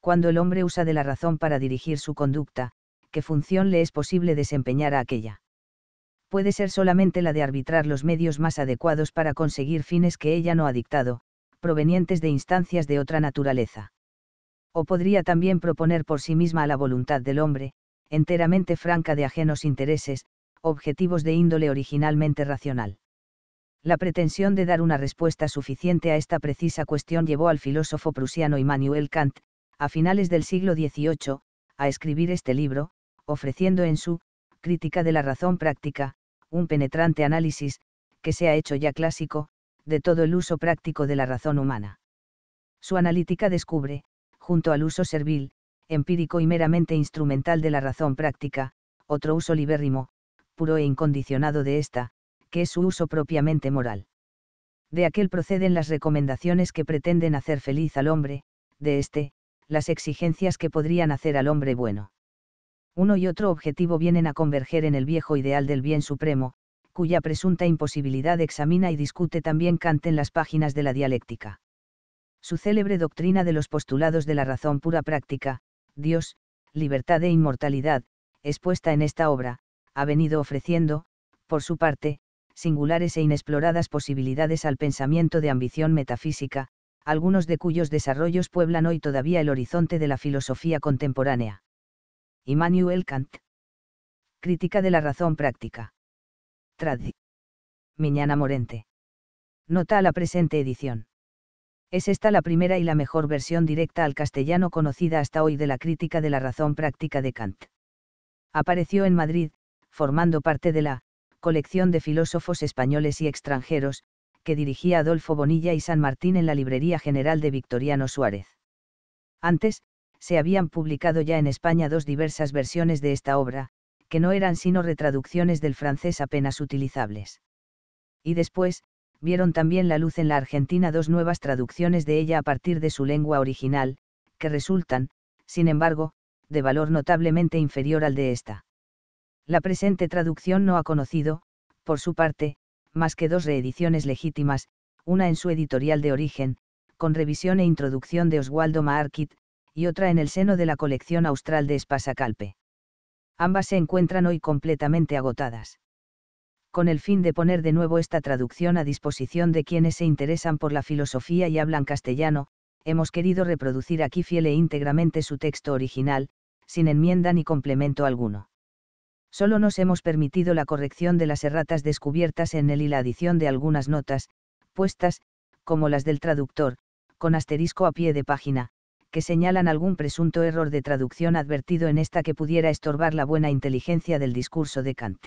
cuando el hombre usa de la razón para dirigir su conducta, qué función le es posible desempeñar a aquella. Puede ser solamente la de arbitrar los medios más adecuados para conseguir fines que ella no ha dictado, provenientes de instancias de otra naturaleza. O podría también proponer por sí misma a la voluntad del hombre, enteramente franca de ajenos intereses, objetivos de índole originalmente racional. La pretensión de dar una respuesta suficiente a esta precisa cuestión llevó al filósofo prusiano Immanuel Kant, a finales del siglo XVIII, a escribir este libro, ofreciendo en su Crítica de la razón práctica, un penetrante análisis, que se ha hecho ya clásico, de todo el uso práctico de la razón humana. Su analítica descubre, junto al uso servil, empírico y meramente instrumental de la razón práctica, otro uso libérrimo, puro e incondicionado de ésta, que es su uso propiamente moral. De aquel proceden las recomendaciones que pretenden hacer feliz al hombre, de este las exigencias que podrían hacer al hombre bueno. Uno y otro objetivo vienen a converger en el viejo ideal del bien supremo, cuya presunta imposibilidad examina y discute también Kant en las páginas de la dialéctica. Su célebre doctrina de los postulados de la razón pura práctica, Dios, libertad e inmortalidad, expuesta en esta obra, ha venido ofreciendo, por su parte, singulares e inexploradas posibilidades al pensamiento de ambición metafísica, algunos de cuyos desarrollos pueblan hoy todavía el horizonte de la filosofía contemporánea. Immanuel Kant. Crítica de la razón práctica. Trad. Miñana Morente. Nota a la presente edición. Es esta la primera y la mejor versión directa al castellano conocida hasta hoy de la crítica de la razón práctica de Kant. Apareció en Madrid, formando parte de la colección de filósofos españoles y extranjeros, que dirigía Adolfo Bonilla y San Martín en la Librería General de Victoriano Suárez. Antes, se habían publicado ya en España dos diversas versiones de esta obra, que no eran sino retraducciones del francés apenas utilizables. Y después, vieron también la luz en la Argentina dos nuevas traducciones de ella a partir de su lengua original, que resultan, sin embargo, de valor notablemente inferior al de esta. La presente traducción no ha conocido, por su parte, más que dos reediciones legítimas, una en su editorial de origen, con revisión e introducción de Oswaldo Maarkit, y otra en el seno de la colección austral de Espasacalpe. Ambas se encuentran hoy completamente agotadas. Con el fin de poner de nuevo esta traducción a disposición de quienes se interesan por la filosofía y hablan castellano, hemos querido reproducir aquí fiel e íntegramente su texto original, sin enmienda ni complemento alguno. Solo nos hemos permitido la corrección de las erratas descubiertas en él y la adición de algunas notas, puestas, como las del traductor, con asterisco a pie de página, que señalan algún presunto error de traducción advertido en esta que pudiera estorbar la buena inteligencia del discurso de Kant.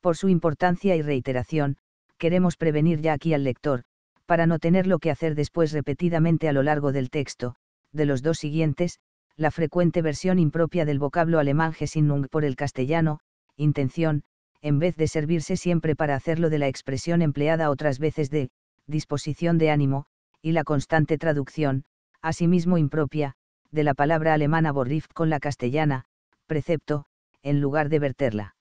Por su importancia y reiteración, queremos prevenir ya aquí al lector, para no tener lo que hacer después repetidamente a lo largo del texto, de los dos siguientes, la frecuente versión impropia del vocablo alemán Gesinnung por el castellano, intención, en vez de servirse siempre para hacerlo de la expresión empleada otras veces de, disposición de ánimo, y la constante traducción, asimismo impropia, de la palabra alemana borrift con la castellana, precepto, en lugar de verterla.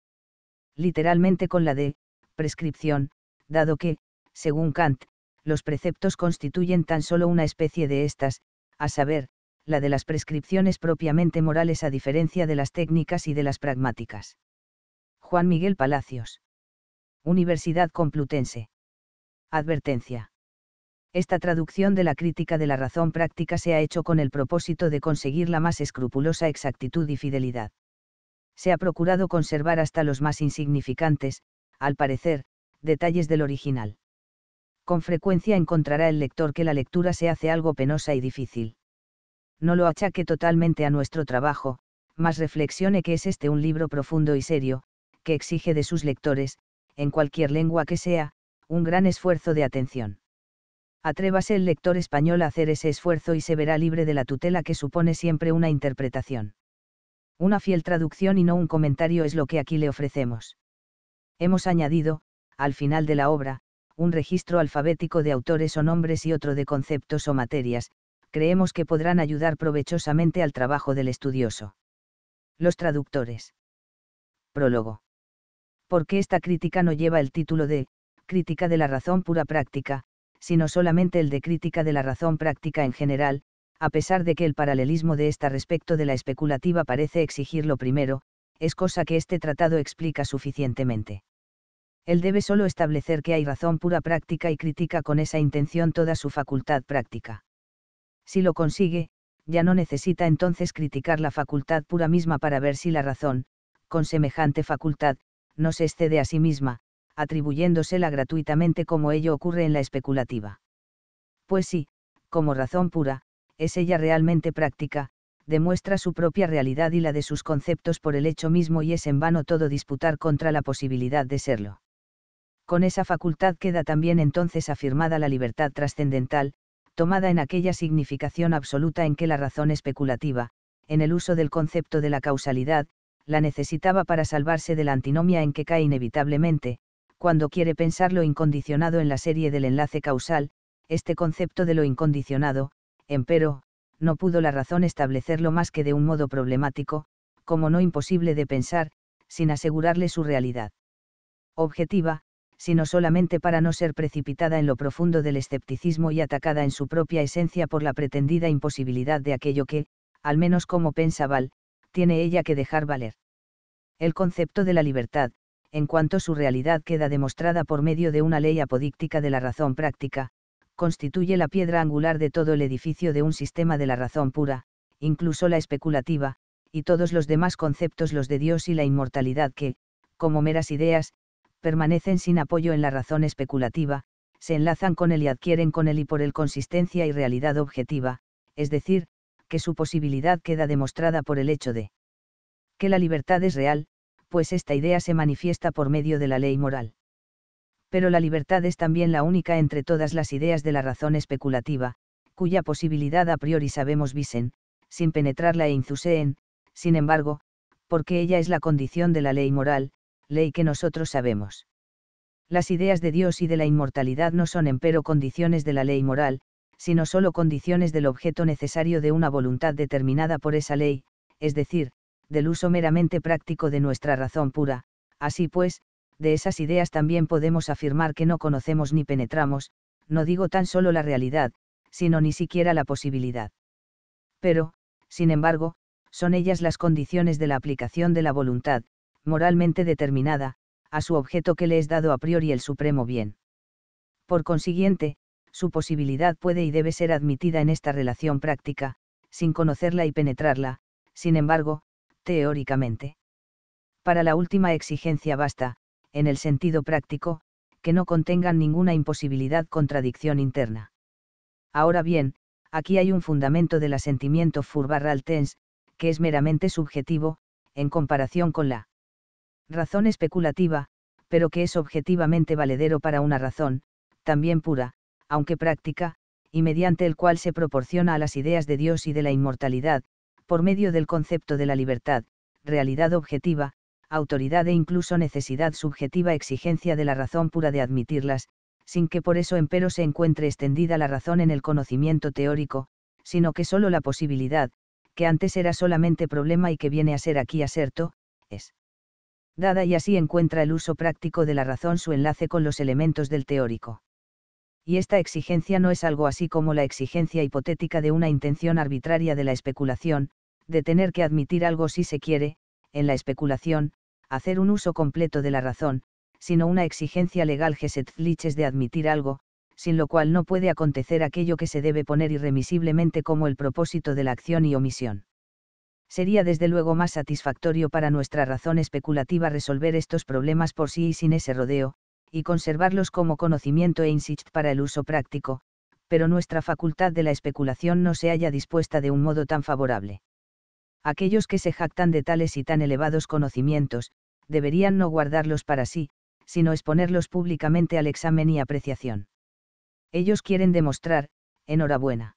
Literalmente con la de, prescripción, dado que, según Kant, los preceptos constituyen tan solo una especie de estas, a saber, la de las prescripciones propiamente morales a diferencia de las técnicas y de las pragmáticas. Juan Miguel Palacios. Universidad Complutense. Advertencia. Esta traducción de la crítica de la razón práctica se ha hecho con el propósito de conseguir la más escrupulosa exactitud y fidelidad. Se ha procurado conservar hasta los más insignificantes, al parecer, detalles del original. Con frecuencia encontrará el lector que la lectura se hace algo penosa y difícil no lo achaque totalmente a nuestro trabajo, mas reflexione que es este un libro profundo y serio, que exige de sus lectores, en cualquier lengua que sea, un gran esfuerzo de atención. Atrévase el lector español a hacer ese esfuerzo y se verá libre de la tutela que supone siempre una interpretación. Una fiel traducción y no un comentario es lo que aquí le ofrecemos. Hemos añadido, al final de la obra, un registro alfabético de autores o nombres y otro de conceptos o materias, creemos que podrán ayudar provechosamente al trabajo del estudioso. Los traductores. Prólogo. qué esta crítica no lleva el título de crítica de la razón pura práctica, sino solamente el de crítica de la razón práctica en general, a pesar de que el paralelismo de esta respecto de la especulativa parece exigir lo primero, es cosa que este tratado explica suficientemente. Él debe solo establecer que hay razón pura práctica y critica con esa intención toda su facultad práctica. Si lo consigue, ya no necesita entonces criticar la facultad pura misma para ver si la razón, con semejante facultad, no se excede a sí misma, atribuyéndosela gratuitamente como ello ocurre en la especulativa. Pues sí, como razón pura, es ella realmente práctica, demuestra su propia realidad y la de sus conceptos por el hecho mismo y es en vano todo disputar contra la posibilidad de serlo. Con esa facultad queda también entonces afirmada la libertad trascendental, tomada en aquella significación absoluta en que la razón especulativa, en el uso del concepto de la causalidad, la necesitaba para salvarse de la antinomia en que cae inevitablemente, cuando quiere pensar lo incondicionado en la serie del enlace causal, este concepto de lo incondicionado, empero, no pudo la razón establecerlo más que de un modo problemático, como no imposible de pensar, sin asegurarle su realidad. Objetiva, sino solamente para no ser precipitada en lo profundo del escepticismo y atacada en su propia esencia por la pretendida imposibilidad de aquello que, al menos como pensaba Val, tiene ella que dejar valer. El concepto de la libertad, en cuanto su realidad queda demostrada por medio de una ley apodíctica de la razón práctica, constituye la piedra angular de todo el edificio de un sistema de la razón pura, incluso la especulativa, y todos los demás conceptos los de Dios y la inmortalidad que, como meras ideas, permanecen sin apoyo en la razón especulativa, se enlazan con él y adquieren con él y por él consistencia y realidad objetiva, es decir, que su posibilidad queda demostrada por el hecho de que la libertad es real, pues esta idea se manifiesta por medio de la ley moral. Pero la libertad es también la única entre todas las ideas de la razón especulativa, cuya posibilidad a priori sabemos visen, sin penetrarla e inzuseen, sin embargo, porque ella es la condición de la ley moral, ley que nosotros sabemos. Las ideas de Dios y de la inmortalidad no son empero condiciones de la ley moral, sino solo condiciones del objeto necesario de una voluntad determinada por esa ley, es decir, del uso meramente práctico de nuestra razón pura, así pues, de esas ideas también podemos afirmar que no conocemos ni penetramos, no digo tan solo la realidad, sino ni siquiera la posibilidad. Pero, sin embargo, son ellas las condiciones de la aplicación de la voluntad, moralmente determinada, a su objeto que le es dado a priori el supremo bien. Por consiguiente, su posibilidad puede y debe ser admitida en esta relación práctica, sin conocerla y penetrarla, sin embargo, teóricamente. Para la última exigencia basta, en el sentido práctico, que no contengan ninguna imposibilidad contradicción interna. Ahora bien, aquí hay un fundamento del asentimiento furbarral tens, que es meramente subjetivo, en comparación con la razón especulativa, pero que es objetivamente valedero para una razón, también pura, aunque práctica, y mediante el cual se proporciona a las ideas de Dios y de la inmortalidad, por medio del concepto de la libertad, realidad objetiva, autoridad e incluso necesidad subjetiva exigencia de la razón pura de admitirlas, sin que por eso empero se encuentre extendida la razón en el conocimiento teórico, sino que sólo la posibilidad, que antes era solamente problema y que viene a ser aquí aserto, es dada y así encuentra el uso práctico de la razón su enlace con los elementos del teórico. Y esta exigencia no es algo así como la exigencia hipotética de una intención arbitraria de la especulación, de tener que admitir algo si se quiere, en la especulación, hacer un uso completo de la razón, sino una exigencia legal gesetzliches de admitir algo, sin lo cual no puede acontecer aquello que se debe poner irremisiblemente como el propósito de la acción y omisión sería desde luego más satisfactorio para nuestra razón especulativa resolver estos problemas por sí y sin ese rodeo, y conservarlos como conocimiento e insight para el uso práctico, pero nuestra facultad de la especulación no se haya dispuesta de un modo tan favorable. Aquellos que se jactan de tales y tan elevados conocimientos, deberían no guardarlos para sí, sino exponerlos públicamente al examen y apreciación. Ellos quieren demostrar, enhorabuena.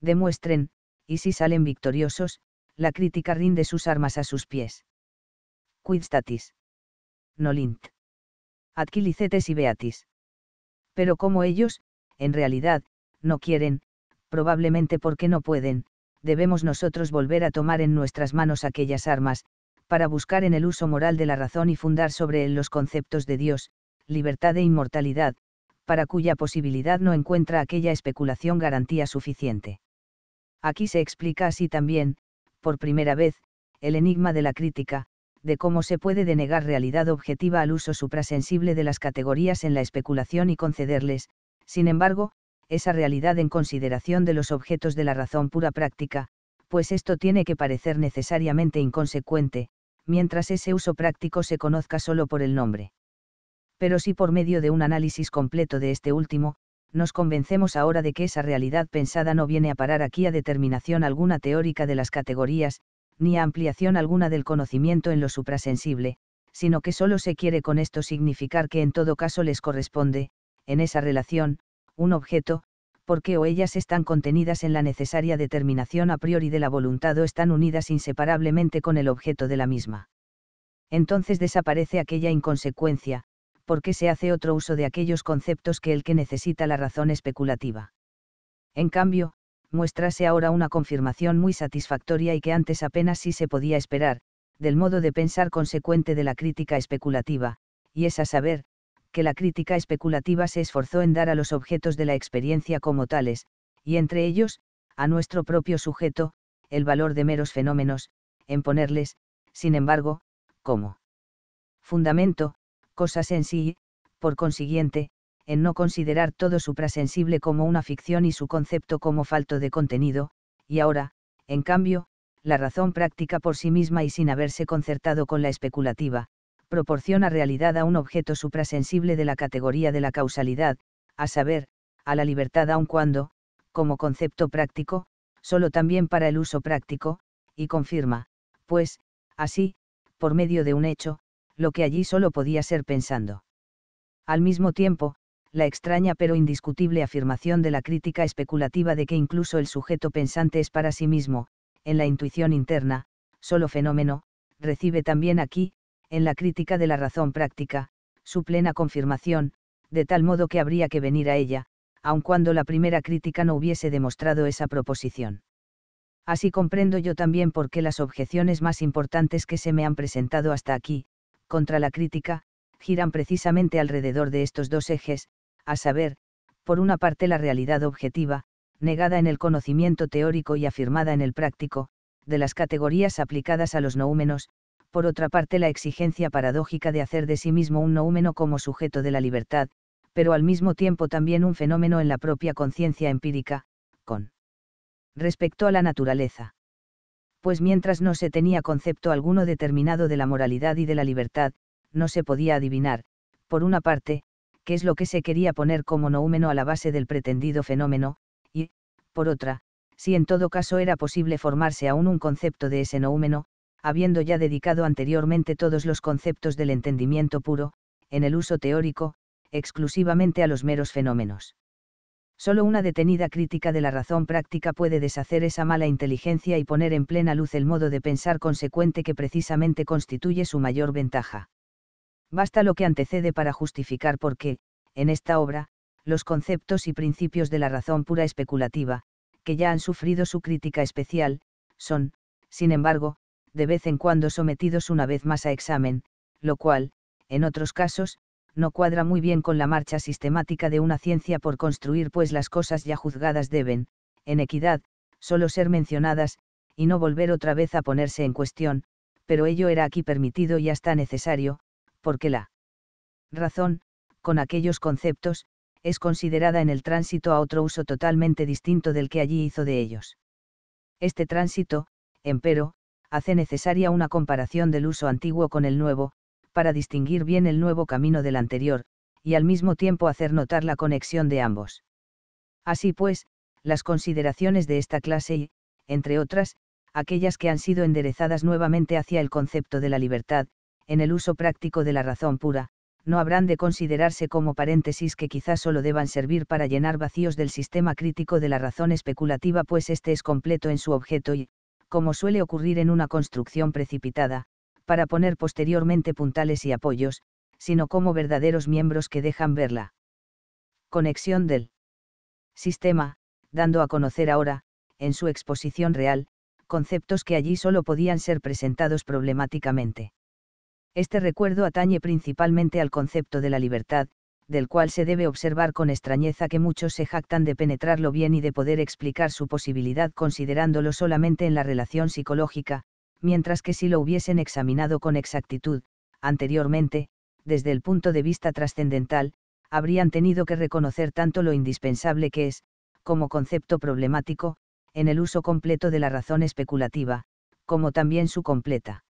Demuestren, y si salen victoriosos, la crítica rinde sus armas a sus pies. Quid statis. Nolint. Adquilicetes y beatis. Pero como ellos, en realidad, no quieren, probablemente porque no pueden, debemos nosotros volver a tomar en nuestras manos aquellas armas, para buscar en el uso moral de la razón y fundar sobre él los conceptos de Dios, libertad e inmortalidad, para cuya posibilidad no encuentra aquella especulación garantía suficiente. Aquí se explica así también, por primera vez, el enigma de la crítica, de cómo se puede denegar realidad objetiva al uso suprasensible de las categorías en la especulación y concederles, sin embargo, esa realidad en consideración de los objetos de la razón pura práctica, pues esto tiene que parecer necesariamente inconsecuente, mientras ese uso práctico se conozca solo por el nombre. Pero si por medio de un análisis completo de este último, nos convencemos ahora de que esa realidad pensada no viene a parar aquí a determinación alguna teórica de las categorías, ni a ampliación alguna del conocimiento en lo suprasensible, sino que solo se quiere con esto significar que en todo caso les corresponde, en esa relación, un objeto, porque o ellas están contenidas en la necesaria determinación a priori de la voluntad o están unidas inseparablemente con el objeto de la misma. Entonces desaparece aquella inconsecuencia, porque se hace otro uso de aquellos conceptos que el que necesita la razón especulativa. En cambio, muestrase ahora una confirmación muy satisfactoria y que antes apenas sí se podía esperar, del modo de pensar consecuente de la crítica especulativa, y es a saber, que la crítica especulativa se esforzó en dar a los objetos de la experiencia como tales, y entre ellos, a nuestro propio sujeto, el valor de meros fenómenos, en ponerles, sin embargo, como fundamento, cosas en sí, por consiguiente, en no considerar todo suprasensible como una ficción y su concepto como falto de contenido, y ahora, en cambio, la razón práctica por sí misma y sin haberse concertado con la especulativa, proporciona realidad a un objeto suprasensible de la categoría de la causalidad, a saber, a la libertad aun cuando, como concepto práctico, solo también para el uso práctico, y confirma, pues, así, por medio de un hecho, lo que allí solo podía ser pensando. Al mismo tiempo, la extraña pero indiscutible afirmación de la crítica especulativa de que incluso el sujeto pensante es para sí mismo, en la intuición interna, solo fenómeno, recibe también aquí, en la crítica de la razón práctica, su plena confirmación, de tal modo que habría que venir a ella, aun cuando la primera crítica no hubiese demostrado esa proposición. Así comprendo yo también por qué las objeciones más importantes que se me han presentado hasta aquí, contra la crítica, giran precisamente alrededor de estos dos ejes, a saber, por una parte la realidad objetiva, negada en el conocimiento teórico y afirmada en el práctico, de las categorías aplicadas a los noúmenos, por otra parte la exigencia paradójica de hacer de sí mismo un noúmeno como sujeto de la libertad, pero al mismo tiempo también un fenómeno en la propia conciencia empírica, con respecto a la naturaleza pues mientras no se tenía concepto alguno determinado de la moralidad y de la libertad, no se podía adivinar, por una parte, qué es lo que se quería poner como noúmeno a la base del pretendido fenómeno, y, por otra, si en todo caso era posible formarse aún un concepto de ese noúmeno, habiendo ya dedicado anteriormente todos los conceptos del entendimiento puro, en el uso teórico, exclusivamente a los meros fenómenos. Solo una detenida crítica de la razón práctica puede deshacer esa mala inteligencia y poner en plena luz el modo de pensar consecuente que precisamente constituye su mayor ventaja. Basta lo que antecede para justificar por qué, en esta obra, los conceptos y principios de la razón pura especulativa, que ya han sufrido su crítica especial, son, sin embargo, de vez en cuando sometidos una vez más a examen, lo cual, en otros casos, no cuadra muy bien con la marcha sistemática de una ciencia por construir, pues las cosas ya juzgadas deben, en equidad, solo ser mencionadas, y no volver otra vez a ponerse en cuestión, pero ello era aquí permitido y hasta necesario, porque la razón, con aquellos conceptos, es considerada en el tránsito a otro uso totalmente distinto del que allí hizo de ellos. Este tránsito, empero, hace necesaria una comparación del uso antiguo con el nuevo, para distinguir bien el nuevo camino del anterior, y al mismo tiempo hacer notar la conexión de ambos. Así pues, las consideraciones de esta clase y, entre otras, aquellas que han sido enderezadas nuevamente hacia el concepto de la libertad, en el uso práctico de la razón pura, no habrán de considerarse como paréntesis que quizás solo deban servir para llenar vacíos del sistema crítico de la razón especulativa, pues éste es completo en su objeto y, como suele ocurrir en una construcción precipitada, para poner posteriormente puntales y apoyos, sino como verdaderos miembros que dejan ver la conexión del sistema, dando a conocer ahora, en su exposición real, conceptos que allí solo podían ser presentados problemáticamente. Este recuerdo atañe principalmente al concepto de la libertad, del cual se debe observar con extrañeza que muchos se jactan de penetrarlo bien y de poder explicar su posibilidad considerándolo solamente en la relación psicológica, mientras que si lo hubiesen examinado con exactitud, anteriormente, desde el punto de vista trascendental, habrían tenido que reconocer tanto lo indispensable que es, como concepto problemático, en el uso completo de la razón especulativa, como también su completa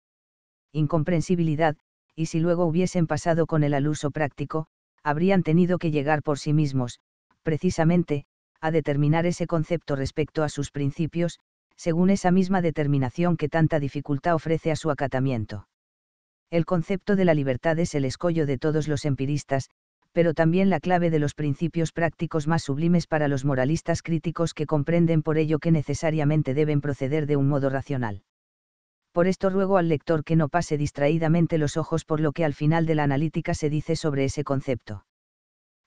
incomprensibilidad, y si luego hubiesen pasado con él al uso práctico, habrían tenido que llegar por sí mismos, precisamente, a determinar ese concepto respecto a sus principios, según esa misma determinación que tanta dificultad ofrece a su acatamiento. El concepto de la libertad es el escollo de todos los empiristas, pero también la clave de los principios prácticos más sublimes para los moralistas críticos que comprenden por ello que necesariamente deben proceder de un modo racional. Por esto ruego al lector que no pase distraídamente los ojos por lo que al final de la analítica se dice sobre ese concepto.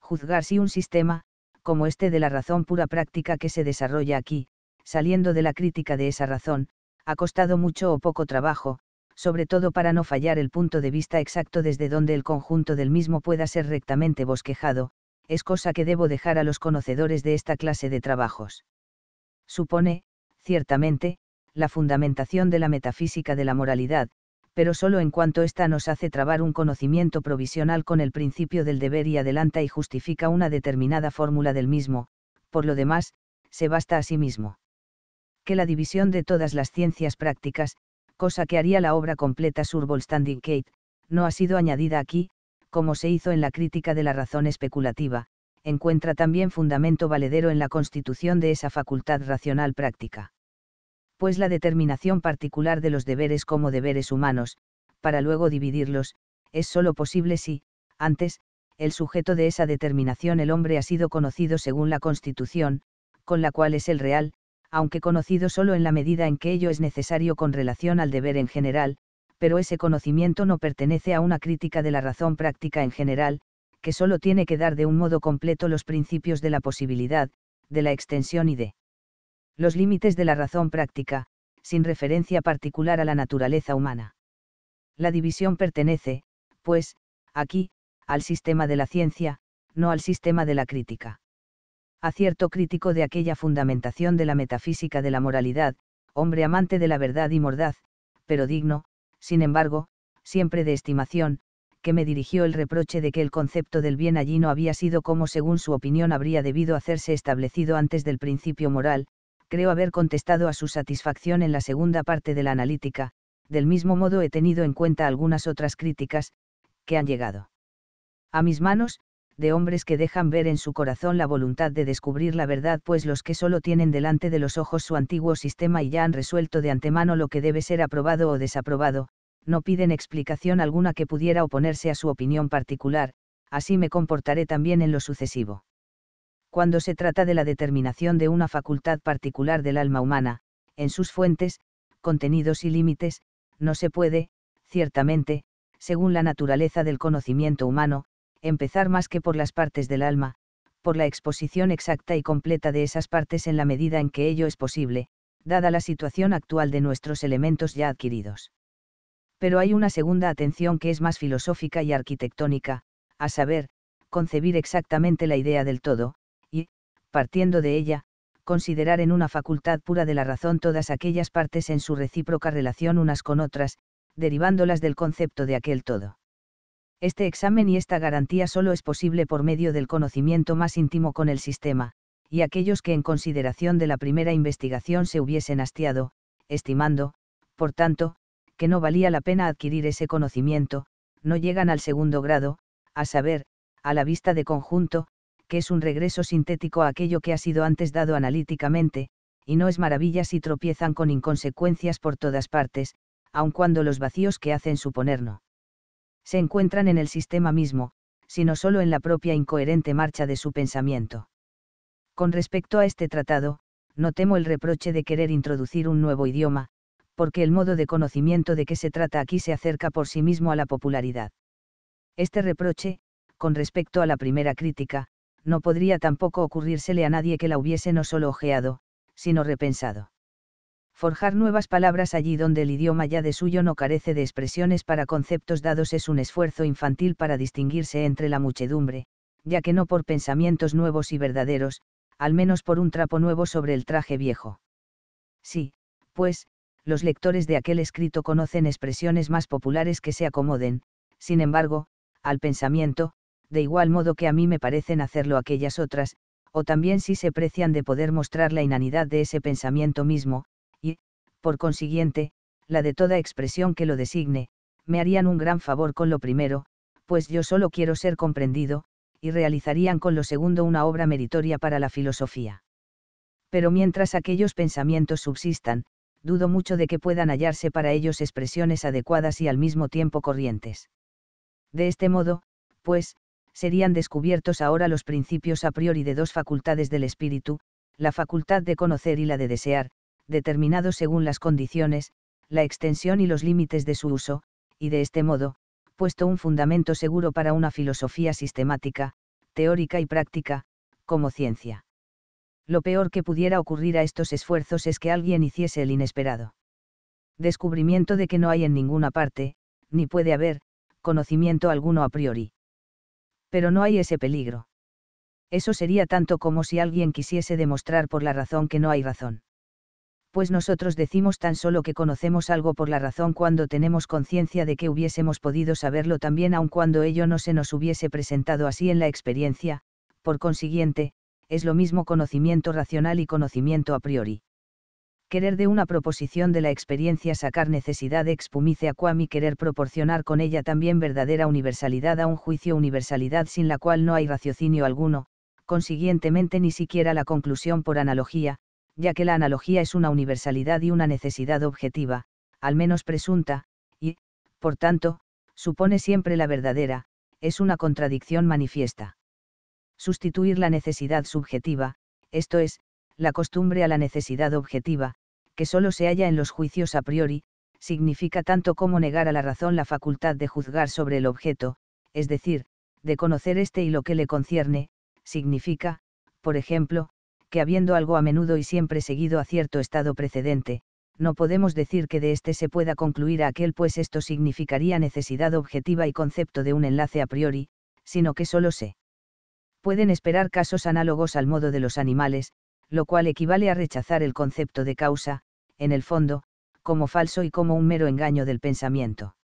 Juzgar si un sistema, como este de la razón pura práctica que se desarrolla aquí, saliendo de la crítica de esa razón, ha costado mucho o poco trabajo, sobre todo para no fallar el punto de vista exacto desde donde el conjunto del mismo pueda ser rectamente bosquejado, es cosa que debo dejar a los conocedores de esta clase de trabajos. Supone, ciertamente, la fundamentación de la metafísica de la moralidad, pero solo en cuanto ésta nos hace trabar un conocimiento provisional con el principio del deber y adelanta y justifica una determinada fórmula del mismo, por lo demás, se basta a sí mismo que la división de todas las ciencias prácticas, cosa que haría la obra completa Survol Standing Kate, no ha sido añadida aquí, como se hizo en la crítica de la razón especulativa, encuentra también fundamento valedero en la constitución de esa facultad racional práctica. Pues la determinación particular de los deberes como deberes humanos, para luego dividirlos, es sólo posible si, antes, el sujeto de esa determinación el hombre ha sido conocido según la constitución, con la cual es el real, aunque conocido solo en la medida en que ello es necesario con relación al deber en general, pero ese conocimiento no pertenece a una crítica de la razón práctica en general, que solo tiene que dar de un modo completo los principios de la posibilidad, de la extensión y de los límites de la razón práctica, sin referencia particular a la naturaleza humana. La división pertenece, pues, aquí, al sistema de la ciencia, no al sistema de la crítica acierto crítico de aquella fundamentación de la metafísica de la moralidad, hombre amante de la verdad y mordaz, pero digno, sin embargo, siempre de estimación, que me dirigió el reproche de que el concepto del bien allí no había sido como según su opinión habría debido hacerse establecido antes del principio moral, creo haber contestado a su satisfacción en la segunda parte de la analítica, del mismo modo he tenido en cuenta algunas otras críticas, que han llegado a mis manos, de hombres que dejan ver en su corazón la voluntad de descubrir la verdad, pues los que solo tienen delante de los ojos su antiguo sistema y ya han resuelto de antemano lo que debe ser aprobado o desaprobado, no piden explicación alguna que pudiera oponerse a su opinión particular, así me comportaré también en lo sucesivo. Cuando se trata de la determinación de una facultad particular del alma humana, en sus fuentes, contenidos y límites, no se puede, ciertamente, según la naturaleza del conocimiento humano, empezar más que por las partes del alma, por la exposición exacta y completa de esas partes en la medida en que ello es posible, dada la situación actual de nuestros elementos ya adquiridos. Pero hay una segunda atención que es más filosófica y arquitectónica, a saber, concebir exactamente la idea del todo, y, partiendo de ella, considerar en una facultad pura de la razón todas aquellas partes en su recíproca relación unas con otras, derivándolas del concepto de aquel todo. Este examen y esta garantía solo es posible por medio del conocimiento más íntimo con el sistema, y aquellos que en consideración de la primera investigación se hubiesen hastiado, estimando, por tanto, que no valía la pena adquirir ese conocimiento, no llegan al segundo grado, a saber, a la vista de conjunto, que es un regreso sintético a aquello que ha sido antes dado analíticamente, y no es maravilla si tropiezan con inconsecuencias por todas partes, aun cuando los vacíos que hacen suponer no se encuentran en el sistema mismo, sino solo en la propia incoherente marcha de su pensamiento. Con respecto a este tratado, no temo el reproche de querer introducir un nuevo idioma, porque el modo de conocimiento de que se trata aquí se acerca por sí mismo a la popularidad. Este reproche, con respecto a la primera crítica, no podría tampoco ocurrírsele a nadie que la hubiese no solo ojeado, sino repensado. Forjar nuevas palabras allí donde el idioma ya de suyo no carece de expresiones para conceptos dados es un esfuerzo infantil para distinguirse entre la muchedumbre, ya que no por pensamientos nuevos y verdaderos, al menos por un trapo nuevo sobre el traje viejo. Sí, pues, los lectores de aquel escrito conocen expresiones más populares que se acomoden, sin embargo, al pensamiento, de igual modo que a mí me parecen hacerlo aquellas otras, o también si se precian de poder mostrar la inanidad de ese pensamiento mismo, por consiguiente, la de toda expresión que lo designe, me harían un gran favor con lo primero, pues yo solo quiero ser comprendido, y realizarían con lo segundo una obra meritoria para la filosofía. Pero mientras aquellos pensamientos subsistan, dudo mucho de que puedan hallarse para ellos expresiones adecuadas y al mismo tiempo corrientes. De este modo, pues, serían descubiertos ahora los principios a priori de dos facultades del espíritu, la facultad de conocer y la de desear, Determinado según las condiciones, la extensión y los límites de su uso, y de este modo, puesto un fundamento seguro para una filosofía sistemática, teórica y práctica, como ciencia. Lo peor que pudiera ocurrir a estos esfuerzos es que alguien hiciese el inesperado. Descubrimiento de que no hay en ninguna parte, ni puede haber, conocimiento alguno a priori. Pero no hay ese peligro. Eso sería tanto como si alguien quisiese demostrar por la razón que no hay razón pues nosotros decimos tan solo que conocemos algo por la razón cuando tenemos conciencia de que hubiésemos podido saberlo también aun cuando ello no se nos hubiese presentado así en la experiencia, por consiguiente, es lo mismo conocimiento racional y conocimiento a priori. Querer de una proposición de la experiencia sacar necesidad expumice a y querer proporcionar con ella también verdadera universalidad a un juicio universalidad sin la cual no hay raciocinio alguno, consiguientemente ni siquiera la conclusión por analogía, ya que la analogía es una universalidad y una necesidad objetiva, al menos presunta, y, por tanto, supone siempre la verdadera, es una contradicción manifiesta. Sustituir la necesidad subjetiva, esto es, la costumbre a la necesidad objetiva, que solo se halla en los juicios a priori, significa tanto como negar a la razón la facultad de juzgar sobre el objeto, es decir, de conocer éste y lo que le concierne, significa, por ejemplo, que habiendo algo a menudo y siempre seguido a cierto estado precedente, no podemos decir que de este se pueda concluir a aquel, pues esto significaría necesidad objetiva y concepto de un enlace a priori, sino que solo se pueden esperar casos análogos al modo de los animales, lo cual equivale a rechazar el concepto de causa, en el fondo, como falso y como un mero engaño del pensamiento.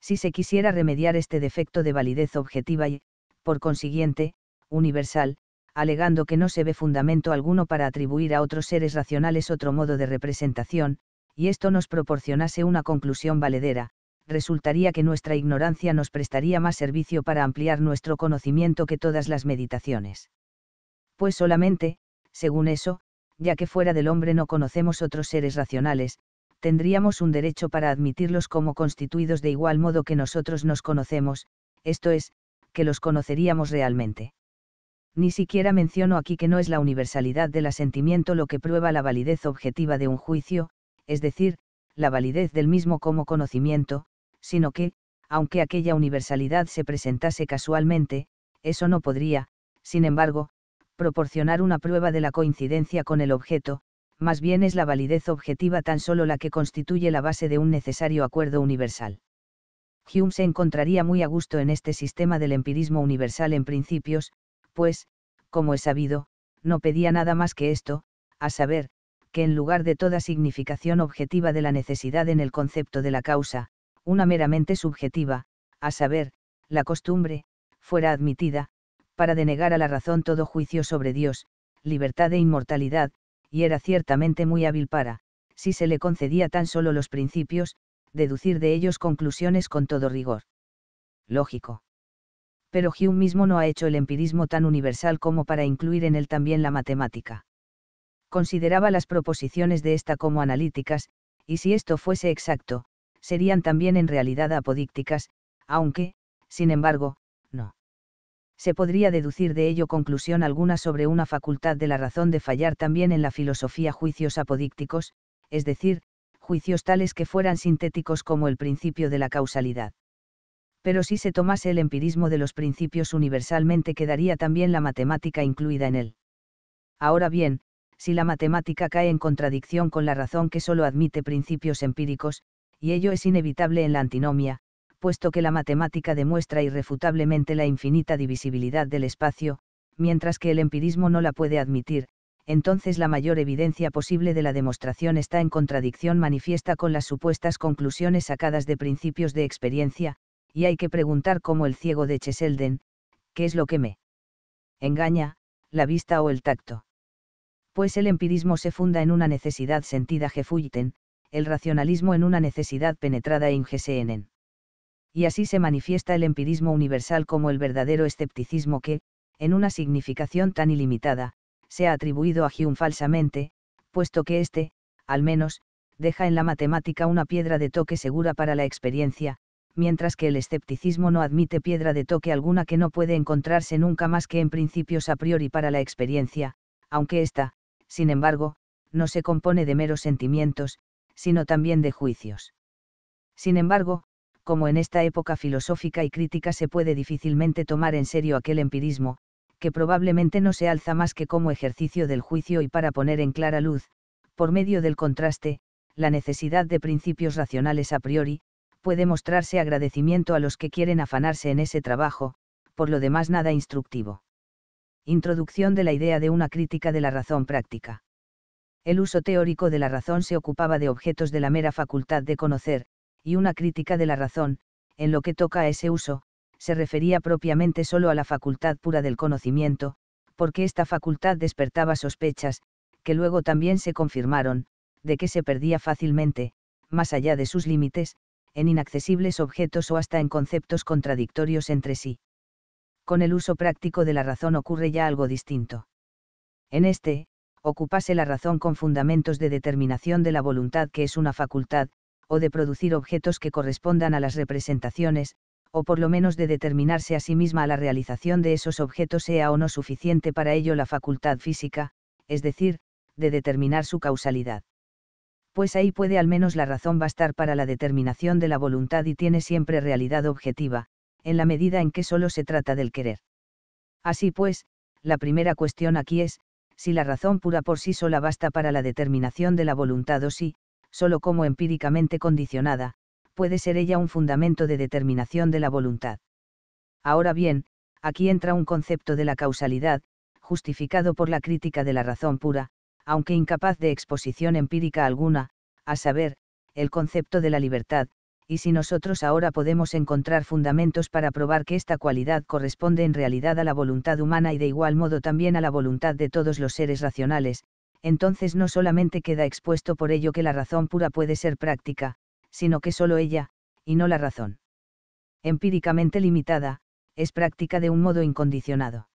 Si se quisiera remediar este defecto de validez objetiva y, por consiguiente, universal, alegando que no se ve fundamento alguno para atribuir a otros seres racionales otro modo de representación, y esto nos proporcionase una conclusión valedera, resultaría que nuestra ignorancia nos prestaría más servicio para ampliar nuestro conocimiento que todas las meditaciones. Pues solamente, según eso, ya que fuera del hombre no conocemos otros seres racionales, tendríamos un derecho para admitirlos como constituidos de igual modo que nosotros nos conocemos, esto es, que los conoceríamos realmente ni siquiera menciono aquí que no es la universalidad del asentimiento lo que prueba la validez objetiva de un juicio, es decir, la validez del mismo como conocimiento, sino que, aunque aquella universalidad se presentase casualmente, eso no podría, sin embargo, proporcionar una prueba de la coincidencia con el objeto, más bien es la validez objetiva tan solo la que constituye la base de un necesario acuerdo universal. Hume se encontraría muy a gusto en este sistema del empirismo universal en principios, pues, como he sabido, no pedía nada más que esto, a saber, que en lugar de toda significación objetiva de la necesidad en el concepto de la causa, una meramente subjetiva, a saber, la costumbre, fuera admitida, para denegar a la razón todo juicio sobre Dios, libertad e inmortalidad, y era ciertamente muy hábil para, si se le concedía tan solo los principios, deducir de ellos conclusiones con todo rigor. Lógico pero Hume mismo no ha hecho el empirismo tan universal como para incluir en él también la matemática. Consideraba las proposiciones de ésta como analíticas, y si esto fuese exacto, serían también en realidad apodícticas, aunque, sin embargo, no. Se podría deducir de ello conclusión alguna sobre una facultad de la razón de fallar también en la filosofía juicios apodícticos, es decir, juicios tales que fueran sintéticos como el principio de la causalidad pero si se tomase el empirismo de los principios universalmente quedaría también la matemática incluida en él. Ahora bien, si la matemática cae en contradicción con la razón que solo admite principios empíricos, y ello es inevitable en la antinomia, puesto que la matemática demuestra irrefutablemente la infinita divisibilidad del espacio, mientras que el empirismo no la puede admitir, entonces la mayor evidencia posible de la demostración está en contradicción manifiesta con las supuestas conclusiones sacadas de principios de experiencia, y hay que preguntar como el ciego de Cheselden, ¿qué es lo que me engaña, la vista o el tacto? Pues el empirismo se funda en una necesidad sentida gefuiten, el racionalismo en una necesidad penetrada en Y así se manifiesta el empirismo universal como el verdadero escepticismo que, en una significación tan ilimitada, se ha atribuido a Hume falsamente, puesto que éste, al menos, deja en la matemática una piedra de toque segura para la experiencia, mientras que el escepticismo no admite piedra de toque alguna que no puede encontrarse nunca más que en principios a priori para la experiencia, aunque ésta, sin embargo, no se compone de meros sentimientos, sino también de juicios. Sin embargo, como en esta época filosófica y crítica se puede difícilmente tomar en serio aquel empirismo, que probablemente no se alza más que como ejercicio del juicio y para poner en clara luz, por medio del contraste, la necesidad de principios racionales a priori, puede mostrarse agradecimiento a los que quieren afanarse en ese trabajo, por lo demás nada instructivo. Introducción de la idea de una crítica de la razón práctica. El uso teórico de la razón se ocupaba de objetos de la mera facultad de conocer, y una crítica de la razón, en lo que toca a ese uso, se refería propiamente solo a la facultad pura del conocimiento, porque esta facultad despertaba sospechas, que luego también se confirmaron, de que se perdía fácilmente, más allá de sus límites, en inaccesibles objetos o hasta en conceptos contradictorios entre sí. Con el uso práctico de la razón ocurre ya algo distinto. En este, ocupase la razón con fundamentos de determinación de la voluntad que es una facultad, o de producir objetos que correspondan a las representaciones, o por lo menos de determinarse a sí misma a la realización de esos objetos sea o no suficiente para ello la facultad física, es decir, de determinar su causalidad pues ahí puede al menos la razón bastar para la determinación de la voluntad y tiene siempre realidad objetiva, en la medida en que solo se trata del querer. Así pues, la primera cuestión aquí es, si la razón pura por sí sola basta para la determinación de la voluntad o si, solo como empíricamente condicionada, puede ser ella un fundamento de determinación de la voluntad. Ahora bien, aquí entra un concepto de la causalidad, justificado por la crítica de la razón pura, aunque incapaz de exposición empírica alguna, a saber, el concepto de la libertad, y si nosotros ahora podemos encontrar fundamentos para probar que esta cualidad corresponde en realidad a la voluntad humana y de igual modo también a la voluntad de todos los seres racionales, entonces no solamente queda expuesto por ello que la razón pura puede ser práctica, sino que solo ella, y no la razón empíricamente limitada, es práctica de un modo incondicionado.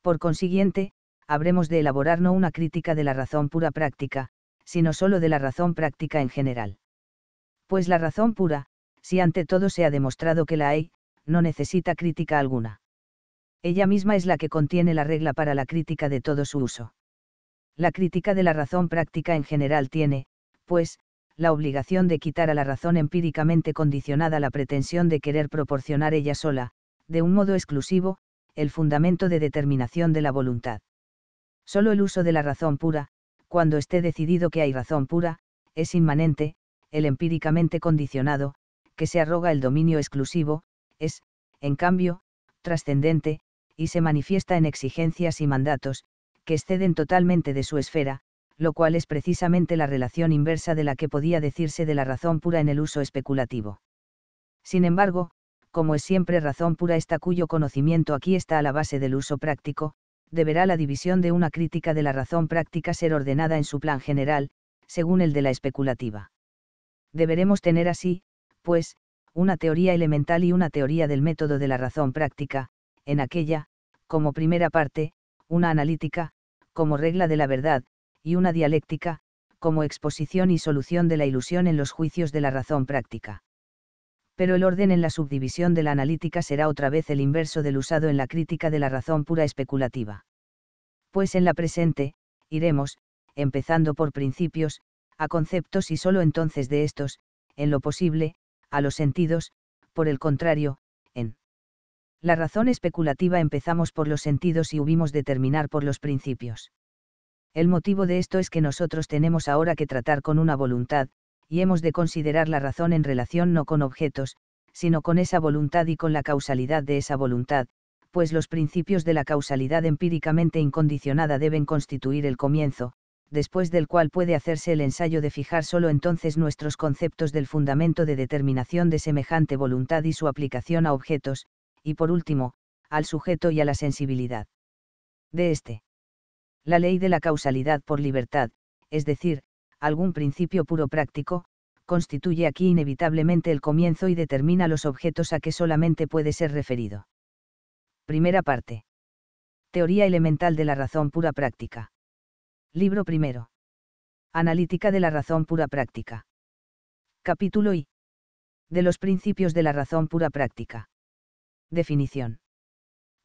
Por consiguiente, habremos de elaborar no una crítica de la razón pura práctica, sino solo de la razón práctica en general. Pues la razón pura, si ante todo se ha demostrado que la hay, no necesita crítica alguna. Ella misma es la que contiene la regla para la crítica de todo su uso. La crítica de la razón práctica en general tiene, pues, la obligación de quitar a la razón empíricamente condicionada la pretensión de querer proporcionar ella sola, de un modo exclusivo, el fundamento de determinación de la voluntad. Solo el uso de la razón pura, cuando esté decidido que hay razón pura, es inmanente, el empíricamente condicionado, que se arroga el dominio exclusivo, es, en cambio, trascendente, y se manifiesta en exigencias y mandatos, que exceden totalmente de su esfera, lo cual es precisamente la relación inversa de la que podía decirse de la razón pura en el uso especulativo. Sin embargo, como es siempre razón pura esta cuyo conocimiento aquí está a la base del uso práctico, deberá la división de una crítica de la razón práctica ser ordenada en su plan general, según el de la especulativa. Deberemos tener así, pues, una teoría elemental y una teoría del método de la razón práctica, en aquella, como primera parte, una analítica, como regla de la verdad, y una dialéctica, como exposición y solución de la ilusión en los juicios de la razón práctica pero el orden en la subdivisión de la analítica será otra vez el inverso del usado en la crítica de la razón pura especulativa. Pues en la presente, iremos, empezando por principios, a conceptos y sólo entonces de estos, en lo posible, a los sentidos, por el contrario, en la razón especulativa empezamos por los sentidos y hubimos de terminar por los principios. El motivo de esto es que nosotros tenemos ahora que tratar con una voluntad, y hemos de considerar la razón en relación no con objetos, sino con esa voluntad y con la causalidad de esa voluntad, pues los principios de la causalidad empíricamente incondicionada deben constituir el comienzo, después del cual puede hacerse el ensayo de fijar solo entonces nuestros conceptos del fundamento de determinación de semejante voluntad y su aplicación a objetos, y por último, al sujeto y a la sensibilidad. De este. La ley de la causalidad por libertad, es decir, algún principio puro práctico, constituye aquí inevitablemente el comienzo y determina los objetos a que solamente puede ser referido. Primera parte. Teoría elemental de la razón pura práctica. Libro primero. Analítica de la razón pura práctica. Capítulo I. De los principios de la razón pura práctica. Definición.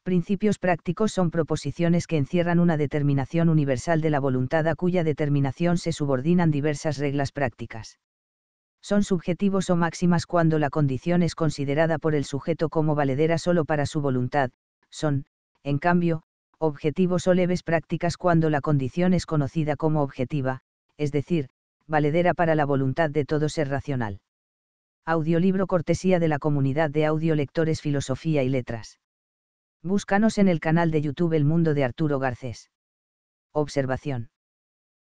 Principios prácticos son proposiciones que encierran una determinación universal de la voluntad a cuya determinación se subordinan diversas reglas prácticas. Son subjetivos o máximas cuando la condición es considerada por el sujeto como valedera solo para su voluntad, son, en cambio, objetivos o leves prácticas cuando la condición es conocida como objetiva, es decir, valedera para la voluntad de todo ser racional. Audiolibro cortesía de la comunidad de audiolectores Filosofía y Letras. Búscanos en el canal de YouTube El Mundo de Arturo Garcés. Observación.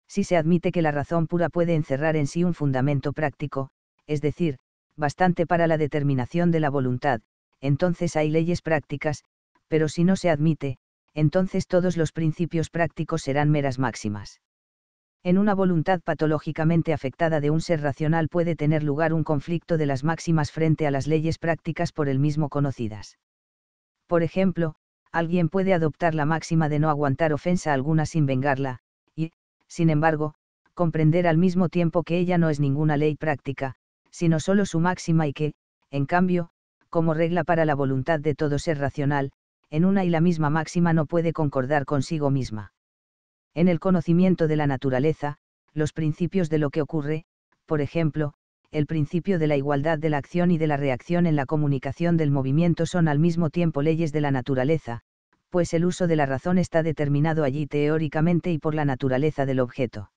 Si se admite que la razón pura puede encerrar en sí un fundamento práctico, es decir, bastante para la determinación de la voluntad, entonces hay leyes prácticas, pero si no se admite, entonces todos los principios prácticos serán meras máximas. En una voluntad patológicamente afectada de un ser racional puede tener lugar un conflicto de las máximas frente a las leyes prácticas por el mismo conocidas. Por ejemplo, alguien puede adoptar la máxima de no aguantar ofensa alguna sin vengarla, y, sin embargo, comprender al mismo tiempo que ella no es ninguna ley práctica, sino solo su máxima y que, en cambio, como regla para la voluntad de todo ser racional, en una y la misma máxima no puede concordar consigo misma. En el conocimiento de la naturaleza, los principios de lo que ocurre, por ejemplo, el principio de la igualdad de la acción y de la reacción en la comunicación del movimiento son al mismo tiempo leyes de la naturaleza, pues el uso de la razón está determinado allí teóricamente y por la naturaleza del objeto.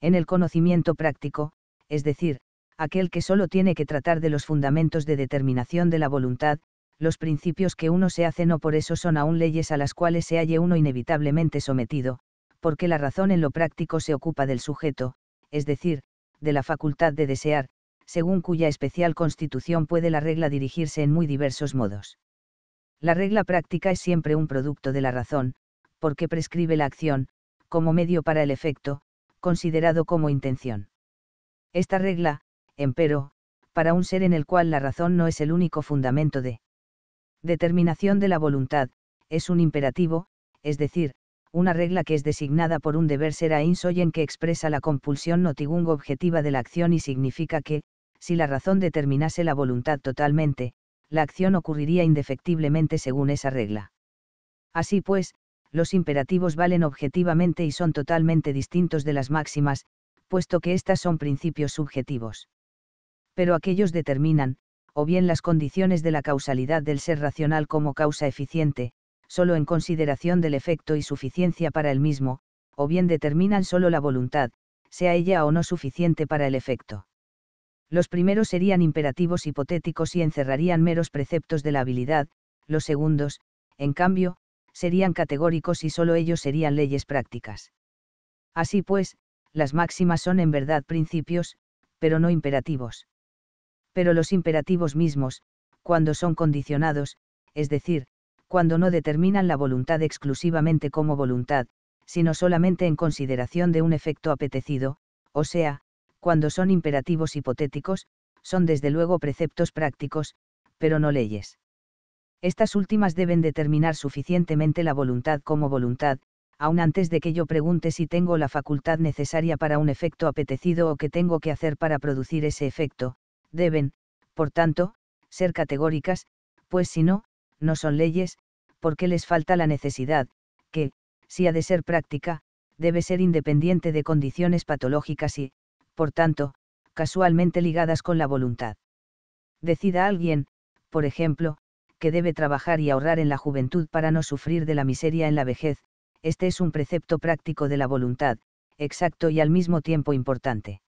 En el conocimiento práctico, es decir, aquel que solo tiene que tratar de los fundamentos de determinación de la voluntad, los principios que uno se hace no por eso son aún leyes a las cuales se halle uno inevitablemente sometido, porque la razón en lo práctico se ocupa del sujeto, es decir, de la facultad de desear, según cuya especial constitución puede la regla dirigirse en muy diversos modos. La regla práctica es siempre un producto de la razón, porque prescribe la acción, como medio para el efecto, considerado como intención. Esta regla, empero, para un ser en el cual la razón no es el único fundamento de determinación de la voluntad, es un imperativo, es decir, una regla que es designada por un deber ser a insoyen que expresa la compulsión notigung objetiva de la acción y significa que, si la razón determinase la voluntad totalmente, la acción ocurriría indefectiblemente según esa regla. Así pues, los imperativos valen objetivamente y son totalmente distintos de las máximas, puesto que éstas son principios subjetivos. Pero aquellos determinan, o bien las condiciones de la causalidad del ser racional como causa eficiente, solo en consideración del efecto y suficiencia para el mismo, o bien determinan solo la voluntad, sea ella o no suficiente para el efecto. Los primeros serían imperativos hipotéticos y encerrarían meros preceptos de la habilidad, los segundos, en cambio, serían categóricos y solo ellos serían leyes prácticas. Así pues, las máximas son en verdad principios, pero no imperativos. Pero los imperativos mismos, cuando son condicionados, es decir, cuando no determinan la voluntad exclusivamente como voluntad, sino solamente en consideración de un efecto apetecido, o sea, cuando son imperativos hipotéticos, son desde luego preceptos prácticos, pero no leyes. Estas últimas deben determinar suficientemente la voluntad como voluntad, aun antes de que yo pregunte si tengo la facultad necesaria para un efecto apetecido o qué tengo que hacer para producir ese efecto, deben, por tanto, ser categóricas, pues si no, no son leyes, porque les falta la necesidad, que, si ha de ser práctica, debe ser independiente de condiciones patológicas y, por tanto, casualmente ligadas con la voluntad. Decida alguien, por ejemplo, que debe trabajar y ahorrar en la juventud para no sufrir de la miseria en la vejez, este es un precepto práctico de la voluntad, exacto y al mismo tiempo importante.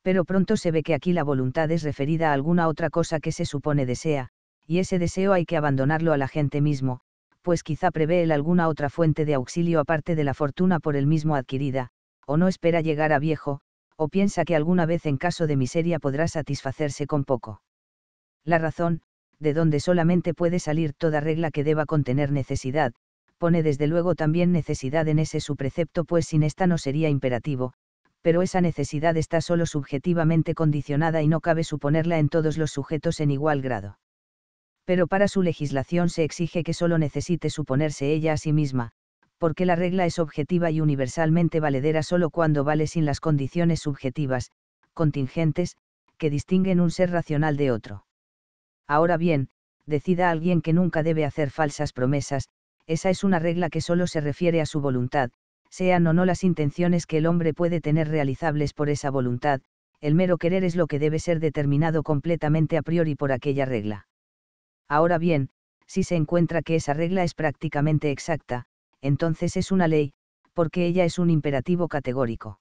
Pero pronto se ve que aquí la voluntad es referida a alguna otra cosa que se supone desea, y ese deseo hay que abandonarlo a la gente mismo, pues quizá prevé él alguna otra fuente de auxilio aparte de la fortuna por él mismo adquirida, o no espera llegar a viejo, o piensa que alguna vez en caso de miseria podrá satisfacerse con poco. La razón, de donde solamente puede salir toda regla que deba contener necesidad, pone desde luego también necesidad en ese su precepto, pues sin esta no sería imperativo, pero esa necesidad está solo subjetivamente condicionada y no cabe suponerla en todos los sujetos en igual grado pero para su legislación se exige que solo necesite suponerse ella a sí misma, porque la regla es objetiva y universalmente valedera solo cuando vale sin las condiciones subjetivas, contingentes, que distinguen un ser racional de otro. Ahora bien, decida alguien que nunca debe hacer falsas promesas, esa es una regla que solo se refiere a su voluntad, sean o no las intenciones que el hombre puede tener realizables por esa voluntad, el mero querer es lo que debe ser determinado completamente a priori por aquella regla. Ahora bien, si se encuentra que esa regla es prácticamente exacta, entonces es una ley, porque ella es un imperativo categórico.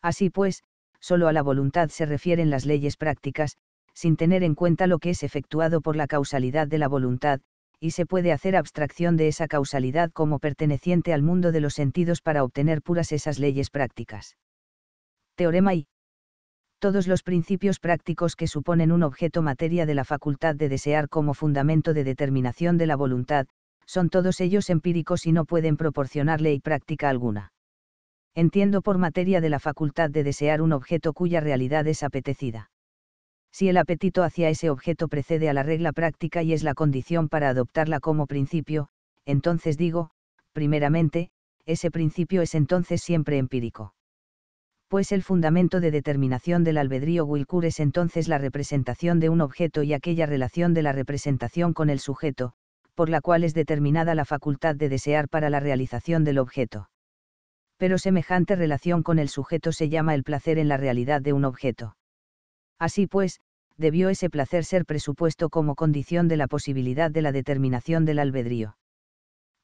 Así pues, solo a la voluntad se refieren las leyes prácticas, sin tener en cuenta lo que es efectuado por la causalidad de la voluntad, y se puede hacer abstracción de esa causalidad como perteneciente al mundo de los sentidos para obtener puras esas leyes prácticas. Teorema I todos los principios prácticos que suponen un objeto materia de la facultad de desear como fundamento de determinación de la voluntad, son todos ellos empíricos y no pueden proporcionarle y práctica alguna. Entiendo por materia de la facultad de desear un objeto cuya realidad es apetecida. Si el apetito hacia ese objeto precede a la regla práctica y es la condición para adoptarla como principio, entonces digo, primeramente, ese principio es entonces siempre empírico pues el fundamento de determinación del albedrío Wilkur es entonces la representación de un objeto y aquella relación de la representación con el sujeto, por la cual es determinada la facultad de desear para la realización del objeto. Pero semejante relación con el sujeto se llama el placer en la realidad de un objeto. Así pues, debió ese placer ser presupuesto como condición de la posibilidad de la determinación del albedrío.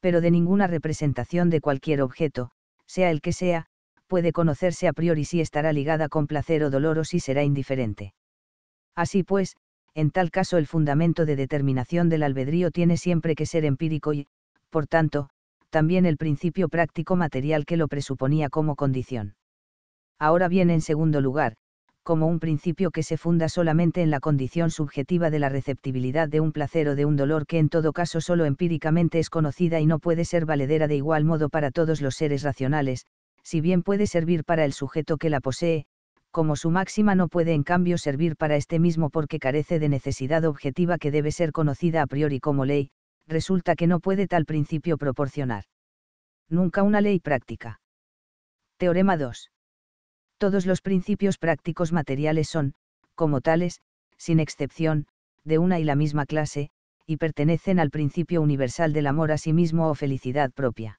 Pero de ninguna representación de cualquier objeto, sea el que sea, puede conocerse a priori si estará ligada con placer o dolor o si será indiferente. Así pues, en tal caso el fundamento de determinación del albedrío tiene siempre que ser empírico y, por tanto, también el principio práctico material que lo presuponía como condición. Ahora bien, en segundo lugar, como un principio que se funda solamente en la condición subjetiva de la receptibilidad de un placer o de un dolor que en todo caso solo empíricamente es conocida y no puede ser valedera de igual modo para todos los seres racionales, si bien puede servir para el sujeto que la posee, como su máxima no puede en cambio servir para este mismo porque carece de necesidad objetiva que debe ser conocida a priori como ley, resulta que no puede tal principio proporcionar. Nunca una ley práctica. Teorema 2. Todos los principios prácticos materiales son, como tales, sin excepción, de una y la misma clase, y pertenecen al principio universal del amor a sí mismo o felicidad propia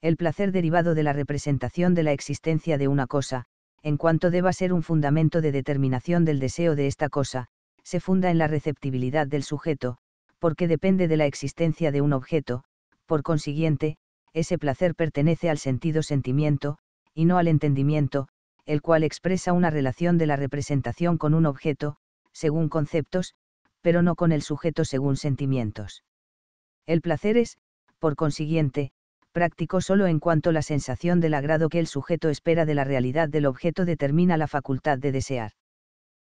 el placer derivado de la representación de la existencia de una cosa, en cuanto deba ser un fundamento de determinación del deseo de esta cosa, se funda en la receptibilidad del sujeto, porque depende de la existencia de un objeto, por consiguiente, ese placer pertenece al sentido sentimiento, y no al entendimiento, el cual expresa una relación de la representación con un objeto, según conceptos, pero no con el sujeto según sentimientos. El placer es, por consiguiente, práctico solo en cuanto la sensación del agrado que el sujeto espera de la realidad del objeto determina la facultad de desear.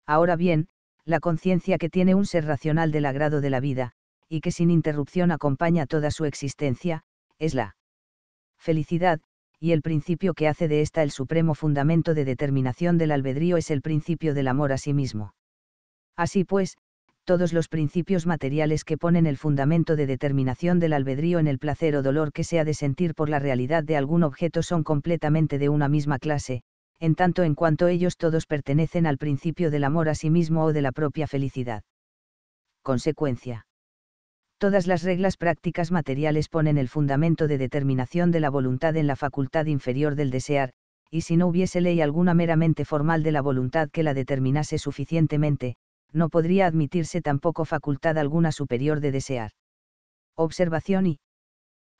Ahora bien, la conciencia que tiene un ser racional del agrado de la vida, y que sin interrupción acompaña toda su existencia, es la felicidad, y el principio que hace de ésta el supremo fundamento de determinación del albedrío es el principio del amor a sí mismo. Así pues, todos los principios materiales que ponen el fundamento de determinación del albedrío en el placer o dolor que se ha de sentir por la realidad de algún objeto son completamente de una misma clase, en tanto en cuanto ellos todos pertenecen al principio del amor a sí mismo o de la propia felicidad. Consecuencia. Todas las reglas prácticas materiales ponen el fundamento de determinación de la voluntad en la facultad inferior del desear, y si no hubiese ley alguna meramente formal de la voluntad que la determinase suficientemente, no podría admitirse tampoco facultad alguna superior de desear. Observación y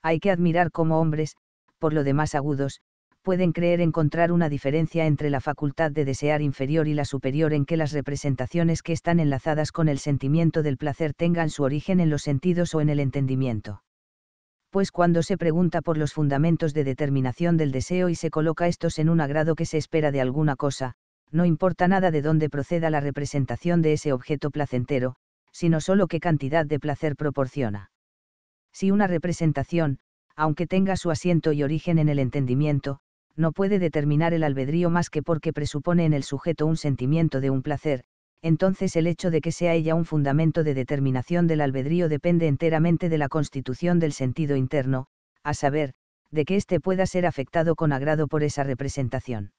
hay que admirar cómo hombres, por lo demás agudos, pueden creer encontrar una diferencia entre la facultad de desear inferior y la superior en que las representaciones que están enlazadas con el sentimiento del placer tengan su origen en los sentidos o en el entendimiento. Pues cuando se pregunta por los fundamentos de determinación del deseo y se coloca estos en un agrado que se espera de alguna cosa, no importa nada de dónde proceda la representación de ese objeto placentero, sino solo qué cantidad de placer proporciona. Si una representación, aunque tenga su asiento y origen en el entendimiento, no puede determinar el albedrío más que porque presupone en el sujeto un sentimiento de un placer, entonces el hecho de que sea ella un fundamento de determinación del albedrío depende enteramente de la constitución del sentido interno, a saber, de que éste pueda ser afectado con agrado por esa representación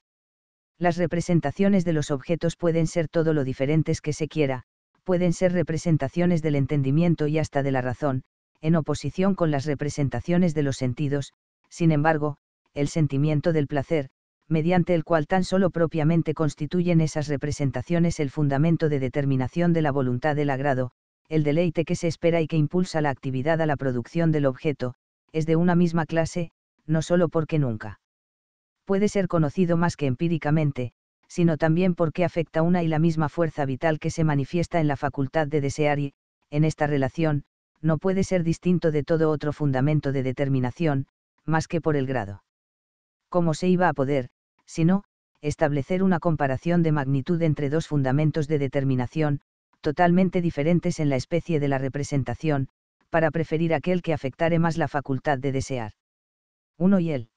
las representaciones de los objetos pueden ser todo lo diferentes que se quiera, pueden ser representaciones del entendimiento y hasta de la razón, en oposición con las representaciones de los sentidos, sin embargo, el sentimiento del placer, mediante el cual tan solo propiamente constituyen esas representaciones el fundamento de determinación de la voluntad del agrado, el deleite que se espera y que impulsa la actividad a la producción del objeto, es de una misma clase, no solo porque nunca puede ser conocido más que empíricamente, sino también porque afecta una y la misma fuerza vital que se manifiesta en la facultad de desear y, en esta relación, no puede ser distinto de todo otro fundamento de determinación, más que por el grado. ¿Cómo se iba a poder, si no, establecer una comparación de magnitud entre dos fundamentos de determinación, totalmente diferentes en la especie de la representación, para preferir aquel que afectare más la facultad de desear? Uno y el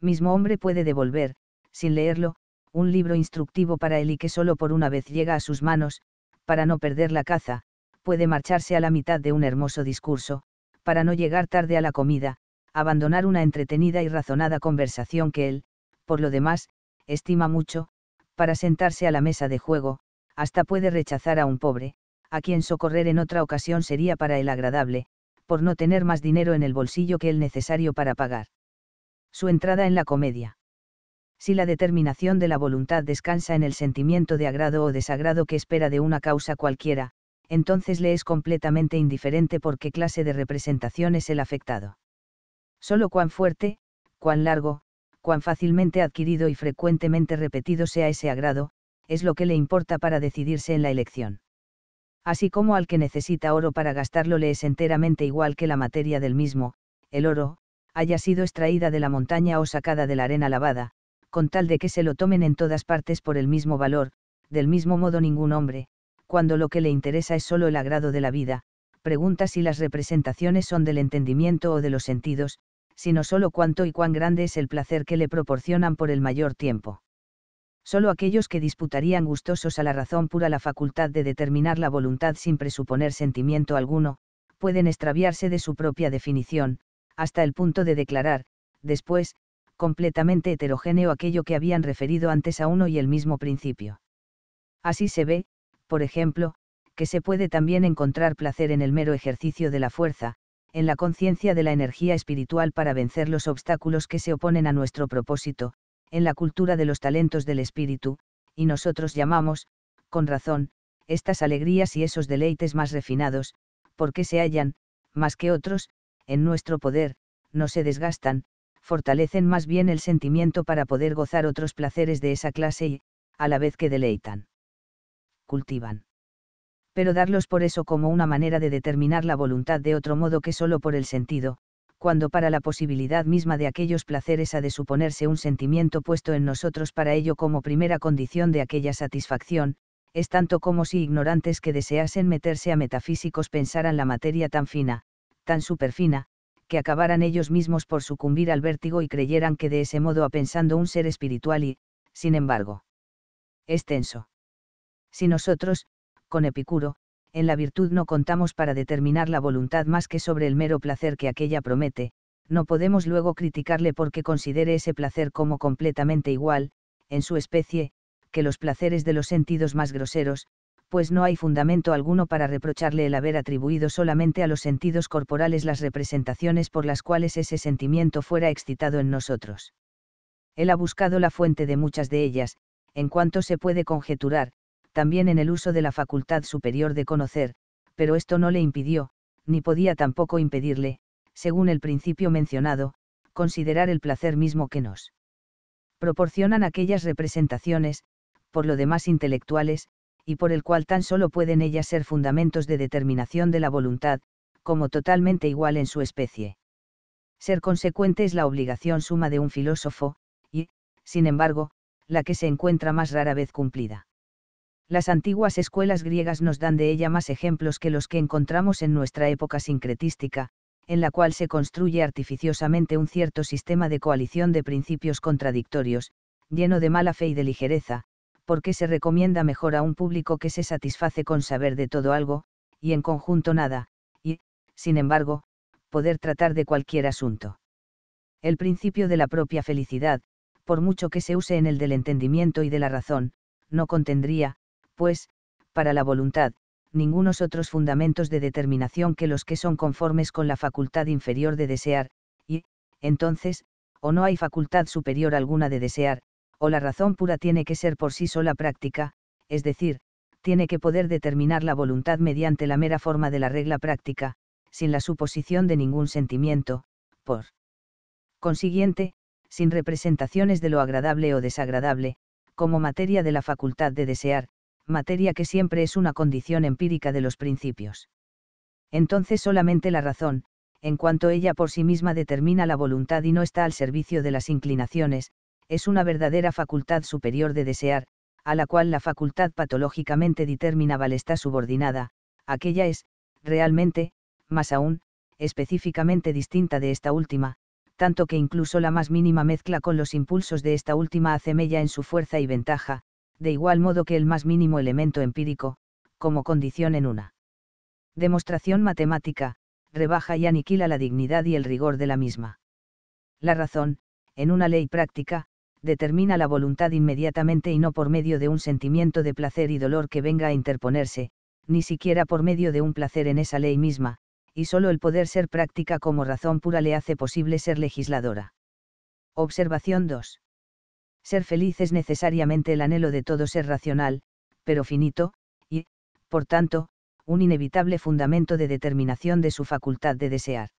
mismo hombre puede devolver, sin leerlo, un libro instructivo para él y que solo por una vez llega a sus manos, para no perder la caza, puede marcharse a la mitad de un hermoso discurso, para no llegar tarde a la comida, abandonar una entretenida y razonada conversación que él, por lo demás, estima mucho, para sentarse a la mesa de juego, hasta puede rechazar a un pobre, a quien socorrer en otra ocasión sería para él agradable, por no tener más dinero en el bolsillo que el necesario para pagar su entrada en la comedia. Si la determinación de la voluntad descansa en el sentimiento de agrado o desagrado que espera de una causa cualquiera, entonces le es completamente indiferente por qué clase de representación es el afectado. Sólo cuán fuerte, cuán largo, cuán fácilmente adquirido y frecuentemente repetido sea ese agrado, es lo que le importa para decidirse en la elección. Así como al que necesita oro para gastarlo le es enteramente igual que la materia del mismo, el oro, haya sido extraída de la montaña o sacada de la arena lavada, con tal de que se lo tomen en todas partes por el mismo valor, del mismo modo ningún hombre, cuando lo que le interesa es solo el agrado de la vida, pregunta si las representaciones son del entendimiento o de los sentidos, sino solo cuánto y cuán grande es el placer que le proporcionan por el mayor tiempo. Solo aquellos que disputarían gustosos a la razón pura la facultad de determinar la voluntad sin presuponer sentimiento alguno, pueden extraviarse de su propia definición, hasta el punto de declarar, después, completamente heterogéneo aquello que habían referido antes a uno y el mismo principio. Así se ve, por ejemplo, que se puede también encontrar placer en el mero ejercicio de la fuerza, en la conciencia de la energía espiritual para vencer los obstáculos que se oponen a nuestro propósito, en la cultura de los talentos del espíritu, y nosotros llamamos, con razón, estas alegrías y esos deleites más refinados, porque se hallan, más que otros, en nuestro poder, no se desgastan, fortalecen más bien el sentimiento para poder gozar otros placeres de esa clase y, a la vez que deleitan, cultivan. Pero darlos por eso como una manera de determinar la voluntad de otro modo que solo por el sentido, cuando para la posibilidad misma de aquellos placeres ha de suponerse un sentimiento puesto en nosotros para ello como primera condición de aquella satisfacción, es tanto como si ignorantes que deseasen meterse a metafísicos pensaran la materia tan fina, tan superfina, que acabaran ellos mismos por sucumbir al vértigo y creyeran que de ese modo apensando un ser espiritual y, sin embargo, extenso. Si nosotros, con Epicuro, en la virtud no contamos para determinar la voluntad más que sobre el mero placer que aquella promete, no podemos luego criticarle porque considere ese placer como completamente igual, en su especie, que los placeres de los sentidos más groseros, pues no hay fundamento alguno para reprocharle el haber atribuido solamente a los sentidos corporales las representaciones por las cuales ese sentimiento fuera excitado en nosotros. Él ha buscado la fuente de muchas de ellas, en cuanto se puede conjeturar, también en el uso de la facultad superior de conocer, pero esto no le impidió, ni podía tampoco impedirle, según el principio mencionado, considerar el placer mismo que nos proporcionan aquellas representaciones, por lo demás intelectuales, y por el cual tan solo pueden ellas ser fundamentos de determinación de la voluntad, como totalmente igual en su especie. Ser consecuente es la obligación suma de un filósofo, y, sin embargo, la que se encuentra más rara vez cumplida. Las antiguas escuelas griegas nos dan de ella más ejemplos que los que encontramos en nuestra época sincretística, en la cual se construye artificiosamente un cierto sistema de coalición de principios contradictorios, lleno de mala fe y de ligereza, porque se recomienda mejor a un público que se satisface con saber de todo algo, y en conjunto nada, y, sin embargo, poder tratar de cualquier asunto. El principio de la propia felicidad, por mucho que se use en el del entendimiento y de la razón, no contendría, pues, para la voluntad, ningunos otros fundamentos de determinación que los que son conformes con la facultad inferior de desear, y, entonces, o no hay facultad superior alguna de desear, o la razón pura tiene que ser por sí sola práctica, es decir, tiene que poder determinar la voluntad mediante la mera forma de la regla práctica, sin la suposición de ningún sentimiento, por consiguiente, sin representaciones de lo agradable o desagradable, como materia de la facultad de desear, materia que siempre es una condición empírica de los principios. Entonces solamente la razón, en cuanto ella por sí misma determina la voluntad y no está al servicio de las inclinaciones, es una verdadera facultad superior de desear, a la cual la facultad patológicamente determinable está subordinada, aquella es, realmente, más aún, específicamente distinta de esta última, tanto que incluso la más mínima mezcla con los impulsos de esta última hace mella en su fuerza y ventaja, de igual modo que el más mínimo elemento empírico, como condición en una demostración matemática, rebaja y aniquila la dignidad y el rigor de la misma. La razón, en una ley práctica, determina la voluntad inmediatamente y no por medio de un sentimiento de placer y dolor que venga a interponerse, ni siquiera por medio de un placer en esa ley misma, y solo el poder ser práctica como razón pura le hace posible ser legisladora. Observación 2. Ser feliz es necesariamente el anhelo de todo ser racional, pero finito, y, por tanto, un inevitable fundamento de determinación de su facultad de desear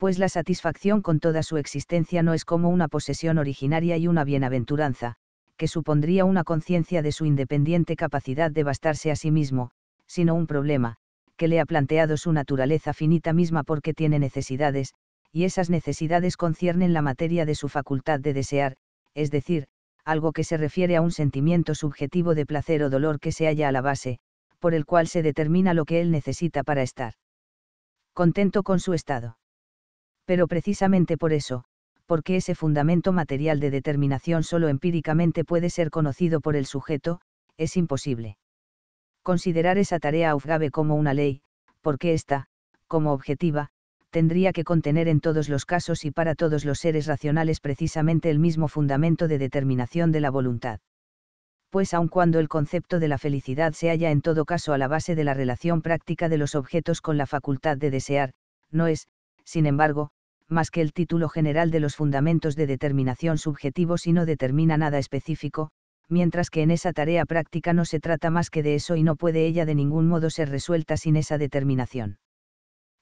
pues la satisfacción con toda su existencia no es como una posesión originaria y una bienaventuranza, que supondría una conciencia de su independiente capacidad de bastarse a sí mismo, sino un problema, que le ha planteado su naturaleza finita misma porque tiene necesidades, y esas necesidades conciernen la materia de su facultad de desear, es decir, algo que se refiere a un sentimiento subjetivo de placer o dolor que se halla a la base, por el cual se determina lo que él necesita para estar contento con su estado pero precisamente por eso, porque ese fundamento material de determinación solo empíricamente puede ser conocido por el sujeto, es imposible. Considerar esa tarea aufgabe como una ley, porque ésta, como objetiva, tendría que contener en todos los casos y para todos los seres racionales precisamente el mismo fundamento de determinación de la voluntad. Pues aun cuando el concepto de la felicidad se halla en todo caso a la base de la relación práctica de los objetos con la facultad de desear, no es, sin embargo, más que el título general de los fundamentos de determinación subjetivos y no determina nada específico, mientras que en esa tarea práctica no se trata más que de eso y no puede ella de ningún modo ser resuelta sin esa determinación.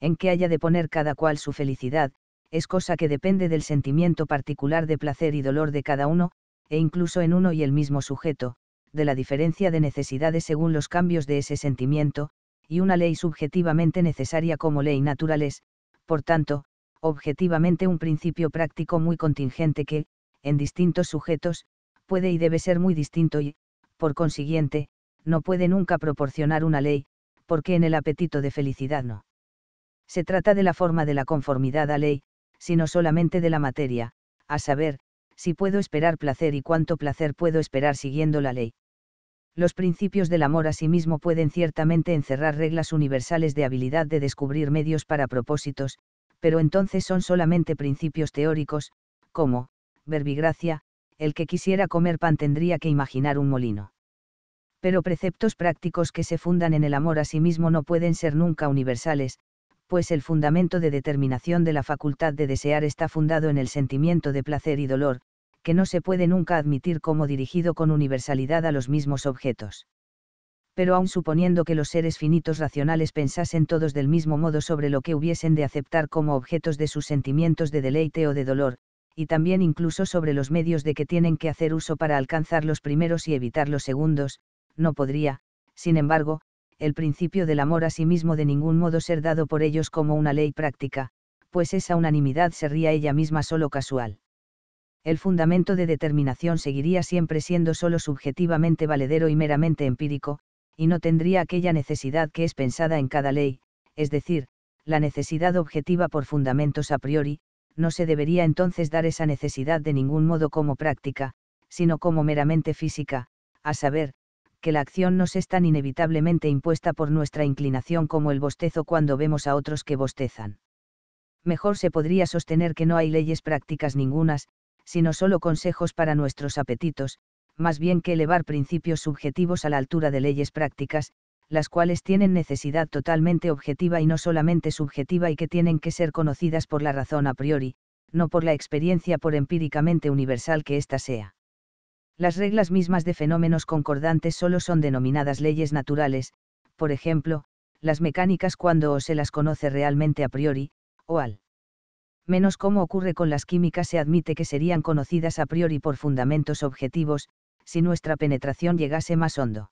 En que haya de poner cada cual su felicidad, es cosa que depende del sentimiento particular de placer y dolor de cada uno, e incluso en uno y el mismo sujeto, de la diferencia de necesidades según los cambios de ese sentimiento, y una ley subjetivamente necesaria como ley natural es, por tanto, objetivamente un principio práctico muy contingente que, en distintos sujetos, puede y debe ser muy distinto y, por consiguiente, no puede nunca proporcionar una ley, porque en el apetito de felicidad no. Se trata de la forma de la conformidad a ley, sino solamente de la materia, a saber, si puedo esperar placer y cuánto placer puedo esperar siguiendo la ley. Los principios del amor a sí mismo pueden ciertamente encerrar reglas universales de habilidad de descubrir medios para propósitos, pero entonces son solamente principios teóricos, como, verbigracia, el que quisiera comer pan tendría que imaginar un molino. Pero preceptos prácticos que se fundan en el amor a sí mismo no pueden ser nunca universales, pues el fundamento de determinación de la facultad de desear está fundado en el sentimiento de placer y dolor, que no se puede nunca admitir como dirigido con universalidad a los mismos objetos pero aun suponiendo que los seres finitos racionales pensasen todos del mismo modo sobre lo que hubiesen de aceptar como objetos de sus sentimientos de deleite o de dolor, y también incluso sobre los medios de que tienen que hacer uso para alcanzar los primeros y evitar los segundos, no podría, sin embargo, el principio del amor a sí mismo de ningún modo ser dado por ellos como una ley práctica, pues esa unanimidad sería ella misma solo casual. El fundamento de determinación seguiría siempre siendo solo subjetivamente valedero y meramente empírico, y no tendría aquella necesidad que es pensada en cada ley, es decir, la necesidad objetiva por fundamentos a priori, no se debería entonces dar esa necesidad de ningún modo como práctica, sino como meramente física, a saber, que la acción nos es tan inevitablemente impuesta por nuestra inclinación como el bostezo cuando vemos a otros que bostezan. Mejor se podría sostener que no hay leyes prácticas ningunas, sino solo consejos para nuestros apetitos, más bien que elevar principios subjetivos a la altura de leyes prácticas, las cuales tienen necesidad totalmente objetiva y no solamente subjetiva y que tienen que ser conocidas por la razón a priori, no por la experiencia por empíricamente universal que ésta sea. Las reglas mismas de fenómenos concordantes solo son denominadas leyes naturales, por ejemplo, las mecánicas cuando o se las conoce realmente a priori, o al menos como ocurre con las químicas se admite que serían conocidas a priori por fundamentos objetivos, si nuestra penetración llegase más hondo.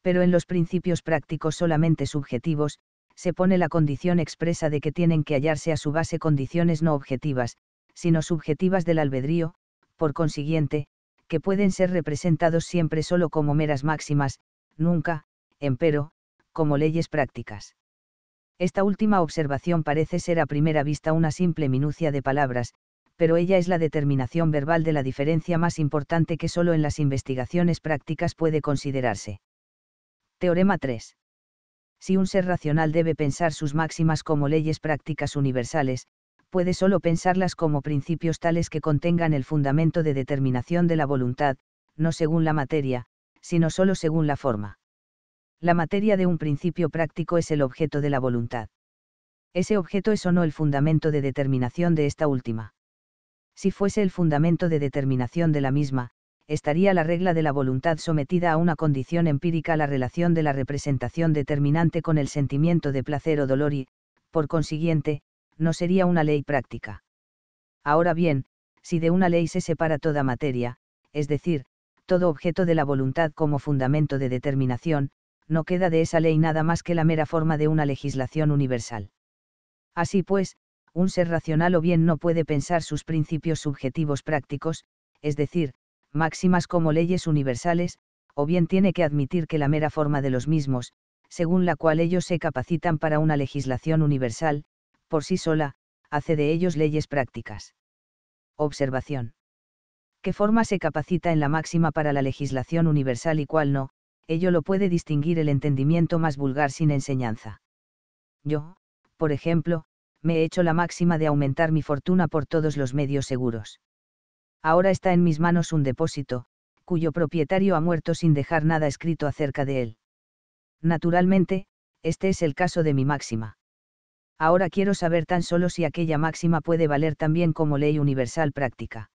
Pero en los principios prácticos solamente subjetivos, se pone la condición expresa de que tienen que hallarse a su base condiciones no objetivas, sino subjetivas del albedrío, por consiguiente, que pueden ser representados siempre solo como meras máximas, nunca, empero, como leyes prácticas. Esta última observación parece ser a primera vista una simple minucia de palabras, pero ella es la determinación verbal de la diferencia más importante que solo en las investigaciones prácticas puede considerarse. Teorema 3. Si un ser racional debe pensar sus máximas como leyes prácticas universales, puede solo pensarlas como principios tales que contengan el fundamento de determinación de la voluntad, no según la materia, sino solo según la forma. La materia de un principio práctico es el objeto de la voluntad. Ese objeto es o no el fundamento de determinación de esta última si fuese el fundamento de determinación de la misma, estaría la regla de la voluntad sometida a una condición empírica la relación de la representación determinante con el sentimiento de placer o dolor y, por consiguiente, no sería una ley práctica. Ahora bien, si de una ley se separa toda materia, es decir, todo objeto de la voluntad como fundamento de determinación, no queda de esa ley nada más que la mera forma de una legislación universal. Así pues, un ser racional o bien no puede pensar sus principios subjetivos prácticos, es decir, máximas como leyes universales, o bien tiene que admitir que la mera forma de los mismos, según la cual ellos se capacitan para una legislación universal, por sí sola, hace de ellos leyes prácticas. Observación. ¿Qué forma se capacita en la máxima para la legislación universal y cuál no? Ello lo puede distinguir el entendimiento más vulgar sin enseñanza. Yo, por ejemplo, me he hecho la máxima de aumentar mi fortuna por todos los medios seguros. Ahora está en mis manos un depósito, cuyo propietario ha muerto sin dejar nada escrito acerca de él. Naturalmente, este es el caso de mi máxima. Ahora quiero saber tan solo si aquella máxima puede valer también como ley universal práctica.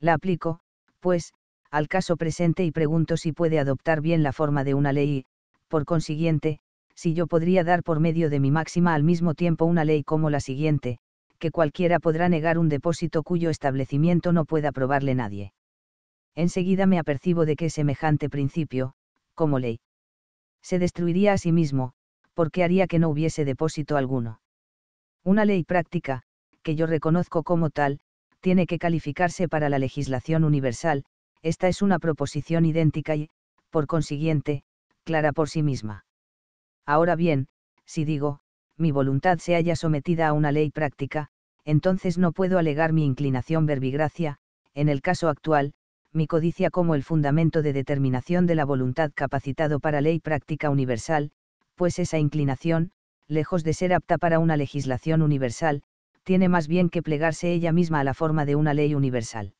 La aplico, pues, al caso presente y pregunto si puede adoptar bien la forma de una ley y, por consiguiente, si yo podría dar por medio de mi máxima al mismo tiempo una ley como la siguiente, que cualquiera podrá negar un depósito cuyo establecimiento no pueda probarle nadie. Enseguida me apercibo de que semejante principio, como ley, se destruiría a sí mismo, porque haría que no hubiese depósito alguno. Una ley práctica, que yo reconozco como tal, tiene que calificarse para la legislación universal, esta es una proposición idéntica y, por consiguiente, clara por sí misma. Ahora bien, si digo, mi voluntad se haya sometida a una ley práctica, entonces no puedo alegar mi inclinación verbigracia, en el caso actual, mi codicia como el fundamento de determinación de la voluntad capacitado para ley práctica universal, pues esa inclinación, lejos de ser apta para una legislación universal, tiene más bien que plegarse ella misma a la forma de una ley universal.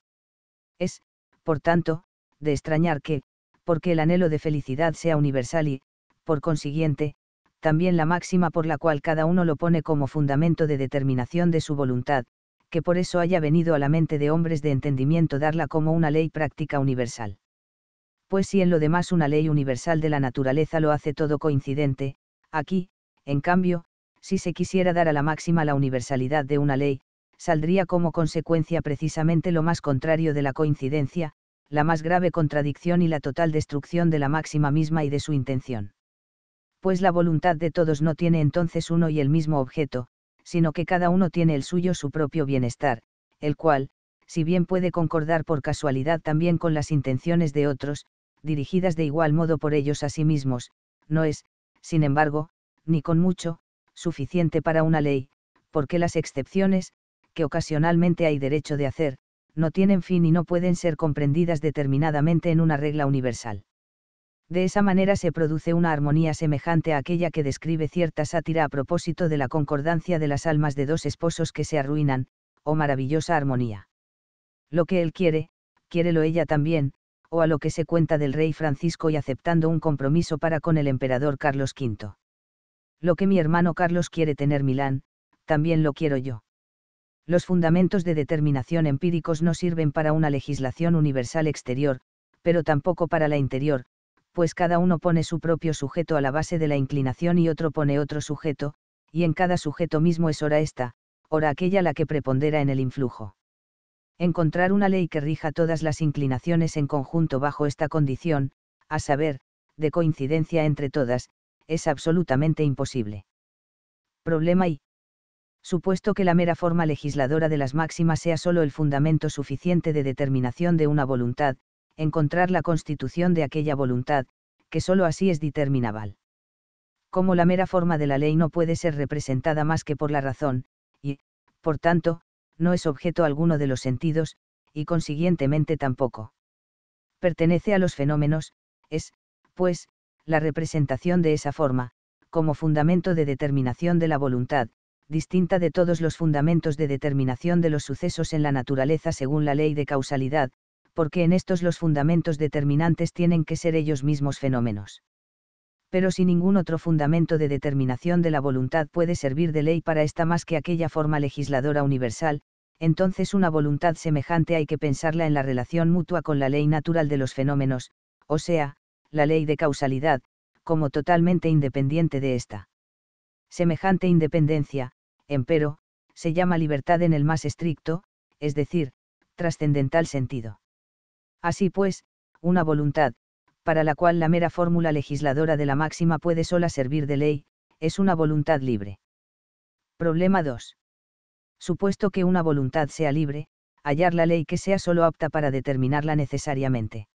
Es, por tanto, de extrañar que, porque el anhelo de felicidad sea universal y, por consiguiente, también la máxima por la cual cada uno lo pone como fundamento de determinación de su voluntad, que por eso haya venido a la mente de hombres de entendimiento darla como una ley práctica universal. Pues si en lo demás una ley universal de la naturaleza lo hace todo coincidente, aquí, en cambio, si se quisiera dar a la máxima la universalidad de una ley, saldría como consecuencia precisamente lo más contrario de la coincidencia, la más grave contradicción y la total destrucción de la máxima misma y de su intención pues la voluntad de todos no tiene entonces uno y el mismo objeto, sino que cada uno tiene el suyo su propio bienestar, el cual, si bien puede concordar por casualidad también con las intenciones de otros, dirigidas de igual modo por ellos a sí mismos, no es, sin embargo, ni con mucho, suficiente para una ley, porque las excepciones, que ocasionalmente hay derecho de hacer, no tienen fin y no pueden ser comprendidas determinadamente en una regla universal de esa manera se produce una armonía semejante a aquella que describe cierta sátira a propósito de la concordancia de las almas de dos esposos que se arruinan, o oh maravillosa armonía. Lo que él quiere, quiérelo ella también, o a lo que se cuenta del rey Francisco y aceptando un compromiso para con el emperador Carlos V. Lo que mi hermano Carlos quiere tener Milán, también lo quiero yo. Los fundamentos de determinación empíricos no sirven para una legislación universal exterior, pero tampoco para la interior, pues cada uno pone su propio sujeto a la base de la inclinación y otro pone otro sujeto, y en cada sujeto mismo es hora esta, hora aquella la que prepondera en el influjo. Encontrar una ley que rija todas las inclinaciones en conjunto bajo esta condición, a saber, de coincidencia entre todas, es absolutamente imposible. Problema y supuesto que la mera forma legisladora de las máximas sea sólo el fundamento suficiente de determinación de una voluntad, encontrar la constitución de aquella voluntad, que sólo así es determinable. Como la mera forma de la ley no puede ser representada más que por la razón, y, por tanto, no es objeto alguno de los sentidos, y consiguientemente tampoco. Pertenece a los fenómenos, es, pues, la representación de esa forma, como fundamento de determinación de la voluntad, distinta de todos los fundamentos de determinación de los sucesos en la naturaleza según la ley de causalidad, porque en estos los fundamentos determinantes tienen que ser ellos mismos fenómenos. Pero si ningún otro fundamento de determinación de la voluntad puede servir de ley para esta más que aquella forma legisladora universal, entonces una voluntad semejante hay que pensarla en la relación mutua con la ley natural de los fenómenos, o sea, la ley de causalidad, como totalmente independiente de esta. Semejante independencia, empero, se llama libertad en el más estricto, es decir, trascendental sentido. Así pues, una voluntad, para la cual la mera fórmula legisladora de la máxima puede sola servir de ley, es una voluntad libre. Problema 2. Supuesto que una voluntad sea libre, hallar la ley que sea solo apta para determinarla necesariamente.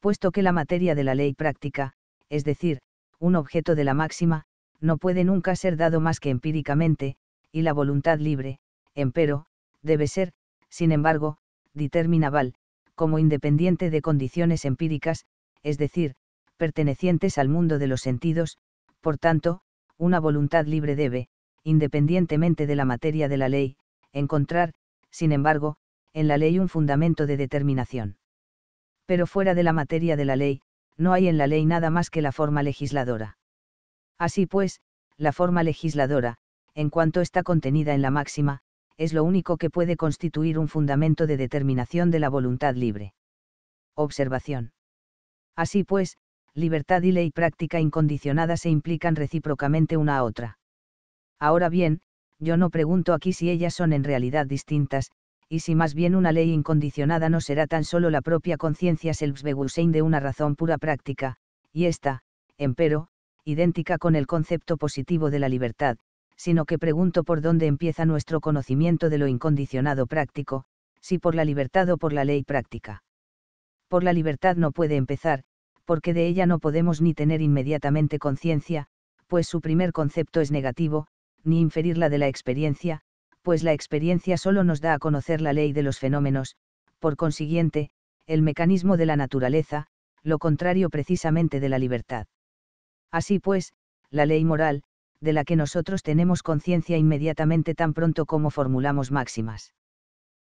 Puesto que la materia de la ley práctica, es decir, un objeto de la máxima, no puede nunca ser dado más que empíricamente, y la voluntad libre, empero, debe ser, sin embargo, determinable como independiente de condiciones empíricas, es decir, pertenecientes al mundo de los sentidos, por tanto, una voluntad libre debe, independientemente de la materia de la ley, encontrar, sin embargo, en la ley un fundamento de determinación. Pero fuera de la materia de la ley, no hay en la ley nada más que la forma legisladora. Así pues, la forma legisladora, en cuanto está contenida en la máxima, es lo único que puede constituir un fundamento de determinación de la voluntad libre. Observación. Así pues, libertad y ley práctica incondicionada se implican recíprocamente una a otra. Ahora bien, yo no pregunto aquí si ellas son en realidad distintas, y si más bien una ley incondicionada no será tan solo la propia conciencia selbstbewusstsein de una razón pura práctica, y esta, empero, idéntica con el concepto positivo de la libertad, sino que pregunto por dónde empieza nuestro conocimiento de lo incondicionado práctico, si por la libertad o por la ley práctica. Por la libertad no puede empezar, porque de ella no podemos ni tener inmediatamente conciencia, pues su primer concepto es negativo, ni inferirla de la experiencia, pues la experiencia solo nos da a conocer la ley de los fenómenos, por consiguiente, el mecanismo de la naturaleza, lo contrario precisamente de la libertad. Así pues, la ley moral, de la que nosotros tenemos conciencia inmediatamente tan pronto como formulamos máximas.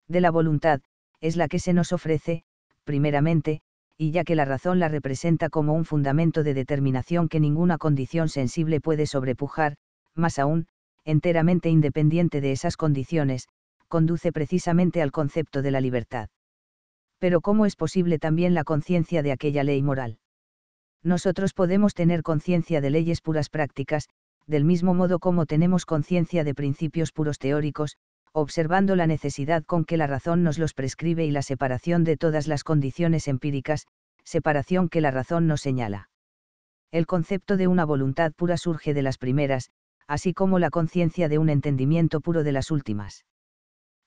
De la voluntad, es la que se nos ofrece, primeramente, y ya que la razón la representa como un fundamento de determinación que ninguna condición sensible puede sobrepujar, más aún, enteramente independiente de esas condiciones, conduce precisamente al concepto de la libertad. Pero ¿cómo es posible también la conciencia de aquella ley moral? Nosotros podemos tener conciencia de leyes puras prácticas, del mismo modo como tenemos conciencia de principios puros teóricos, observando la necesidad con que la razón nos los prescribe y la separación de todas las condiciones empíricas, separación que la razón nos señala. El concepto de una voluntad pura surge de las primeras, así como la conciencia de un entendimiento puro de las últimas.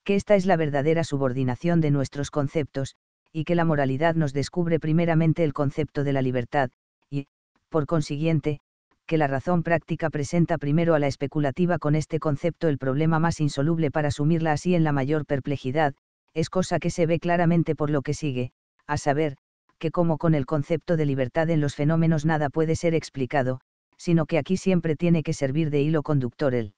Que esta es la verdadera subordinación de nuestros conceptos, y que la moralidad nos descubre primeramente el concepto de la libertad, y, por consiguiente, que la razón práctica presenta primero a la especulativa con este concepto el problema más insoluble para asumirla así en la mayor perplejidad, es cosa que se ve claramente por lo que sigue, a saber, que como con el concepto de libertad en los fenómenos nada puede ser explicado, sino que aquí siempre tiene que servir de hilo conductor el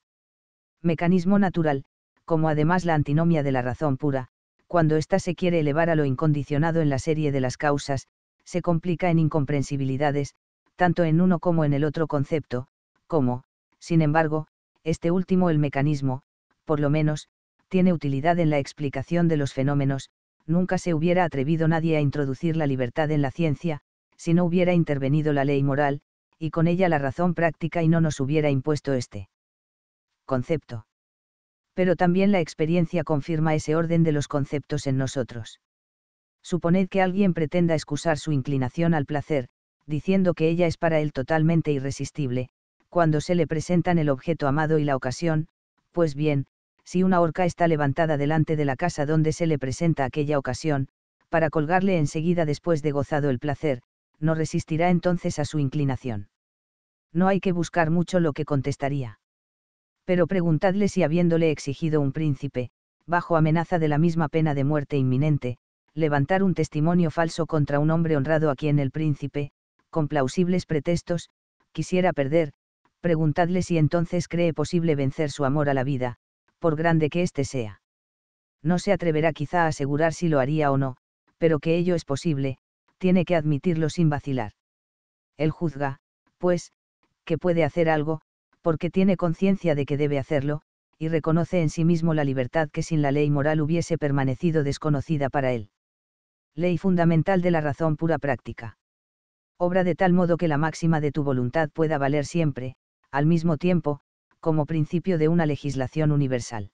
mecanismo natural, como además la antinomia de la razón pura, cuando ésta se quiere elevar a lo incondicionado en la serie de las causas, se complica en incomprensibilidades, tanto en uno como en el otro concepto, como, sin embargo, este último el mecanismo, por lo menos, tiene utilidad en la explicación de los fenómenos, nunca se hubiera atrevido nadie a introducir la libertad en la ciencia, si no hubiera intervenido la ley moral, y con ella la razón práctica y no nos hubiera impuesto este concepto. Pero también la experiencia confirma ese orden de los conceptos en nosotros. Suponed que alguien pretenda excusar su inclinación al placer, diciendo que ella es para él totalmente irresistible, cuando se le presentan el objeto amado y la ocasión, pues bien, si una horca está levantada delante de la casa donde se le presenta aquella ocasión, para colgarle enseguida después de gozado el placer, no resistirá entonces a su inclinación. No hay que buscar mucho lo que contestaría. Pero preguntadle si habiéndole exigido un príncipe, bajo amenaza de la misma pena de muerte inminente, levantar un testimonio falso contra un hombre honrado a quien el príncipe, con plausibles pretextos, quisiera perder, preguntadle si entonces cree posible vencer su amor a la vida, por grande que éste sea. No se atreverá quizá a asegurar si lo haría o no, pero que ello es posible, tiene que admitirlo sin vacilar. Él juzga, pues, que puede hacer algo, porque tiene conciencia de que debe hacerlo, y reconoce en sí mismo la libertad que sin la ley moral hubiese permanecido desconocida para él. Ley fundamental de la razón pura práctica obra de tal modo que la máxima de tu voluntad pueda valer siempre, al mismo tiempo, como principio de una legislación universal.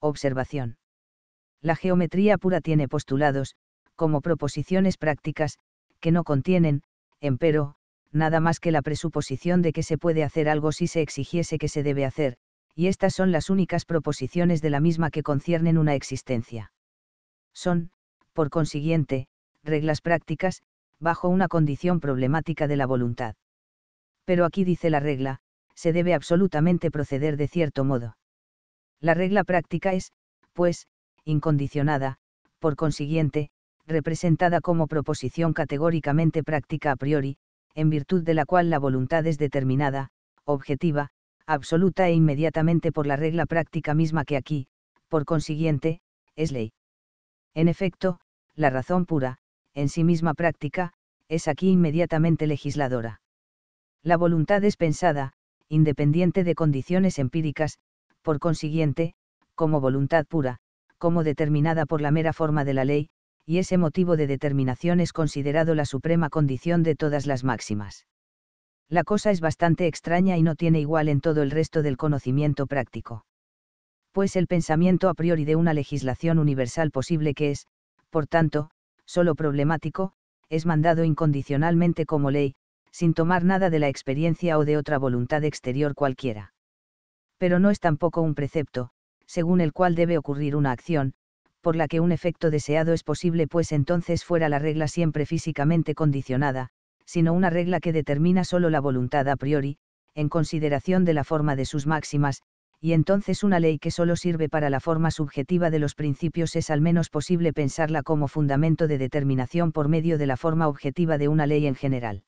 Observación. La geometría pura tiene postulados, como proposiciones prácticas, que no contienen, empero, nada más que la presuposición de que se puede hacer algo si se exigiese que se debe hacer, y estas son las únicas proposiciones de la misma que conciernen una existencia. Son, por consiguiente, reglas prácticas, bajo una condición problemática de la voluntad. Pero aquí dice la regla, se debe absolutamente proceder de cierto modo. La regla práctica es, pues, incondicionada, por consiguiente, representada como proposición categóricamente práctica a priori, en virtud de la cual la voluntad es determinada, objetiva, absoluta e inmediatamente por la regla práctica misma que aquí, por consiguiente, es ley. En efecto, la razón pura, en sí misma práctica, es aquí inmediatamente legisladora. La voluntad es pensada, independiente de condiciones empíricas, por consiguiente, como voluntad pura, como determinada por la mera forma de la ley, y ese motivo de determinación es considerado la suprema condición de todas las máximas. La cosa es bastante extraña y no tiene igual en todo el resto del conocimiento práctico. Pues el pensamiento a priori de una legislación universal posible que es, por tanto, solo problemático, es mandado incondicionalmente como ley, sin tomar nada de la experiencia o de otra voluntad exterior cualquiera. Pero no es tampoco un precepto, según el cual debe ocurrir una acción, por la que un efecto deseado es posible, pues entonces fuera la regla siempre físicamente condicionada, sino una regla que determina solo la voluntad a priori, en consideración de la forma de sus máximas, y entonces una ley que solo sirve para la forma subjetiva de los principios es al menos posible pensarla como fundamento de determinación por medio de la forma objetiva de una ley en general.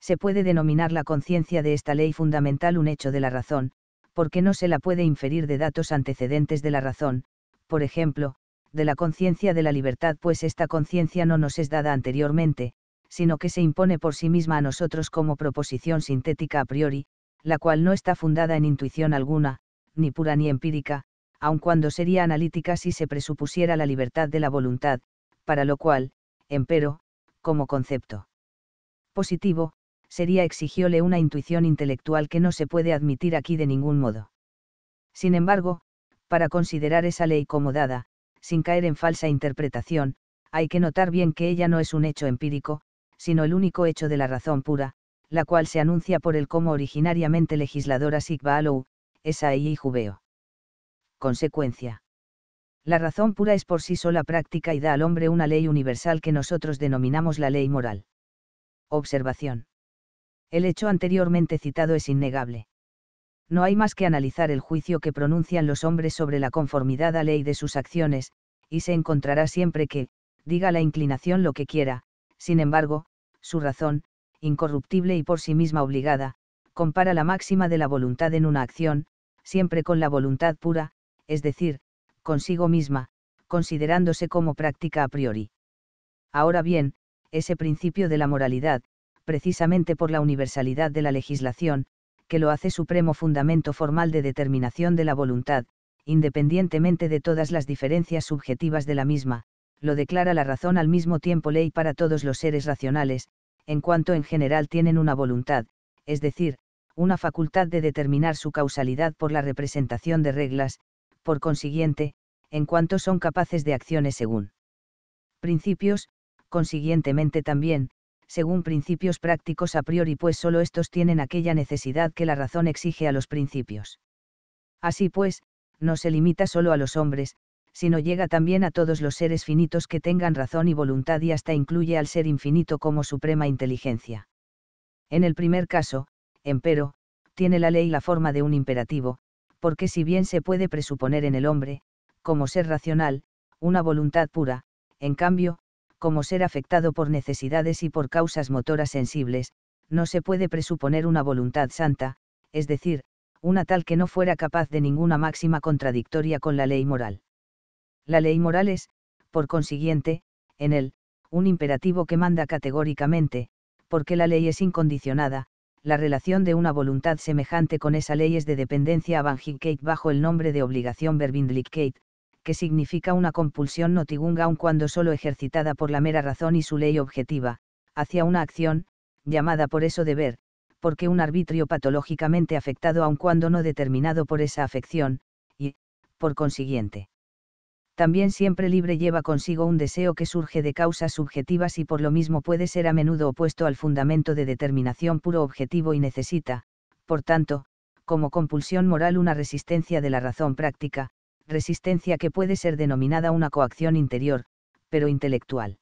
Se puede denominar la conciencia de esta ley fundamental un hecho de la razón, porque no se la puede inferir de datos antecedentes de la razón, por ejemplo, de la conciencia de la libertad, pues esta conciencia no nos es dada anteriormente, sino que se impone por sí misma a nosotros como proposición sintética a priori, la cual no está fundada en intuición alguna, ni pura ni empírica, aun cuando sería analítica si se presupusiera la libertad de la voluntad, para lo cual, empero, como concepto positivo, sería exigióle una intuición intelectual que no se puede admitir aquí de ningún modo. Sin embargo, para considerar esa ley como dada, sin caer en falsa interpretación, hay que notar bien que ella no es un hecho empírico, sino el único hecho de la razón pura, la cual se anuncia por el como originariamente legisladora Sigba Alou, ahí y Jubeo. Consecuencia. La razón pura es por sí sola práctica y da al hombre una ley universal que nosotros denominamos la ley moral. Observación. El hecho anteriormente citado es innegable. No hay más que analizar el juicio que pronuncian los hombres sobre la conformidad a ley de sus acciones, y se encontrará siempre que, diga la inclinación lo que quiera, sin embargo, su razón, incorruptible y por sí misma obligada, compara la máxima de la voluntad en una acción, siempre con la voluntad pura, es decir, consigo misma, considerándose como práctica a priori. Ahora bien, ese principio de la moralidad, precisamente por la universalidad de la legislación, que lo hace supremo fundamento formal de determinación de la voluntad, independientemente de todas las diferencias subjetivas de la misma, lo declara la razón al mismo tiempo ley para todos los seres racionales, en cuanto en general tienen una voluntad, es decir, una facultad de determinar su causalidad por la representación de reglas, por consiguiente, en cuanto son capaces de acciones según principios, consiguientemente también, según principios prácticos a priori, pues sólo estos tienen aquella necesidad que la razón exige a los principios. Así pues, no se limita solo a los hombres, sino llega también a todos los seres finitos que tengan razón y voluntad y hasta incluye al ser infinito como suprema inteligencia. En el primer caso, empero, tiene la ley la forma de un imperativo, porque si bien se puede presuponer en el hombre, como ser racional, una voluntad pura, en cambio, como ser afectado por necesidades y por causas motoras sensibles, no se puede presuponer una voluntad santa, es decir, una tal que no fuera capaz de ninguna máxima contradictoria con la ley moral. La ley moral es, por consiguiente, en él, un imperativo que manda categóricamente, porque la ley es incondicionada, la relación de una voluntad semejante con esa ley es de dependencia Vanjikate bajo el nombre de obligación verbindlichkeit, que significa una compulsión notigunga aun cuando solo ejercitada por la mera razón y su ley objetiva, hacia una acción, llamada por eso deber, porque un arbitrio patológicamente afectado aun cuando no determinado por esa afección, y, por consiguiente, también siempre libre lleva consigo un deseo que surge de causas subjetivas y por lo mismo puede ser a menudo opuesto al fundamento de determinación puro objetivo y necesita, por tanto, como compulsión moral una resistencia de la razón práctica, resistencia que puede ser denominada una coacción interior, pero intelectual.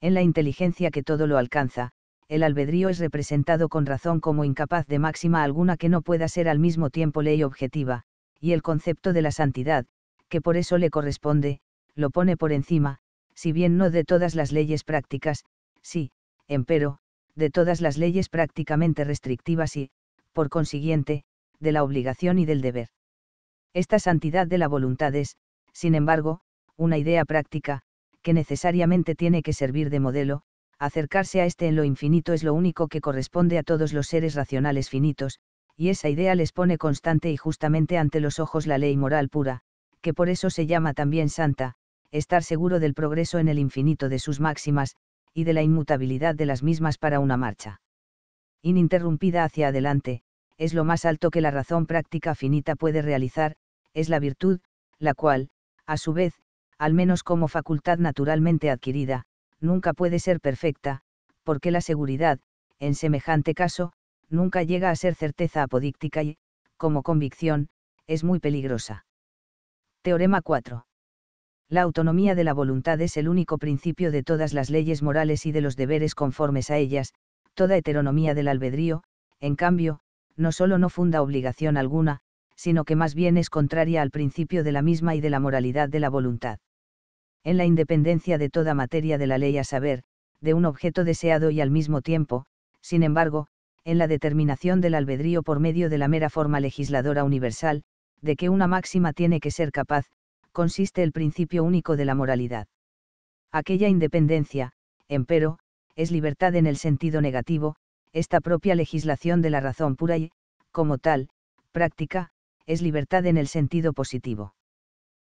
En la inteligencia que todo lo alcanza, el albedrío es representado con razón como incapaz de máxima alguna que no pueda ser al mismo tiempo ley objetiva, y el concepto de la santidad, que por eso le corresponde, lo pone por encima, si bien no de todas las leyes prácticas, sí, empero, de todas las leyes prácticamente restrictivas y, por consiguiente, de la obligación y del deber. Esta santidad de la voluntad es, sin embargo, una idea práctica, que necesariamente tiene que servir de modelo, acercarse a este en lo infinito es lo único que corresponde a todos los seres racionales finitos, y esa idea les pone constante y justamente ante los ojos la ley moral pura, que por eso se llama también santa, estar seguro del progreso en el infinito de sus máximas, y de la inmutabilidad de las mismas para una marcha. Ininterrumpida hacia adelante, es lo más alto que la razón práctica finita puede realizar, es la virtud, la cual, a su vez, al menos como facultad naturalmente adquirida, nunca puede ser perfecta, porque la seguridad, en semejante caso, nunca llega a ser certeza apodíctica y, como convicción, es muy peligrosa. Teorema 4. La autonomía de la voluntad es el único principio de todas las leyes morales y de los deberes conformes a ellas, toda heteronomía del albedrío, en cambio, no solo no funda obligación alguna, sino que más bien es contraria al principio de la misma y de la moralidad de la voluntad. En la independencia de toda materia de la ley a saber, de un objeto deseado y al mismo tiempo, sin embargo, en la determinación del albedrío por medio de la mera forma legisladora universal, de que una máxima tiene que ser capaz, consiste el principio único de la moralidad. Aquella independencia, empero, es libertad en el sentido negativo, esta propia legislación de la razón pura y, como tal, práctica, es libertad en el sentido positivo.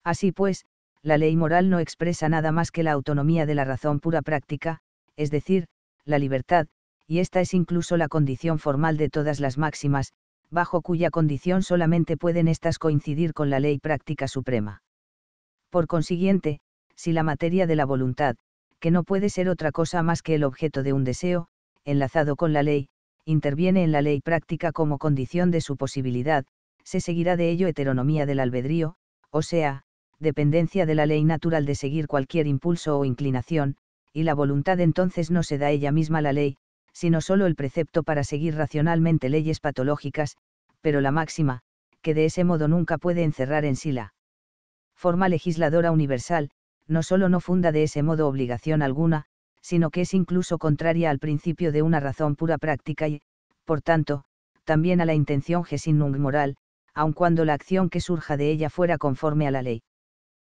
Así pues, la ley moral no expresa nada más que la autonomía de la razón pura práctica, es decir, la libertad, y esta es incluso la condición formal de todas las máximas, bajo cuya condición solamente pueden éstas coincidir con la ley práctica suprema. Por consiguiente, si la materia de la voluntad, que no puede ser otra cosa más que el objeto de un deseo, enlazado con la ley, interviene en la ley práctica como condición de su posibilidad, se seguirá de ello heteronomía del albedrío, o sea, dependencia de la ley natural de seguir cualquier impulso o inclinación, y la voluntad entonces no se da ella misma la ley, sino solo el precepto para seguir racionalmente leyes patológicas, pero la máxima, que de ese modo nunca puede encerrar en sí la forma legisladora universal, no solo no funda de ese modo obligación alguna, sino que es incluso contraria al principio de una razón pura práctica y, por tanto, también a la intención gesinung moral, aun cuando la acción que surja de ella fuera conforme a la ley.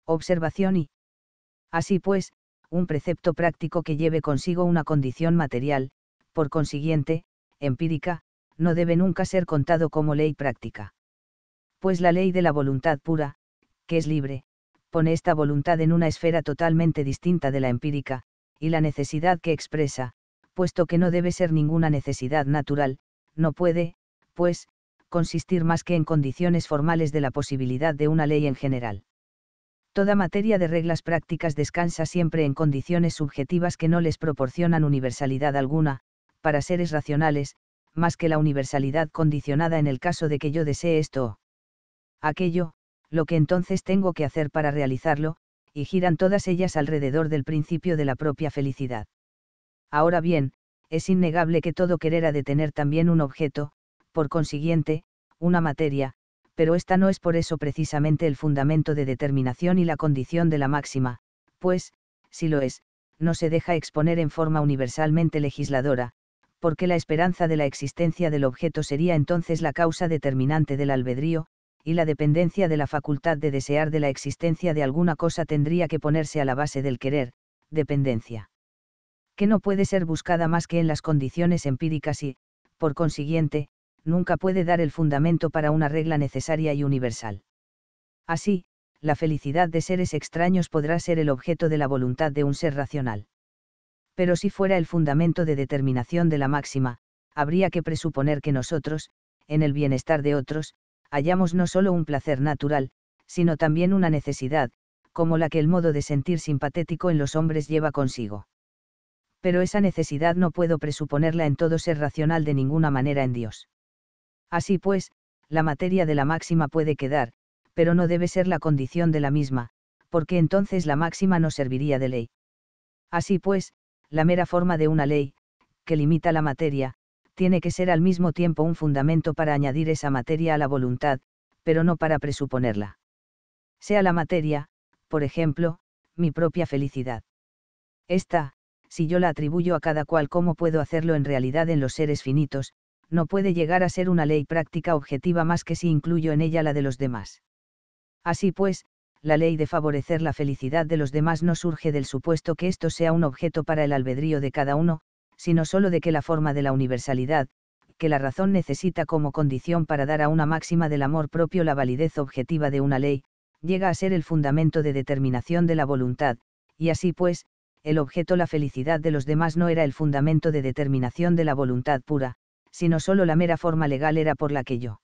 Observación y. Así pues, un precepto práctico que lleve consigo una condición material, por consiguiente, empírica, no debe nunca ser contado como ley práctica. Pues la ley de la voluntad pura, que es libre, pone esta voluntad en una esfera totalmente distinta de la empírica, y la necesidad que expresa, puesto que no debe ser ninguna necesidad natural, no puede, pues, consistir más que en condiciones formales de la posibilidad de una ley en general. Toda materia de reglas prácticas descansa siempre en condiciones subjetivas que no les proporcionan universalidad alguna, para seres racionales, más que la universalidad condicionada en el caso de que yo desee esto o aquello, lo que entonces tengo que hacer para realizarlo, y giran todas ellas alrededor del principio de la propia felicidad. Ahora bien, es innegable que todo querer ha de tener también un objeto, por consiguiente, una materia, pero esta no es por eso precisamente el fundamento de determinación y la condición de la máxima, pues, si lo es, no se deja exponer en forma universalmente legisladora, porque la esperanza de la existencia del objeto sería entonces la causa determinante del albedrío, y la dependencia de la facultad de desear de la existencia de alguna cosa tendría que ponerse a la base del querer, dependencia. Que no puede ser buscada más que en las condiciones empíricas y, por consiguiente, nunca puede dar el fundamento para una regla necesaria y universal. Así, la felicidad de seres extraños podrá ser el objeto de la voluntad de un ser racional pero si fuera el fundamento de determinación de la máxima, habría que presuponer que nosotros, en el bienestar de otros, hallamos no solo un placer natural, sino también una necesidad, como la que el modo de sentir simpatético en los hombres lleva consigo. Pero esa necesidad no puedo presuponerla en todo ser racional de ninguna manera en Dios. Así pues, la materia de la máxima puede quedar, pero no debe ser la condición de la misma, porque entonces la máxima no serviría de ley. Así pues, la mera forma de una ley, que limita la materia, tiene que ser al mismo tiempo un fundamento para añadir esa materia a la voluntad, pero no para presuponerla. Sea la materia, por ejemplo, mi propia felicidad. Esta, si yo la atribuyo a cada cual como puedo hacerlo en realidad en los seres finitos, no puede llegar a ser una ley práctica objetiva más que si incluyo en ella la de los demás. Así pues, la ley de favorecer la felicidad de los demás no surge del supuesto que esto sea un objeto para el albedrío de cada uno, sino sólo de que la forma de la universalidad, que la razón necesita como condición para dar a una máxima del amor propio la validez objetiva de una ley, llega a ser el fundamento de determinación de la voluntad, y así pues, el objeto la felicidad de los demás no era el fundamento de determinación de la voluntad pura, sino sólo la mera forma legal era por la que yo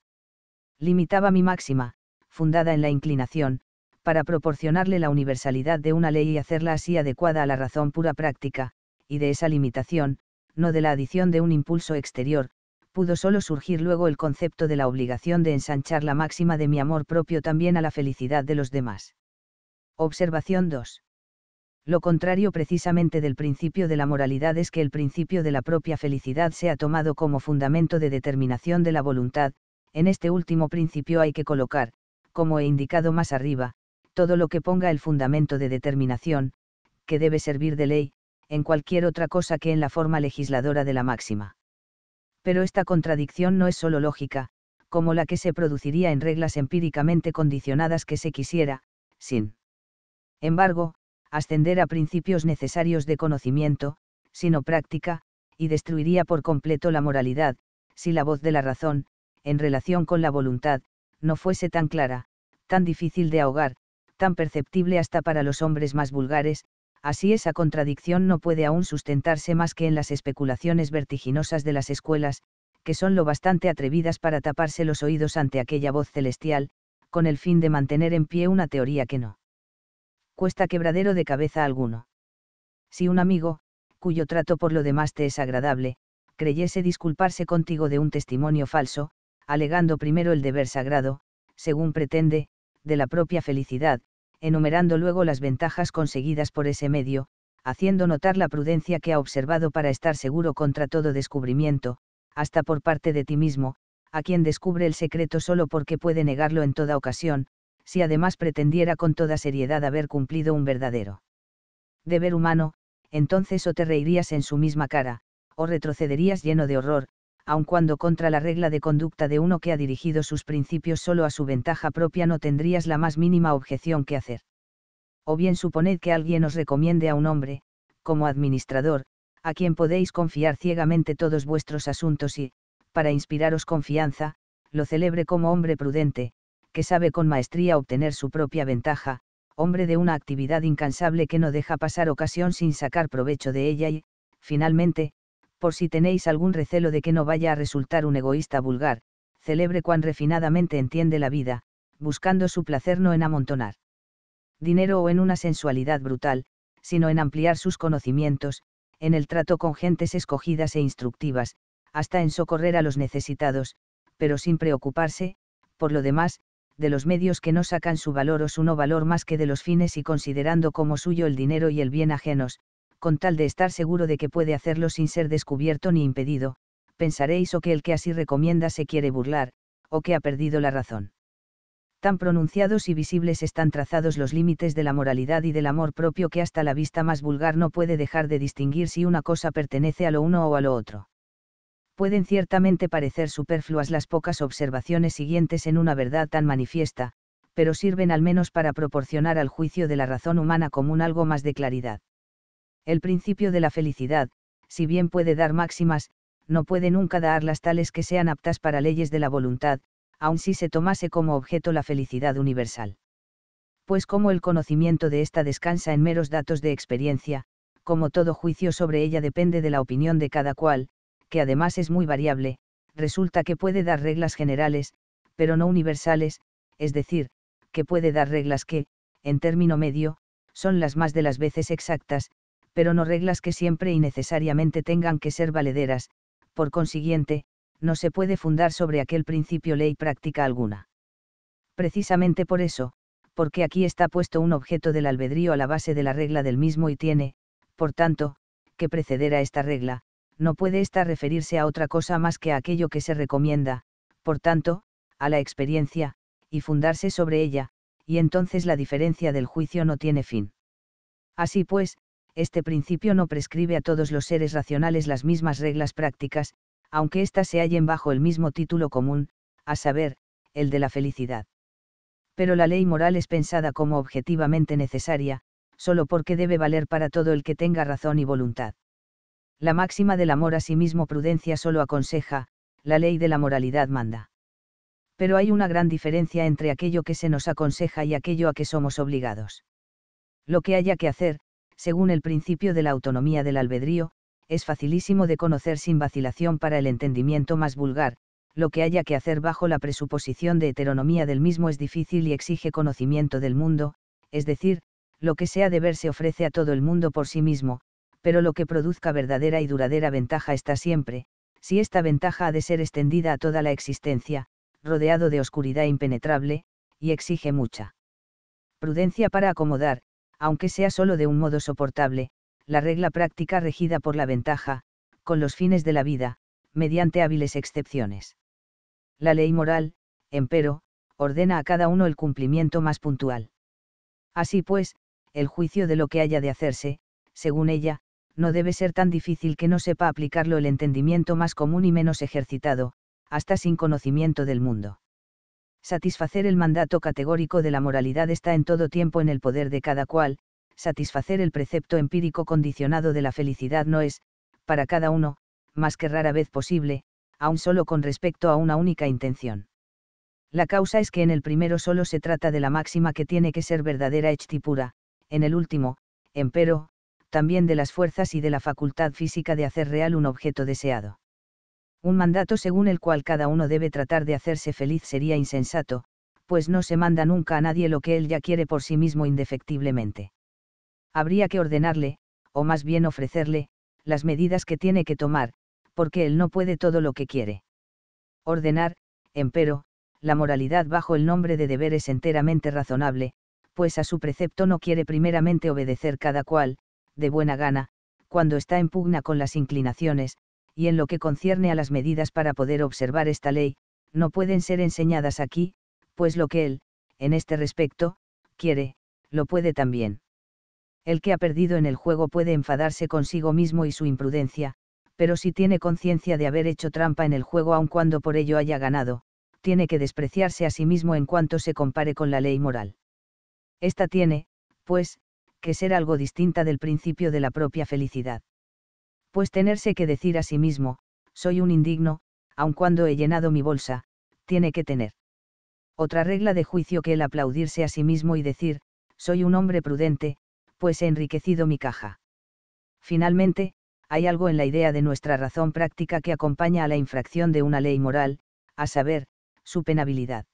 limitaba mi máxima, fundada en la inclinación, para proporcionarle la universalidad de una ley y hacerla así adecuada a la razón pura práctica, y de esa limitación, no de la adición de un impulso exterior, pudo solo surgir luego el concepto de la obligación de ensanchar la máxima de mi amor propio también a la felicidad de los demás. Observación 2. Lo contrario precisamente del principio de la moralidad es que el principio de la propia felicidad sea tomado como fundamento de determinación de la voluntad, en este último principio hay que colocar, como he indicado más arriba, todo lo que ponga el fundamento de determinación, que debe servir de ley, en cualquier otra cosa que en la forma legisladora de la máxima. Pero esta contradicción no es sólo lógica, como la que se produciría en reglas empíricamente condicionadas que se quisiera, sin embargo, ascender a principios necesarios de conocimiento, sino práctica, y destruiría por completo la moralidad, si la voz de la razón, en relación con la voluntad, no fuese tan clara, tan difícil de ahogar, tan perceptible hasta para los hombres más vulgares, así esa contradicción no puede aún sustentarse más que en las especulaciones vertiginosas de las escuelas, que son lo bastante atrevidas para taparse los oídos ante aquella voz celestial, con el fin de mantener en pie una teoría que no cuesta quebradero de cabeza alguno. Si un amigo, cuyo trato por lo demás te es agradable, creyese disculparse contigo de un testimonio falso, alegando primero el deber sagrado, según pretende, de la propia felicidad, enumerando luego las ventajas conseguidas por ese medio, haciendo notar la prudencia que ha observado para estar seguro contra todo descubrimiento, hasta por parte de ti mismo, a quien descubre el secreto solo porque puede negarlo en toda ocasión, si además pretendiera con toda seriedad haber cumplido un verdadero deber humano, entonces o te reirías en su misma cara, o retrocederías lleno de horror, aun cuando contra la regla de conducta de uno que ha dirigido sus principios solo a su ventaja propia no tendrías la más mínima objeción que hacer. O bien suponed que alguien os recomiende a un hombre, como administrador, a quien podéis confiar ciegamente todos vuestros asuntos y, para inspiraros confianza, lo celebre como hombre prudente, que sabe con maestría obtener su propia ventaja, hombre de una actividad incansable que no deja pasar ocasión sin sacar provecho de ella y, finalmente, por si tenéis algún recelo de que no vaya a resultar un egoísta vulgar, celebre cuán refinadamente entiende la vida, buscando su placer no en amontonar dinero o en una sensualidad brutal, sino en ampliar sus conocimientos, en el trato con gentes escogidas e instructivas, hasta en socorrer a los necesitados, pero sin preocuparse, por lo demás, de los medios que no sacan su valor o su no valor más que de los fines y considerando como suyo el dinero y el bien ajenos, con tal de estar seguro de que puede hacerlo sin ser descubierto ni impedido, pensaréis o que el que así recomienda se quiere burlar, o que ha perdido la razón. Tan pronunciados y visibles están trazados los límites de la moralidad y del amor propio que hasta la vista más vulgar no puede dejar de distinguir si una cosa pertenece a lo uno o a lo otro pueden ciertamente parecer superfluas las pocas observaciones siguientes en una verdad tan manifiesta, pero sirven al menos para proporcionar al juicio de la razón humana común algo más de claridad. El principio de la felicidad, si bien puede dar máximas, no puede nunca darlas tales que sean aptas para leyes de la voluntad, aun si se tomase como objeto la felicidad universal. Pues como el conocimiento de ésta descansa en meros datos de experiencia, como todo juicio sobre ella depende de la opinión de cada cual, que además es muy variable, resulta que puede dar reglas generales, pero no universales, es decir, que puede dar reglas que, en término medio, son las más de las veces exactas, pero no reglas que siempre y necesariamente tengan que ser valederas, por consiguiente, no se puede fundar sobre aquel principio ley práctica alguna. Precisamente por eso, porque aquí está puesto un objeto del albedrío a la base de la regla del mismo y tiene, por tanto, que preceder a esta regla, no puede esta referirse a otra cosa más que a aquello que se recomienda, por tanto, a la experiencia, y fundarse sobre ella, y entonces la diferencia del juicio no tiene fin. Así pues, este principio no prescribe a todos los seres racionales las mismas reglas prácticas, aunque éstas se hallen bajo el mismo título común, a saber, el de la felicidad. Pero la ley moral es pensada como objetivamente necesaria, solo porque debe valer para todo el que tenga razón y voluntad. La máxima del amor a sí mismo prudencia solo aconseja, la ley de la moralidad manda. Pero hay una gran diferencia entre aquello que se nos aconseja y aquello a que somos obligados. Lo que haya que hacer, según el principio de la autonomía del albedrío, es facilísimo de conocer sin vacilación para el entendimiento más vulgar, lo que haya que hacer bajo la presuposición de heteronomía del mismo es difícil y exige conocimiento del mundo, es decir, lo que sea ver se ofrece a todo el mundo por sí mismo, pero lo que produzca verdadera y duradera ventaja está siempre, si esta ventaja ha de ser extendida a toda la existencia, rodeado de oscuridad impenetrable, y exige mucha prudencia para acomodar, aunque sea solo de un modo soportable, la regla práctica regida por la ventaja, con los fines de la vida, mediante hábiles excepciones. La ley moral, empero, ordena a cada uno el cumplimiento más puntual. Así pues, el juicio de lo que haya de hacerse, según ella, no debe ser tan difícil que no sepa aplicarlo el entendimiento más común y menos ejercitado, hasta sin conocimiento del mundo. Satisfacer el mandato categórico de la moralidad está en todo tiempo en el poder de cada cual, satisfacer el precepto empírico condicionado de la felicidad no es, para cada uno, más que rara vez posible, aun solo con respecto a una única intención. La causa es que en el primero solo se trata de la máxima que tiene que ser verdadera pura, en el último, empero, también de las fuerzas y de la facultad física de hacer real un objeto deseado. Un mandato según el cual cada uno debe tratar de hacerse feliz sería insensato, pues no se manda nunca a nadie lo que él ya quiere por sí mismo indefectiblemente. Habría que ordenarle, o más bien ofrecerle, las medidas que tiene que tomar, porque él no puede todo lo que quiere. Ordenar, empero, la moralidad bajo el nombre de deber es enteramente razonable, pues a su precepto no quiere primeramente obedecer cada cual, de buena gana, cuando está en pugna con las inclinaciones, y en lo que concierne a las medidas para poder observar esta ley, no pueden ser enseñadas aquí, pues lo que él, en este respecto, quiere, lo puede también. El que ha perdido en el juego puede enfadarse consigo mismo y su imprudencia, pero si tiene conciencia de haber hecho trampa en el juego aun cuando por ello haya ganado, tiene que despreciarse a sí mismo en cuanto se compare con la ley moral. Esta tiene, pues, que ser algo distinta del principio de la propia felicidad pues tenerse que decir a sí mismo, soy un indigno, aun cuando he llenado mi bolsa, tiene que tener. Otra regla de juicio que el aplaudirse a sí mismo y decir, soy un hombre prudente, pues he enriquecido mi caja. Finalmente, hay algo en la idea de nuestra razón práctica que acompaña a la infracción de una ley moral, a saber, su penabilidad.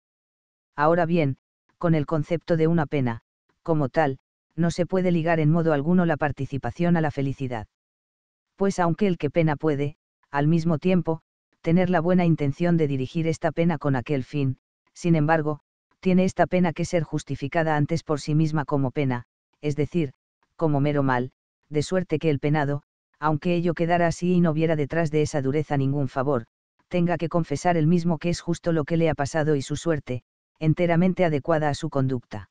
Ahora bien, con el concepto de una pena, como tal, no se puede ligar en modo alguno la participación a la felicidad pues aunque el que pena puede, al mismo tiempo, tener la buena intención de dirigir esta pena con aquel fin, sin embargo, tiene esta pena que ser justificada antes por sí misma como pena, es decir, como mero mal, de suerte que el penado, aunque ello quedara así y no viera detrás de esa dureza ningún favor, tenga que confesar el mismo que es justo lo que le ha pasado y su suerte, enteramente adecuada a su conducta.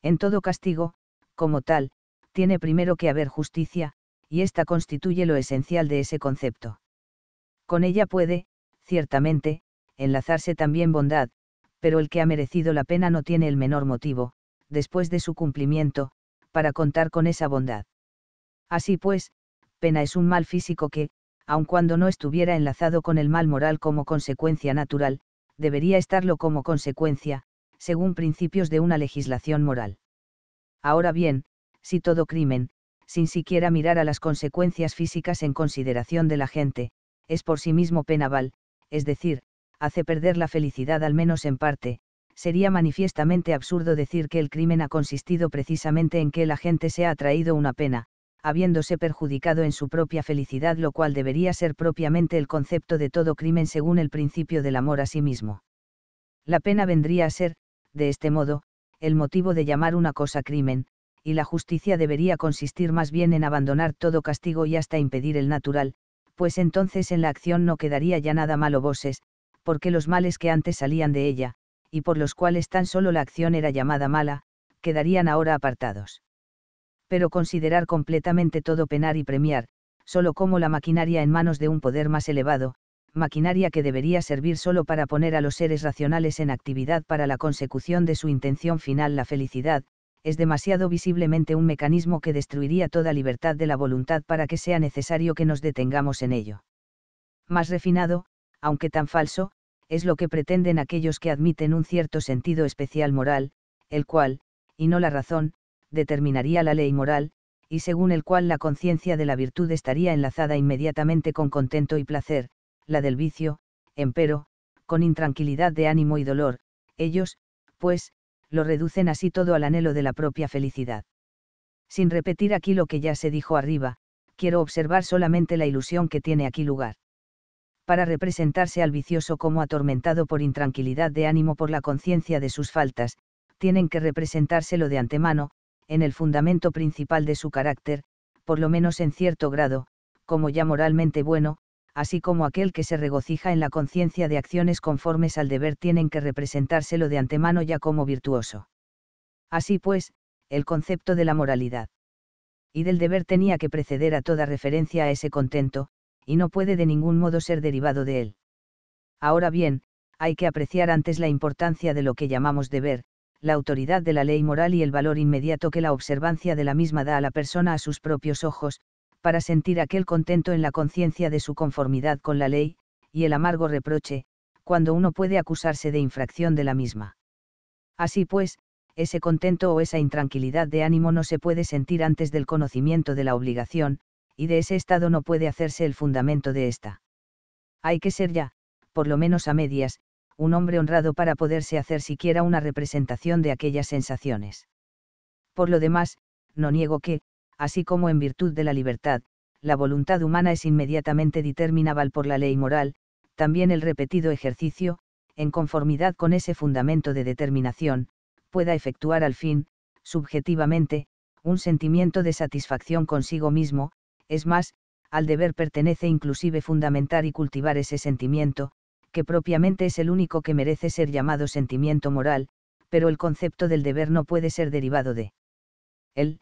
En todo castigo, como tal, tiene primero que haber justicia, y esta constituye lo esencial de ese concepto. Con ella puede, ciertamente, enlazarse también bondad, pero el que ha merecido la pena no tiene el menor motivo, después de su cumplimiento, para contar con esa bondad. Así pues, pena es un mal físico que, aun cuando no estuviera enlazado con el mal moral como consecuencia natural, debería estarlo como consecuencia, según principios de una legislación moral. Ahora bien, si todo crimen, sin siquiera mirar a las consecuencias físicas en consideración de la gente, es por sí mismo penaval, es decir, hace perder la felicidad al menos en parte, sería manifiestamente absurdo decir que el crimen ha consistido precisamente en que la gente se ha atraído una pena, habiéndose perjudicado en su propia felicidad, lo cual debería ser propiamente el concepto de todo crimen según el principio del amor a sí mismo. La pena vendría a ser, de este modo, el motivo de llamar una cosa crimen, y la justicia debería consistir más bien en abandonar todo castigo y hasta impedir el natural, pues entonces en la acción no quedaría ya nada malo voces, porque los males que antes salían de ella, y por los cuales tan solo la acción era llamada mala, quedarían ahora apartados. Pero considerar completamente todo penar y premiar, solo como la maquinaria en manos de un poder más elevado, maquinaria que debería servir solo para poner a los seres racionales en actividad para la consecución de su intención final la felicidad, es demasiado visiblemente un mecanismo que destruiría toda libertad de la voluntad para que sea necesario que nos detengamos en ello. Más refinado, aunque tan falso, es lo que pretenden aquellos que admiten un cierto sentido especial moral, el cual, y no la razón, determinaría la ley moral, y según el cual la conciencia de la virtud estaría enlazada inmediatamente con contento y placer, la del vicio, empero, con intranquilidad de ánimo y dolor, ellos, pues, lo reducen así todo al anhelo de la propia felicidad. Sin repetir aquí lo que ya se dijo arriba, quiero observar solamente la ilusión que tiene aquí lugar. Para representarse al vicioso como atormentado por intranquilidad de ánimo por la conciencia de sus faltas, tienen que representárselo de antemano, en el fundamento principal de su carácter, por lo menos en cierto grado, como ya moralmente bueno, así como aquel que se regocija en la conciencia de acciones conformes al deber tienen que representárselo de antemano ya como virtuoso. Así pues, el concepto de la moralidad y del deber tenía que preceder a toda referencia a ese contento, y no puede de ningún modo ser derivado de él. Ahora bien, hay que apreciar antes la importancia de lo que llamamos deber, la autoridad de la ley moral y el valor inmediato que la observancia de la misma da a la persona a sus propios ojos, para sentir aquel contento en la conciencia de su conformidad con la ley, y el amargo reproche, cuando uno puede acusarse de infracción de la misma. Así pues, ese contento o esa intranquilidad de ánimo no se puede sentir antes del conocimiento de la obligación, y de ese estado no puede hacerse el fundamento de ésta. Hay que ser ya, por lo menos a medias, un hombre honrado para poderse hacer siquiera una representación de aquellas sensaciones. Por lo demás, no niego que, así como en virtud de la libertad, la voluntad humana es inmediatamente determinable por la ley moral, también el repetido ejercicio, en conformidad con ese fundamento de determinación, pueda efectuar al fin, subjetivamente, un sentimiento de satisfacción consigo mismo, es más, al deber pertenece inclusive fundamentar y cultivar ese sentimiento, que propiamente es el único que merece ser llamado sentimiento moral, pero el concepto del deber no puede ser derivado de él,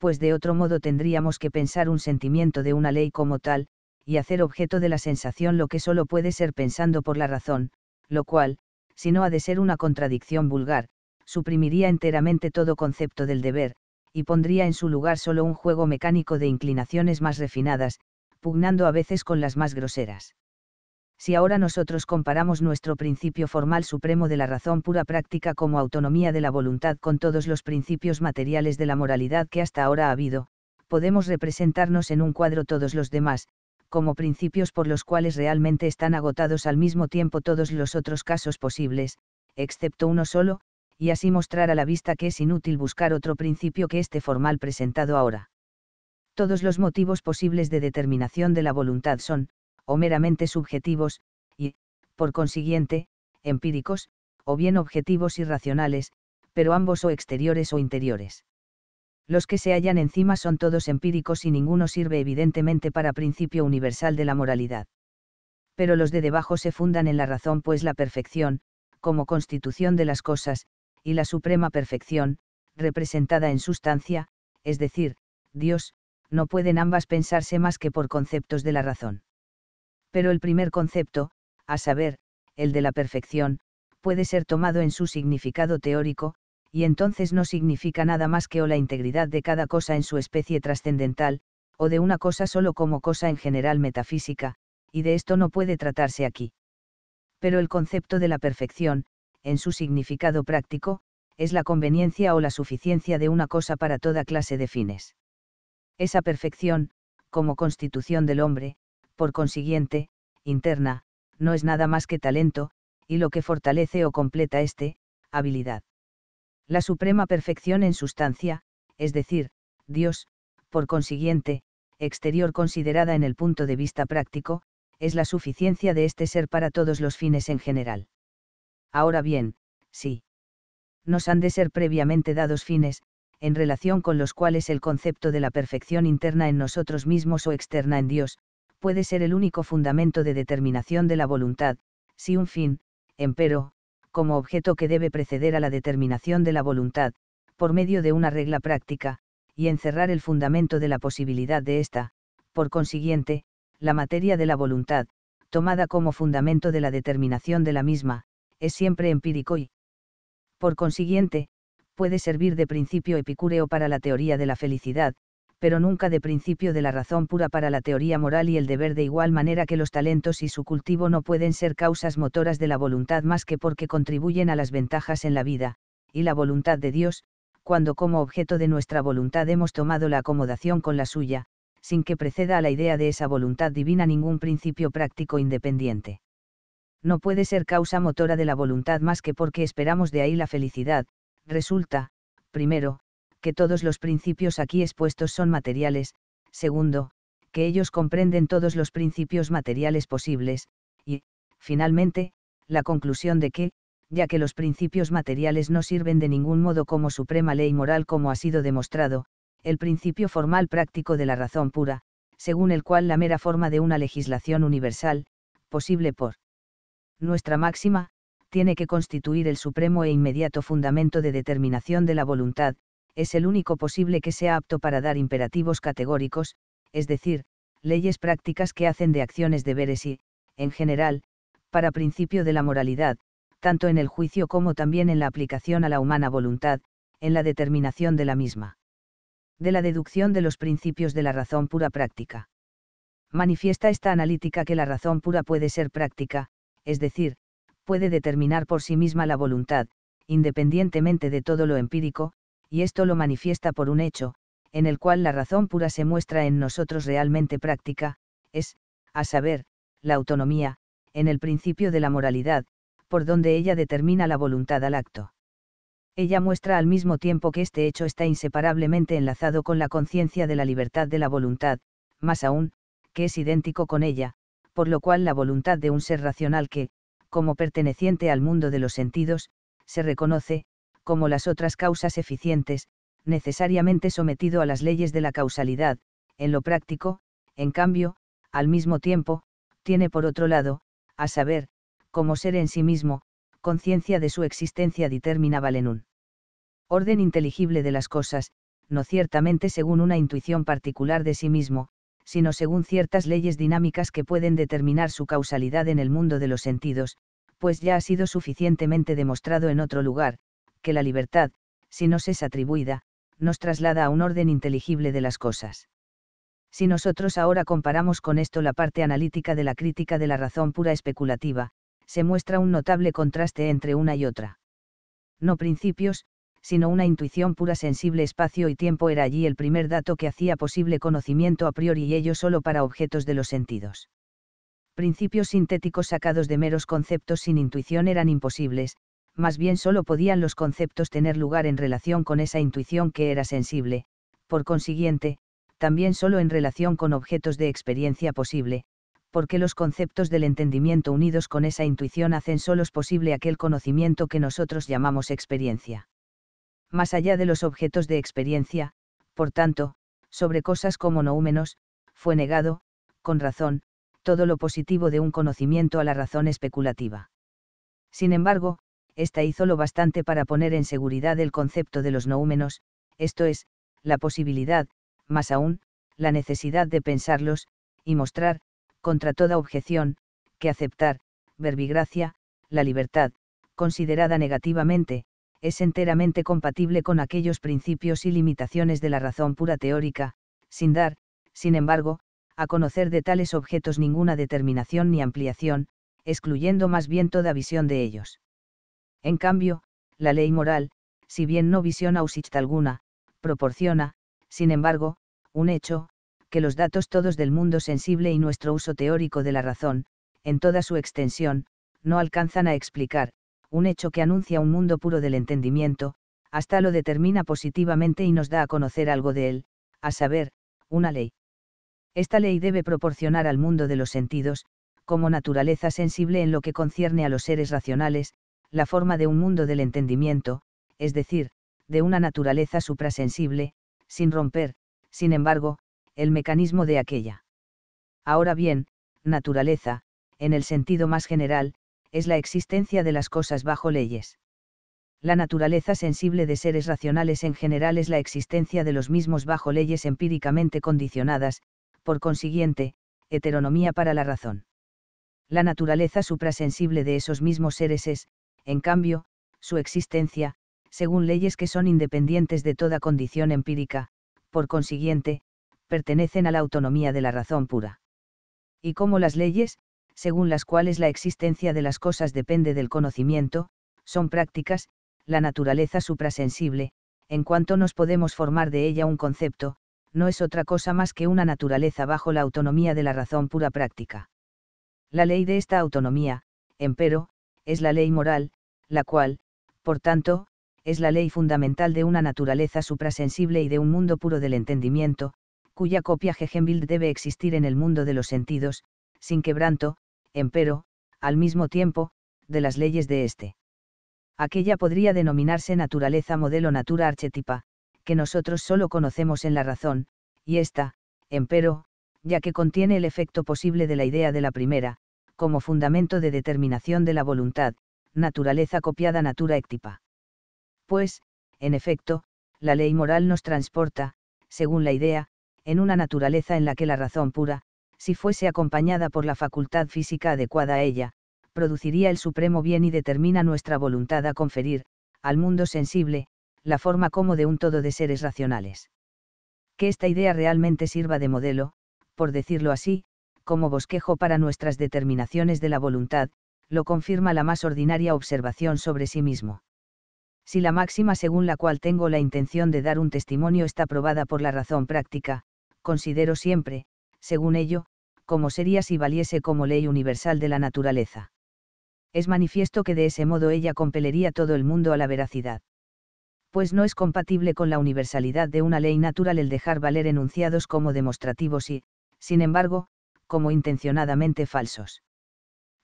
pues de otro modo tendríamos que pensar un sentimiento de una ley como tal, y hacer objeto de la sensación lo que solo puede ser pensando por la razón, lo cual, si no ha de ser una contradicción vulgar, suprimiría enteramente todo concepto del deber, y pondría en su lugar solo un juego mecánico de inclinaciones más refinadas, pugnando a veces con las más groseras si ahora nosotros comparamos nuestro principio formal supremo de la razón pura práctica como autonomía de la voluntad con todos los principios materiales de la moralidad que hasta ahora ha habido, podemos representarnos en un cuadro todos los demás, como principios por los cuales realmente están agotados al mismo tiempo todos los otros casos posibles, excepto uno solo, y así mostrar a la vista que es inútil buscar otro principio que este formal presentado ahora. Todos los motivos posibles de determinación de la voluntad son, o meramente subjetivos, y, por consiguiente, empíricos, o bien objetivos y racionales, pero ambos o exteriores o interiores. Los que se hallan encima son todos empíricos y ninguno sirve evidentemente para principio universal de la moralidad. Pero los de debajo se fundan en la razón pues la perfección, como constitución de las cosas, y la suprema perfección, representada en sustancia, es decir, Dios, no pueden ambas pensarse más que por conceptos de la razón pero el primer concepto, a saber, el de la perfección, puede ser tomado en su significado teórico, y entonces no significa nada más que o la integridad de cada cosa en su especie trascendental, o de una cosa solo como cosa en general metafísica, y de esto no puede tratarse aquí. Pero el concepto de la perfección, en su significado práctico, es la conveniencia o la suficiencia de una cosa para toda clase de fines. Esa perfección, como constitución del hombre, por consiguiente, interna, no es nada más que talento, y lo que fortalece o completa este, habilidad. La suprema perfección en sustancia, es decir, Dios, por consiguiente, exterior considerada en el punto de vista práctico, es la suficiencia de este ser para todos los fines en general. Ahora bien, sí. Nos han de ser previamente dados fines, en relación con los cuales el concepto de la perfección interna en nosotros mismos o externa en Dios, puede ser el único fundamento de determinación de la voluntad, si un fin, empero, como objeto que debe preceder a la determinación de la voluntad, por medio de una regla práctica, y encerrar el fundamento de la posibilidad de ésta, por consiguiente, la materia de la voluntad, tomada como fundamento de la determinación de la misma, es siempre empírico y, por consiguiente, puede servir de principio epicúreo para la teoría de la felicidad, pero nunca de principio de la razón pura para la teoría moral y el deber de igual manera que los talentos y su cultivo no pueden ser causas motoras de la voluntad más que porque contribuyen a las ventajas en la vida, y la voluntad de Dios, cuando como objeto de nuestra voluntad hemos tomado la acomodación con la suya, sin que preceda a la idea de esa voluntad divina ningún principio práctico independiente. No puede ser causa motora de la voluntad más que porque esperamos de ahí la felicidad, resulta, primero, que todos los principios aquí expuestos son materiales, segundo, que ellos comprenden todos los principios materiales posibles, y, finalmente, la conclusión de que, ya que los principios materiales no sirven de ningún modo como suprema ley moral como ha sido demostrado, el principio formal práctico de la razón pura, según el cual la mera forma de una legislación universal, posible por nuestra máxima, tiene que constituir el supremo e inmediato fundamento de determinación de la voluntad, es el único posible que sea apto para dar imperativos categóricos, es decir, leyes prácticas que hacen de acciones deberes y, en general, para principio de la moralidad, tanto en el juicio como también en la aplicación a la humana voluntad, en la determinación de la misma. De la deducción de los principios de la razón pura práctica. Manifiesta esta analítica que la razón pura puede ser práctica, es decir, puede determinar por sí misma la voluntad, independientemente de todo lo empírico, y esto lo manifiesta por un hecho, en el cual la razón pura se muestra en nosotros realmente práctica, es, a saber, la autonomía, en el principio de la moralidad, por donde ella determina la voluntad al acto. Ella muestra al mismo tiempo que este hecho está inseparablemente enlazado con la conciencia de la libertad de la voluntad, más aún, que es idéntico con ella, por lo cual la voluntad de un ser racional que, como perteneciente al mundo de los sentidos, se reconoce, como las otras causas eficientes, necesariamente sometido a las leyes de la causalidad, en lo práctico, en cambio, al mismo tiempo, tiene por otro lado, a saber, como ser en sí mismo, conciencia de su existencia en un Orden inteligible de las cosas, no ciertamente según una intuición particular de sí mismo, sino según ciertas leyes dinámicas que pueden determinar su causalidad en el mundo de los sentidos, pues ya ha sido suficientemente demostrado en otro lugar, que la libertad, si nos es atribuida, nos traslada a un orden inteligible de las cosas. Si nosotros ahora comparamos con esto la parte analítica de la crítica de la razón pura especulativa, se muestra un notable contraste entre una y otra. No principios, sino una intuición pura sensible espacio y tiempo era allí el primer dato que hacía posible conocimiento a priori y ello solo para objetos de los sentidos. Principios sintéticos sacados de meros conceptos sin intuición eran imposibles, más bien solo podían los conceptos tener lugar en relación con esa intuición que era sensible, por consiguiente, también solo en relación con objetos de experiencia posible, porque los conceptos del entendimiento unidos con esa intuición hacen solos posible aquel conocimiento que nosotros llamamos experiencia. Más allá de los objetos de experiencia, por tanto, sobre cosas como noúmenos, fue negado, con razón, todo lo positivo de un conocimiento a la razón especulativa. Sin embargo, esta hizo lo bastante para poner en seguridad el concepto de los noúmenos, esto es, la posibilidad, más aún, la necesidad de pensarlos, y mostrar, contra toda objeción, que aceptar, verbigracia, la libertad, considerada negativamente, es enteramente compatible con aquellos principios y limitaciones de la razón pura teórica, sin dar, sin embargo, a conocer de tales objetos ninguna determinación ni ampliación, excluyendo más bien toda visión de ellos. En cambio, la ley moral, si bien no visiona usicht alguna, proporciona, sin embargo, un hecho, que los datos todos del mundo sensible y nuestro uso teórico de la razón, en toda su extensión, no alcanzan a explicar, un hecho que anuncia un mundo puro del entendimiento, hasta lo determina positivamente y nos da a conocer algo de él, a saber, una ley. Esta ley debe proporcionar al mundo de los sentidos, como naturaleza sensible en lo que concierne a los seres racionales, la forma de un mundo del entendimiento, es decir, de una naturaleza suprasensible, sin romper, sin embargo, el mecanismo de aquella. Ahora bien, naturaleza, en el sentido más general, es la existencia de las cosas bajo leyes. La naturaleza sensible de seres racionales en general es la existencia de los mismos bajo leyes empíricamente condicionadas, por consiguiente, heteronomía para la razón. La naturaleza suprasensible de esos mismos seres es, en cambio, su existencia, según leyes que son independientes de toda condición empírica, por consiguiente, pertenecen a la autonomía de la razón pura. Y como las leyes, según las cuales la existencia de las cosas depende del conocimiento, son prácticas, la naturaleza suprasensible, en cuanto nos podemos formar de ella un concepto, no es otra cosa más que una naturaleza bajo la autonomía de la razón pura práctica. La ley de esta autonomía, empero, es la ley moral, la cual, por tanto, es la ley fundamental de una naturaleza suprasensible y de un mundo puro del entendimiento, cuya copia Hegenbild debe existir en el mundo de los sentidos, sin quebranto, empero, al mismo tiempo, de las leyes de éste. Aquella podría denominarse naturaleza modelo natura archetipa, que nosotros solo conocemos en la razón, y esta, empero, ya que contiene el efecto posible de la idea de la primera, como fundamento de determinación de la voluntad, naturaleza copiada natura ectipa. Pues, en efecto, la ley moral nos transporta, según la idea, en una naturaleza en la que la razón pura, si fuese acompañada por la facultad física adecuada a ella, produciría el supremo bien y determina nuestra voluntad a conferir, al mundo sensible, la forma como de un todo de seres racionales. Que esta idea realmente sirva de modelo, por decirlo así, como bosquejo para nuestras determinaciones de la voluntad, lo confirma la más ordinaria observación sobre sí mismo. Si la máxima según la cual tengo la intención de dar un testimonio está probada por la razón práctica, considero siempre, según ello, como sería si valiese como ley universal de la naturaleza. Es manifiesto que de ese modo ella compelería todo el mundo a la veracidad. Pues no es compatible con la universalidad de una ley natural el dejar valer enunciados como demostrativos y, sin embargo, como intencionadamente falsos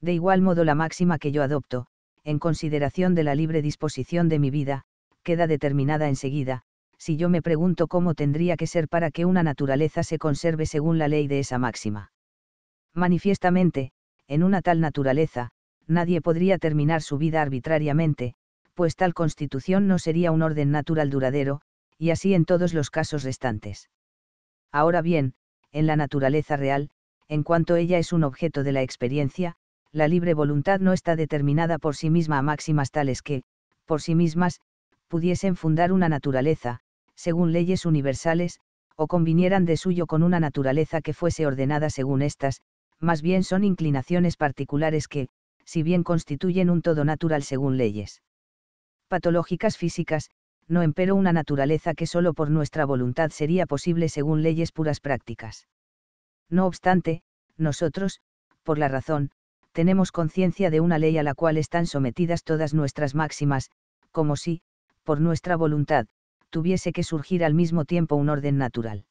de igual modo la máxima que yo adopto, en consideración de la libre disposición de mi vida, queda determinada enseguida, si yo me pregunto cómo tendría que ser para que una naturaleza se conserve según la ley de esa máxima. Manifiestamente, en una tal naturaleza, nadie podría terminar su vida arbitrariamente, pues tal constitución no sería un orden natural duradero, y así en todos los casos restantes. Ahora bien, en la naturaleza real, en cuanto ella es un objeto de la experiencia, la libre voluntad no está determinada por sí misma a máximas tales que, por sí mismas, pudiesen fundar una naturaleza, según leyes universales, o convinieran de suyo con una naturaleza que fuese ordenada según estas; más bien son inclinaciones particulares que, si bien constituyen un todo natural según leyes patológicas físicas, no empero una naturaleza que solo por nuestra voluntad sería posible según leyes puras prácticas. No obstante, nosotros, por la razón, tenemos conciencia de una ley a la cual están sometidas todas nuestras máximas, como si, por nuestra voluntad, tuviese que surgir al mismo tiempo un orden natural.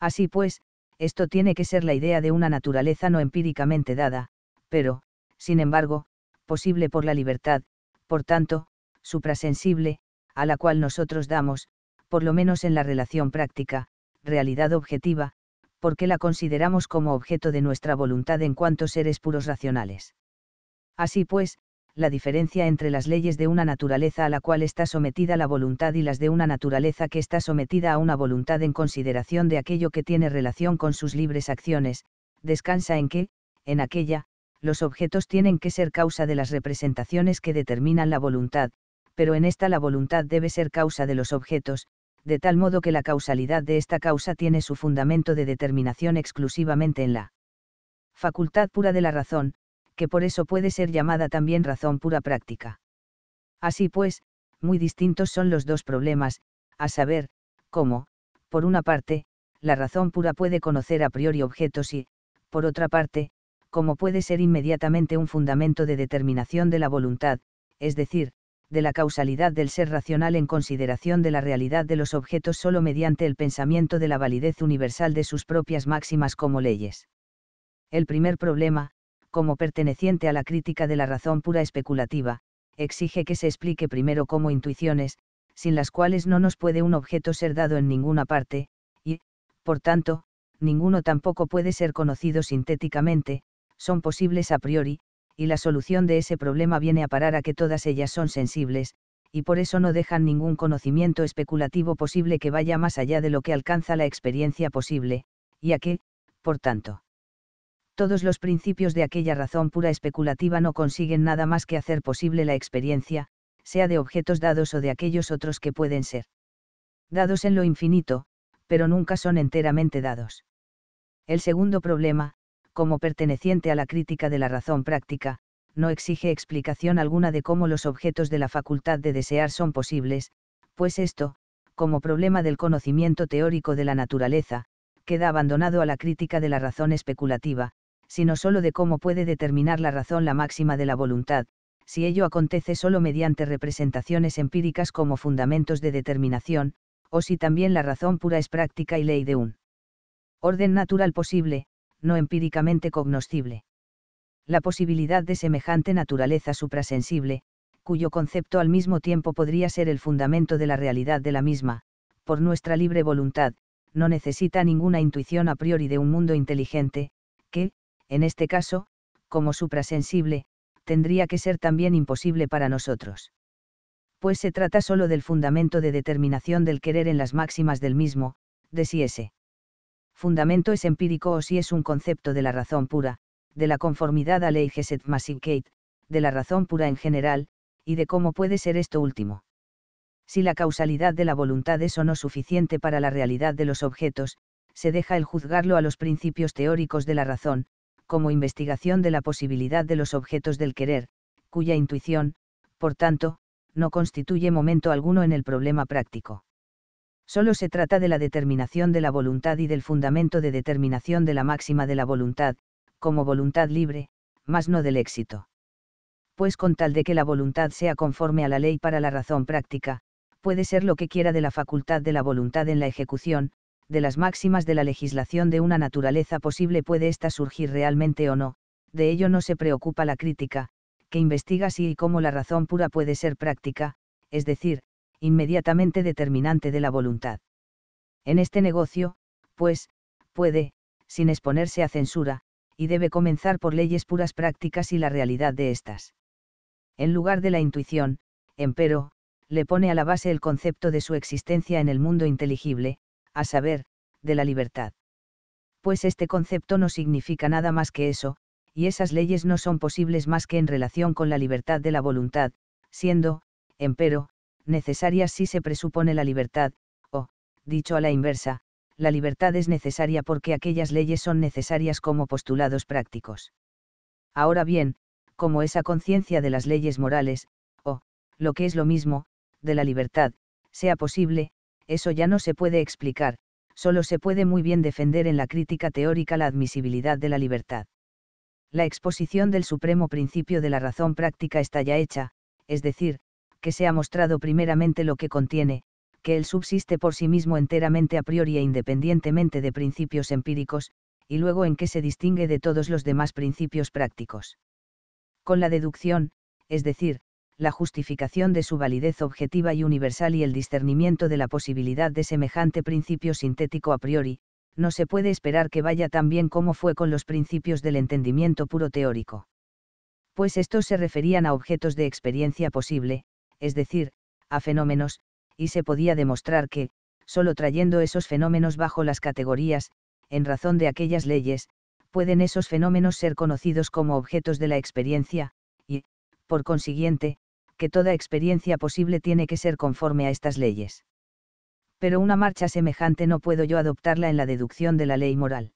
Así pues, esto tiene que ser la idea de una naturaleza no empíricamente dada, pero, sin embargo, posible por la libertad, por tanto, suprasensible, a la cual nosotros damos, por lo menos en la relación práctica, realidad objetiva, porque la consideramos como objeto de nuestra voluntad en cuanto seres puros racionales. Así pues, la diferencia entre las leyes de una naturaleza a la cual está sometida la voluntad y las de una naturaleza que está sometida a una voluntad en consideración de aquello que tiene relación con sus libres acciones, descansa en que, en aquella, los objetos tienen que ser causa de las representaciones que determinan la voluntad, pero en esta la voluntad debe ser causa de los objetos, de tal modo que la causalidad de esta causa tiene su fundamento de determinación exclusivamente en la facultad pura de la razón, que por eso puede ser llamada también razón pura práctica. Así pues, muy distintos son los dos problemas, a saber, cómo, por una parte, la razón pura puede conocer a priori objetos y, por otra parte, cómo puede ser inmediatamente un fundamento de determinación de la voluntad, es decir, de la causalidad del ser racional en consideración de la realidad de los objetos solo mediante el pensamiento de la validez universal de sus propias máximas como leyes. El primer problema, como perteneciente a la crítica de la razón pura especulativa, exige que se explique primero como intuiciones, sin las cuales no nos puede un objeto ser dado en ninguna parte, y, por tanto, ninguno tampoco puede ser conocido sintéticamente, son posibles a priori, y la solución de ese problema viene a parar a que todas ellas son sensibles, y por eso no dejan ningún conocimiento especulativo posible que vaya más allá de lo que alcanza la experiencia posible, y a que, por tanto, todos los principios de aquella razón pura especulativa no consiguen nada más que hacer posible la experiencia, sea de objetos dados o de aquellos otros que pueden ser dados en lo infinito, pero nunca son enteramente dados. El segundo problema, como perteneciente a la crítica de la razón práctica, no exige explicación alguna de cómo los objetos de la facultad de desear son posibles, pues esto, como problema del conocimiento teórico de la naturaleza, queda abandonado a la crítica de la razón especulativa, sino sólo de cómo puede determinar la razón la máxima de la voluntad, si ello acontece sólo mediante representaciones empíricas como fundamentos de determinación, o si también la razón pura es práctica y ley de un orden natural posible, no empíricamente cognoscible. La posibilidad de semejante naturaleza suprasensible, cuyo concepto al mismo tiempo podría ser el fundamento de la realidad de la misma, por nuestra libre voluntad, no necesita ninguna intuición a priori de un mundo inteligente, que, en este caso, como suprasensible, tendría que ser también imposible para nosotros. Pues se trata solo del fundamento de determinación del querer en las máximas del mismo, de si ese fundamento es empírico o si es un concepto de la razón pura, de la conformidad a ley Gesetmassigkeit, de la razón pura en general, y de cómo puede ser esto último. Si la causalidad de la voluntad es o no suficiente para la realidad de los objetos, se deja el juzgarlo a los principios teóricos de la razón, como investigación de la posibilidad de los objetos del querer, cuya intuición, por tanto, no constituye momento alguno en el problema práctico. Solo se trata de la determinación de la voluntad y del fundamento de determinación de la máxima de la voluntad, como voluntad libre, más no del éxito. Pues con tal de que la voluntad sea conforme a la ley para la razón práctica, puede ser lo que quiera de la facultad de la voluntad en la ejecución, de las máximas de la legislación de una naturaleza posible puede ésta surgir realmente o no, de ello no se preocupa la crítica, que investiga si y cómo la razón pura puede ser práctica, es decir, inmediatamente determinante de la voluntad. En este negocio, pues, puede, sin exponerse a censura, y debe comenzar por leyes puras prácticas y la realidad de estas. En lugar de la intuición, empero, le pone a la base el concepto de su existencia en el mundo inteligible, a saber, de la libertad. Pues este concepto no significa nada más que eso, y esas leyes no son posibles más que en relación con la libertad de la voluntad, siendo, empero, necesarias si se presupone la libertad, o, dicho a la inversa, la libertad es necesaria porque aquellas leyes son necesarias como postulados prácticos. Ahora bien, como esa conciencia de las leyes morales, o, lo que es lo mismo, de la libertad, sea posible, eso ya no se puede explicar, solo se puede muy bien defender en la crítica teórica la admisibilidad de la libertad. La exposición del supremo principio de la razón práctica está ya hecha, es decir, que se ha mostrado primeramente lo que contiene, que él subsiste por sí mismo enteramente a priori e independientemente de principios empíricos, y luego en qué se distingue de todos los demás principios prácticos. Con la deducción, es decir, la justificación de su validez objetiva y universal y el discernimiento de la posibilidad de semejante principio sintético a priori, no se puede esperar que vaya tan bien como fue con los principios del entendimiento puro teórico. Pues estos se referían a objetos de experiencia posible, es decir, a fenómenos, y se podía demostrar que, solo trayendo esos fenómenos bajo las categorías, en razón de aquellas leyes, pueden esos fenómenos ser conocidos como objetos de la experiencia, y, por consiguiente, que toda experiencia posible tiene que ser conforme a estas leyes. Pero una marcha semejante no puedo yo adoptarla en la deducción de la ley moral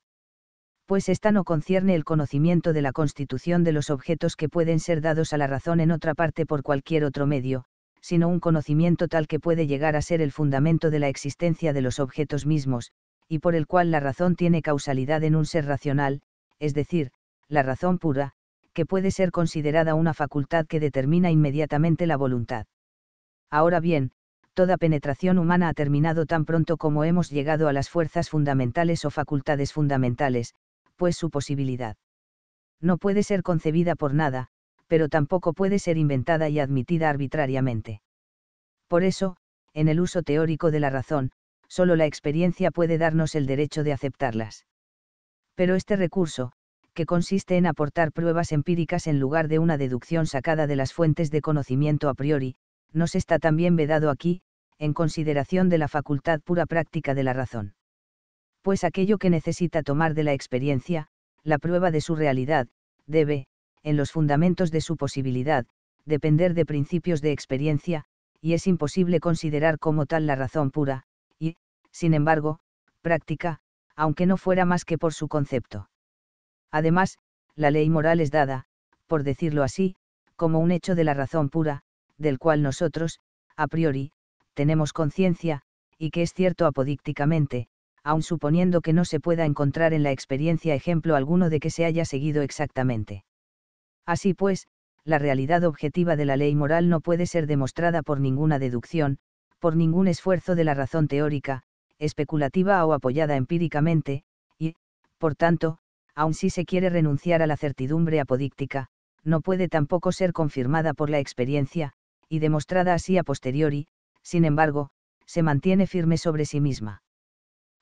pues esta no concierne el conocimiento de la constitución de los objetos que pueden ser dados a la razón en otra parte por cualquier otro medio, sino un conocimiento tal que puede llegar a ser el fundamento de la existencia de los objetos mismos, y por el cual la razón tiene causalidad en un ser racional, es decir, la razón pura, que puede ser considerada una facultad que determina inmediatamente la voluntad. Ahora bien, toda penetración humana ha terminado tan pronto como hemos llegado a las fuerzas fundamentales o facultades fundamentales, pues su posibilidad. No puede ser concebida por nada, pero tampoco puede ser inventada y admitida arbitrariamente. Por eso, en el uso teórico de la razón, solo la experiencia puede darnos el derecho de aceptarlas. Pero este recurso, que consiste en aportar pruebas empíricas en lugar de una deducción sacada de las fuentes de conocimiento a priori, nos está también vedado aquí, en consideración de la facultad pura práctica de la razón pues aquello que necesita tomar de la experiencia, la prueba de su realidad, debe, en los fundamentos de su posibilidad, depender de principios de experiencia, y es imposible considerar como tal la razón pura, y, sin embargo, práctica, aunque no fuera más que por su concepto. Además, la ley moral es dada, por decirlo así, como un hecho de la razón pura, del cual nosotros, a priori, tenemos conciencia, y que es cierto apodícticamente, aun suponiendo que no se pueda encontrar en la experiencia ejemplo alguno de que se haya seguido exactamente. Así pues, la realidad objetiva de la ley moral no puede ser demostrada por ninguna deducción, por ningún esfuerzo de la razón teórica, especulativa o apoyada empíricamente, y, por tanto, aun si se quiere renunciar a la certidumbre apodíctica, no puede tampoco ser confirmada por la experiencia, y demostrada así a posteriori, sin embargo, se mantiene firme sobre sí misma.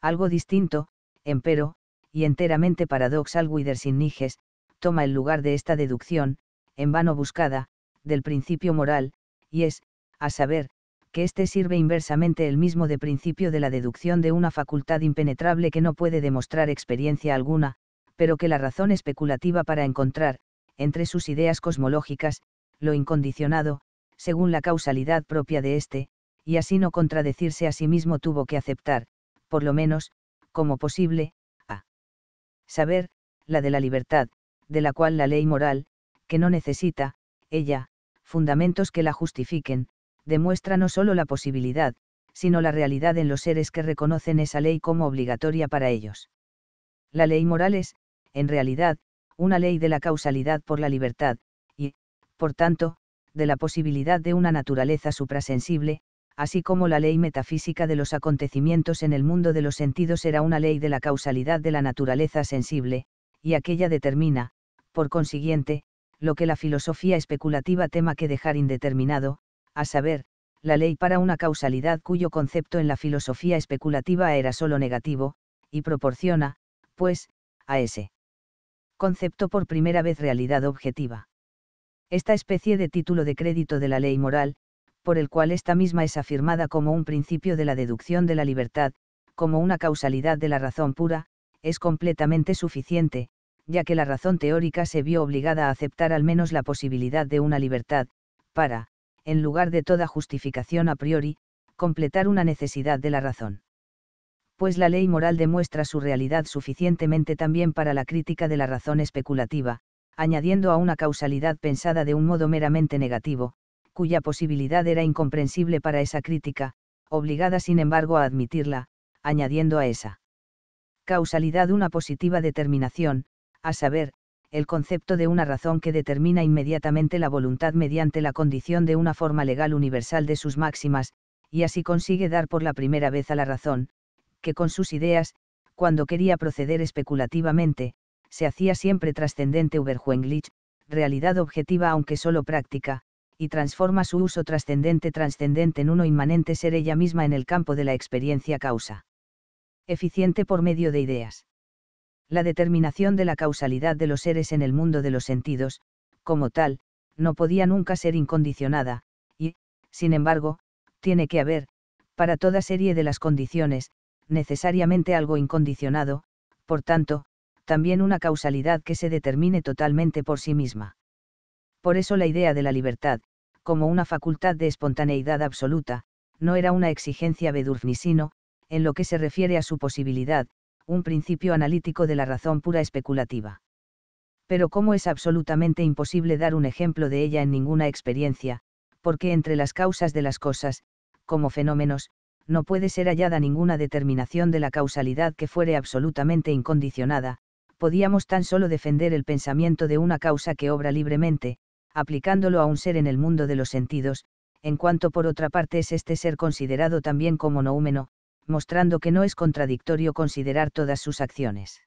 Algo distinto, empero, y enteramente paradoxal Niges, toma el lugar de esta deducción, en vano buscada, del principio moral, y es, a saber, que éste sirve inversamente el mismo de principio de la deducción de una facultad impenetrable que no puede demostrar experiencia alguna, pero que la razón especulativa para encontrar, entre sus ideas cosmológicas, lo incondicionado, según la causalidad propia de éste, y así no contradecirse a sí mismo tuvo que aceptar, por lo menos, como posible, a saber, la de la libertad, de la cual la ley moral, que no necesita, ella, fundamentos que la justifiquen, demuestra no solo la posibilidad, sino la realidad en los seres que reconocen esa ley como obligatoria para ellos. La ley moral es, en realidad, una ley de la causalidad por la libertad, y, por tanto, de la posibilidad de una naturaleza suprasensible, así como la ley metafísica de los acontecimientos en el mundo de los sentidos era una ley de la causalidad de la naturaleza sensible, y aquella determina, por consiguiente, lo que la filosofía especulativa tema que dejar indeterminado, a saber, la ley para una causalidad cuyo concepto en la filosofía especulativa era sólo negativo, y proporciona, pues, a ese concepto por primera vez realidad objetiva. Esta especie de título de crédito de la ley moral, por el cual esta misma es afirmada como un principio de la deducción de la libertad, como una causalidad de la razón pura, es completamente suficiente, ya que la razón teórica se vio obligada a aceptar al menos la posibilidad de una libertad, para, en lugar de toda justificación a priori, completar una necesidad de la razón. Pues la ley moral demuestra su realidad suficientemente también para la crítica de la razón especulativa, añadiendo a una causalidad pensada de un modo meramente negativo, cuya posibilidad era incomprensible para esa crítica, obligada sin embargo a admitirla, añadiendo a esa causalidad una positiva determinación, a saber, el concepto de una razón que determina inmediatamente la voluntad mediante la condición de una forma legal universal de sus máximas, y así consigue dar por la primera vez a la razón, que con sus ideas, cuando quería proceder especulativamente, se hacía siempre trascendente Uberjuenglich, realidad objetiva aunque solo práctica, y transforma su uso trascendente trascendente en uno inmanente ser ella misma en el campo de la experiencia causa. Eficiente por medio de ideas. La determinación de la causalidad de los seres en el mundo de los sentidos, como tal, no podía nunca ser incondicionada, y, sin embargo, tiene que haber, para toda serie de las condiciones, necesariamente algo incondicionado, por tanto, también una causalidad que se determine totalmente por sí misma. Por eso la idea de la libertad, como una facultad de espontaneidad absoluta, no era una exigencia ni sino, en lo que se refiere a su posibilidad, un principio analítico de la razón pura especulativa. Pero como es absolutamente imposible dar un ejemplo de ella en ninguna experiencia, porque entre las causas de las cosas, como fenómenos, no puede ser hallada ninguna determinación de la causalidad que fuere absolutamente incondicionada, podíamos tan solo defender el pensamiento de una causa que obra libremente, aplicándolo a un ser en el mundo de los sentidos, en cuanto por otra parte es este ser considerado también como noúmeno, mostrando que no es contradictorio considerar todas sus acciones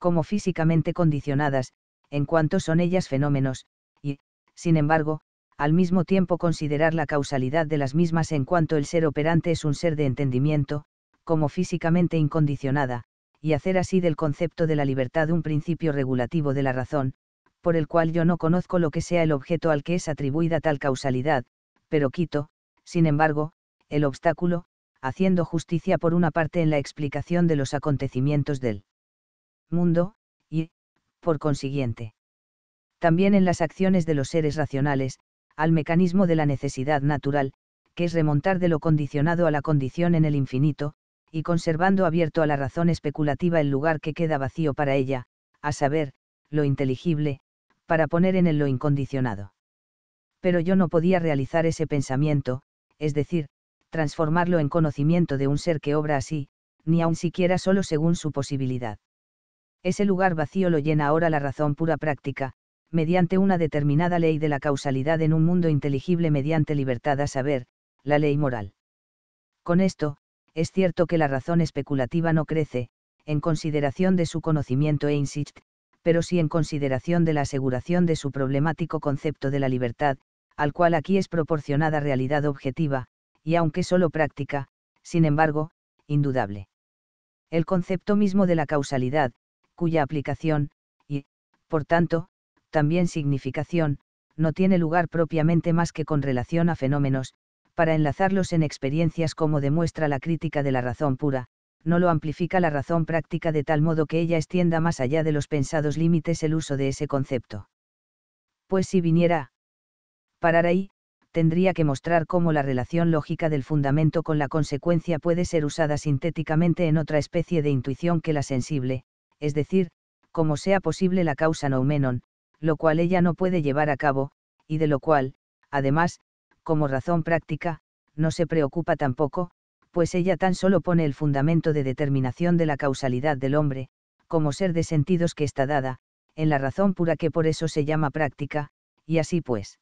como físicamente condicionadas, en cuanto son ellas fenómenos, y, sin embargo, al mismo tiempo considerar la causalidad de las mismas en cuanto el ser operante es un ser de entendimiento, como físicamente incondicionada, y hacer así del concepto de la libertad un principio regulativo de la razón, por el cual yo no conozco lo que sea el objeto al que es atribuida tal causalidad, pero quito, sin embargo, el obstáculo, haciendo justicia por una parte en la explicación de los acontecimientos del mundo, y, por consiguiente, también en las acciones de los seres racionales, al mecanismo de la necesidad natural, que es remontar de lo condicionado a la condición en el infinito, y conservando abierto a la razón especulativa el lugar que queda vacío para ella, a saber, lo inteligible, para poner en él lo incondicionado. Pero yo no podía realizar ese pensamiento, es decir, transformarlo en conocimiento de un ser que obra así, ni aun siquiera solo según su posibilidad. Ese lugar vacío lo llena ahora la razón pura práctica, mediante una determinada ley de la causalidad en un mundo inteligible mediante libertad a saber, la ley moral. Con esto, es cierto que la razón especulativa no crece, en consideración de su conocimiento e insiste pero sí en consideración de la aseguración de su problemático concepto de la libertad, al cual aquí es proporcionada realidad objetiva, y aunque solo práctica, sin embargo, indudable. El concepto mismo de la causalidad, cuya aplicación, y, por tanto, también significación, no tiene lugar propiamente más que con relación a fenómenos, para enlazarlos en experiencias como demuestra la crítica de la razón pura, no lo amplifica la razón práctica de tal modo que ella extienda más allá de los pensados límites el uso de ese concepto. Pues si viniera parar ahí, tendría que mostrar cómo la relación lógica del fundamento con la consecuencia puede ser usada sintéticamente en otra especie de intuición que la sensible, es decir, como sea posible la causa noumenon, lo cual ella no puede llevar a cabo, y de lo cual, además, como razón práctica, no se preocupa tampoco, pues ella tan solo pone el fundamento de determinación de la causalidad del hombre, como ser de sentidos que está dada, en la razón pura que por eso se llama práctica, y así pues.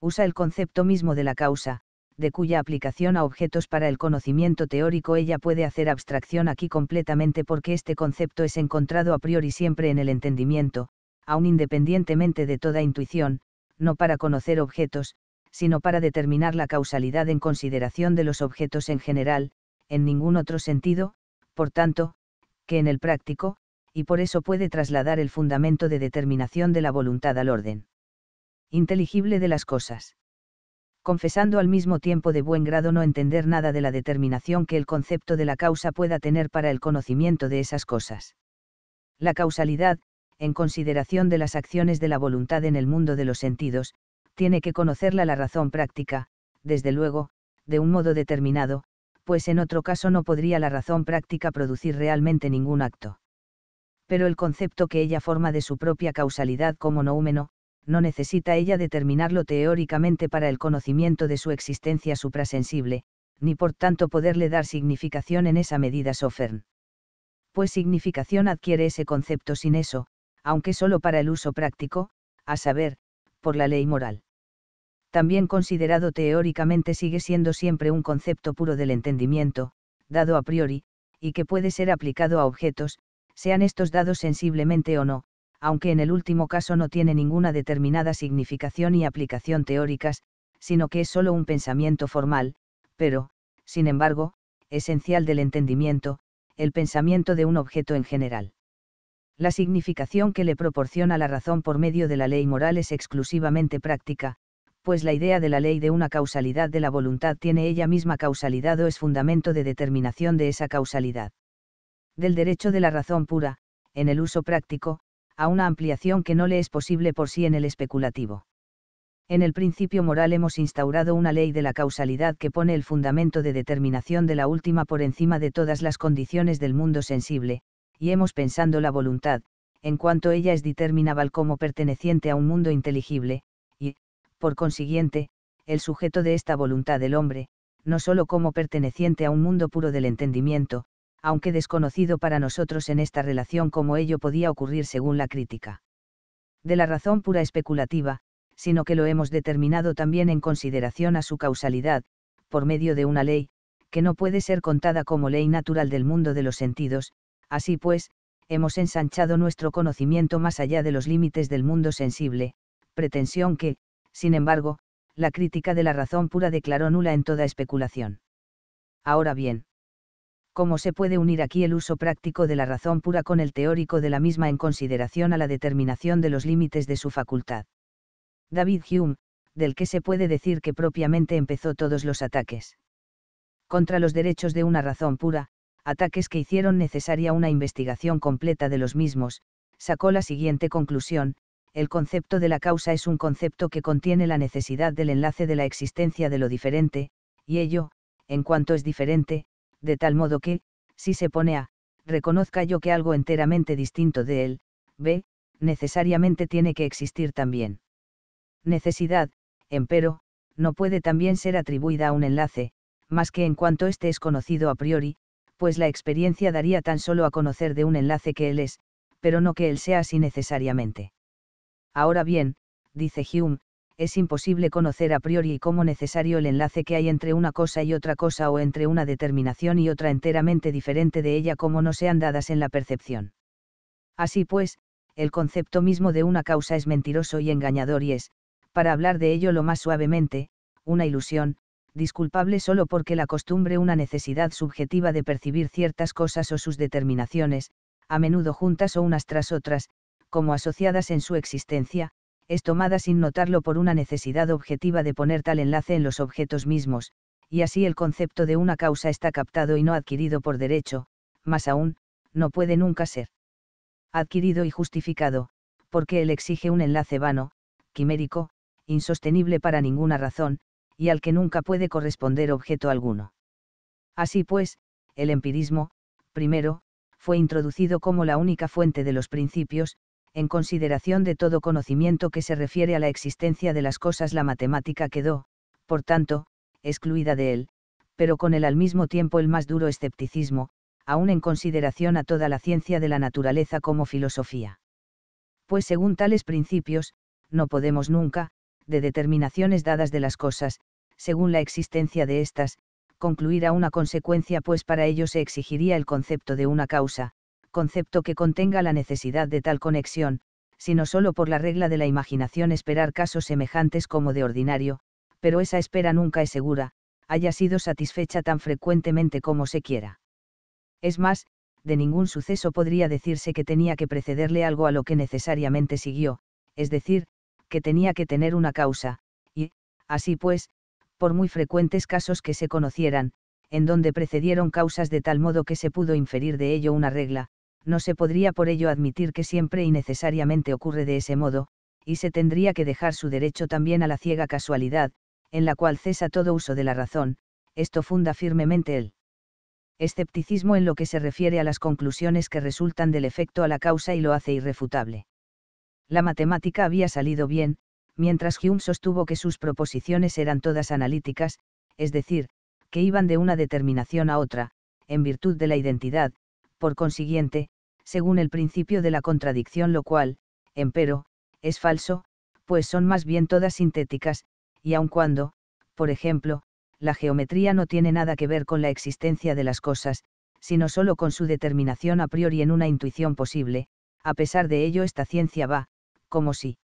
Usa el concepto mismo de la causa, de cuya aplicación a objetos para el conocimiento teórico ella puede hacer abstracción aquí completamente porque este concepto es encontrado a priori siempre en el entendimiento, aun independientemente de toda intuición, no para conocer objetos, sino para determinar la causalidad en consideración de los objetos en general, en ningún otro sentido, por tanto, que en el práctico, y por eso puede trasladar el fundamento de determinación de la voluntad al orden inteligible de las cosas. Confesando al mismo tiempo de buen grado no entender nada de la determinación que el concepto de la causa pueda tener para el conocimiento de esas cosas. La causalidad, en consideración de las acciones de la voluntad en el mundo de los sentidos, tiene que conocerla la razón práctica, desde luego, de un modo determinado, pues en otro caso no podría la razón práctica producir realmente ningún acto. Pero el concepto que ella forma de su propia causalidad como noúmeno, no necesita ella determinarlo teóricamente para el conocimiento de su existencia suprasensible, ni por tanto poderle dar significación en esa medida sofern. Pues significación adquiere ese concepto sin eso, aunque solo para el uso práctico, a saber, por la ley moral también considerado teóricamente sigue siendo siempre un concepto puro del entendimiento, dado a priori, y que puede ser aplicado a objetos, sean estos dados sensiblemente o no, aunque en el último caso no tiene ninguna determinada significación y aplicación teóricas, sino que es sólo un pensamiento formal, pero, sin embargo, esencial del entendimiento, el pensamiento de un objeto en general. La significación que le proporciona la razón por medio de la ley moral es exclusivamente práctica, pues la idea de la ley de una causalidad de la voluntad tiene ella misma causalidad o es fundamento de determinación de esa causalidad. Del derecho de la razón pura, en el uso práctico, a una ampliación que no le es posible por sí en el especulativo. En el principio moral hemos instaurado una ley de la causalidad que pone el fundamento de determinación de la última por encima de todas las condiciones del mundo sensible, y hemos pensando la voluntad, en cuanto ella es determinable como perteneciente a un mundo inteligible, por consiguiente, el sujeto de esta voluntad del hombre, no sólo como perteneciente a un mundo puro del entendimiento, aunque desconocido para nosotros en esta relación como ello podía ocurrir según la crítica. De la razón pura especulativa, sino que lo hemos determinado también en consideración a su causalidad, por medio de una ley, que no puede ser contada como ley natural del mundo de los sentidos, así pues, hemos ensanchado nuestro conocimiento más allá de los límites del mundo sensible, pretensión que, sin embargo, la crítica de la razón pura declaró nula en toda especulación. Ahora bien, ¿cómo se puede unir aquí el uso práctico de la razón pura con el teórico de la misma en consideración a la determinación de los límites de su facultad? David Hume, del que se puede decir que propiamente empezó todos los ataques contra los derechos de una razón pura, ataques que hicieron necesaria una investigación completa de los mismos, sacó la siguiente conclusión, el concepto de la causa es un concepto que contiene la necesidad del enlace de la existencia de lo diferente, y ello, en cuanto es diferente, de tal modo que, si se pone a, reconozca yo que algo enteramente distinto de él, b, necesariamente tiene que existir también. Necesidad, empero, no puede también ser atribuida a un enlace, más que en cuanto éste es conocido a priori, pues la experiencia daría tan solo a conocer de un enlace que él es, pero no que él sea así necesariamente. Ahora bien, dice Hume, es imposible conocer a priori y como necesario el enlace que hay entre una cosa y otra cosa o entre una determinación y otra enteramente diferente de ella como no sean dadas en la percepción. Así pues, el concepto mismo de una causa es mentiroso y engañador y es, para hablar de ello lo más suavemente, una ilusión, disculpable solo porque la costumbre una necesidad subjetiva de percibir ciertas cosas o sus determinaciones, a menudo juntas o unas tras otras, como asociadas en su existencia, es tomada sin notarlo por una necesidad objetiva de poner tal enlace en los objetos mismos, y así el concepto de una causa está captado y no adquirido por derecho, más aún, no puede nunca ser adquirido y justificado, porque él exige un enlace vano, quimérico, insostenible para ninguna razón, y al que nunca puede corresponder objeto alguno. Así pues, el empirismo, primero, fue introducido como la única fuente de los principios, en consideración de todo conocimiento que se refiere a la existencia de las cosas la matemática quedó, por tanto, excluida de él, pero con él al mismo tiempo el más duro escepticismo, aún en consideración a toda la ciencia de la naturaleza como filosofía. Pues según tales principios, no podemos nunca, de determinaciones dadas de las cosas, según la existencia de éstas, concluir a una consecuencia pues para ello se exigiría el concepto de una causa, concepto que contenga la necesidad de tal conexión, sino solo por la regla de la imaginación esperar casos semejantes como de ordinario, pero esa espera nunca es segura, haya sido satisfecha tan frecuentemente como se quiera. Es más, de ningún suceso podría decirse que tenía que precederle algo a lo que necesariamente siguió, es decir, que tenía que tener una causa, y, así pues, por muy frecuentes casos que se conocieran, en donde precedieron causas de tal modo que se pudo inferir de ello una regla, no se podría por ello admitir que siempre y necesariamente ocurre de ese modo, y se tendría que dejar su derecho también a la ciega casualidad, en la cual cesa todo uso de la razón, esto funda firmemente el escepticismo en lo que se refiere a las conclusiones que resultan del efecto a la causa y lo hace irrefutable. La matemática había salido bien, mientras Hume sostuvo que sus proposiciones eran todas analíticas, es decir, que iban de una determinación a otra, en virtud de la identidad, por consiguiente, según el principio de la contradicción, lo cual, empero, es falso, pues son más bien todas sintéticas, y aun cuando, por ejemplo, la geometría no tiene nada que ver con la existencia de las cosas, sino solo con su determinación a priori en una intuición posible, a pesar de ello esta ciencia va, como si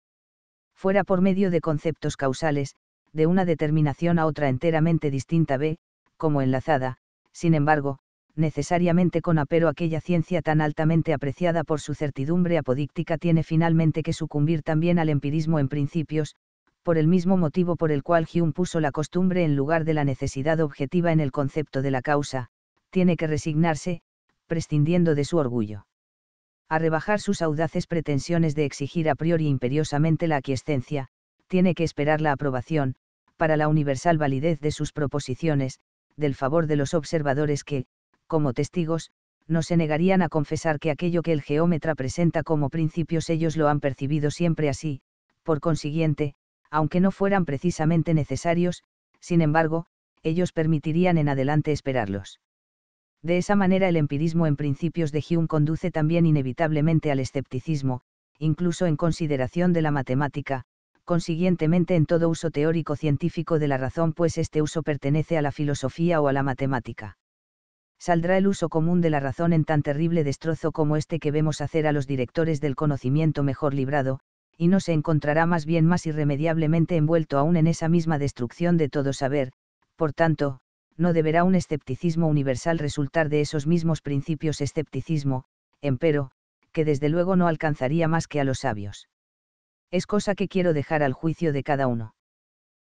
fuera por medio de conceptos causales, de una determinación a otra enteramente distinta b, como enlazada, sin embargo, necesariamente con apero aquella ciencia tan altamente apreciada por su certidumbre apodíctica tiene finalmente que sucumbir también al empirismo en principios, por el mismo motivo por el cual Hume puso la costumbre en lugar de la necesidad objetiva en el concepto de la causa, tiene que resignarse, prescindiendo de su orgullo. A rebajar sus audaces pretensiones de exigir a priori imperiosamente la aquiescencia, tiene que esperar la aprobación, para la universal validez de sus proposiciones, del favor de los observadores que, como testigos, no se negarían a confesar que aquello que el geómetra presenta como principios ellos lo han percibido siempre así, por consiguiente, aunque no fueran precisamente necesarios, sin embargo, ellos permitirían en adelante esperarlos. De esa manera el empirismo en principios de Hume conduce también inevitablemente al escepticismo, incluso en consideración de la matemática, consiguientemente en todo uso teórico científico de la razón pues este uso pertenece a la filosofía o a la matemática saldrá el uso común de la razón en tan terrible destrozo como este que vemos hacer a los directores del conocimiento mejor librado, y no se encontrará más bien más irremediablemente envuelto aún en esa misma destrucción de todo saber, por tanto, no deberá un escepticismo universal resultar de esos mismos principios escepticismo, empero, que desde luego no alcanzaría más que a los sabios. Es cosa que quiero dejar al juicio de cada uno.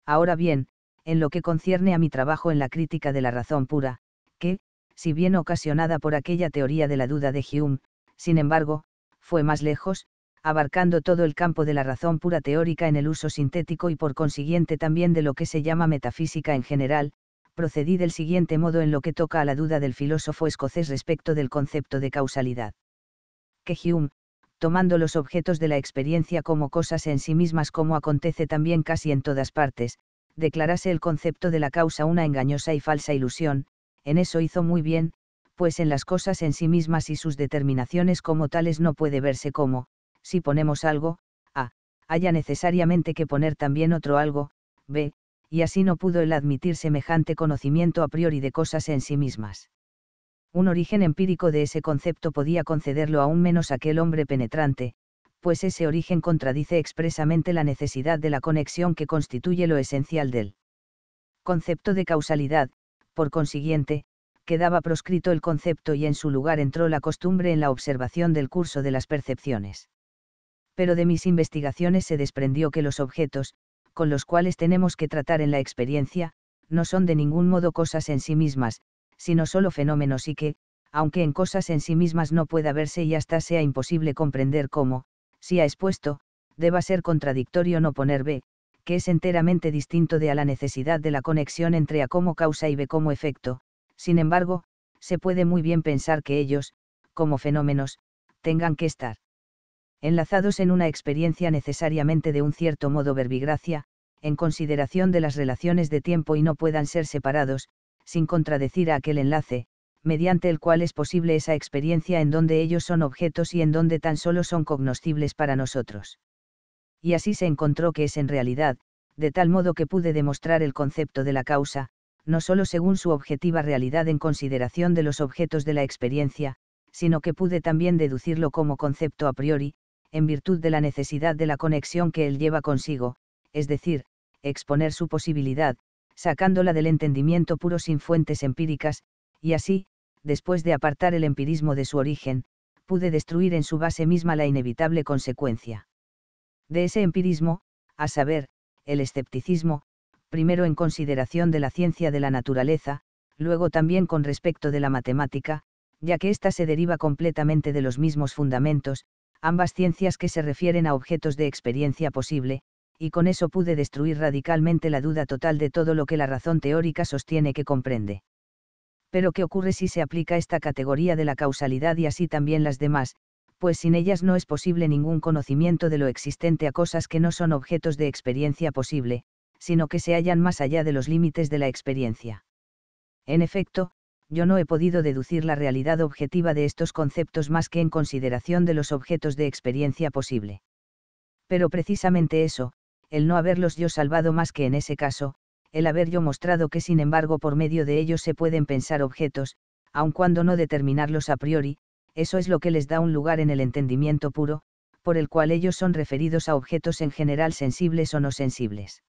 Ahora bien, en lo que concierne a mi trabajo en la crítica de la razón pura, que, si bien ocasionada por aquella teoría de la duda de Hume, sin embargo, fue más lejos, abarcando todo el campo de la razón pura teórica en el uso sintético y por consiguiente también de lo que se llama metafísica en general, procedí del siguiente modo en lo que toca a la duda del filósofo escocés respecto del concepto de causalidad. Que Hume, tomando los objetos de la experiencia como cosas en sí mismas como acontece también casi en todas partes, declarase el concepto de la causa una engañosa y falsa ilusión, en eso hizo muy bien, pues en las cosas en sí mismas y sus determinaciones como tales no puede verse como, si ponemos algo, a, haya necesariamente que poner también otro algo, b, y así no pudo él admitir semejante conocimiento a priori de cosas en sí mismas. Un origen empírico de ese concepto podía concederlo aún menos aquel hombre penetrante, pues ese origen contradice expresamente la necesidad de la conexión que constituye lo esencial del concepto de causalidad, por consiguiente, quedaba proscrito el concepto y en su lugar entró la costumbre en la observación del curso de las percepciones. Pero de mis investigaciones se desprendió que los objetos, con los cuales tenemos que tratar en la experiencia, no son de ningún modo cosas en sí mismas, sino solo fenómenos y que, aunque en cosas en sí mismas no pueda verse y hasta sea imposible comprender cómo, si ha expuesto, deba ser contradictorio no poner B, que es enteramente distinto de a la necesidad de la conexión entre A como causa y B como efecto, sin embargo, se puede muy bien pensar que ellos, como fenómenos, tengan que estar enlazados en una experiencia necesariamente de un cierto modo verbigracia, en consideración de las relaciones de tiempo y no puedan ser separados, sin contradecir a aquel enlace, mediante el cual es posible esa experiencia en donde ellos son objetos y en donde tan solo son cognoscibles para nosotros y así se encontró que es en realidad, de tal modo que pude demostrar el concepto de la causa, no solo según su objetiva realidad en consideración de los objetos de la experiencia, sino que pude también deducirlo como concepto a priori, en virtud de la necesidad de la conexión que él lleva consigo, es decir, exponer su posibilidad, sacándola del entendimiento puro sin fuentes empíricas, y así, después de apartar el empirismo de su origen, pude destruir en su base misma la inevitable consecuencia de ese empirismo, a saber, el escepticismo, primero en consideración de la ciencia de la naturaleza, luego también con respecto de la matemática, ya que ésta se deriva completamente de los mismos fundamentos, ambas ciencias que se refieren a objetos de experiencia posible, y con eso pude destruir radicalmente la duda total de todo lo que la razón teórica sostiene que comprende. Pero ¿qué ocurre si se aplica esta categoría de la causalidad y así también las demás, pues sin ellas no es posible ningún conocimiento de lo existente a cosas que no son objetos de experiencia posible, sino que se hallan más allá de los límites de la experiencia. En efecto, yo no he podido deducir la realidad objetiva de estos conceptos más que en consideración de los objetos de experiencia posible. Pero precisamente eso, el no haberlos yo salvado más que en ese caso, el haber yo mostrado que sin embargo por medio de ellos se pueden pensar objetos, aun cuando no determinarlos a priori, eso es lo que les da un lugar en el entendimiento puro, por el cual ellos son referidos a objetos en general sensibles o no sensibles.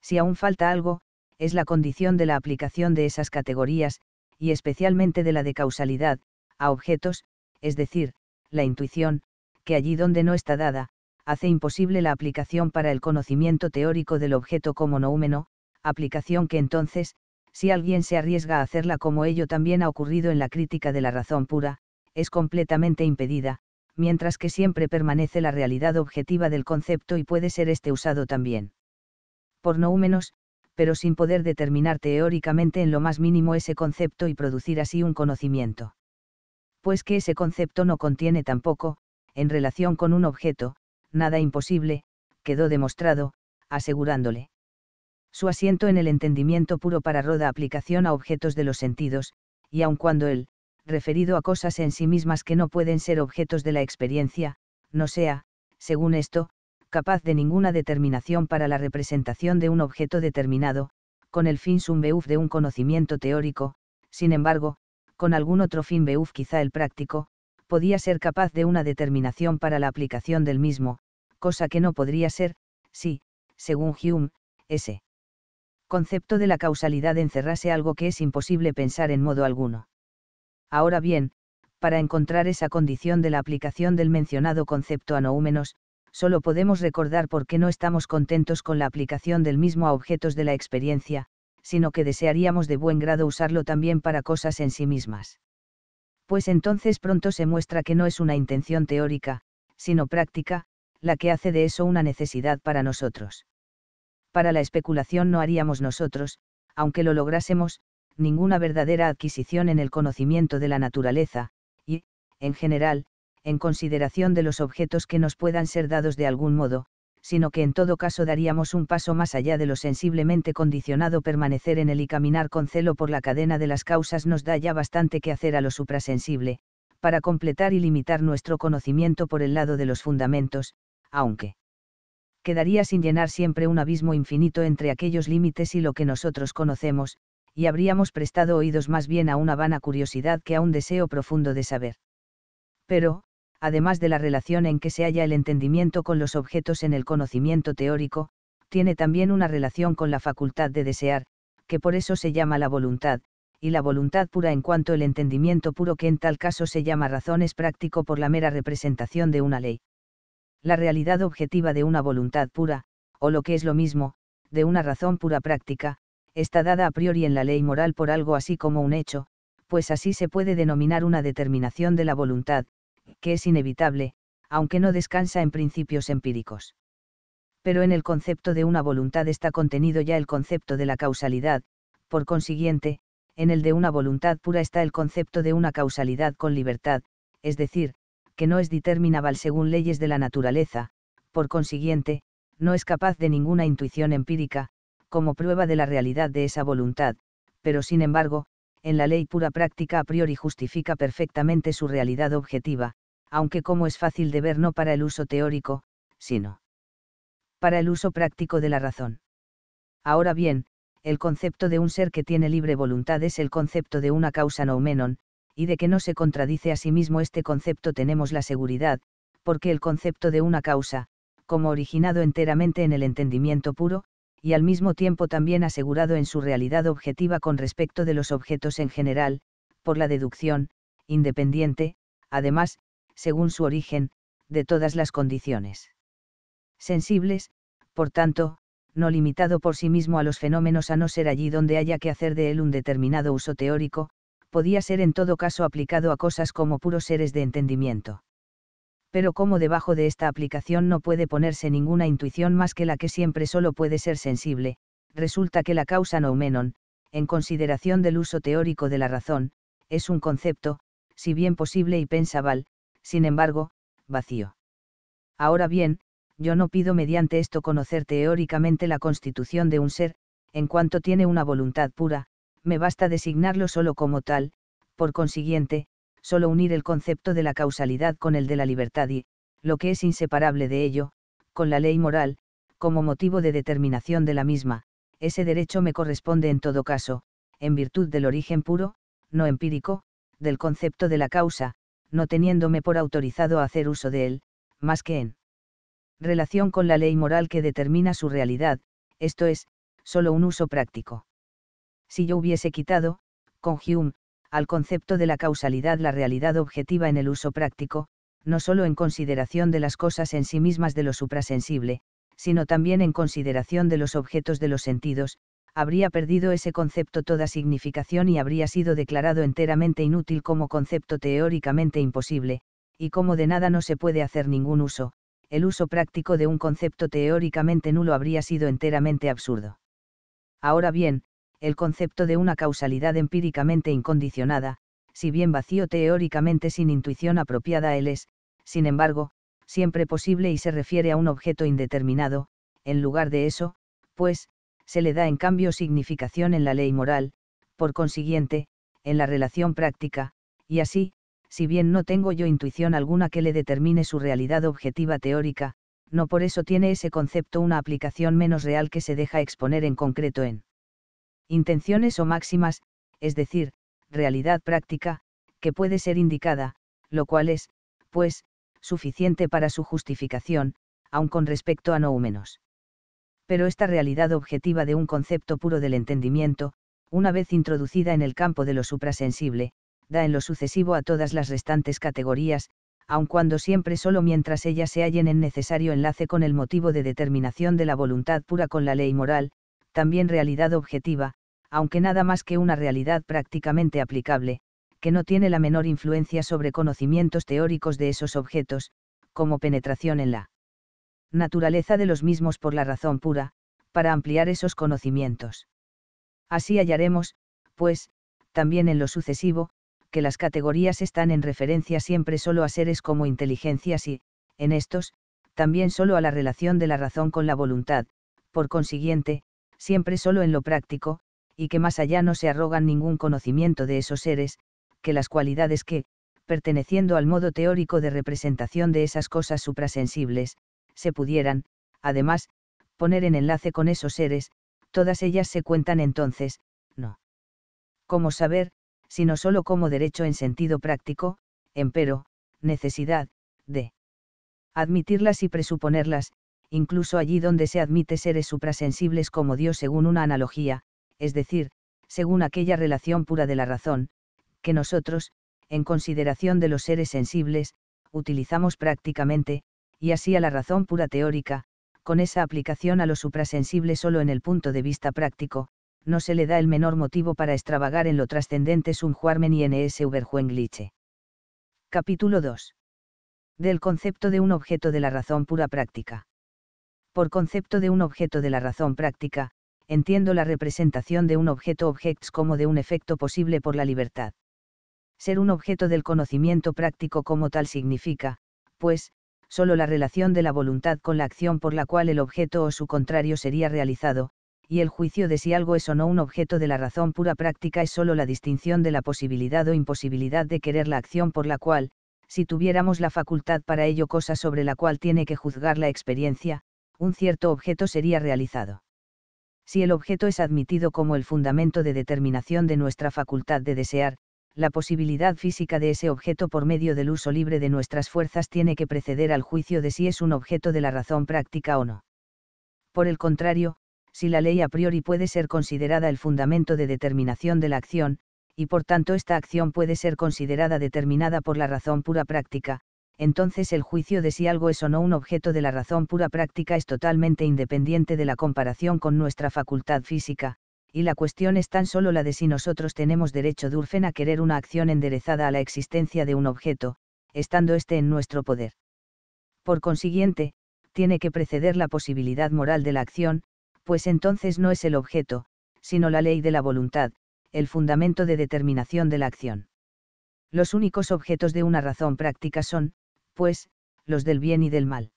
Si aún falta algo, es la condición de la aplicación de esas categorías, y especialmente de la de causalidad, a objetos, es decir, la intuición, que allí donde no está dada, hace imposible la aplicación para el conocimiento teórico del objeto como noúmeno, aplicación que entonces, si alguien se arriesga a hacerla como ello también ha ocurrido en la crítica de la razón pura, es completamente impedida, mientras que siempre permanece la realidad objetiva del concepto y puede ser este usado también. Por no menos, pero sin poder determinar teóricamente en lo más mínimo ese concepto y producir así un conocimiento. Pues que ese concepto no contiene tampoco, en relación con un objeto, nada imposible, quedó demostrado, asegurándole. Su asiento en el entendimiento puro para roda aplicación a objetos de los sentidos, y aun cuando él, referido a cosas en sí mismas que no pueden ser objetos de la experiencia, no sea, según esto, capaz de ninguna determinación para la representación de un objeto determinado, con el fin sum de un conocimiento teórico, sin embargo, con algún otro fin beuf quizá el práctico, podía ser capaz de una determinación para la aplicación del mismo, cosa que no podría ser, si, según Hume, ese concepto de la causalidad encerrase algo que es imposible pensar en modo alguno. Ahora bien, para encontrar esa condición de la aplicación del mencionado concepto a noúmenos, solo podemos recordar por qué no estamos contentos con la aplicación del mismo a objetos de la experiencia, sino que desearíamos de buen grado usarlo también para cosas en sí mismas. Pues entonces pronto se muestra que no es una intención teórica, sino práctica, la que hace de eso una necesidad para nosotros. Para la especulación no haríamos nosotros, aunque lo lográsemos, ninguna verdadera adquisición en el conocimiento de la naturaleza, y, en general, en consideración de los objetos que nos puedan ser dados de algún modo, sino que en todo caso daríamos un paso más allá de lo sensiblemente condicionado permanecer en él y caminar con celo por la cadena de las causas nos da ya bastante que hacer a lo suprasensible, para completar y limitar nuestro conocimiento por el lado de los fundamentos, aunque quedaría sin llenar siempre un abismo infinito entre aquellos límites y lo que nosotros conocemos, y habríamos prestado oídos más bien a una vana curiosidad que a un deseo profundo de saber. Pero, además de la relación en que se halla el entendimiento con los objetos en el conocimiento teórico, tiene también una relación con la facultad de desear, que por eso se llama la voluntad, y la voluntad pura en cuanto el entendimiento puro que en tal caso se llama razón es práctico por la mera representación de una ley. La realidad objetiva de una voluntad pura, o lo que es lo mismo, de una razón pura práctica, está dada a priori en la ley moral por algo así como un hecho, pues así se puede denominar una determinación de la voluntad, que es inevitable, aunque no descansa en principios empíricos. Pero en el concepto de una voluntad está contenido ya el concepto de la causalidad, por consiguiente, en el de una voluntad pura está el concepto de una causalidad con libertad, es decir, que no es determinable según leyes de la naturaleza, por consiguiente, no es capaz de ninguna intuición empírica, como prueba de la realidad de esa voluntad, pero sin embargo, en la ley pura práctica a priori justifica perfectamente su realidad objetiva, aunque como es fácil de ver no para el uso teórico, sino para el uso práctico de la razón. Ahora bien, el concepto de un ser que tiene libre voluntad es el concepto de una causa noumenon, y de que no se contradice a sí mismo este concepto tenemos la seguridad, porque el concepto de una causa, como originado enteramente en el entendimiento puro, y al mismo tiempo también asegurado en su realidad objetiva con respecto de los objetos en general, por la deducción, independiente, además, según su origen, de todas las condiciones sensibles, por tanto, no limitado por sí mismo a los fenómenos a no ser allí donde haya que hacer de él un determinado uso teórico, podía ser en todo caso aplicado a cosas como puros seres de entendimiento pero como debajo de esta aplicación no puede ponerse ninguna intuición más que la que siempre solo puede ser sensible, resulta que la causa noumenon, en consideración del uso teórico de la razón, es un concepto, si bien posible y pensable, sin embargo, vacío. Ahora bien, yo no pido mediante esto conocer teóricamente la constitución de un ser, en cuanto tiene una voluntad pura, me basta designarlo solo como tal, por consiguiente, solo unir el concepto de la causalidad con el de la libertad y, lo que es inseparable de ello, con la ley moral, como motivo de determinación de la misma, ese derecho me corresponde en todo caso, en virtud del origen puro, no empírico, del concepto de la causa, no teniéndome por autorizado a hacer uso de él, más que en relación con la ley moral que determina su realidad, esto es, solo un uso práctico. Si yo hubiese quitado, con Hume, al concepto de la causalidad la realidad objetiva en el uso práctico, no solo en consideración de las cosas en sí mismas de lo suprasensible, sino también en consideración de los objetos de los sentidos, habría perdido ese concepto toda significación y habría sido declarado enteramente inútil como concepto teóricamente imposible, y como de nada no se puede hacer ningún uso, el uso práctico de un concepto teóricamente nulo habría sido enteramente absurdo. Ahora bien, el concepto de una causalidad empíricamente incondicionada, si bien vacío teóricamente sin intuición apropiada él es, sin embargo, siempre posible y se refiere a un objeto indeterminado, en lugar de eso, pues, se le da en cambio significación en la ley moral, por consiguiente, en la relación práctica, y así, si bien no tengo yo intuición alguna que le determine su realidad objetiva teórica, no por eso tiene ese concepto una aplicación menos real que se deja exponer en concreto en intenciones o máximas, es decir, realidad práctica, que puede ser indicada, lo cual es, pues, suficiente para su justificación, aun con respecto a no noúmenos. Pero esta realidad objetiva de un concepto puro del entendimiento, una vez introducida en el campo de lo suprasensible, da en lo sucesivo a todas las restantes categorías, aun cuando siempre solo mientras ellas se hallen en necesario enlace con el motivo de determinación de la voluntad pura con la ley moral, también realidad objetiva, aunque nada más que una realidad prácticamente aplicable, que no tiene la menor influencia sobre conocimientos teóricos de esos objetos, como penetración en la naturaleza de los mismos por la razón pura, para ampliar esos conocimientos. Así hallaremos, pues, también en lo sucesivo, que las categorías están en referencia siempre solo a seres como inteligencias y, en estos, también solo a la relación de la razón con la voluntad, por consiguiente, siempre solo en lo práctico, y que más allá no se arrogan ningún conocimiento de esos seres, que las cualidades que, perteneciendo al modo teórico de representación de esas cosas suprasensibles, se pudieran, además, poner en enlace con esos seres, todas ellas se cuentan entonces, no. Como saber, sino solo como derecho en sentido práctico, empero, necesidad, de admitirlas y presuponerlas, incluso allí donde se admite seres suprasensibles como Dios según una analogía, es decir, según aquella relación pura de la razón, que nosotros, en consideración de los seres sensibles, utilizamos prácticamente, y así a la razón pura teórica, con esa aplicación a lo suprasensible solo en el punto de vista práctico, no se le da el menor motivo para extravagar en lo trascendente sum juarmen y ns juengliche. Capítulo 2. Del concepto de un objeto de la razón pura práctica. Por concepto de un objeto de la razón práctica, entiendo la representación de un objeto objects como de un efecto posible por la libertad. Ser un objeto del conocimiento práctico como tal significa, pues, solo la relación de la voluntad con la acción por la cual el objeto o su contrario sería realizado, y el juicio de si algo es o no un objeto de la razón pura práctica es solo la distinción de la posibilidad o imposibilidad de querer la acción por la cual, si tuviéramos la facultad para ello cosa sobre la cual tiene que juzgar la experiencia, un cierto objeto sería realizado. Si el objeto es admitido como el fundamento de determinación de nuestra facultad de desear, la posibilidad física de ese objeto por medio del uso libre de nuestras fuerzas tiene que preceder al juicio de si es un objeto de la razón práctica o no. Por el contrario, si la ley a priori puede ser considerada el fundamento de determinación de la acción, y por tanto esta acción puede ser considerada determinada por la razón pura práctica, entonces el juicio de si algo es o no un objeto de la razón pura práctica es totalmente independiente de la comparación con nuestra facultad física, y la cuestión es tan solo la de si nosotros tenemos derecho Durfen a querer una acción enderezada a la existencia de un objeto, estando éste en nuestro poder. Por consiguiente, tiene que preceder la posibilidad moral de la acción, pues entonces no es el objeto, sino la ley de la voluntad, el fundamento de determinación de la acción. Los únicos objetos de una razón práctica son, pues, los del bien y del mal.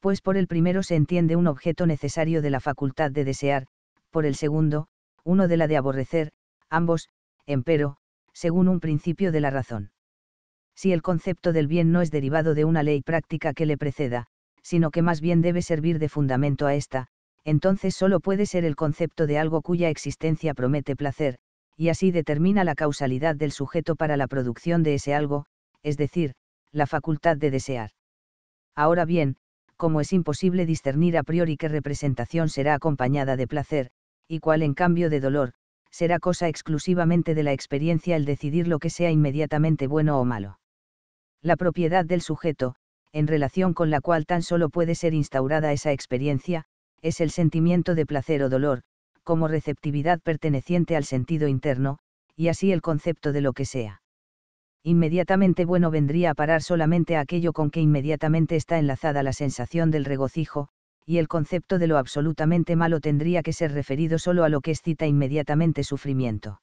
Pues por el primero se entiende un objeto necesario de la facultad de desear, por el segundo, uno de la de aborrecer, ambos, empero, según un principio de la razón. Si el concepto del bien no es derivado de una ley práctica que le preceda, sino que más bien debe servir de fundamento a ésta, entonces solo puede ser el concepto de algo cuya existencia promete placer, y así determina la causalidad del sujeto para la producción de ese algo, es decir, la facultad de desear. Ahora bien, como es imposible discernir a priori qué representación será acompañada de placer, y cuál en cambio de dolor, será cosa exclusivamente de la experiencia el decidir lo que sea inmediatamente bueno o malo. La propiedad del sujeto, en relación con la cual tan solo puede ser instaurada esa experiencia, es el sentimiento de placer o dolor, como receptividad perteneciente al sentido interno, y así el concepto de lo que sea inmediatamente bueno vendría a parar solamente a aquello con que inmediatamente está enlazada la sensación del regocijo, y el concepto de lo absolutamente malo tendría que ser referido solo a lo que excita inmediatamente sufrimiento.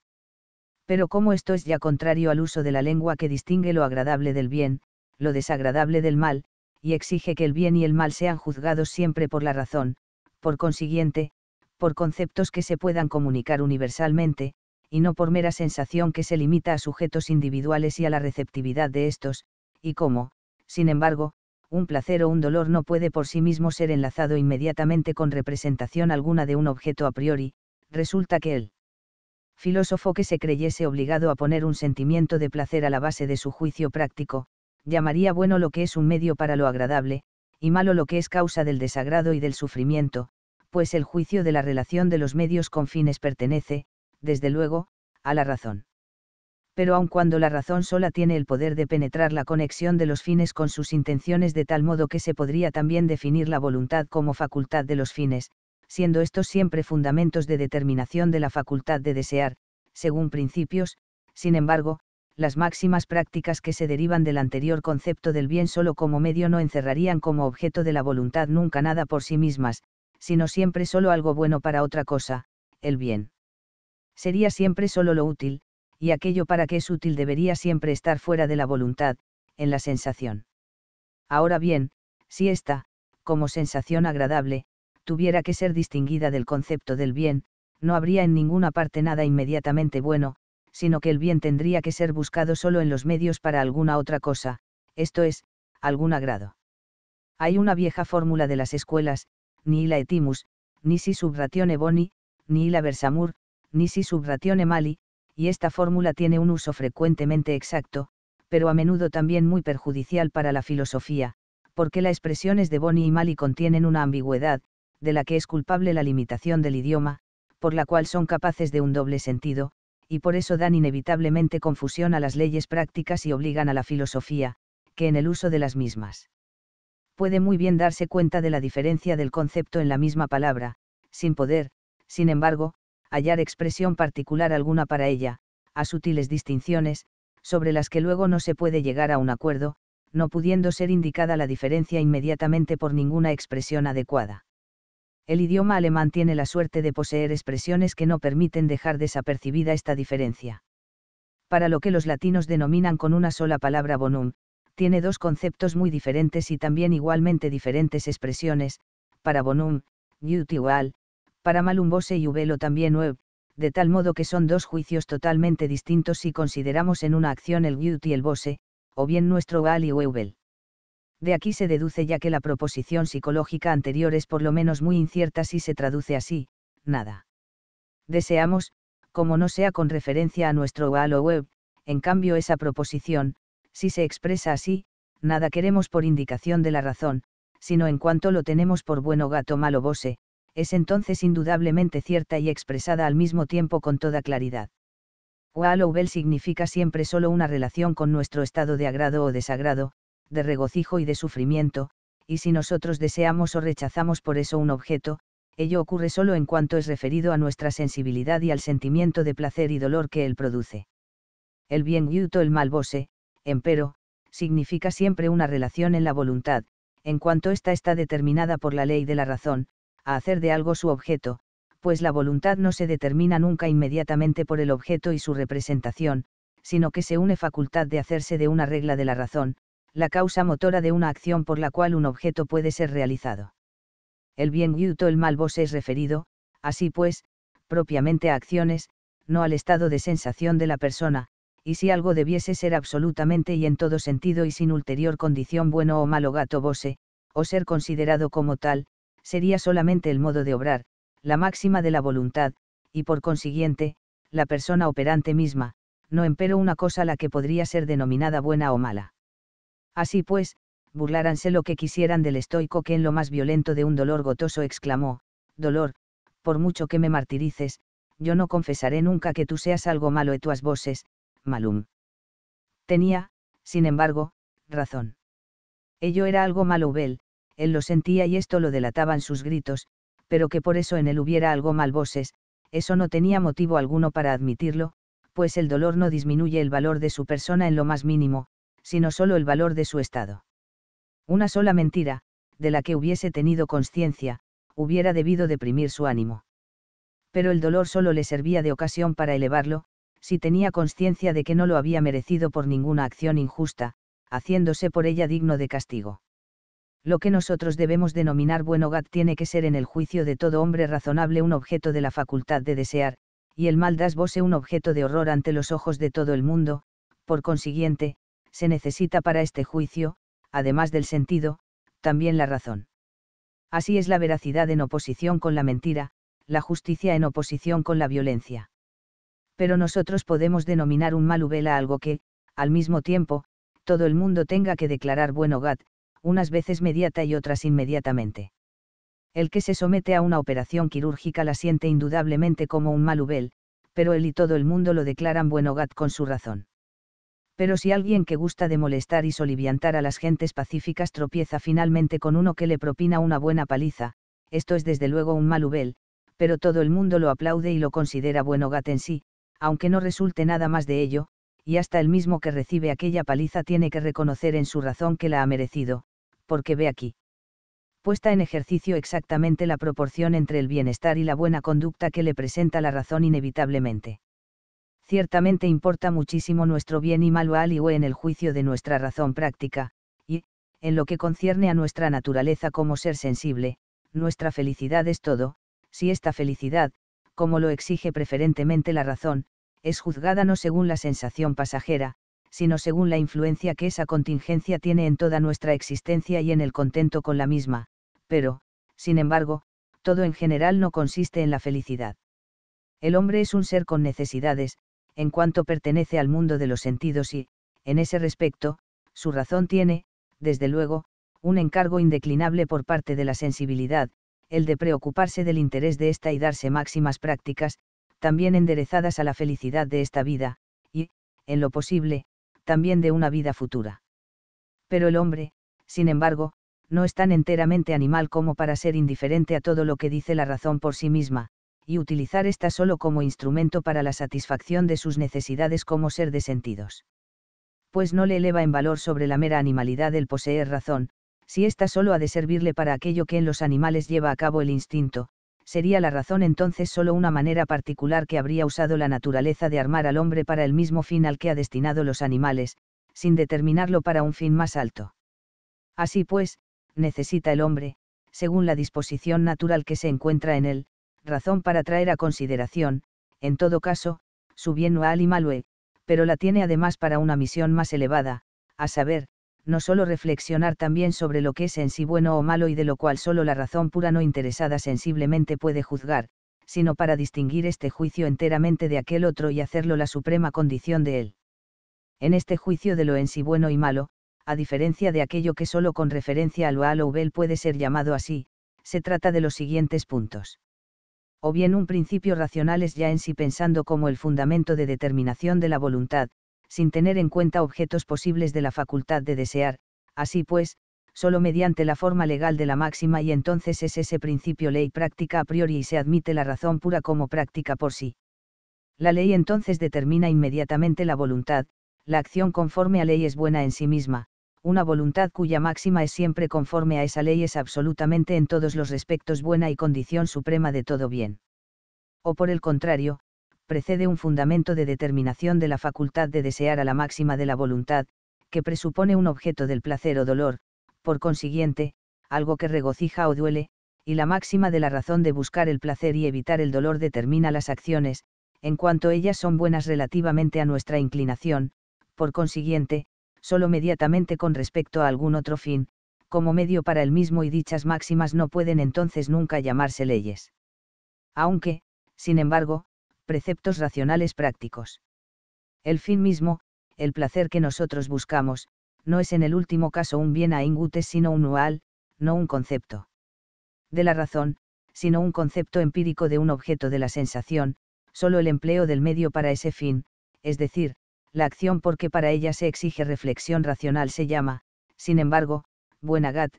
Pero como esto es ya contrario al uso de la lengua que distingue lo agradable del bien, lo desagradable del mal, y exige que el bien y el mal sean juzgados siempre por la razón, por consiguiente, por conceptos que se puedan comunicar universalmente, y no por mera sensación que se limita a sujetos individuales y a la receptividad de estos, y cómo, sin embargo, un placer o un dolor no puede por sí mismo ser enlazado inmediatamente con representación alguna de un objeto a priori, resulta que el filósofo que se creyese obligado a poner un sentimiento de placer a la base de su juicio práctico, llamaría bueno lo que es un medio para lo agradable, y malo lo que es causa del desagrado y del sufrimiento, pues el juicio de la relación de los medios con fines pertenece, desde luego, a la razón. Pero aun cuando la razón sola tiene el poder de penetrar la conexión de los fines con sus intenciones de tal modo que se podría también definir la voluntad como facultad de los fines, siendo estos siempre fundamentos de determinación de la facultad de desear, según principios, sin embargo, las máximas prácticas que se derivan del anterior concepto del bien solo como medio no encerrarían como objeto de la voluntad nunca nada por sí mismas, sino siempre solo algo bueno para otra cosa, el bien sería siempre solo lo útil, y aquello para que es útil debería siempre estar fuera de la voluntad, en la sensación. Ahora bien, si esta, como sensación agradable, tuviera que ser distinguida del concepto del bien, no habría en ninguna parte nada inmediatamente bueno, sino que el bien tendría que ser buscado solo en los medios para alguna otra cosa, esto es, algún agrado. Hay una vieja fórmula de las escuelas, ni la etimus, ni si subratione boni, ni la versamur, ni si subratione mali, y esta fórmula tiene un uso frecuentemente exacto, pero a menudo también muy perjudicial para la filosofía, porque las expresiones de boni y mali contienen una ambigüedad, de la que es culpable la limitación del idioma, por la cual son capaces de un doble sentido, y por eso dan inevitablemente confusión a las leyes prácticas y obligan a la filosofía, que en el uso de las mismas. Puede muy bien darse cuenta de la diferencia del concepto en la misma palabra, sin poder, sin embargo, hallar expresión particular alguna para ella, a sutiles distinciones, sobre las que luego no se puede llegar a un acuerdo, no pudiendo ser indicada la diferencia inmediatamente por ninguna expresión adecuada. El idioma alemán tiene la suerte de poseer expresiones que no permiten dejar desapercibida esta diferencia. Para lo que los latinos denominan con una sola palabra bonum, tiene dos conceptos muy diferentes y también igualmente diferentes expresiones, para bonum, Gut para Malumbose y o también Web, de tal modo que son dos juicios totalmente distintos si consideramos en una acción el Gut y el Bose, o bien nuestro gal y De aquí se deduce ya que la proposición psicológica anterior es por lo menos muy incierta si se traduce así, nada. Deseamos, como no sea con referencia a nuestro gal o Web, en cambio esa proposición, si se expresa así, nada queremos por indicación de la razón, sino en cuanto lo tenemos por bueno gato malo bose, es entonces indudablemente cierta y expresada al mismo tiempo con toda claridad. vel significa siempre solo una relación con nuestro estado de agrado o desagrado, de regocijo y de sufrimiento, y si nosotros deseamos o rechazamos por eso un objeto, ello ocurre solo en cuanto es referido a nuestra sensibilidad y al sentimiento de placer y dolor que él produce. El bien yuto, el mal bose, empero, significa siempre una relación en la voluntad, en cuanto ésta está determinada por la ley de la razón, a hacer de algo su objeto, pues la voluntad no se determina nunca inmediatamente por el objeto y su representación, sino que se une facultad de hacerse de una regla de la razón, la causa motora de una acción por la cual un objeto puede ser realizado. El bien y el mal vos es referido, así pues, propiamente a acciones, no al estado de sensación de la persona, y si algo debiese ser absolutamente y en todo sentido y sin ulterior condición bueno o malo gato bose, o ser considerado como tal, sería solamente el modo de obrar, la máxima de la voluntad, y por consiguiente, la persona operante misma, no empero una cosa la que podría ser denominada buena o mala. Así pues, burláranse lo que quisieran del estoico que en lo más violento de un dolor gotoso exclamó, dolor, por mucho que me martirices, yo no confesaré nunca que tú seas algo malo de tuas voces, malum. Tenía, sin embargo, razón. Ello era algo malo ubel, él lo sentía y esto lo delataban sus gritos, pero que por eso en él hubiera algo mal voces, eso no tenía motivo alguno para admitirlo, pues el dolor no disminuye el valor de su persona en lo más mínimo, sino solo el valor de su estado. Una sola mentira, de la que hubiese tenido conciencia, hubiera debido deprimir su ánimo. Pero el dolor solo le servía de ocasión para elevarlo, si tenía conciencia de que no lo había merecido por ninguna acción injusta, haciéndose por ella digno de castigo lo que nosotros debemos denominar «bueno» hogar tiene que ser en el juicio de todo hombre razonable un objeto de la facultad de desear, y el mal das un objeto de horror ante los ojos de todo el mundo, por consiguiente, se necesita para este juicio, además del sentido, también la razón. Así es la veracidad en oposición con la mentira, la justicia en oposición con la violencia. Pero nosotros podemos denominar un mal a algo que, al mismo tiempo, todo el mundo tenga que declarar «bueno» «gat» unas veces mediata y otras inmediatamente. El que se somete a una operación quirúrgica la siente indudablemente como un malubel, pero él y todo el mundo lo declaran buenogat con su razón. Pero si alguien que gusta de molestar y soliviantar a las gentes pacíficas tropieza finalmente con uno que le propina una buena paliza, esto es desde luego un malubel, pero todo el mundo lo aplaude y lo considera buenogat en sí, aunque no resulte nada más de ello, y hasta el mismo que recibe aquella paliza tiene que reconocer en su razón que la ha merecido, porque ve aquí. Puesta en ejercicio exactamente la proporción entre el bienestar y la buena conducta que le presenta la razón inevitablemente. Ciertamente importa muchísimo nuestro bien y malo o en el juicio de nuestra razón práctica, y, en lo que concierne a nuestra naturaleza como ser sensible, nuestra felicidad es todo, si esta felicidad, como lo exige preferentemente la razón, es juzgada no según la sensación pasajera, sino según la influencia que esa contingencia tiene en toda nuestra existencia y en el contento con la misma, pero, sin embargo, todo en general no consiste en la felicidad. El hombre es un ser con necesidades, en cuanto pertenece al mundo de los sentidos y, en ese respecto, su razón tiene, desde luego, un encargo indeclinable por parte de la sensibilidad, el de preocuparse del interés de ésta y darse máximas prácticas, también enderezadas a la felicidad de esta vida, y, en lo posible, también de una vida futura. Pero el hombre, sin embargo, no es tan enteramente animal como para ser indiferente a todo lo que dice la razón por sí misma, y utilizar ésta solo como instrumento para la satisfacción de sus necesidades como ser de sentidos. Pues no le eleva en valor sobre la mera animalidad el poseer razón, si ésta solo ha de servirle para aquello que en los animales lleva a cabo el instinto, sería la razón entonces solo una manera particular que habría usado la naturaleza de armar al hombre para el mismo fin al que ha destinado los animales, sin determinarlo para un fin más alto. Así pues, necesita el hombre, según la disposición natural que se encuentra en él, razón para traer a consideración, en todo caso, su bien mal y malue, pero la tiene además para una misión más elevada, a saber, no solo reflexionar también sobre lo que es en sí bueno o malo y de lo cual solo la razón pura no interesada sensiblemente puede juzgar, sino para distinguir este juicio enteramente de aquel otro y hacerlo la suprema condición de él. En este juicio de lo en sí bueno y malo, a diferencia de aquello que solo con referencia a lo al o bel puede ser llamado así, se trata de los siguientes puntos. O bien un principio racional es ya en sí pensando como el fundamento de determinación de la voluntad, sin tener en cuenta objetos posibles de la facultad de desear, así pues, solo mediante la forma legal de la máxima y entonces es ese principio ley práctica a priori y se admite la razón pura como práctica por sí. La ley entonces determina inmediatamente la voluntad, la acción conforme a ley es buena en sí misma, una voluntad cuya máxima es siempre conforme a esa ley es absolutamente en todos los respectos buena y condición suprema de todo bien. O por el contrario, precede un fundamento de determinación de la facultad de desear a la máxima de la voluntad, que presupone un objeto del placer o dolor, por consiguiente, algo que regocija o duele, y la máxima de la razón de buscar el placer y evitar el dolor determina las acciones, en cuanto ellas son buenas relativamente a nuestra inclinación, por consiguiente, solo mediatamente con respecto a algún otro fin, como medio para el mismo y dichas máximas no pueden entonces nunca llamarse leyes. Aunque, sin embargo, preceptos racionales prácticos. El fin mismo, el placer que nosotros buscamos, no es en el último caso un bien a ingutes sino un ual, no un concepto. De la razón, sino un concepto empírico de un objeto de la sensación, solo el empleo del medio para ese fin, es decir, la acción porque para ella se exige reflexión racional se llama, sin embargo, buena gat,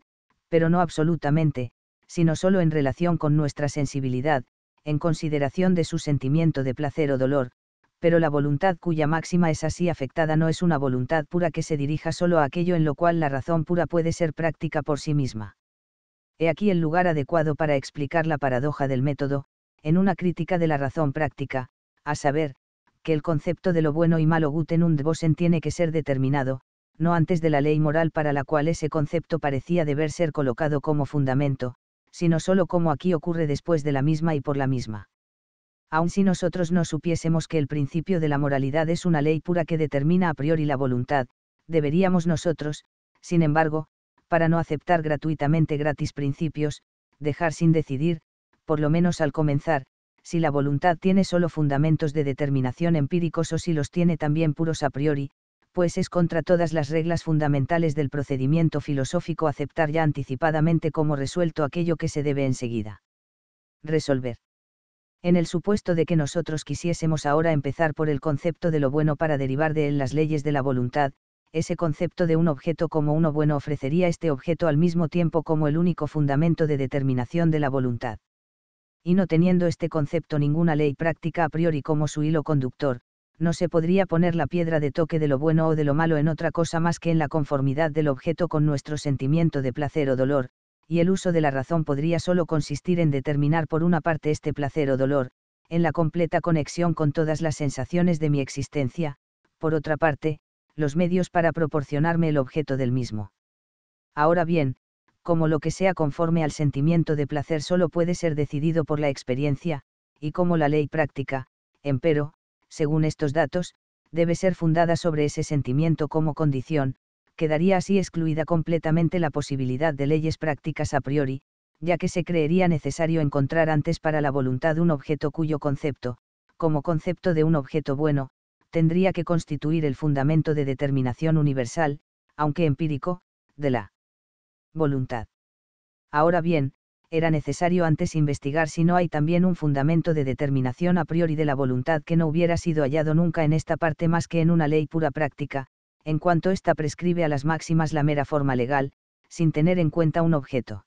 pero no absolutamente, sino solo en relación con nuestra sensibilidad, en consideración de su sentimiento de placer o dolor, pero la voluntad cuya máxima es así afectada no es una voluntad pura que se dirija solo a aquello en lo cual la razón pura puede ser práctica por sí misma. He aquí el lugar adecuado para explicar la paradoja del método, en una crítica de la razón práctica, a saber, que el concepto de lo bueno y malo Guten und Bosen tiene que ser determinado, no antes de la ley moral para la cual ese concepto parecía deber ser colocado como fundamento, sino solo como aquí ocurre después de la misma y por la misma. Aun si nosotros no supiésemos que el principio de la moralidad es una ley pura que determina a priori la voluntad, deberíamos nosotros, sin embargo, para no aceptar gratuitamente gratis principios, dejar sin decidir, por lo menos al comenzar, si la voluntad tiene solo fundamentos de determinación empíricos o si los tiene también puros a priori, pues es contra todas las reglas fundamentales del procedimiento filosófico aceptar ya anticipadamente como resuelto aquello que se debe enseguida. Resolver. En el supuesto de que nosotros quisiésemos ahora empezar por el concepto de lo bueno para derivar de él las leyes de la voluntad, ese concepto de un objeto como uno bueno ofrecería este objeto al mismo tiempo como el único fundamento de determinación de la voluntad. Y no teniendo este concepto ninguna ley práctica a priori como su hilo conductor, no se podría poner la piedra de toque de lo bueno o de lo malo en otra cosa más que en la conformidad del objeto con nuestro sentimiento de placer o dolor, y el uso de la razón podría solo consistir en determinar por una parte este placer o dolor, en la completa conexión con todas las sensaciones de mi existencia, por otra parte, los medios para proporcionarme el objeto del mismo. Ahora bien, como lo que sea conforme al sentimiento de placer solo puede ser decidido por la experiencia, y como la ley práctica, empero, según estos datos, debe ser fundada sobre ese sentimiento como condición, quedaría así excluida completamente la posibilidad de leyes prácticas a priori, ya que se creería necesario encontrar antes para la voluntad un objeto cuyo concepto, como concepto de un objeto bueno, tendría que constituir el fundamento de determinación universal, aunque empírico, de la voluntad. Ahora bien, era necesario antes investigar si no hay también un fundamento de determinación a priori de la voluntad que no hubiera sido hallado nunca en esta parte más que en una ley pura práctica, en cuanto ésta prescribe a las máximas la mera forma legal, sin tener en cuenta un objeto.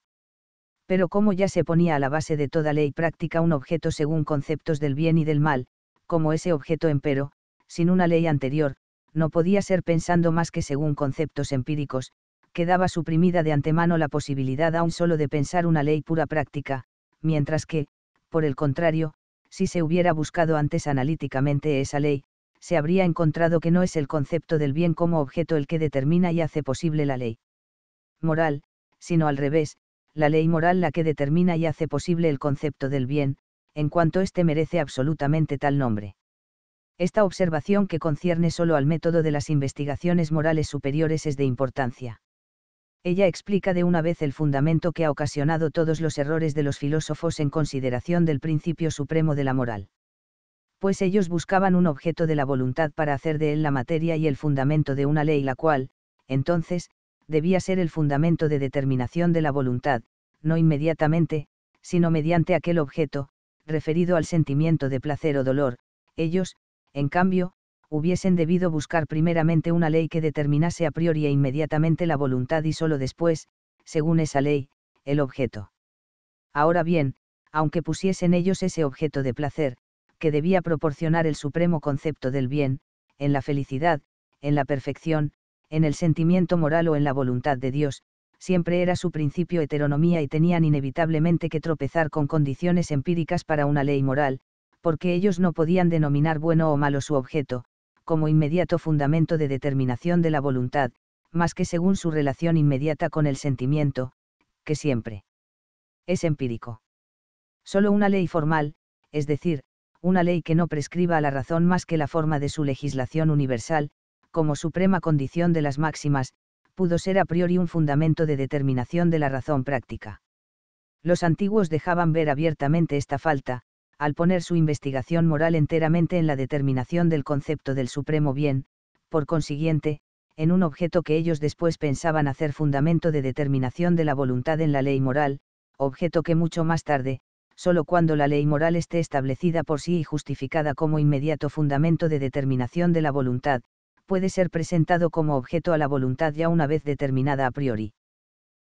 Pero como ya se ponía a la base de toda ley práctica un objeto según conceptos del bien y del mal, como ese objeto empero, sin una ley anterior, no podía ser pensando más que según conceptos empíricos, quedaba suprimida de antemano la posibilidad aún solo de pensar una ley pura práctica, mientras que, por el contrario, si se hubiera buscado antes analíticamente esa ley, se habría encontrado que no es el concepto del bien como objeto el que determina y hace posible la ley moral, sino al revés, la ley moral la que determina y hace posible el concepto del bien, en cuanto éste merece absolutamente tal nombre. Esta observación que concierne solo al método de las investigaciones morales superiores es de importancia. Ella explica de una vez el fundamento que ha ocasionado todos los errores de los filósofos en consideración del principio supremo de la moral. Pues ellos buscaban un objeto de la voluntad para hacer de él la materia y el fundamento de una ley, la cual, entonces, debía ser el fundamento de determinación de la voluntad, no inmediatamente, sino mediante aquel objeto, referido al sentimiento de placer o dolor, ellos, en cambio, hubiesen debido buscar primeramente una ley que determinase a priori e inmediatamente la voluntad y sólo después, según esa ley, el objeto. Ahora bien, aunque pusiesen ellos ese objeto de placer, que debía proporcionar el supremo concepto del bien, en la felicidad, en la perfección, en el sentimiento moral o en la voluntad de Dios, siempre era su principio heteronomía y tenían inevitablemente que tropezar con condiciones empíricas para una ley moral, porque ellos no podían denominar bueno o malo su objeto, como inmediato fundamento de determinación de la voluntad, más que según su relación inmediata con el sentimiento, que siempre es empírico. Sólo una ley formal, es decir, una ley que no prescriba a la razón más que la forma de su legislación universal, como suprema condición de las máximas, pudo ser a priori un fundamento de determinación de la razón práctica. Los antiguos dejaban ver abiertamente esta falta, al poner su investigación moral enteramente en la determinación del concepto del supremo bien, por consiguiente, en un objeto que ellos después pensaban hacer fundamento de determinación de la voluntad en la ley moral, objeto que mucho más tarde, solo cuando la ley moral esté establecida por sí y justificada como inmediato fundamento de determinación de la voluntad, puede ser presentado como objeto a la voluntad ya una vez determinada a priori.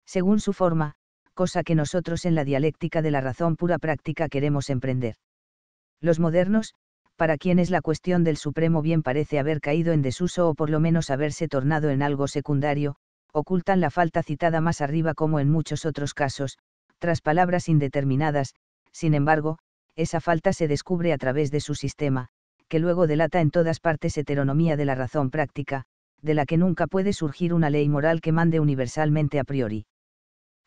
Según su forma, cosa que nosotros en la dialéctica de la razón pura práctica queremos emprender. Los modernos, para quienes la cuestión del supremo bien parece haber caído en desuso o por lo menos haberse tornado en algo secundario, ocultan la falta citada más arriba como en muchos otros casos, tras palabras indeterminadas, sin embargo, esa falta se descubre a través de su sistema, que luego delata en todas partes heteronomía de la razón práctica, de la que nunca puede surgir una ley moral que mande universalmente a priori.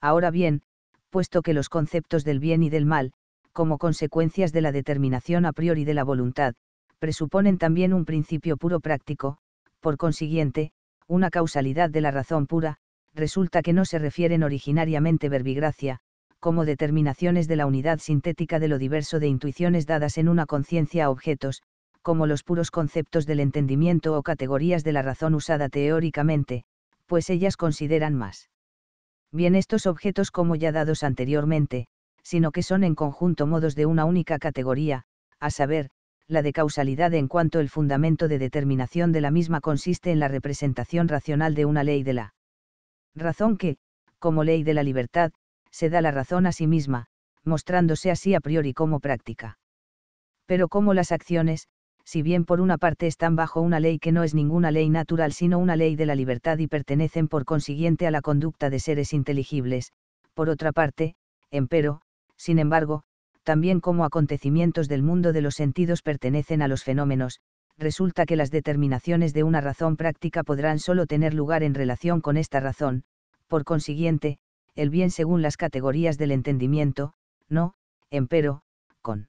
Ahora bien, puesto que los conceptos del bien y del mal, como consecuencias de la determinación a priori de la voluntad, presuponen también un principio puro práctico, por consiguiente, una causalidad de la razón pura, resulta que no se refieren originariamente verbigracia, como determinaciones de la unidad sintética de lo diverso de intuiciones dadas en una conciencia a objetos, como los puros conceptos del entendimiento o categorías de la razón usada teóricamente, pues ellas consideran más bien estos objetos como ya dados anteriormente, sino que son en conjunto modos de una única categoría, a saber, la de causalidad en cuanto el fundamento de determinación de la misma consiste en la representación racional de una ley de la razón que, como ley de la libertad, se da la razón a sí misma, mostrándose así a priori como práctica. Pero como las acciones, si bien por una parte están bajo una ley que no es ninguna ley natural sino una ley de la libertad y pertenecen por consiguiente a la conducta de seres inteligibles, por otra parte, empero, sin embargo, también como acontecimientos del mundo de los sentidos pertenecen a los fenómenos, resulta que las determinaciones de una razón práctica podrán solo tener lugar en relación con esta razón, por consiguiente, el bien según las categorías del entendimiento, no, empero, con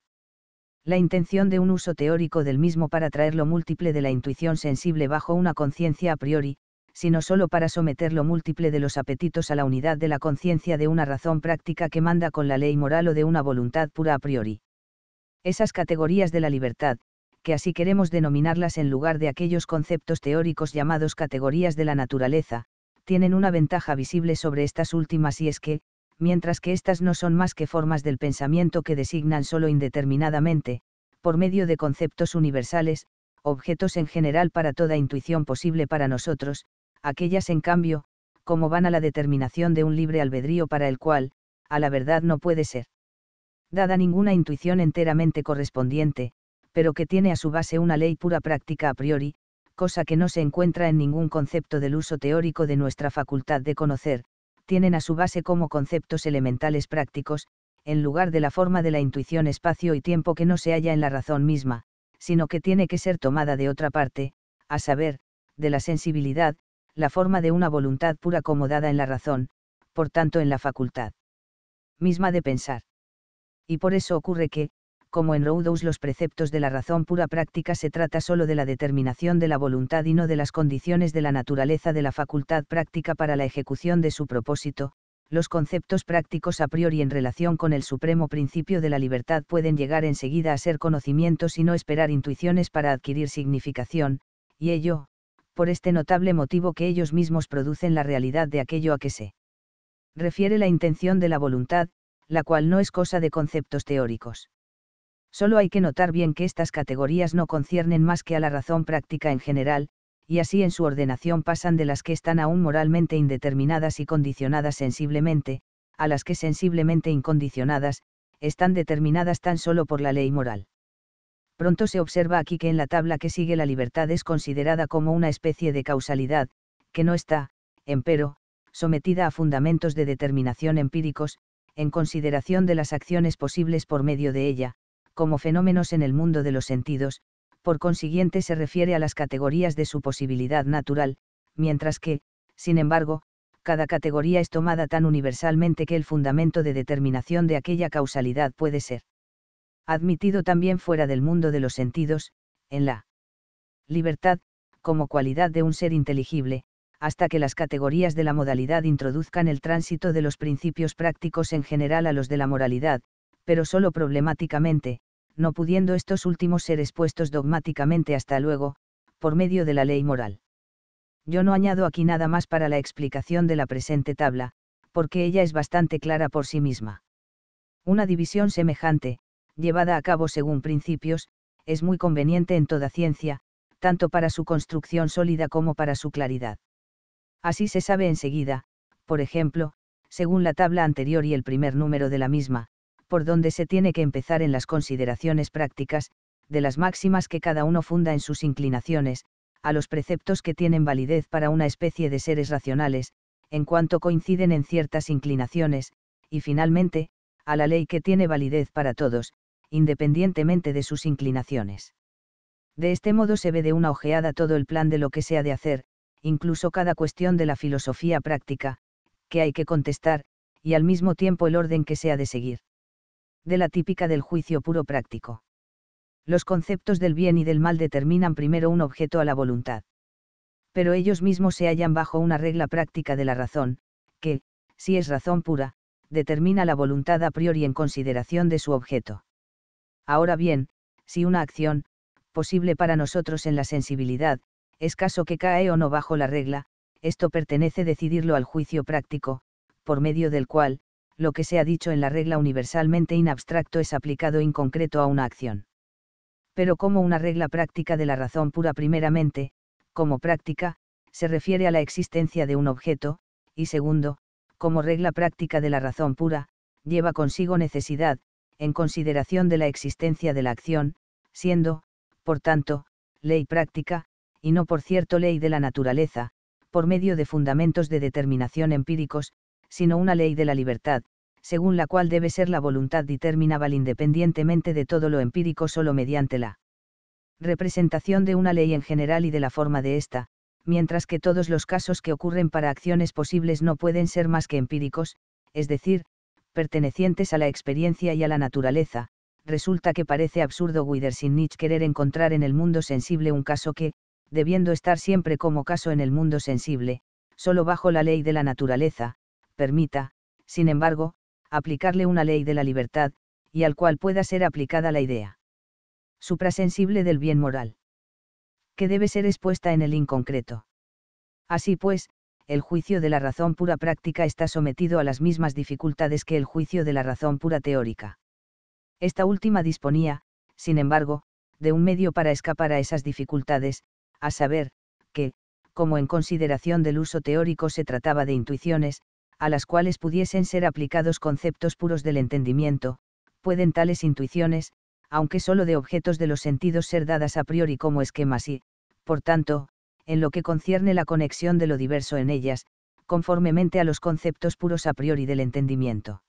la intención de un uso teórico del mismo para traer lo múltiple de la intuición sensible bajo una conciencia a priori, sino solo para someter lo múltiple de los apetitos a la unidad de la conciencia de una razón práctica que manda con la ley moral o de una voluntad pura a priori. Esas categorías de la libertad, que así queremos denominarlas en lugar de aquellos conceptos teóricos llamados categorías de la naturaleza, tienen una ventaja visible sobre estas últimas y es que, mientras que estas no son más que formas del pensamiento que designan solo indeterminadamente, por medio de conceptos universales, objetos en general para toda intuición posible para nosotros, aquellas en cambio, como van a la determinación de un libre albedrío para el cual, a la verdad no puede ser dada ninguna intuición enteramente correspondiente, pero que tiene a su base una ley pura práctica a priori, cosa que no se encuentra en ningún concepto del uso teórico de nuestra facultad de conocer, tienen a su base como conceptos elementales prácticos, en lugar de la forma de la intuición espacio y tiempo que no se halla en la razón misma, sino que tiene que ser tomada de otra parte, a saber, de la sensibilidad, la forma de una voluntad pura acomodada en la razón, por tanto en la facultad misma de pensar. Y por eso ocurre que, como en Roudous los preceptos de la razón pura práctica se trata sólo de la determinación de la voluntad y no de las condiciones de la naturaleza de la facultad práctica para la ejecución de su propósito, los conceptos prácticos a priori en relación con el supremo principio de la libertad pueden llegar enseguida a ser conocimientos y no esperar intuiciones para adquirir significación, y ello, por este notable motivo que ellos mismos producen la realidad de aquello a que se refiere la intención de la voluntad, la cual no es cosa de conceptos teóricos. Solo hay que notar bien que estas categorías no conciernen más que a la razón práctica en general, y así en su ordenación pasan de las que están aún moralmente indeterminadas y condicionadas sensiblemente, a las que sensiblemente incondicionadas, están determinadas tan solo por la ley moral. Pronto se observa aquí que en la tabla que sigue la libertad es considerada como una especie de causalidad, que no está, empero, sometida a fundamentos de determinación empíricos, en consideración de las acciones posibles por medio de ella, como fenómenos en el mundo de los sentidos, por consiguiente se refiere a las categorías de su posibilidad natural, mientras que, sin embargo, cada categoría es tomada tan universalmente que el fundamento de determinación de aquella causalidad puede ser admitido también fuera del mundo de los sentidos, en la libertad, como cualidad de un ser inteligible, hasta que las categorías de la modalidad introduzcan el tránsito de los principios prácticos en general a los de la moralidad, pero solo problemáticamente, no pudiendo estos últimos ser expuestos dogmáticamente hasta luego, por medio de la ley moral. Yo no añado aquí nada más para la explicación de la presente tabla, porque ella es bastante clara por sí misma. Una división semejante, llevada a cabo según principios, es muy conveniente en toda ciencia, tanto para su construcción sólida como para su claridad. Así se sabe enseguida, por ejemplo, según la tabla anterior y el primer número de la misma, por donde se tiene que empezar en las consideraciones prácticas, de las máximas que cada uno funda en sus inclinaciones, a los preceptos que tienen validez para una especie de seres racionales, en cuanto coinciden en ciertas inclinaciones, y finalmente, a la ley que tiene validez para todos, independientemente de sus inclinaciones. De este modo se ve de una ojeada todo el plan de lo que se ha de hacer, incluso cada cuestión de la filosofía práctica, que hay que contestar, y al mismo tiempo el orden que se ha de seguir de la típica del juicio puro práctico. Los conceptos del bien y del mal determinan primero un objeto a la voluntad. Pero ellos mismos se hallan bajo una regla práctica de la razón, que, si es razón pura, determina la voluntad a priori en consideración de su objeto. Ahora bien, si una acción, posible para nosotros en la sensibilidad, es caso que cae o no bajo la regla, esto pertenece decidirlo al juicio práctico, por medio del cual, lo que se ha dicho en la regla universalmente inabstracto es aplicado en concreto a una acción. Pero como una regla práctica de la razón pura primeramente, como práctica, se refiere a la existencia de un objeto, y segundo, como regla práctica de la razón pura, lleva consigo necesidad, en consideración de la existencia de la acción, siendo, por tanto, ley práctica, y no por cierto ley de la naturaleza, por medio de fundamentos de determinación empíricos, sino una ley de la libertad, según la cual debe ser la voluntad determinable independientemente de todo lo empírico solo mediante la representación de una ley en general y de la forma de ésta, mientras que todos los casos que ocurren para acciones posibles no pueden ser más que empíricos, es decir, pertenecientes a la experiencia y a la naturaleza, resulta que parece absurdo Widersinnich querer encontrar en el mundo sensible un caso que, debiendo estar siempre como caso en el mundo sensible, solo bajo la ley de la naturaleza, permita, sin embargo, aplicarle una ley de la libertad, y al cual pueda ser aplicada la idea suprasensible del bien moral, que debe ser expuesta en el inconcreto. Así pues, el juicio de la razón pura práctica está sometido a las mismas dificultades que el juicio de la razón pura teórica. Esta última disponía, sin embargo, de un medio para escapar a esas dificultades, a saber, que, como en consideración del uso teórico se trataba de intuiciones, a las cuales pudiesen ser aplicados conceptos puros del entendimiento, pueden tales intuiciones, aunque solo de objetos de los sentidos ser dadas a priori como esquemas y, por tanto, en lo que concierne la conexión de lo diverso en ellas, conformemente a los conceptos puros a priori del entendimiento.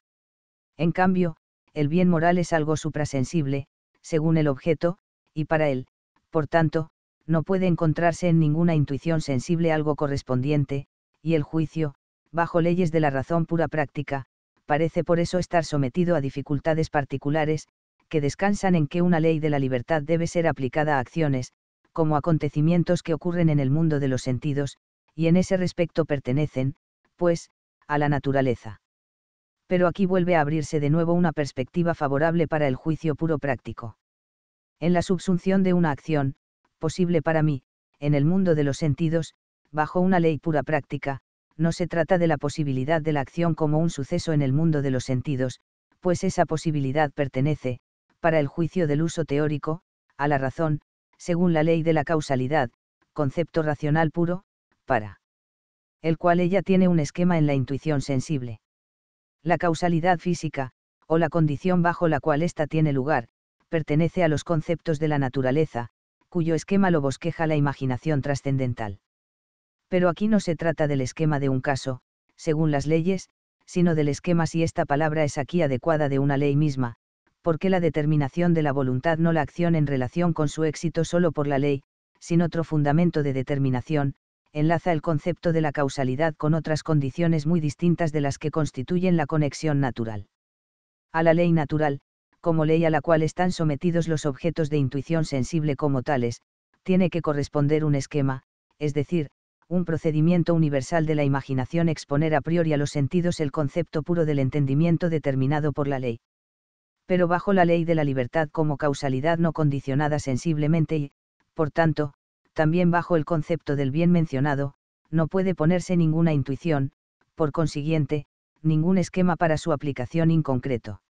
En cambio, el bien moral es algo suprasensible, según el objeto, y para él, por tanto, no puede encontrarse en ninguna intuición sensible algo correspondiente, y el juicio, bajo leyes de la razón pura práctica, parece por eso estar sometido a dificultades particulares, que descansan en que una ley de la libertad debe ser aplicada a acciones, como acontecimientos que ocurren en el mundo de los sentidos, y en ese respecto pertenecen, pues, a la naturaleza. Pero aquí vuelve a abrirse de nuevo una perspectiva favorable para el juicio puro práctico. En la subsunción de una acción, posible para mí, en el mundo de los sentidos, bajo una ley pura práctica, no se trata de la posibilidad de la acción como un suceso en el mundo de los sentidos, pues esa posibilidad pertenece, para el juicio del uso teórico, a la razón, según la ley de la causalidad, concepto racional puro, para el cual ella tiene un esquema en la intuición sensible. La causalidad física, o la condición bajo la cual ésta tiene lugar, pertenece a los conceptos de la naturaleza, cuyo esquema lo bosqueja la imaginación trascendental pero aquí no se trata del esquema de un caso, según las leyes, sino del esquema si esta palabra es aquí adecuada de una ley misma, porque la determinación de la voluntad no la acción en relación con su éxito solo por la ley, sin otro fundamento de determinación, enlaza el concepto de la causalidad con otras condiciones muy distintas de las que constituyen la conexión natural. A la ley natural, como ley a la cual están sometidos los objetos de intuición sensible como tales, tiene que corresponder un esquema, es decir, un procedimiento universal de la imaginación exponer a priori a los sentidos el concepto puro del entendimiento determinado por la ley. Pero bajo la ley de la libertad como causalidad no condicionada sensiblemente y, por tanto, también bajo el concepto del bien mencionado, no puede ponerse ninguna intuición, por consiguiente, ningún esquema para su aplicación concreto.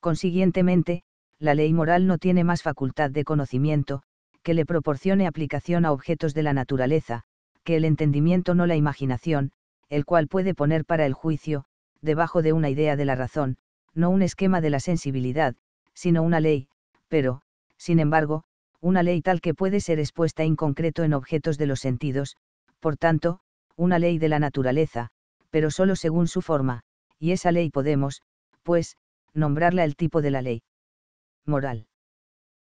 Consiguientemente, la ley moral no tiene más facultad de conocimiento, que le proporcione aplicación a objetos de la naturaleza, que el entendimiento no la imaginación, el cual puede poner para el juicio, debajo de una idea de la razón, no un esquema de la sensibilidad, sino una ley, pero, sin embargo, una ley tal que puede ser expuesta en concreto en objetos de los sentidos, por tanto, una ley de la naturaleza, pero sólo según su forma, y esa ley podemos, pues, nombrarla el tipo de la ley. Moral.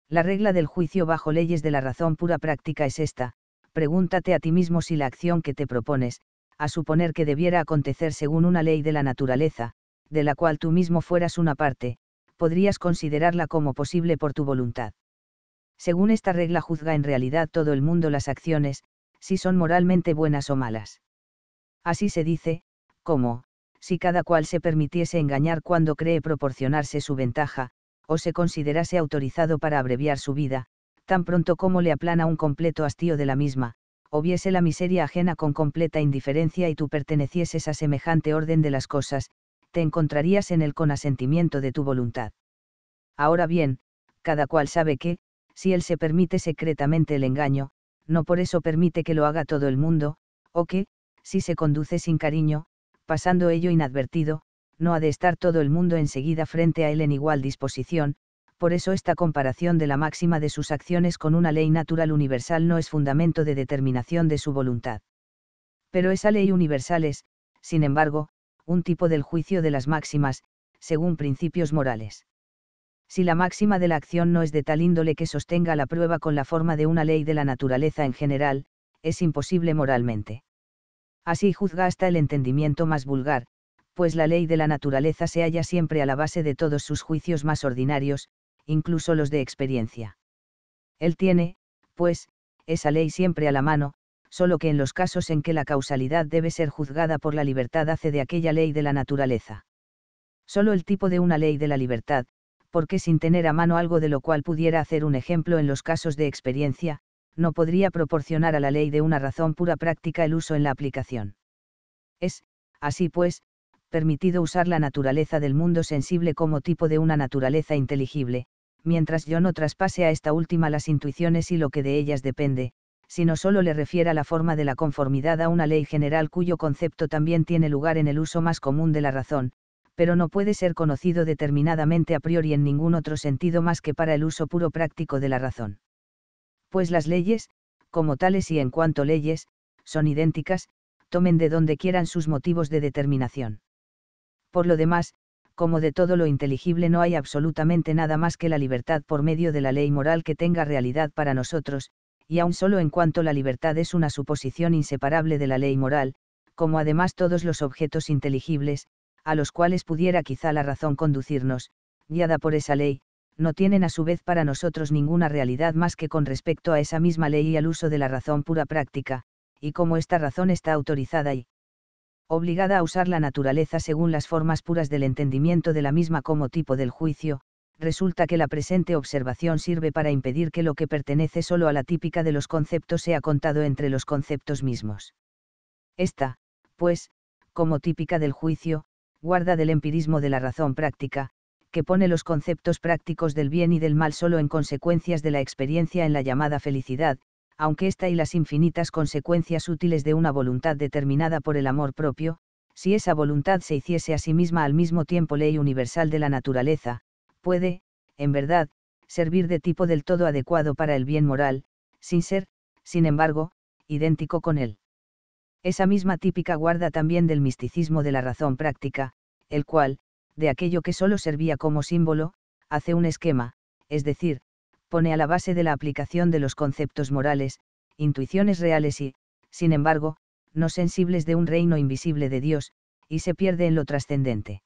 La regla del juicio bajo leyes de la razón pura práctica es esta, pregúntate a ti mismo si la acción que te propones, a suponer que debiera acontecer según una ley de la naturaleza, de la cual tú mismo fueras una parte, podrías considerarla como posible por tu voluntad. Según esta regla juzga en realidad todo el mundo las acciones, si son moralmente buenas o malas. Así se dice, como, si cada cual se permitiese engañar cuando cree proporcionarse su ventaja, o se considerase autorizado para abreviar su vida, tan pronto como le aplana un completo hastío de la misma, o viese la miseria ajena con completa indiferencia y tú pertenecieses a semejante orden de las cosas, te encontrarías en él con asentimiento de tu voluntad. Ahora bien, cada cual sabe que, si él se permite secretamente el engaño, no por eso permite que lo haga todo el mundo, o que, si se conduce sin cariño, pasando ello inadvertido, no ha de estar todo el mundo enseguida frente a él en igual disposición, por eso esta comparación de la máxima de sus acciones con una ley natural universal no es fundamento de determinación de su voluntad. Pero esa ley universal es, sin embargo, un tipo del juicio de las máximas, según principios morales. Si la máxima de la acción no es de tal índole que sostenga la prueba con la forma de una ley de la naturaleza en general, es imposible moralmente. Así juzga hasta el entendimiento más vulgar, pues la ley de la naturaleza se halla siempre a la base de todos sus juicios más ordinarios, incluso los de experiencia. Él tiene, pues, esa ley siempre a la mano, solo que en los casos en que la causalidad debe ser juzgada por la libertad hace de aquella ley de la naturaleza. Solo el tipo de una ley de la libertad, porque sin tener a mano algo de lo cual pudiera hacer un ejemplo en los casos de experiencia, no podría proporcionar a la ley de una razón pura práctica el uso en la aplicación. Es, así pues, permitido usar la naturaleza del mundo sensible como tipo de una naturaleza inteligible, mientras yo no traspase a esta última las intuiciones y lo que de ellas depende, sino solo le refiera la forma de la conformidad a una ley general cuyo concepto también tiene lugar en el uso más común de la razón, pero no puede ser conocido determinadamente a priori en ningún otro sentido más que para el uso puro práctico de la razón. Pues las leyes, como tales y en cuanto leyes, son idénticas, tomen de donde quieran sus motivos de determinación. Por lo demás, como de todo lo inteligible no hay absolutamente nada más que la libertad por medio de la ley moral que tenga realidad para nosotros, y aun solo en cuanto la libertad es una suposición inseparable de la ley moral, como además todos los objetos inteligibles, a los cuales pudiera quizá la razón conducirnos, guiada por esa ley, no tienen a su vez para nosotros ninguna realidad más que con respecto a esa misma ley y al uso de la razón pura práctica, y como esta razón está autorizada y, obligada a usar la naturaleza según las formas puras del entendimiento de la misma como tipo del juicio, resulta que la presente observación sirve para impedir que lo que pertenece solo a la típica de los conceptos sea contado entre los conceptos mismos. Esta, pues, como típica del juicio, guarda del empirismo de la razón práctica, que pone los conceptos prácticos del bien y del mal solo en consecuencias de la experiencia en la llamada felicidad, aunque esta y las infinitas consecuencias útiles de una voluntad determinada por el amor propio, si esa voluntad se hiciese a sí misma al mismo tiempo ley universal de la naturaleza, puede, en verdad, servir de tipo del todo adecuado para el bien moral, sin ser, sin embargo, idéntico con él. Esa misma típica guarda también del misticismo de la razón práctica, el cual, de aquello que solo servía como símbolo, hace un esquema, es decir, pone a la base de la aplicación de los conceptos morales, intuiciones reales y, sin embargo, no sensibles de un reino invisible de Dios, y se pierde en lo trascendente.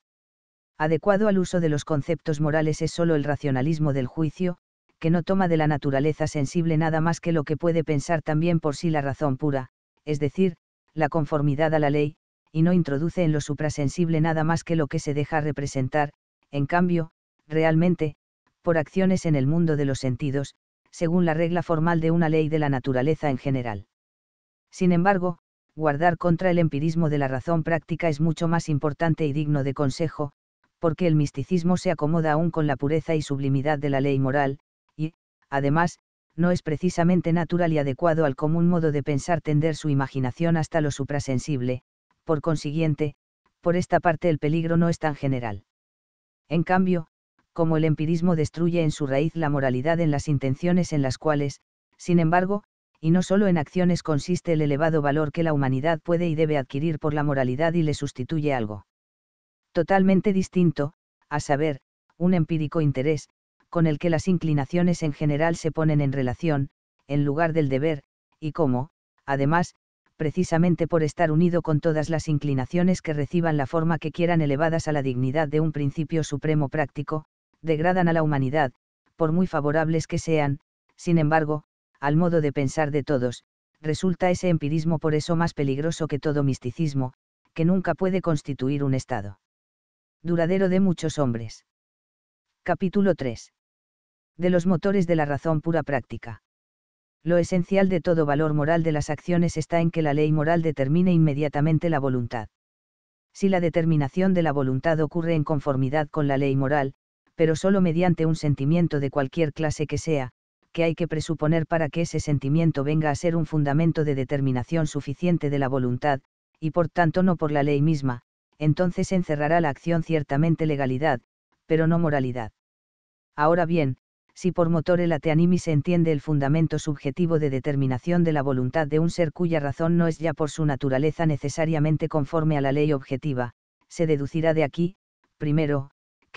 Adecuado al uso de los conceptos morales es sólo el racionalismo del juicio, que no toma de la naturaleza sensible nada más que lo que puede pensar también por sí la razón pura, es decir, la conformidad a la ley, y no introduce en lo suprasensible nada más que lo que se deja representar, en cambio, realmente, por acciones en el mundo de los sentidos, según la regla formal de una ley de la naturaleza en general. Sin embargo, guardar contra el empirismo de la razón práctica es mucho más importante y digno de consejo, porque el misticismo se acomoda aún con la pureza y sublimidad de la ley moral, y, además, no es precisamente natural y adecuado al común modo de pensar tender su imaginación hasta lo suprasensible, por consiguiente, por esta parte el peligro no es tan general. En cambio, como el empirismo destruye en su raíz la moralidad en las intenciones en las cuales, sin embargo, y no solo en acciones consiste el elevado valor que la humanidad puede y debe adquirir por la moralidad y le sustituye algo totalmente distinto, a saber, un empírico interés, con el que las inclinaciones en general se ponen en relación, en lugar del deber, y cómo, además, precisamente por estar unido con todas las inclinaciones que reciban la forma que quieran elevadas a la dignidad de un principio supremo práctico, degradan a la humanidad, por muy favorables que sean, sin embargo, al modo de pensar de todos, resulta ese empirismo por eso más peligroso que todo misticismo, que nunca puede constituir un estado. Duradero de muchos hombres. Capítulo 3. De los motores de la razón pura práctica. Lo esencial de todo valor moral de las acciones está en que la ley moral determine inmediatamente la voluntad. Si la determinación de la voluntad ocurre en conformidad con la ley moral, pero solo mediante un sentimiento de cualquier clase que sea, que hay que presuponer para que ese sentimiento venga a ser un fundamento de determinación suficiente de la voluntad, y por tanto no por la ley misma, entonces encerrará la acción ciertamente legalidad, pero no moralidad. Ahora bien, si por motor el ateanimi se entiende el fundamento subjetivo de determinación de la voluntad de un ser cuya razón no es ya por su naturaleza necesariamente conforme a la ley objetiva, se deducirá de aquí, primero,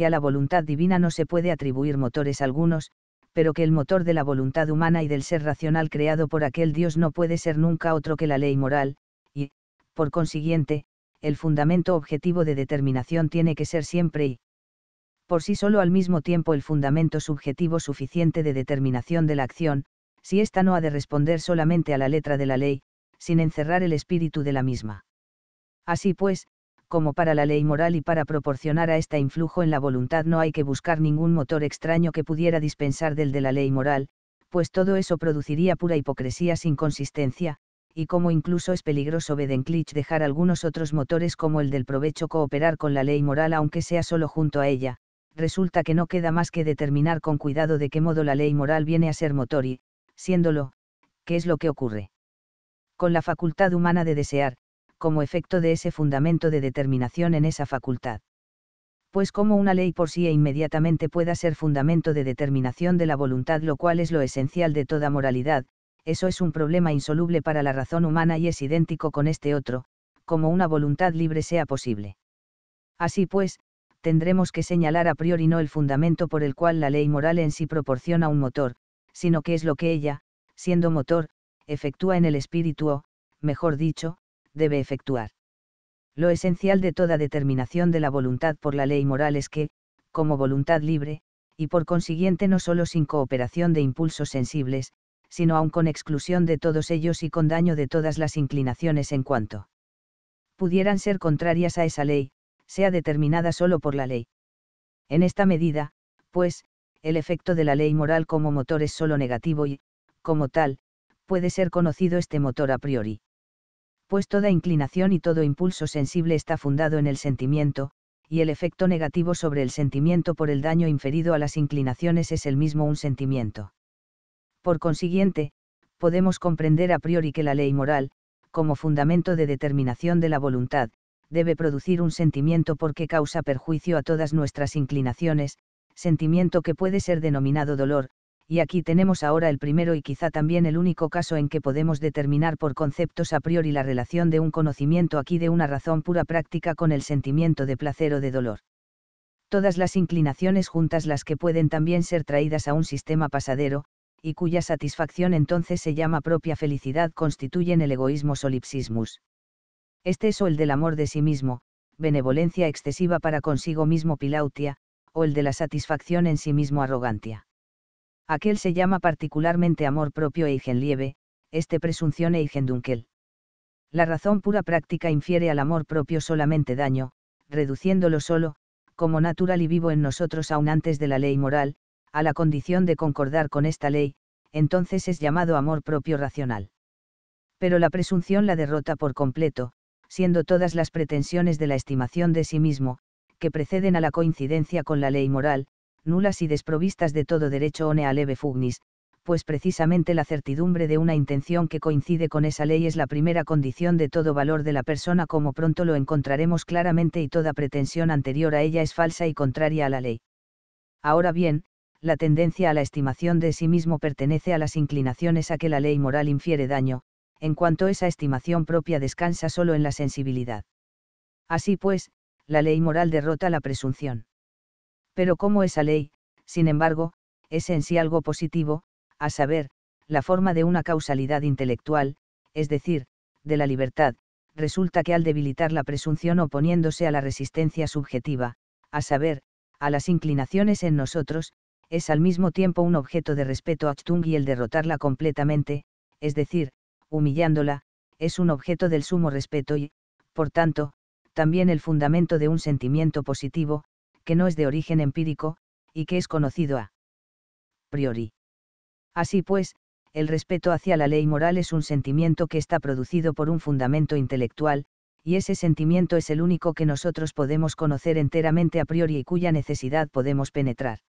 a la voluntad divina no se puede atribuir motores algunos, pero que el motor de la voluntad humana y del ser racional creado por aquel Dios no puede ser nunca otro que la ley moral, y, por consiguiente, el fundamento objetivo de determinación tiene que ser siempre y, por sí solo al mismo tiempo el fundamento subjetivo suficiente de determinación de la acción, si ésta no ha de responder solamente a la letra de la ley, sin encerrar el espíritu de la misma. Así pues, como para la ley moral y para proporcionar a esta influjo en la voluntad no hay que buscar ningún motor extraño que pudiera dispensar del de la ley moral, pues todo eso produciría pura hipocresía sin consistencia, y como incluso es peligroso Bedenklich dejar algunos otros motores como el del provecho cooperar con la ley moral aunque sea solo junto a ella, resulta que no queda más que determinar con cuidado de qué modo la ley moral viene a ser motor y, siéndolo, qué es lo que ocurre. Con la facultad humana de desear, como efecto de ese fundamento de determinación en esa facultad. Pues como una ley por sí e inmediatamente pueda ser fundamento de determinación de la voluntad, lo cual es lo esencial de toda moralidad, eso es un problema insoluble para la razón humana y es idéntico con este otro, como una voluntad libre sea posible. Así pues, tendremos que señalar a priori no el fundamento por el cual la ley moral en sí proporciona un motor, sino que es lo que ella, siendo motor, efectúa en el espíritu o, mejor dicho, debe efectuar. Lo esencial de toda determinación de la voluntad por la ley moral es que, como voluntad libre, y por consiguiente no solo sin cooperación de impulsos sensibles, sino aun con exclusión de todos ellos y con daño de todas las inclinaciones en cuanto pudieran ser contrarias a esa ley, sea determinada solo por la ley. En esta medida, pues, el efecto de la ley moral como motor es solo negativo y, como tal, puede ser conocido este motor a priori pues toda inclinación y todo impulso sensible está fundado en el sentimiento, y el efecto negativo sobre el sentimiento por el daño inferido a las inclinaciones es el mismo un sentimiento. Por consiguiente, podemos comprender a priori que la ley moral, como fundamento de determinación de la voluntad, debe producir un sentimiento porque causa perjuicio a todas nuestras inclinaciones, sentimiento que puede ser denominado dolor, y aquí tenemos ahora el primero y quizá también el único caso en que podemos determinar por conceptos a priori la relación de un conocimiento aquí de una razón pura práctica con el sentimiento de placer o de dolor. Todas las inclinaciones juntas las que pueden también ser traídas a un sistema pasadero, y cuya satisfacción entonces se llama propia felicidad constituyen el egoísmo solipsismus. Este es o el del amor de sí mismo, benevolencia excesiva para consigo mismo pilautia, o el de la satisfacción en sí mismo arrogantia. Aquel se llama particularmente amor propio e lieve, este presunción e dunkel. La razón pura práctica infiere al amor propio solamente daño, reduciéndolo solo, como natural y vivo en nosotros aún antes de la ley moral, a la condición de concordar con esta ley, entonces es llamado amor propio racional. Pero la presunción la derrota por completo, siendo todas las pretensiones de la estimación de sí mismo, que preceden a la coincidencia con la ley moral, nulas y desprovistas de todo derecho one a leve fugnis, pues precisamente la certidumbre de una intención que coincide con esa ley es la primera condición de todo valor de la persona como pronto lo encontraremos claramente y toda pretensión anterior a ella es falsa y contraria a la ley. Ahora bien, la tendencia a la estimación de sí mismo pertenece a las inclinaciones a que la ley moral infiere daño, en cuanto esa estimación propia descansa solo en la sensibilidad. Así pues, la ley moral derrota la presunción. Pero como esa ley, sin embargo, es en sí algo positivo, a saber, la forma de una causalidad intelectual, es decir, de la libertad, resulta que al debilitar la presunción oponiéndose a la resistencia subjetiva, a saber, a las inclinaciones en nosotros, es al mismo tiempo un objeto de respeto a Achtung y el derrotarla completamente, es decir, humillándola, es un objeto del sumo respeto y, por tanto, también el fundamento de un sentimiento positivo, que no es de origen empírico, y que es conocido a priori. Así pues, el respeto hacia la ley moral es un sentimiento que está producido por un fundamento intelectual, y ese sentimiento es el único que nosotros podemos conocer enteramente a priori y cuya necesidad podemos penetrar.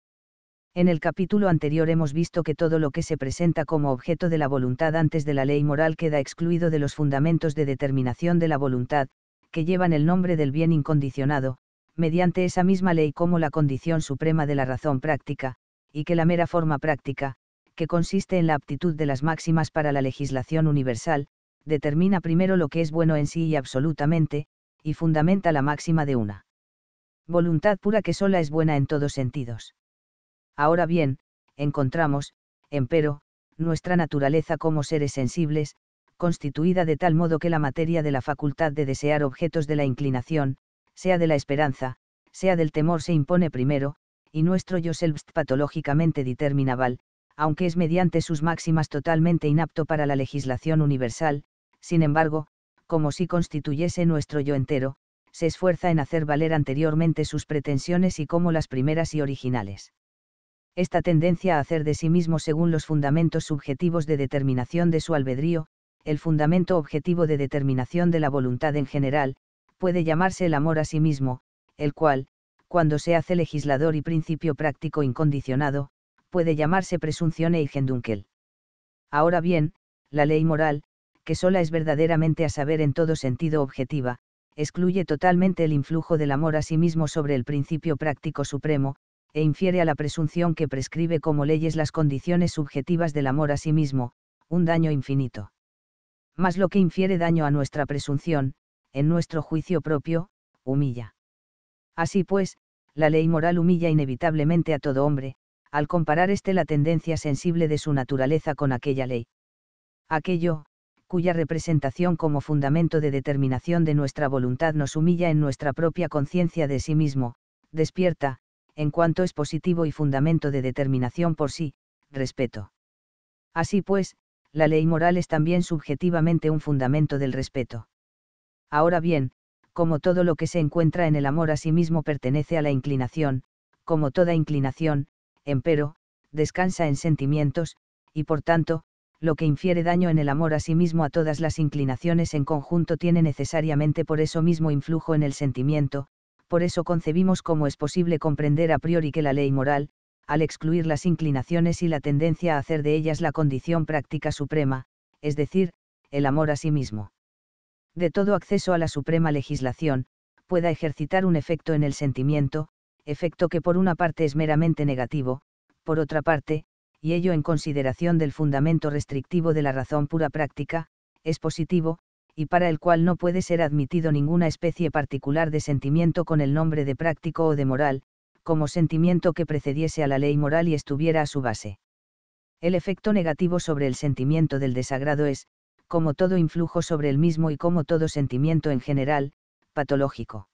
En el capítulo anterior hemos visto que todo lo que se presenta como objeto de la voluntad antes de la ley moral queda excluido de los fundamentos de determinación de la voluntad, que llevan el nombre del bien incondicionado, mediante esa misma ley como la condición suprema de la razón práctica, y que la mera forma práctica, que consiste en la aptitud de las máximas para la legislación universal, determina primero lo que es bueno en sí y absolutamente, y fundamenta la máxima de una voluntad pura que sola es buena en todos sentidos. Ahora bien, encontramos, empero, nuestra naturaleza como seres sensibles, constituida de tal modo que la materia de la facultad de desear objetos de la inclinación, sea de la esperanza, sea del temor se impone primero, y nuestro yo selbst patológicamente determinable, aunque es mediante sus máximas totalmente inapto para la legislación universal, sin embargo, como si constituyese nuestro yo entero, se esfuerza en hacer valer anteriormente sus pretensiones y como las primeras y originales. Esta tendencia a hacer de sí mismo según los fundamentos subjetivos de determinación de su albedrío, el fundamento objetivo de determinación de la voluntad en general, puede llamarse el amor a sí mismo, el cual, cuando se hace legislador y principio práctico incondicionado, puede llamarse presunción e Eigendunkel. Ahora bien, la ley moral, que sola es verdaderamente a saber en todo sentido objetiva, excluye totalmente el influjo del amor a sí mismo sobre el principio práctico supremo, e infiere a la presunción que prescribe como leyes las condiciones subjetivas del amor a sí mismo, un daño infinito. Más lo que infiere daño a nuestra presunción, en nuestro juicio propio, humilla. Así pues, la ley moral humilla inevitablemente a todo hombre, al comparar este la tendencia sensible de su naturaleza con aquella ley. Aquello, cuya representación como fundamento de determinación de nuestra voluntad nos humilla en nuestra propia conciencia de sí mismo, despierta, en cuanto es positivo y fundamento de determinación por sí, respeto. Así pues, la ley moral es también subjetivamente un fundamento del respeto. Ahora bien, como todo lo que se encuentra en el amor a sí mismo pertenece a la inclinación, como toda inclinación, empero, descansa en sentimientos, y por tanto, lo que infiere daño en el amor a sí mismo a todas las inclinaciones en conjunto tiene necesariamente por eso mismo influjo en el sentimiento, por eso concebimos cómo es posible comprender a priori que la ley moral, al excluir las inclinaciones y la tendencia a hacer de ellas la condición práctica suprema, es decir, el amor a sí mismo de todo acceso a la suprema legislación, pueda ejercitar un efecto en el sentimiento, efecto que por una parte es meramente negativo, por otra parte, y ello en consideración del fundamento restrictivo de la razón pura práctica, es positivo, y para el cual no puede ser admitido ninguna especie particular de sentimiento con el nombre de práctico o de moral, como sentimiento que precediese a la ley moral y estuviera a su base. El efecto negativo sobre el sentimiento del desagrado es, como todo influjo sobre el mismo y como todo sentimiento en general, patológico.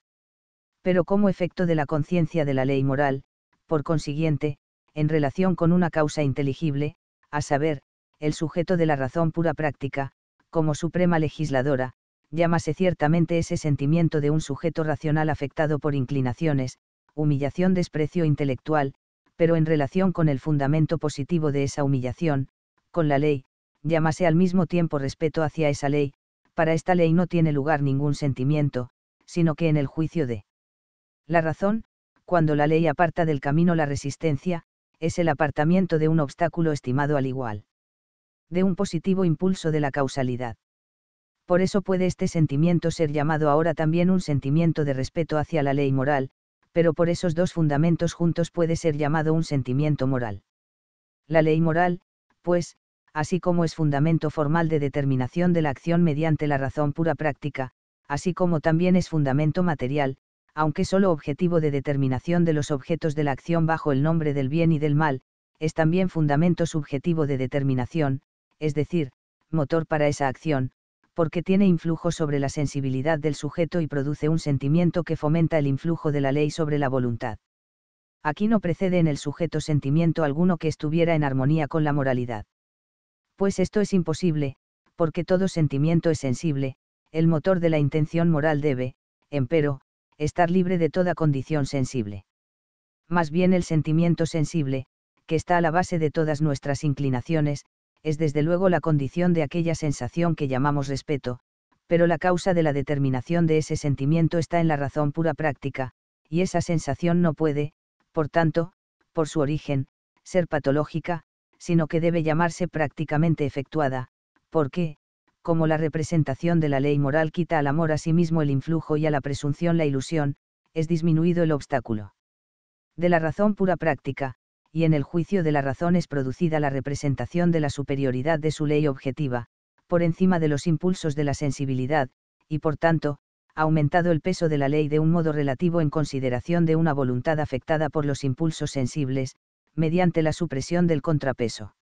Pero como efecto de la conciencia de la ley moral, por consiguiente, en relación con una causa inteligible, a saber, el sujeto de la razón pura práctica, como suprema legisladora, llámase ciertamente ese sentimiento de un sujeto racional afectado por inclinaciones, humillación, desprecio intelectual, pero en relación con el fundamento positivo de esa humillación, con la ley, llámase al mismo tiempo respeto hacia esa ley, para esta ley no tiene lugar ningún sentimiento, sino que en el juicio de la razón, cuando la ley aparta del camino la resistencia, es el apartamiento de un obstáculo estimado al igual de un positivo impulso de la causalidad. Por eso puede este sentimiento ser llamado ahora también un sentimiento de respeto hacia la ley moral, pero por esos dos fundamentos juntos puede ser llamado un sentimiento moral. La ley moral, pues, así como es fundamento formal de determinación de la acción mediante la razón pura práctica, así como también es fundamento material, aunque solo objetivo de determinación de los objetos de la acción bajo el nombre del bien y del mal, es también fundamento subjetivo de determinación, es decir, motor para esa acción, porque tiene influjo sobre la sensibilidad del sujeto y produce un sentimiento que fomenta el influjo de la ley sobre la voluntad. Aquí no precede en el sujeto sentimiento alguno que estuviera en armonía con la moralidad pues esto es imposible, porque todo sentimiento es sensible, el motor de la intención moral debe, empero, estar libre de toda condición sensible. Más bien el sentimiento sensible, que está a la base de todas nuestras inclinaciones, es desde luego la condición de aquella sensación que llamamos respeto, pero la causa de la determinación de ese sentimiento está en la razón pura práctica, y esa sensación no puede, por tanto, por su origen, ser patológica, sino que debe llamarse prácticamente efectuada, porque, como la representación de la ley moral quita al amor a sí mismo el influjo y a la presunción la ilusión, es disminuido el obstáculo. De la razón pura práctica, y en el juicio de la razón es producida la representación de la superioridad de su ley objetiva, por encima de los impulsos de la sensibilidad, y por tanto, aumentado el peso de la ley de un modo relativo en consideración de una voluntad afectada por los impulsos sensibles, mediante la supresión del contrapeso.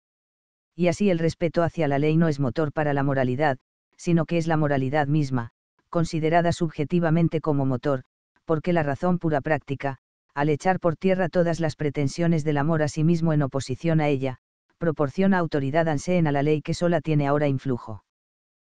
Y así el respeto hacia la ley no es motor para la moralidad, sino que es la moralidad misma, considerada subjetivamente como motor, porque la razón pura práctica, al echar por tierra todas las pretensiones del amor a sí mismo en oposición a ella, proporciona autoridad anseen a la ley que sola tiene ahora influjo.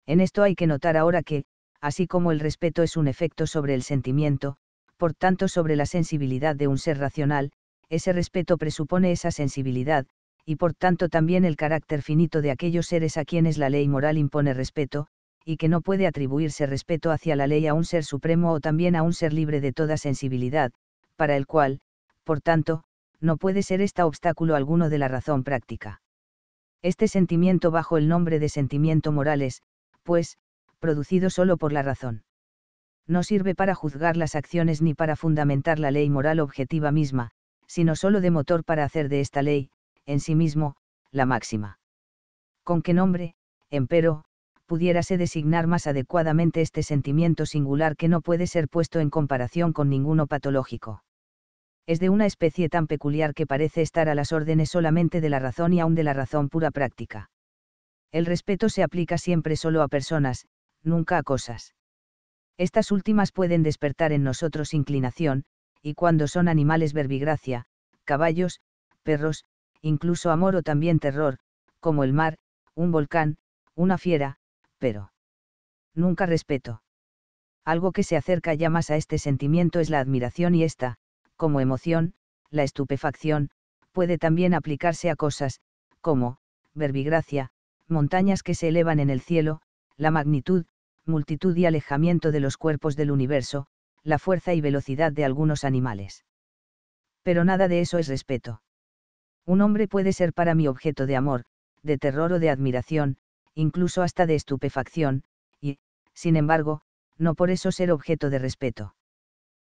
En esto hay que notar ahora que, así como el respeto es un efecto sobre el sentimiento, por tanto sobre la sensibilidad de un ser racional, ese respeto presupone esa sensibilidad, y por tanto también el carácter finito de aquellos seres a quienes la ley moral impone respeto, y que no puede atribuirse respeto hacia la ley a un ser supremo o también a un ser libre de toda sensibilidad, para el cual, por tanto, no puede ser esta obstáculo alguno de la razón práctica. Este sentimiento bajo el nombre de sentimiento moral es, pues, producido solo por la razón. No sirve para juzgar las acciones ni para fundamentar la ley moral objetiva misma, sino solo de motor para hacer de esta ley, en sí mismo, la máxima. ¿Con qué nombre, empero, pudiérase designar más adecuadamente este sentimiento singular que no puede ser puesto en comparación con ninguno patológico? Es de una especie tan peculiar que parece estar a las órdenes solamente de la razón y aún de la razón pura práctica. El respeto se aplica siempre solo a personas, nunca a cosas. Estas últimas pueden despertar en nosotros inclinación, y cuando son animales verbigracia, caballos, perros, incluso amor o también terror, como el mar, un volcán, una fiera, pero nunca respeto. Algo que se acerca ya más a este sentimiento es la admiración y esta, como emoción, la estupefacción, puede también aplicarse a cosas, como, verbigracia, montañas que se elevan en el cielo, la magnitud, multitud y alejamiento de los cuerpos del universo, la fuerza y velocidad de algunos animales. Pero nada de eso es respeto. Un hombre puede ser para mí objeto de amor, de terror o de admiración, incluso hasta de estupefacción, y, sin embargo, no por eso ser objeto de respeto.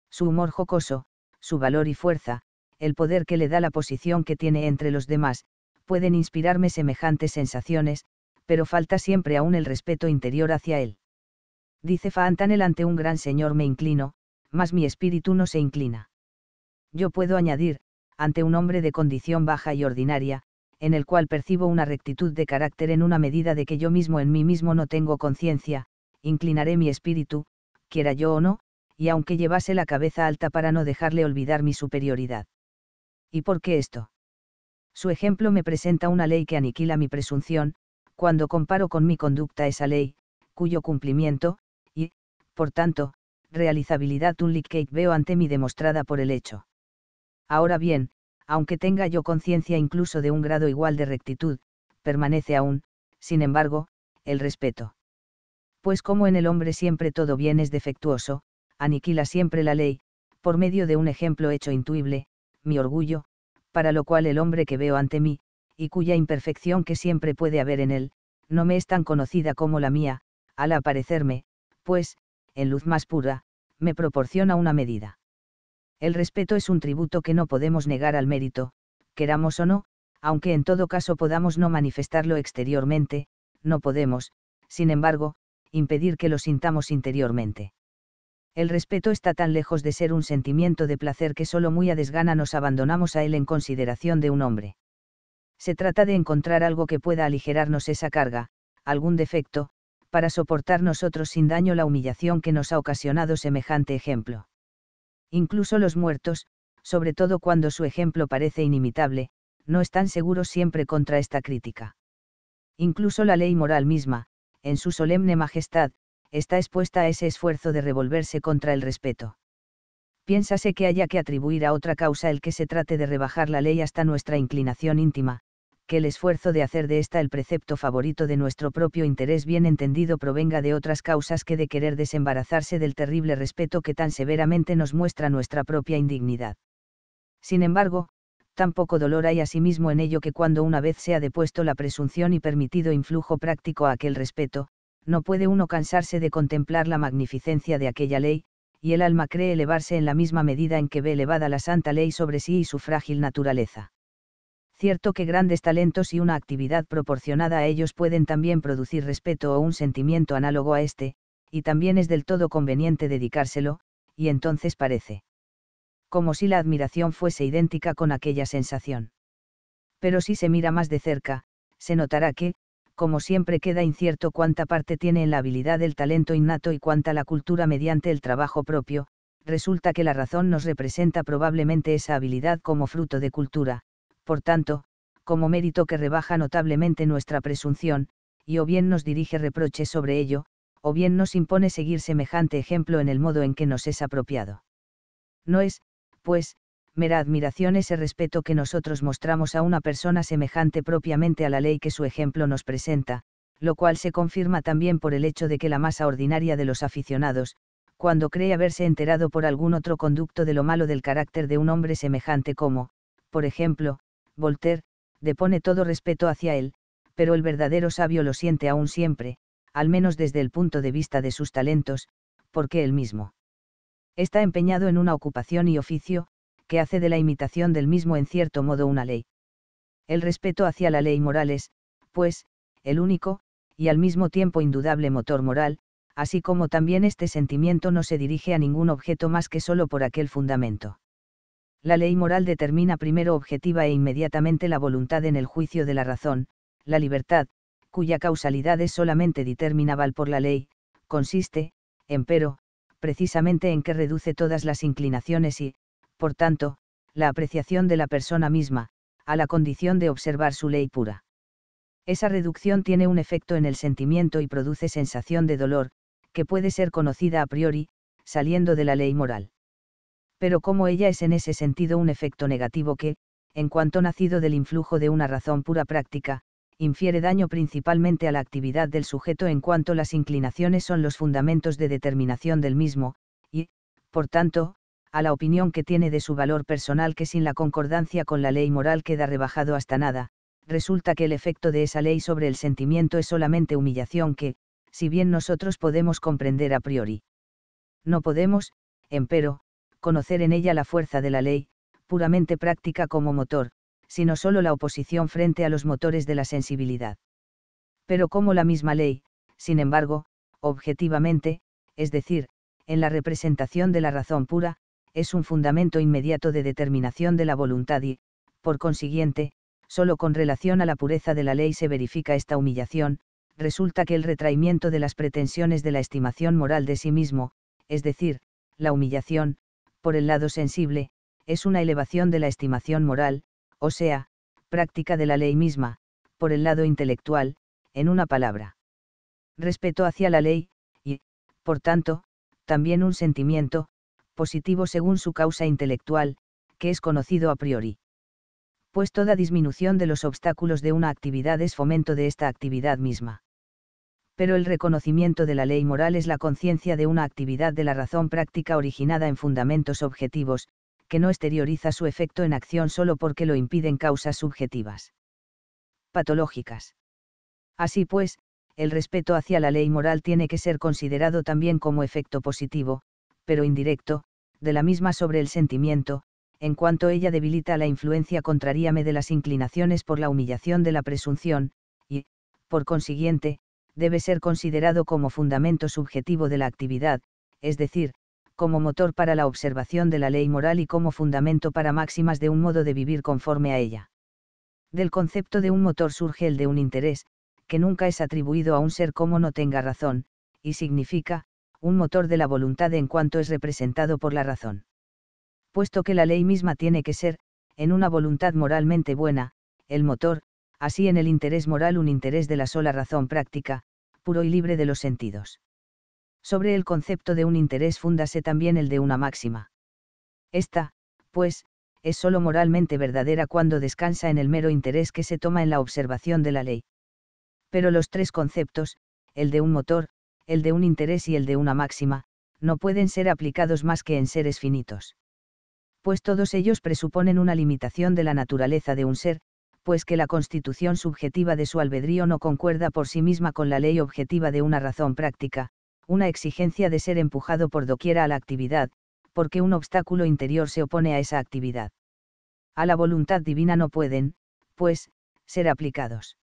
Su humor jocoso, su valor y fuerza, el poder que le da la posición que tiene entre los demás, pueden inspirarme semejantes sensaciones, pero falta siempre aún el respeto interior hacia él. Dice Fantanel ante un gran señor me inclino, mas mi espíritu no se inclina. Yo puedo añadir, ante un hombre de condición baja y ordinaria, en el cual percibo una rectitud de carácter en una medida de que yo mismo en mí mismo no tengo conciencia, inclinaré mi espíritu, quiera yo o no, y aunque llevase la cabeza alta para no dejarle olvidar mi superioridad. ¿Y por qué esto? Su ejemplo me presenta una ley que aniquila mi presunción, cuando comparo con mi conducta esa ley, cuyo cumplimiento, y, por tanto, realizabilidad Unlicate veo ante mí demostrada por el hecho. Ahora bien, aunque tenga yo conciencia incluso de un grado igual de rectitud, permanece aún, sin embargo, el respeto. Pues como en el hombre siempre todo bien es defectuoso, aniquila siempre la ley, por medio de un ejemplo hecho intuible, mi orgullo, para lo cual el hombre que veo ante mí, y cuya imperfección que siempre puede haber en él, no me es tan conocida como la mía, al aparecerme, pues, en luz más pura, me proporciona una medida. El respeto es un tributo que no podemos negar al mérito, queramos o no, aunque en todo caso podamos no manifestarlo exteriormente, no podemos, sin embargo, impedir que lo sintamos interiormente. El respeto está tan lejos de ser un sentimiento de placer que solo muy a desgana nos abandonamos a él en consideración de un hombre. Se trata de encontrar algo que pueda aligerarnos esa carga, algún defecto, para soportar nosotros sin daño la humillación que nos ha ocasionado semejante ejemplo. Incluso los muertos, sobre todo cuando su ejemplo parece inimitable, no están seguros siempre contra esta crítica. Incluso la ley moral misma, en su solemne majestad, está expuesta a ese esfuerzo de revolverse contra el respeto. Piénsase que haya que atribuir a otra causa el que se trate de rebajar la ley hasta nuestra inclinación íntima, que el esfuerzo de hacer de esta el precepto favorito de nuestro propio interés bien entendido provenga de otras causas que de querer desembarazarse del terrible respeto que tan severamente nos muestra nuestra propia indignidad. Sin embargo, tan poco dolor hay asimismo en ello que cuando una vez se ha depuesto la presunción y permitido influjo práctico a aquel respeto, no puede uno cansarse de contemplar la magnificencia de aquella ley, y el alma cree elevarse en la misma medida en que ve elevada la santa ley sobre sí y su frágil naturaleza cierto que grandes talentos y una actividad proporcionada a ellos pueden también producir respeto o un sentimiento análogo a este, y también es del todo conveniente dedicárselo, y entonces parece como si la admiración fuese idéntica con aquella sensación. Pero si se mira más de cerca, se notará que, como siempre queda incierto cuánta parte tiene en la habilidad el talento innato y cuánta la cultura mediante el trabajo propio, resulta que la razón nos representa probablemente esa habilidad como fruto de cultura, por tanto, como mérito que rebaja notablemente nuestra presunción, y o bien nos dirige reproches sobre ello, o bien nos impone seguir semejante ejemplo en el modo en que nos es apropiado. No es, pues, mera admiración ese respeto que nosotros mostramos a una persona semejante propiamente a la ley que su ejemplo nos presenta, lo cual se confirma también por el hecho de que la masa ordinaria de los aficionados, cuando cree haberse enterado por algún otro conducto de lo malo del carácter de un hombre semejante como, por ejemplo, Voltaire, depone todo respeto hacia él, pero el verdadero sabio lo siente aún siempre, al menos desde el punto de vista de sus talentos, porque él mismo está empeñado en una ocupación y oficio, que hace de la imitación del mismo en cierto modo una ley. El respeto hacia la ley moral es, pues, el único, y al mismo tiempo indudable motor moral, así como también este sentimiento no se dirige a ningún objeto más que solo por aquel fundamento. La ley moral determina primero objetiva e inmediatamente la voluntad en el juicio de la razón, la libertad, cuya causalidad es solamente determinable por la ley, consiste, empero, precisamente en que reduce todas las inclinaciones y, por tanto, la apreciación de la persona misma, a la condición de observar su ley pura. Esa reducción tiene un efecto en el sentimiento y produce sensación de dolor, que puede ser conocida a priori, saliendo de la ley moral pero como ella es en ese sentido un efecto negativo que, en cuanto nacido del influjo de una razón pura práctica, infiere daño principalmente a la actividad del sujeto en cuanto las inclinaciones son los fundamentos de determinación del mismo, y, por tanto, a la opinión que tiene de su valor personal que sin la concordancia con la ley moral queda rebajado hasta nada, resulta que el efecto de esa ley sobre el sentimiento es solamente humillación que, si bien nosotros podemos comprender a priori, no podemos, empero, conocer en ella la fuerza de la ley, puramente práctica como motor, sino solo la oposición frente a los motores de la sensibilidad. Pero como la misma ley, sin embargo, objetivamente, es decir, en la representación de la razón pura, es un fundamento inmediato de determinación de la voluntad y, por consiguiente, solo con relación a la pureza de la ley se verifica esta humillación, resulta que el retraimiento de las pretensiones de la estimación moral de sí mismo, es decir, la humillación, por el lado sensible, es una elevación de la estimación moral, o sea, práctica de la ley misma, por el lado intelectual, en una palabra. Respeto hacia la ley, y, por tanto, también un sentimiento, positivo según su causa intelectual, que es conocido a priori. Pues toda disminución de los obstáculos de una actividad es fomento de esta actividad misma pero el reconocimiento de la ley moral es la conciencia de una actividad de la razón práctica originada en fundamentos objetivos, que no exterioriza su efecto en acción solo porque lo impiden causas subjetivas. Patológicas. Así pues, el respeto hacia la ley moral tiene que ser considerado también como efecto positivo, pero indirecto, de la misma sobre el sentimiento, en cuanto ella debilita la influencia contraríame de las inclinaciones por la humillación de la presunción, y, por consiguiente, debe ser considerado como fundamento subjetivo de la actividad, es decir, como motor para la observación de la ley moral y como fundamento para máximas de un modo de vivir conforme a ella. Del concepto de un motor surge el de un interés, que nunca es atribuido a un ser como no tenga razón, y significa, un motor de la voluntad en cuanto es representado por la razón. Puesto que la ley misma tiene que ser, en una voluntad moralmente buena, el motor, así en el interés moral un interés de la sola razón práctica, puro y libre de los sentidos. Sobre el concepto de un interés fundase también el de una máxima. Esta, pues, es sólo moralmente verdadera cuando descansa en el mero interés que se toma en la observación de la ley. Pero los tres conceptos, el de un motor, el de un interés y el de una máxima, no pueden ser aplicados más que en seres finitos. Pues todos ellos presuponen una limitación de la naturaleza de un ser, pues que la constitución subjetiva de su albedrío no concuerda por sí misma con la ley objetiva de una razón práctica, una exigencia de ser empujado por doquiera a la actividad, porque un obstáculo interior se opone a esa actividad. A la voluntad divina no pueden, pues, ser aplicados.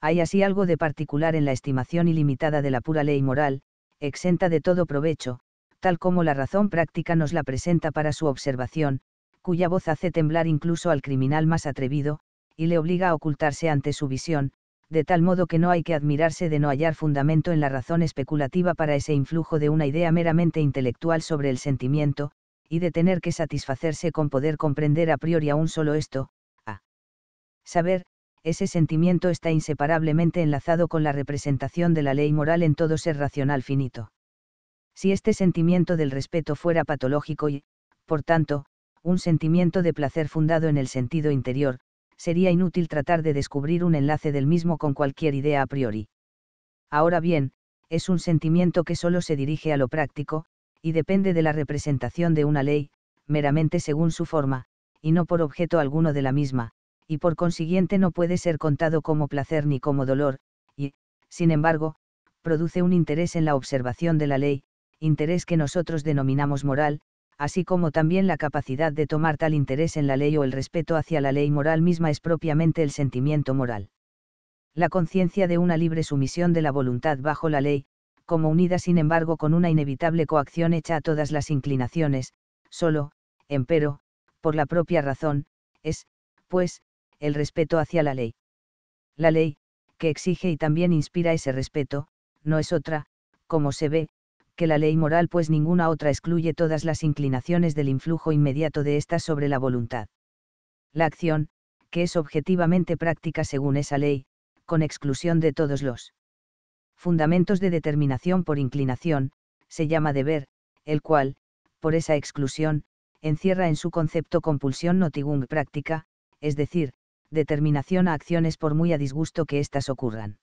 Hay así algo de particular en la estimación ilimitada de la pura ley moral, exenta de todo provecho, tal como la razón práctica nos la presenta para su observación, cuya voz hace temblar incluso al criminal más atrevido, y le obliga a ocultarse ante su visión, de tal modo que no hay que admirarse de no hallar fundamento en la razón especulativa para ese influjo de una idea meramente intelectual sobre el sentimiento, y de tener que satisfacerse con poder comprender a priori aún solo esto, a saber, ese sentimiento está inseparablemente enlazado con la representación de la ley moral en todo ser racional finito. Si este sentimiento del respeto fuera patológico y, por tanto, un sentimiento de placer fundado en el sentido interior, sería inútil tratar de descubrir un enlace del mismo con cualquier idea a priori. Ahora bien, es un sentimiento que solo se dirige a lo práctico, y depende de la representación de una ley, meramente según su forma, y no por objeto alguno de la misma, y por consiguiente no puede ser contado como placer ni como dolor, y, sin embargo, produce un interés en la observación de la ley, interés que nosotros denominamos moral, así como también la capacidad de tomar tal interés en la ley o el respeto hacia la ley moral misma es propiamente el sentimiento moral. La conciencia de una libre sumisión de la voluntad bajo la ley, como unida sin embargo con una inevitable coacción hecha a todas las inclinaciones, solo, empero, por la propia razón, es, pues, el respeto hacia la ley. La ley, que exige y también inspira ese respeto, no es otra, como se ve, que la ley moral pues ninguna otra excluye todas las inclinaciones del influjo inmediato de ésta sobre la voluntad. La acción, que es objetivamente práctica según esa ley, con exclusión de todos los fundamentos de determinación por inclinación, se llama deber, el cual, por esa exclusión, encierra en su concepto compulsión notigung práctica, es decir, determinación a acciones por muy a disgusto que éstas ocurran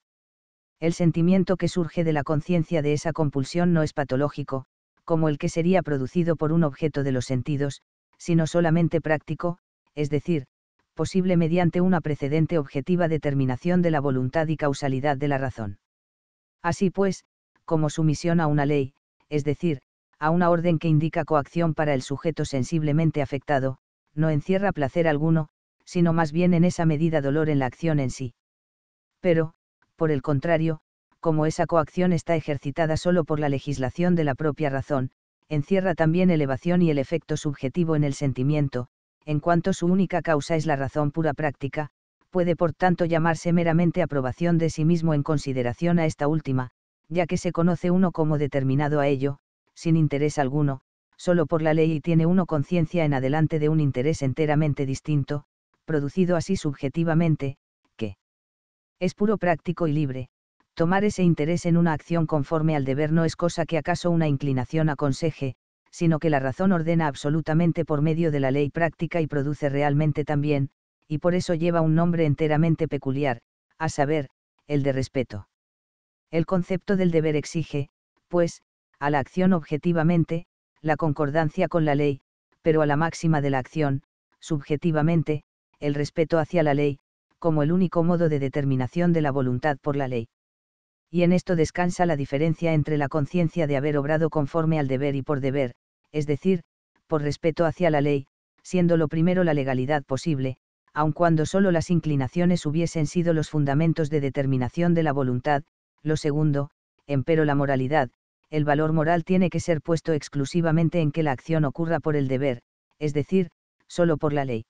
el sentimiento que surge de la conciencia de esa compulsión no es patológico, como el que sería producido por un objeto de los sentidos, sino solamente práctico, es decir, posible mediante una precedente objetiva determinación de la voluntad y causalidad de la razón. Así pues, como sumisión a una ley, es decir, a una orden que indica coacción para el sujeto sensiblemente afectado, no encierra placer alguno, sino más bien en esa medida dolor en la acción en sí. Pero, por el contrario, como esa coacción está ejercitada solo por la legislación de la propia razón, encierra también elevación y el efecto subjetivo en el sentimiento, en cuanto su única causa es la razón pura práctica, puede por tanto llamarse meramente aprobación de sí mismo en consideración a esta última, ya que se conoce uno como determinado a ello, sin interés alguno, solo por la ley y tiene uno conciencia en adelante de un interés enteramente distinto, producido así subjetivamente, es puro práctico y libre, tomar ese interés en una acción conforme al deber no es cosa que acaso una inclinación aconseje, sino que la razón ordena absolutamente por medio de la ley práctica y produce realmente también, y por eso lleva un nombre enteramente peculiar, a saber, el de respeto. El concepto del deber exige, pues, a la acción objetivamente, la concordancia con la ley, pero a la máxima de la acción, subjetivamente, el respeto hacia la ley, como el único modo de determinación de la voluntad por la ley. Y en esto descansa la diferencia entre la conciencia de haber obrado conforme al deber y por deber, es decir, por respeto hacia la ley, siendo lo primero la legalidad posible, aun cuando solo las inclinaciones hubiesen sido los fundamentos de determinación de la voluntad, lo segundo, empero la moralidad, el valor moral tiene que ser puesto exclusivamente en que la acción ocurra por el deber, es decir, solo por la ley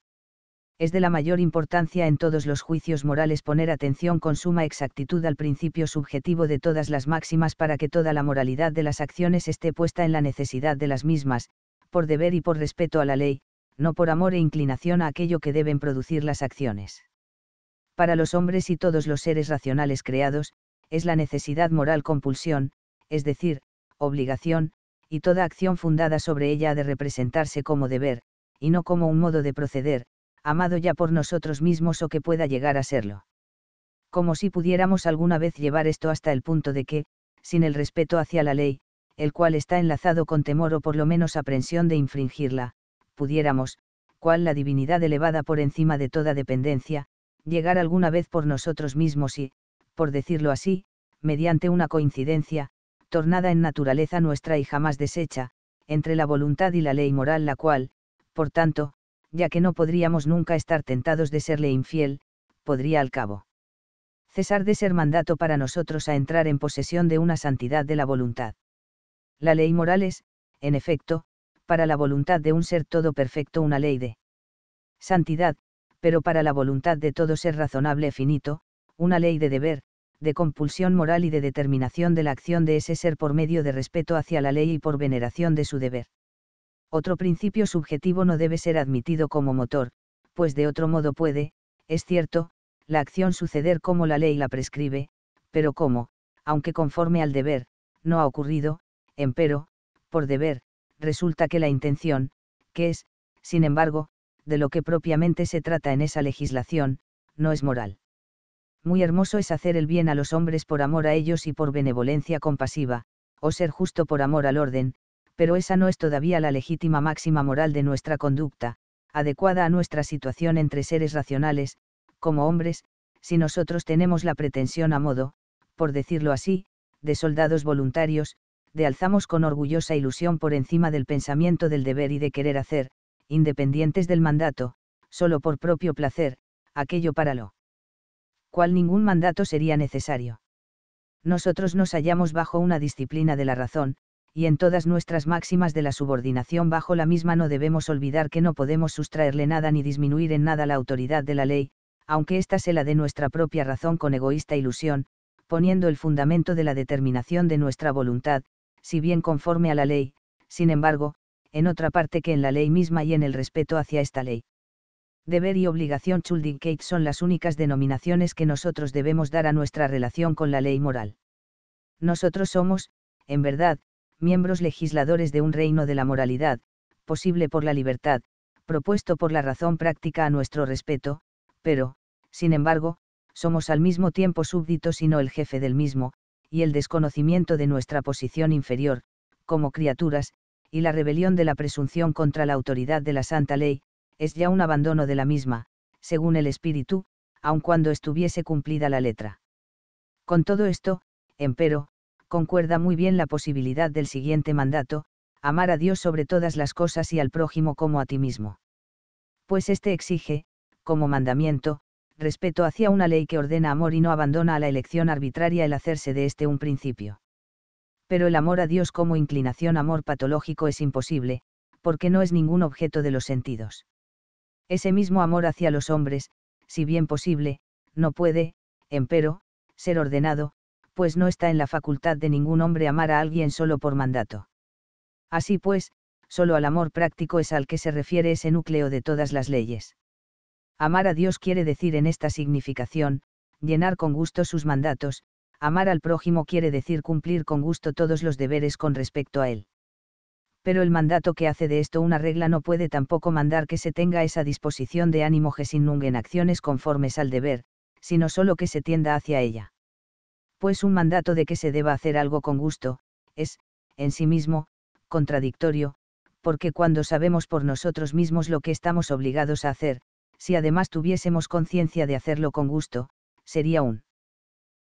es de la mayor importancia en todos los juicios morales poner atención con suma exactitud al principio subjetivo de todas las máximas para que toda la moralidad de las acciones esté puesta en la necesidad de las mismas, por deber y por respeto a la ley, no por amor e inclinación a aquello que deben producir las acciones. Para los hombres y todos los seres racionales creados, es la necesidad moral compulsión, es decir, obligación, y toda acción fundada sobre ella ha de representarse como deber, y no como un modo de proceder, amado ya por nosotros mismos o que pueda llegar a serlo. Como si pudiéramos alguna vez llevar esto hasta el punto de que, sin el respeto hacia la ley, el cual está enlazado con temor o por lo menos aprensión de infringirla, pudiéramos, cual la divinidad elevada por encima de toda dependencia, llegar alguna vez por nosotros mismos y, por decirlo así, mediante una coincidencia, tornada en naturaleza nuestra y jamás deshecha, entre la voluntad y la ley moral la cual, por tanto, ya que no podríamos nunca estar tentados de serle infiel, podría al cabo cesar de ser mandato para nosotros a entrar en posesión de una santidad de la voluntad. La ley moral es, en efecto, para la voluntad de un ser todo perfecto una ley de santidad, pero para la voluntad de todo ser razonable e finito, una ley de deber, de compulsión moral y de determinación de la acción de ese ser por medio de respeto hacia la ley y por veneración de su deber. Otro principio subjetivo no debe ser admitido como motor, pues de otro modo puede, es cierto, la acción suceder como la ley la prescribe, pero como, aunque conforme al deber, no ha ocurrido, empero, por deber, resulta que la intención, que es, sin embargo, de lo que propiamente se trata en esa legislación, no es moral. Muy hermoso es hacer el bien a los hombres por amor a ellos y por benevolencia compasiva, o ser justo por amor al orden, pero esa no es todavía la legítima máxima moral de nuestra conducta, adecuada a nuestra situación entre seres racionales, como hombres, si nosotros tenemos la pretensión a modo, por decirlo así, de soldados voluntarios, de alzamos con orgullosa ilusión por encima del pensamiento del deber y de querer hacer, independientes del mandato, solo por propio placer, aquello para lo cual ningún mandato sería necesario. Nosotros nos hallamos bajo una disciplina de la razón, y en todas nuestras máximas de la subordinación bajo la misma no debemos olvidar que no podemos sustraerle nada ni disminuir en nada la autoridad de la ley, aunque ésta sea la de nuestra propia razón con egoísta ilusión, poniendo el fundamento de la determinación de nuestra voluntad, si bien conforme a la ley, sin embargo, en otra parte que en la ley misma y en el respeto hacia esta ley. Deber y obligación kate, son las únicas denominaciones que nosotros debemos dar a nuestra relación con la ley moral. Nosotros somos, en verdad, miembros legisladores de un reino de la moralidad, posible por la libertad, propuesto por la razón práctica a nuestro respeto, pero, sin embargo, somos al mismo tiempo súbditos y no el jefe del mismo, y el desconocimiento de nuestra posición inferior, como criaturas, y la rebelión de la presunción contra la autoridad de la santa ley, es ya un abandono de la misma, según el espíritu, aun cuando estuviese cumplida la letra. Con todo esto, empero, concuerda muy bien la posibilidad del siguiente mandato, amar a Dios sobre todas las cosas y al prójimo como a ti mismo. Pues este exige, como mandamiento, respeto hacia una ley que ordena amor y no abandona a la elección arbitraria el hacerse de este un principio. Pero el amor a Dios como inclinación amor patológico es imposible, porque no es ningún objeto de los sentidos. Ese mismo amor hacia los hombres, si bien posible, no puede, empero, ser ordenado, pues no está en la facultad de ningún hombre amar a alguien solo por mandato. Así pues, solo al amor práctico es al que se refiere ese núcleo de todas las leyes. Amar a Dios quiere decir en esta significación, llenar con gusto sus mandatos, amar al prójimo quiere decir cumplir con gusto todos los deberes con respecto a él. Pero el mandato que hace de esto una regla no puede tampoco mandar que se tenga esa disposición de ánimo que sin en acciones conformes al deber, sino solo que se tienda hacia ella pues un mandato de que se deba hacer algo con gusto, es, en sí mismo, contradictorio, porque cuando sabemos por nosotros mismos lo que estamos obligados a hacer, si además tuviésemos conciencia de hacerlo con gusto, sería un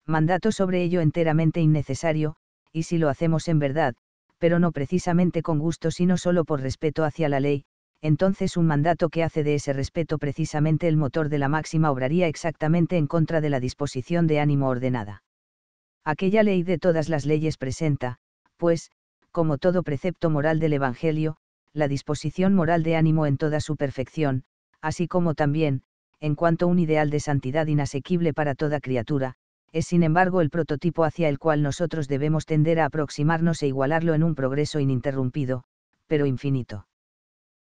mandato sobre ello enteramente innecesario, y si lo hacemos en verdad, pero no precisamente con gusto sino solo por respeto hacia la ley, entonces un mandato que hace de ese respeto precisamente el motor de la máxima obraría exactamente en contra de la disposición de ánimo ordenada aquella ley de todas las leyes presenta, pues, como todo precepto moral del Evangelio, la disposición moral de ánimo en toda su perfección, así como también, en cuanto un ideal de santidad inasequible para toda criatura, es sin embargo el prototipo hacia el cual nosotros debemos tender a aproximarnos e igualarlo en un progreso ininterrumpido, pero infinito.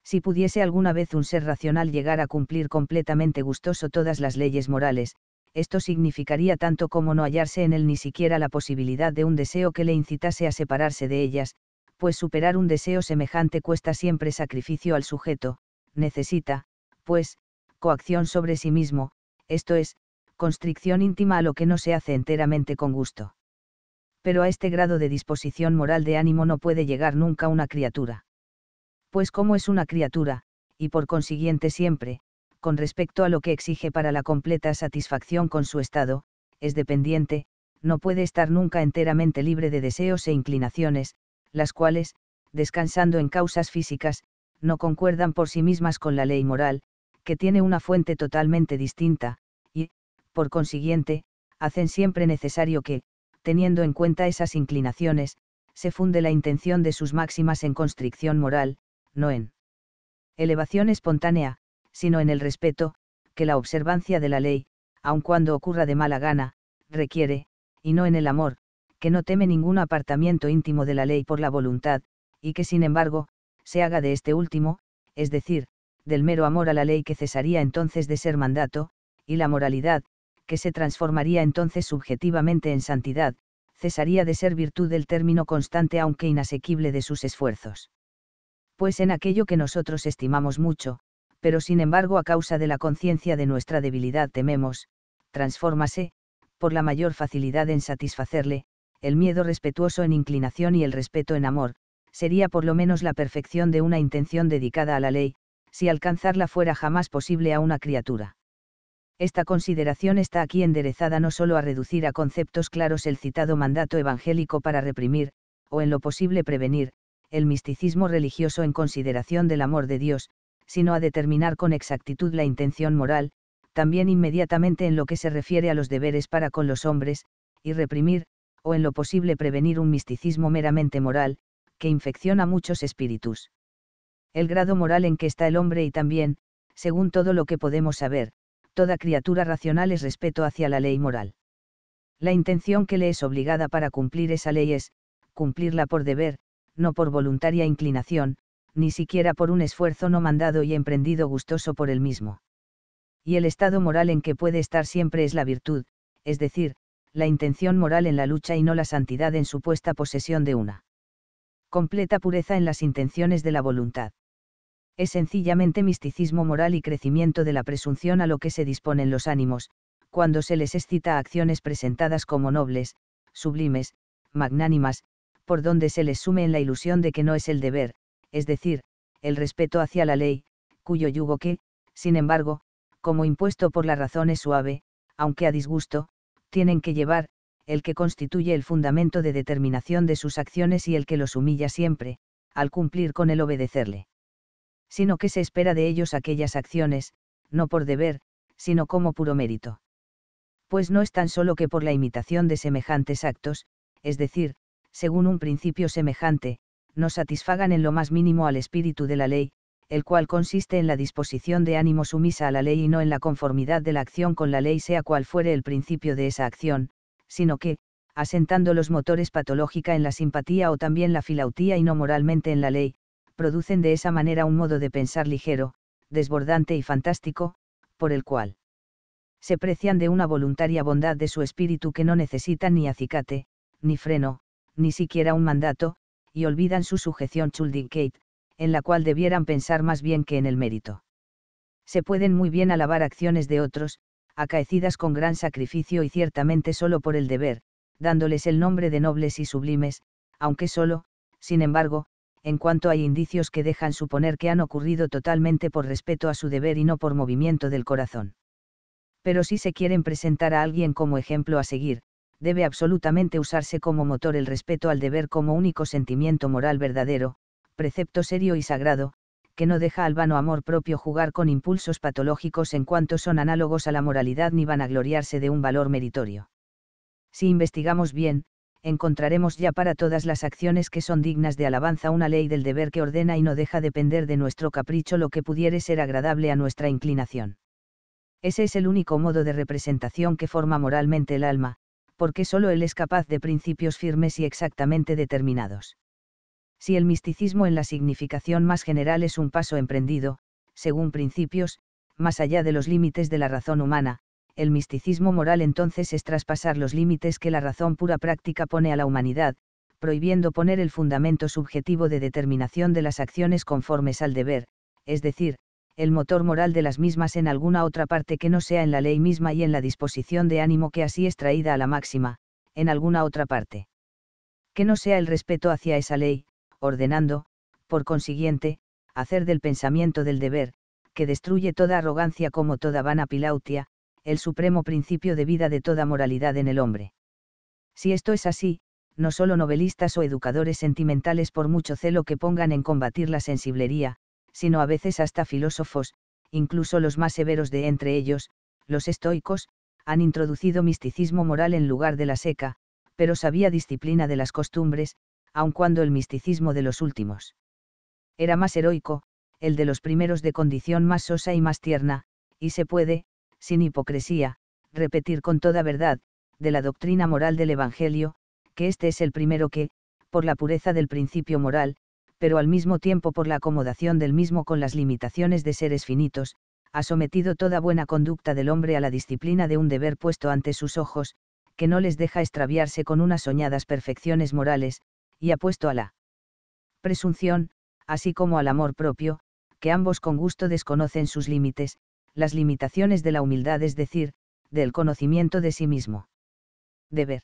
Si pudiese alguna vez un ser racional llegar a cumplir completamente gustoso todas las leyes morales, esto significaría tanto como no hallarse en él ni siquiera la posibilidad de un deseo que le incitase a separarse de ellas, pues superar un deseo semejante cuesta siempre sacrificio al sujeto, necesita, pues, coacción sobre sí mismo, esto es, constricción íntima a lo que no se hace enteramente con gusto. Pero a este grado de disposición moral de ánimo no puede llegar nunca una criatura. Pues como es una criatura, y por consiguiente siempre, con respecto a lo que exige para la completa satisfacción con su estado, es dependiente, no puede estar nunca enteramente libre de deseos e inclinaciones, las cuales, descansando en causas físicas, no concuerdan por sí mismas con la ley moral, que tiene una fuente totalmente distinta, y, por consiguiente, hacen siempre necesario que, teniendo en cuenta esas inclinaciones, se funde la intención de sus máximas en constricción moral, no en elevación espontánea, sino en el respeto, que la observancia de la ley, aun cuando ocurra de mala gana, requiere, y no en el amor, que no teme ningún apartamiento íntimo de la ley por la voluntad, y que sin embargo, se haga de este último, es decir, del mero amor a la ley que cesaría entonces de ser mandato, y la moralidad, que se transformaría entonces subjetivamente en santidad, cesaría de ser virtud del término constante aunque inasequible de sus esfuerzos. Pues en aquello que nosotros estimamos mucho, pero sin embargo a causa de la conciencia de nuestra debilidad tememos, transfórmase, por la mayor facilidad en satisfacerle, el miedo respetuoso en inclinación y el respeto en amor, sería por lo menos la perfección de una intención dedicada a la ley, si alcanzarla fuera jamás posible a una criatura. Esta consideración está aquí enderezada no solo a reducir a conceptos claros el citado mandato evangélico para reprimir, o en lo posible prevenir, el misticismo religioso en consideración del amor de Dios, sino a determinar con exactitud la intención moral, también inmediatamente en lo que se refiere a los deberes para con los hombres, y reprimir, o en lo posible prevenir un misticismo meramente moral, que infecciona muchos espíritus. El grado moral en que está el hombre y también, según todo lo que podemos saber, toda criatura racional es respeto hacia la ley moral. La intención que le es obligada para cumplir esa ley es, cumplirla por deber, no por voluntaria inclinación, ni siquiera por un esfuerzo no mandado y emprendido gustoso por él mismo. Y el estado moral en que puede estar siempre es la virtud, es decir, la intención moral en la lucha y no la santidad en supuesta posesión de una. Completa pureza en las intenciones de la voluntad. Es sencillamente misticismo moral y crecimiento de la presunción a lo que se disponen los ánimos, cuando se les excita a acciones presentadas como nobles, sublimes, magnánimas, por donde se les sume en la ilusión de que no es el deber, es decir, el respeto hacia la ley, cuyo yugo que, sin embargo, como impuesto por la razón es suave, aunque a disgusto, tienen que llevar, el que constituye el fundamento de determinación de sus acciones y el que los humilla siempre, al cumplir con el obedecerle. Sino que se espera de ellos aquellas acciones, no por deber, sino como puro mérito. Pues no es tan solo que por la imitación de semejantes actos, es decir, según un principio semejante, no satisfagan en lo más mínimo al espíritu de la ley, el cual consiste en la disposición de ánimo sumisa a la ley y no en la conformidad de la acción con la ley sea cual fuere el principio de esa acción, sino que, asentando los motores patológica en la simpatía o también la filautía y no moralmente en la ley, producen de esa manera un modo de pensar ligero, desbordante y fantástico, por el cual se precian de una voluntaria bondad de su espíritu que no necesitan ni acicate, ni freno, ni siquiera un mandato, y olvidan su sujeción Kate, en la cual debieran pensar más bien que en el mérito. Se pueden muy bien alabar acciones de otros, acaecidas con gran sacrificio y ciertamente solo por el deber, dándoles el nombre de nobles y sublimes, aunque solo, sin embargo, en cuanto hay indicios que dejan suponer que han ocurrido totalmente por respeto a su deber y no por movimiento del corazón. Pero si se quieren presentar a alguien como ejemplo a seguir, debe absolutamente usarse como motor el respeto al deber como único sentimiento moral verdadero, precepto serio y sagrado, que no deja al vano amor propio jugar con impulsos patológicos en cuanto son análogos a la moralidad ni van a gloriarse de un valor meritorio. Si investigamos bien, encontraremos ya para todas las acciones que son dignas de alabanza una ley del deber que ordena y no deja depender de nuestro capricho lo que pudiere ser agradable a nuestra inclinación. Ese es el único modo de representación que forma moralmente el alma, porque solo él es capaz de principios firmes y exactamente determinados. Si el misticismo en la significación más general es un paso emprendido, según principios, más allá de los límites de la razón humana, el misticismo moral entonces es traspasar los límites que la razón pura práctica pone a la humanidad, prohibiendo poner el fundamento subjetivo de determinación de las acciones conformes al deber, es decir, el motor moral de las mismas en alguna otra parte que no sea en la ley misma y en la disposición de ánimo que así es traída a la máxima, en alguna otra parte. Que no sea el respeto hacia esa ley, ordenando, por consiguiente, hacer del pensamiento del deber, que destruye toda arrogancia como toda vana pilautia, el supremo principio de vida de toda moralidad en el hombre. Si esto es así, no solo novelistas o educadores sentimentales por mucho celo que pongan en combatir la sensiblería, sino a veces hasta filósofos, incluso los más severos de entre ellos, los estoicos, han introducido misticismo moral en lugar de la seca, pero sabía disciplina de las costumbres, aun cuando el misticismo de los últimos era más heroico, el de los primeros de condición más sosa y más tierna, y se puede, sin hipocresía, repetir con toda verdad, de la doctrina moral del Evangelio, que este es el primero que, por la pureza del principio moral, pero al mismo tiempo por la acomodación del mismo con las limitaciones de seres finitos, ha sometido toda buena conducta del hombre a la disciplina de un deber puesto ante sus ojos, que no les deja extraviarse con unas soñadas perfecciones morales, y ha puesto a la presunción, así como al amor propio, que ambos con gusto desconocen sus límites, las limitaciones de la humildad, es decir, del conocimiento de sí mismo. Deber.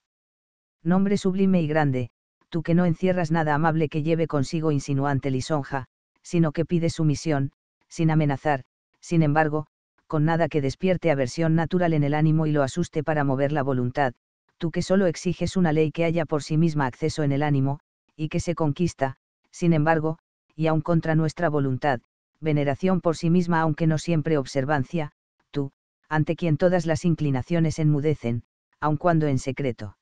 Nombre sublime y grande, tú que no encierras nada amable que lleve consigo insinuante lisonja, sino que pide sumisión, sin amenazar, sin embargo, con nada que despierte aversión natural en el ánimo y lo asuste para mover la voluntad, tú que solo exiges una ley que haya por sí misma acceso en el ánimo, y que se conquista, sin embargo, y aun contra nuestra voluntad, veneración por sí misma aunque no siempre observancia, tú, ante quien todas las inclinaciones enmudecen, aun cuando en secreto.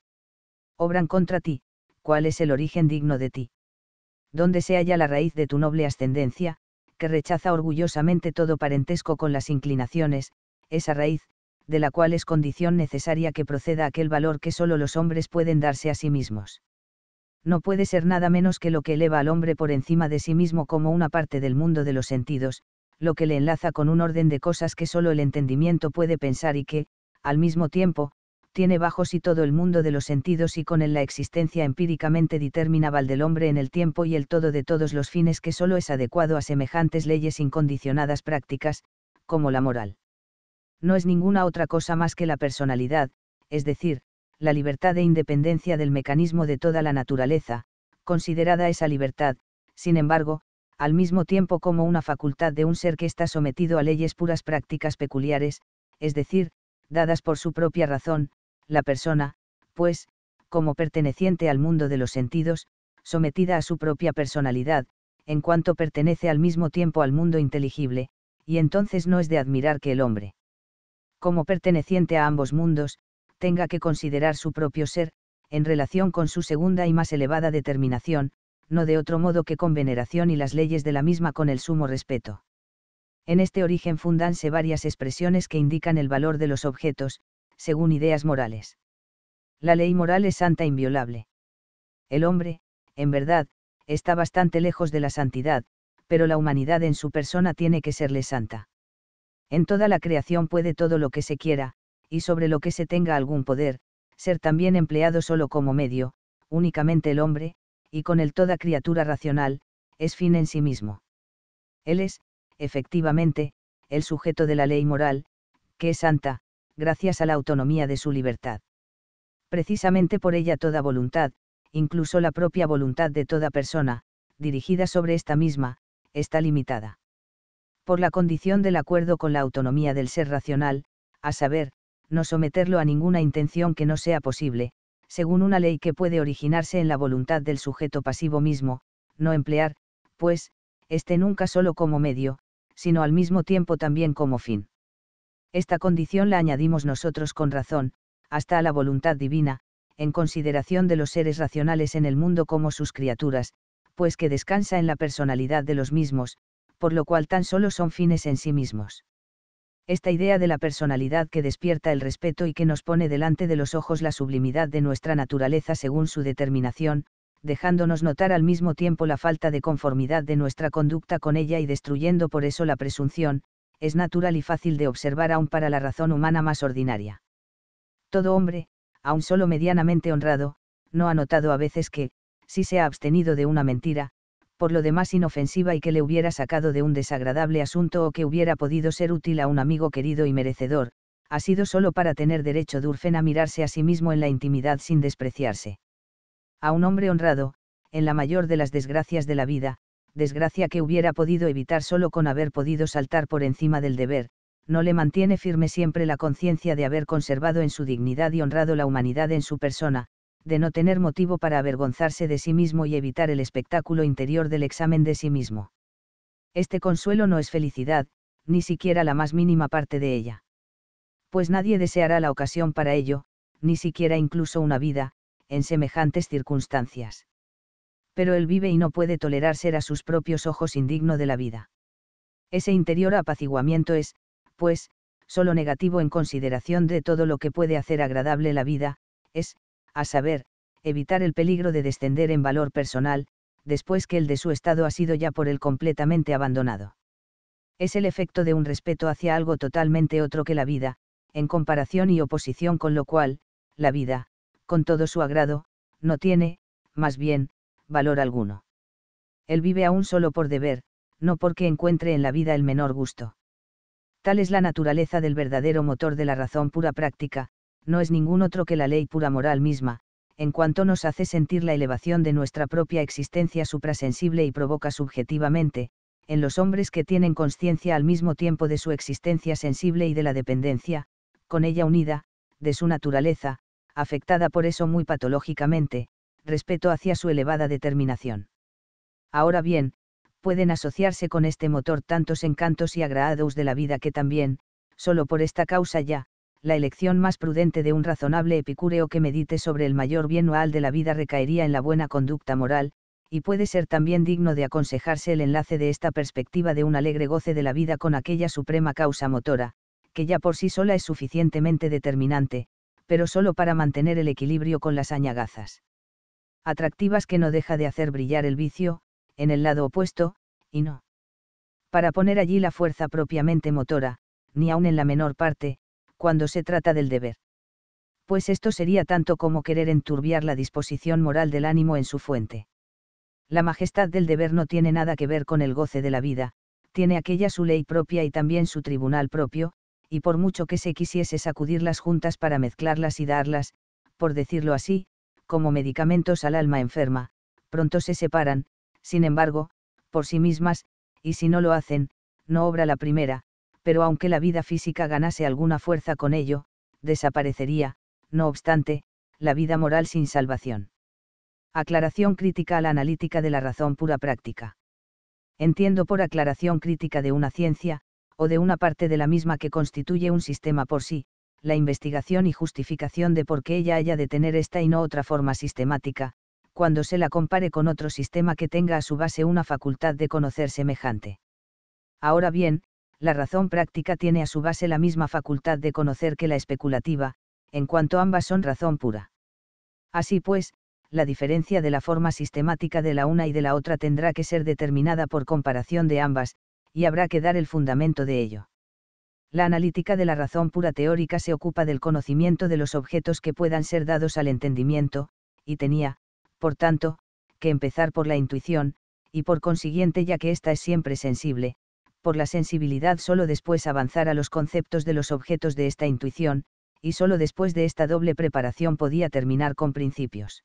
Obran contra ti, ¿cuál es el origen digno de ti? ¿Dónde se halla la raíz de tu noble ascendencia, que rechaza orgullosamente todo parentesco con las inclinaciones, esa raíz, de la cual es condición necesaria que proceda aquel valor que solo los hombres pueden darse a sí mismos? No puede ser nada menos que lo que eleva al hombre por encima de sí mismo como una parte del mundo de los sentidos, lo que le enlaza con un orden de cosas que solo el entendimiento puede pensar y que, al mismo tiempo, tiene bajos y todo el mundo de los sentidos y con él la existencia empíricamente determinable del hombre en el tiempo y el todo de todos los fines que solo es adecuado a semejantes leyes incondicionadas prácticas, como la moral. No es ninguna otra cosa más que la personalidad, es decir, la libertad e independencia del mecanismo de toda la naturaleza, considerada esa libertad, sin embargo, al mismo tiempo como una facultad de un ser que está sometido a leyes puras prácticas peculiares, es decir, dadas por su propia razón, la persona, pues, como perteneciente al mundo de los sentidos, sometida a su propia personalidad, en cuanto pertenece al mismo tiempo al mundo inteligible, y entonces no es de admirar que el hombre, como perteneciente a ambos mundos, tenga que considerar su propio ser, en relación con su segunda y más elevada determinación, no de otro modo que con veneración y las leyes de la misma con el sumo respeto. En este origen fundanse varias expresiones que indican el valor de los objetos, según ideas morales. La ley moral es santa e inviolable. El hombre, en verdad, está bastante lejos de la santidad, pero la humanidad en su persona tiene que serle santa. En toda la creación puede todo lo que se quiera, y sobre lo que se tenga algún poder, ser también empleado solo como medio, únicamente el hombre, y con él toda criatura racional, es fin en sí mismo. Él es, efectivamente, el sujeto de la ley moral, que es santa, gracias a la autonomía de su libertad. Precisamente por ella toda voluntad, incluso la propia voluntad de toda persona, dirigida sobre esta misma, está limitada. Por la condición del acuerdo con la autonomía del ser racional, a saber, no someterlo a ninguna intención que no sea posible, según una ley que puede originarse en la voluntad del sujeto pasivo mismo, no emplear, pues, éste nunca solo como medio, sino al mismo tiempo también como fin. Esta condición la añadimos nosotros con razón, hasta a la voluntad divina, en consideración de los seres racionales en el mundo como sus criaturas, pues que descansa en la personalidad de los mismos, por lo cual tan solo son fines en sí mismos. Esta idea de la personalidad que despierta el respeto y que nos pone delante de los ojos la sublimidad de nuestra naturaleza según su determinación, dejándonos notar al mismo tiempo la falta de conformidad de nuestra conducta con ella y destruyendo por eso la presunción, es natural y fácil de observar aún para la razón humana más ordinaria. Todo hombre, aun solo medianamente honrado, no ha notado a veces que, si se ha abstenido de una mentira, por lo demás inofensiva y que le hubiera sacado de un desagradable asunto o que hubiera podido ser útil a un amigo querido y merecedor, ha sido solo para tener derecho Durfen a mirarse a sí mismo en la intimidad sin despreciarse. A un hombre honrado, en la mayor de las desgracias de la vida, desgracia que hubiera podido evitar solo con haber podido saltar por encima del deber, no le mantiene firme siempre la conciencia de haber conservado en su dignidad y honrado la humanidad en su persona, de no tener motivo para avergonzarse de sí mismo y evitar el espectáculo interior del examen de sí mismo. Este consuelo no es felicidad, ni siquiera la más mínima parte de ella. Pues nadie deseará la ocasión para ello, ni siquiera incluso una vida, en semejantes circunstancias pero él vive y no puede tolerar ser a sus propios ojos indigno de la vida. Ese interior apaciguamiento es, pues, solo negativo en consideración de todo lo que puede hacer agradable la vida, es, a saber, evitar el peligro de descender en valor personal, después que el de su estado ha sido ya por él completamente abandonado. Es el efecto de un respeto hacia algo totalmente otro que la vida, en comparación y oposición con lo cual, la vida, con todo su agrado, no tiene, más bien, valor alguno. Él vive aún solo por deber, no porque encuentre en la vida el menor gusto. Tal es la naturaleza del verdadero motor de la razón pura práctica, no es ningún otro que la ley pura moral misma, en cuanto nos hace sentir la elevación de nuestra propia existencia suprasensible y provoca subjetivamente, en los hombres que tienen conciencia al mismo tiempo de su existencia sensible y de la dependencia, con ella unida, de su naturaleza, afectada por eso muy patológicamente, respeto hacia su elevada determinación. Ahora bien, pueden asociarse con este motor tantos encantos y agradados de la vida que también, solo por esta causa ya, la elección más prudente de un razonable epicúreo que medite sobre el mayor bien o al de la vida recaería en la buena conducta moral, y puede ser también digno de aconsejarse el enlace de esta perspectiva de un alegre goce de la vida con aquella suprema causa motora, que ya por sí sola es suficientemente determinante, pero solo para mantener el equilibrio con las añagazas atractivas que no deja de hacer brillar el vicio, en el lado opuesto, y no. Para poner allí la fuerza propiamente motora, ni aun en la menor parte, cuando se trata del deber. Pues esto sería tanto como querer enturbiar la disposición moral del ánimo en su fuente. La majestad del deber no tiene nada que ver con el goce de la vida, tiene aquella su ley propia y también su tribunal propio, y por mucho que se quisiese sacudirlas juntas para mezclarlas y darlas, por decirlo así, como medicamentos al alma enferma, pronto se separan, sin embargo, por sí mismas, y si no lo hacen, no obra la primera, pero aunque la vida física ganase alguna fuerza con ello, desaparecería, no obstante, la vida moral sin salvación. Aclaración crítica a la analítica de la razón pura práctica. Entiendo por aclaración crítica de una ciencia, o de una parte de la misma que constituye un sistema por sí, la investigación y justificación de por qué ella haya de tener esta y no otra forma sistemática, cuando se la compare con otro sistema que tenga a su base una facultad de conocer semejante. Ahora bien, la razón práctica tiene a su base la misma facultad de conocer que la especulativa, en cuanto ambas son razón pura. Así pues, la diferencia de la forma sistemática de la una y de la otra tendrá que ser determinada por comparación de ambas, y habrá que dar el fundamento de ello. La analítica de la razón pura teórica se ocupa del conocimiento de los objetos que puedan ser dados al entendimiento, y tenía, por tanto, que empezar por la intuición, y por consiguiente ya que ésta es siempre sensible, por la sensibilidad solo después avanzar a los conceptos de los objetos de esta intuición, y solo después de esta doble preparación podía terminar con principios.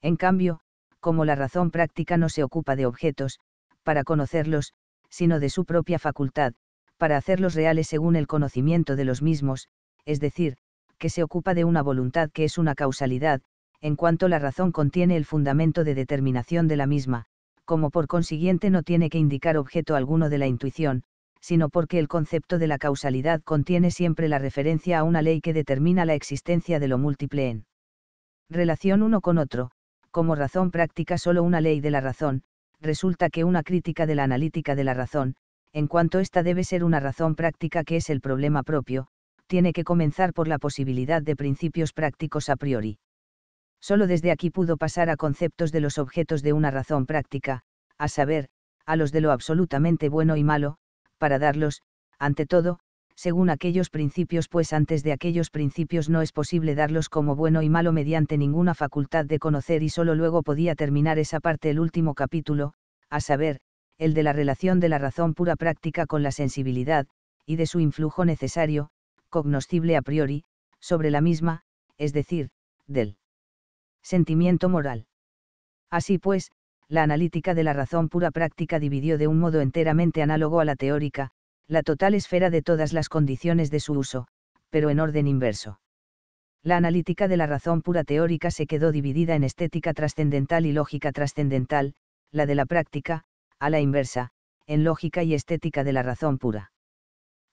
En cambio, como la razón práctica no se ocupa de objetos, para conocerlos, sino de su propia facultad, para hacerlos reales según el conocimiento de los mismos, es decir, que se ocupa de una voluntad que es una causalidad, en cuanto la razón contiene el fundamento de determinación de la misma, como por consiguiente no tiene que indicar objeto alguno de la intuición, sino porque el concepto de la causalidad contiene siempre la referencia a una ley que determina la existencia de lo múltiple en relación uno con otro, como razón práctica solo una ley de la razón, resulta que una crítica de la analítica de la razón, en cuanto esta debe ser una razón práctica que es el problema propio, tiene que comenzar por la posibilidad de principios prácticos a priori. Solo desde aquí pudo pasar a conceptos de los objetos de una razón práctica, a saber, a los de lo absolutamente bueno y malo, para darlos, ante todo, según aquellos principios, pues antes de aquellos principios no es posible darlos como bueno y malo mediante ninguna facultad de conocer y solo luego podía terminar esa parte el último capítulo, a saber, el de la relación de la razón pura práctica con la sensibilidad, y de su influjo necesario, cognoscible a priori, sobre la misma, es decir, del sentimiento moral. Así pues, la analítica de la razón pura práctica dividió de un modo enteramente análogo a la teórica, la total esfera de todas las condiciones de su uso, pero en orden inverso. La analítica de la razón pura teórica se quedó dividida en estética trascendental y lógica trascendental, la de la práctica, a la inversa, en lógica y estética de la razón pura.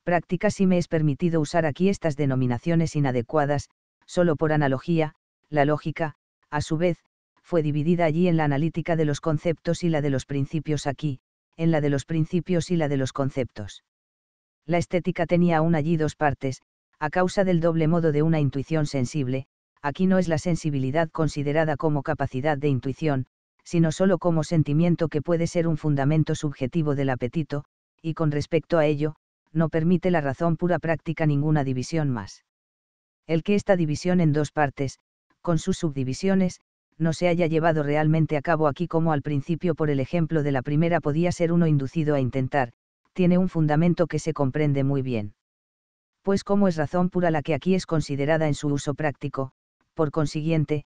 Práctica si me es permitido usar aquí estas denominaciones inadecuadas, solo por analogía, la lógica, a su vez, fue dividida allí en la analítica de los conceptos y la de los principios aquí, en la de los principios y la de los conceptos. La estética tenía aún allí dos partes, a causa del doble modo de una intuición sensible, aquí no es la sensibilidad considerada como capacidad de intuición, sino solo como sentimiento que puede ser un fundamento subjetivo del apetito, y con respecto a ello, no permite la razón pura práctica ninguna división más. El que esta división en dos partes, con sus subdivisiones, no se haya llevado realmente a cabo aquí como al principio por el ejemplo de la primera podía ser uno inducido a intentar, tiene un fundamento que se comprende muy bien. Pues como es razón pura la que aquí es considerada en su uso práctico, por consiguiente,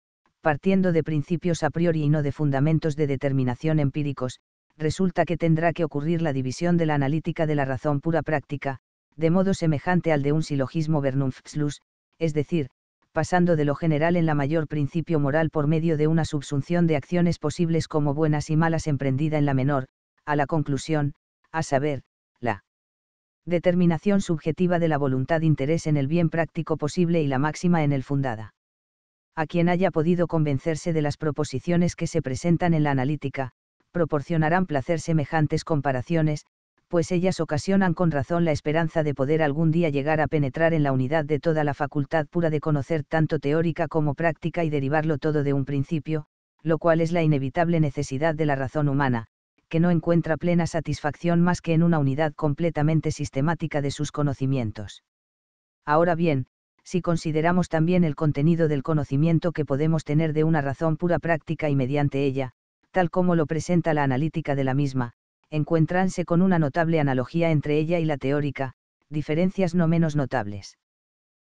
partiendo de principios a priori y no de fundamentos de determinación empíricos, resulta que tendrá que ocurrir la división de la analítica de la razón pura práctica, de modo semejante al de un silogismo Vernunftslus, es decir, pasando de lo general en la mayor principio moral por medio de una subsunción de acciones posibles como buenas y malas emprendida en la menor, a la conclusión, a saber, la determinación subjetiva de la voluntad interés en el bien práctico posible y la máxima en el fundada a quien haya podido convencerse de las proposiciones que se presentan en la analítica, proporcionarán placer semejantes comparaciones, pues ellas ocasionan con razón la esperanza de poder algún día llegar a penetrar en la unidad de toda la facultad pura de conocer tanto teórica como práctica y derivarlo todo de un principio, lo cual es la inevitable necesidad de la razón humana, que no encuentra plena satisfacción más que en una unidad completamente sistemática de sus conocimientos. Ahora bien, si consideramos también el contenido del conocimiento que podemos tener de una razón pura práctica y mediante ella, tal como lo presenta la analítica de la misma, encuentranse con una notable analogía entre ella y la teórica, diferencias no menos notables.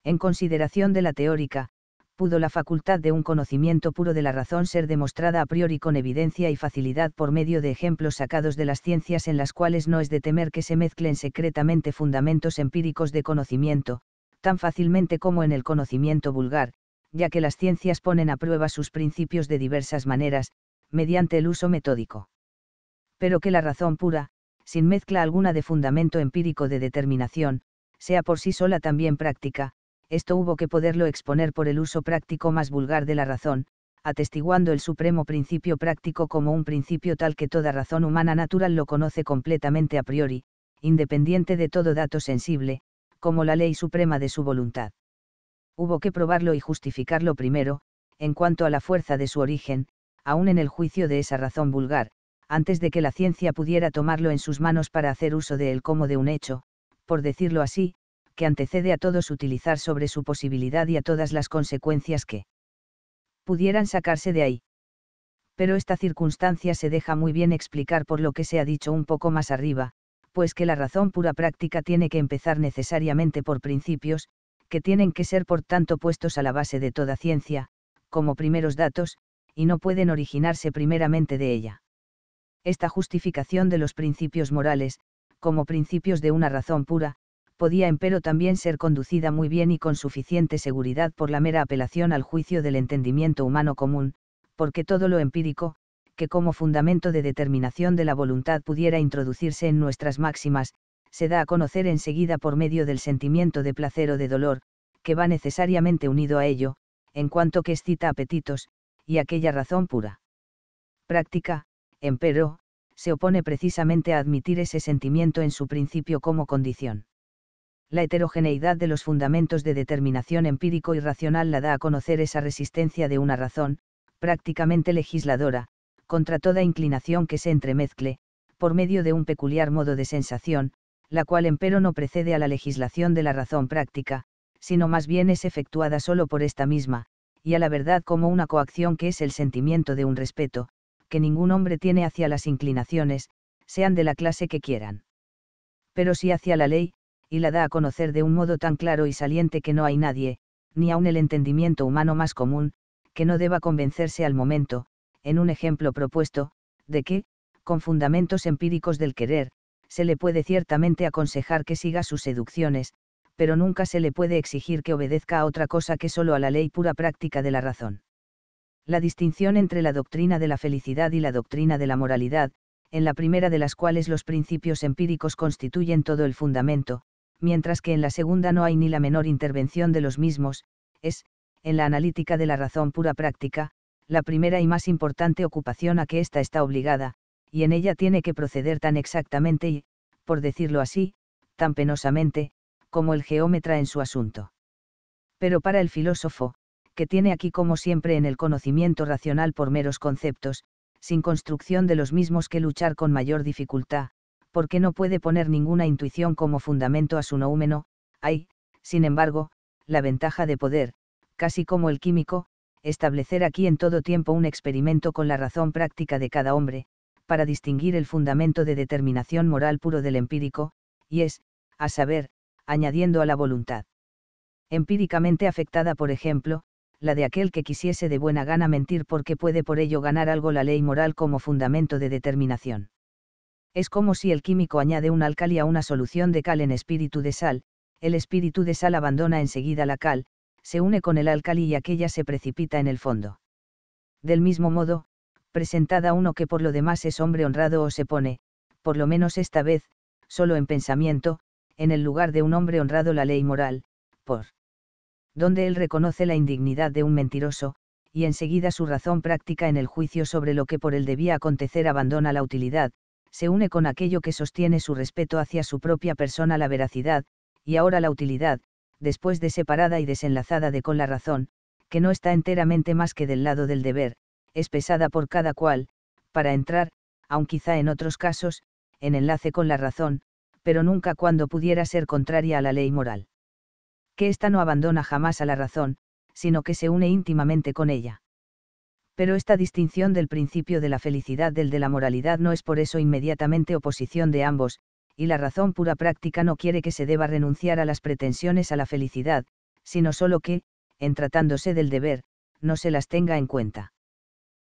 En consideración de la teórica, pudo la facultad de un conocimiento puro de la razón ser demostrada a priori con evidencia y facilidad por medio de ejemplos sacados de las ciencias en las cuales no es de temer que se mezclen secretamente fundamentos empíricos de conocimiento, tan fácilmente como en el conocimiento vulgar, ya que las ciencias ponen a prueba sus principios de diversas maneras, mediante el uso metódico. Pero que la razón pura, sin mezcla alguna de fundamento empírico de determinación, sea por sí sola también práctica, esto hubo que poderlo exponer por el uso práctico más vulgar de la razón, atestiguando el supremo principio práctico como un principio tal que toda razón humana natural lo conoce completamente a priori, independiente de todo dato sensible, como la ley suprema de su voluntad. Hubo que probarlo y justificarlo primero, en cuanto a la fuerza de su origen, aún en el juicio de esa razón vulgar, antes de que la ciencia pudiera tomarlo en sus manos para hacer uso de él como de un hecho, por decirlo así, que antecede a todos utilizar sobre su posibilidad y a todas las consecuencias que pudieran sacarse de ahí. Pero esta circunstancia se deja muy bien explicar por lo que se ha dicho un poco más arriba, pues que la razón pura práctica tiene que empezar necesariamente por principios, que tienen que ser por tanto puestos a la base de toda ciencia, como primeros datos, y no pueden originarse primeramente de ella. Esta justificación de los principios morales, como principios de una razón pura, podía empero también ser conducida muy bien y con suficiente seguridad por la mera apelación al juicio del entendimiento humano común, porque todo lo empírico, que como fundamento de determinación de la voluntad pudiera introducirse en nuestras máximas, se da a conocer enseguida por medio del sentimiento de placer o de dolor, que va necesariamente unido a ello, en cuanto que excita apetitos, y aquella razón pura. Práctica, empero, se opone precisamente a admitir ese sentimiento en su principio como condición. La heterogeneidad de los fundamentos de determinación empírico y racional la da a conocer esa resistencia de una razón, prácticamente legisladora, contra toda inclinación que se entremezcle, por medio de un peculiar modo de sensación, la cual empero no precede a la legislación de la razón práctica, sino más bien es efectuada solo por esta misma, y a la verdad como una coacción que es el sentimiento de un respeto, que ningún hombre tiene hacia las inclinaciones, sean de la clase que quieran. Pero si hacia la ley, y la da a conocer de un modo tan claro y saliente que no hay nadie, ni aun el entendimiento humano más común, que no deba convencerse al momento, en un ejemplo propuesto, de que, con fundamentos empíricos del querer, se le puede ciertamente aconsejar que siga sus seducciones, pero nunca se le puede exigir que obedezca a otra cosa que solo a la ley pura práctica de la razón. La distinción entre la doctrina de la felicidad y la doctrina de la moralidad, en la primera de las cuales los principios empíricos constituyen todo el fundamento, mientras que en la segunda no hay ni la menor intervención de los mismos, es, en la analítica de la razón pura práctica, la primera y más importante ocupación a que ésta está obligada, y en ella tiene que proceder tan exactamente y, por decirlo así, tan penosamente, como el geómetra en su asunto. Pero para el filósofo, que tiene aquí como siempre en el conocimiento racional por meros conceptos, sin construcción de los mismos que luchar con mayor dificultad, porque no puede poner ninguna intuición como fundamento a su noúmeno, hay, sin embargo, la ventaja de poder, casi como el químico, establecer aquí en todo tiempo un experimento con la razón práctica de cada hombre, para distinguir el fundamento de determinación moral puro del empírico, y es, a saber, añadiendo a la voluntad. Empíricamente afectada, por ejemplo, la de aquel que quisiese de buena gana mentir porque puede por ello ganar algo la ley moral como fundamento de determinación. Es como si el químico añade un alcali a una solución de cal en espíritu de sal, el espíritu de sal abandona enseguida la cal, se une con el alcali y aquella se precipita en el fondo. Del mismo modo, presentada uno que por lo demás es hombre honrado o se pone, por lo menos esta vez, solo en pensamiento, en el lugar de un hombre honrado la ley moral, por donde él reconoce la indignidad de un mentiroso, y enseguida su razón práctica en el juicio sobre lo que por él debía acontecer abandona la utilidad, se une con aquello que sostiene su respeto hacia su propia persona la veracidad, y ahora la utilidad, después de separada y desenlazada de con la razón, que no está enteramente más que del lado del deber, es pesada por cada cual, para entrar, aun quizá en otros casos, en enlace con la razón, pero nunca cuando pudiera ser contraria a la ley moral. Que ésta no abandona jamás a la razón, sino que se une íntimamente con ella. Pero esta distinción del principio de la felicidad del de la moralidad no es por eso inmediatamente oposición de ambos, y la razón pura práctica no quiere que se deba renunciar a las pretensiones a la felicidad, sino solo que, en tratándose del deber, no se las tenga en cuenta.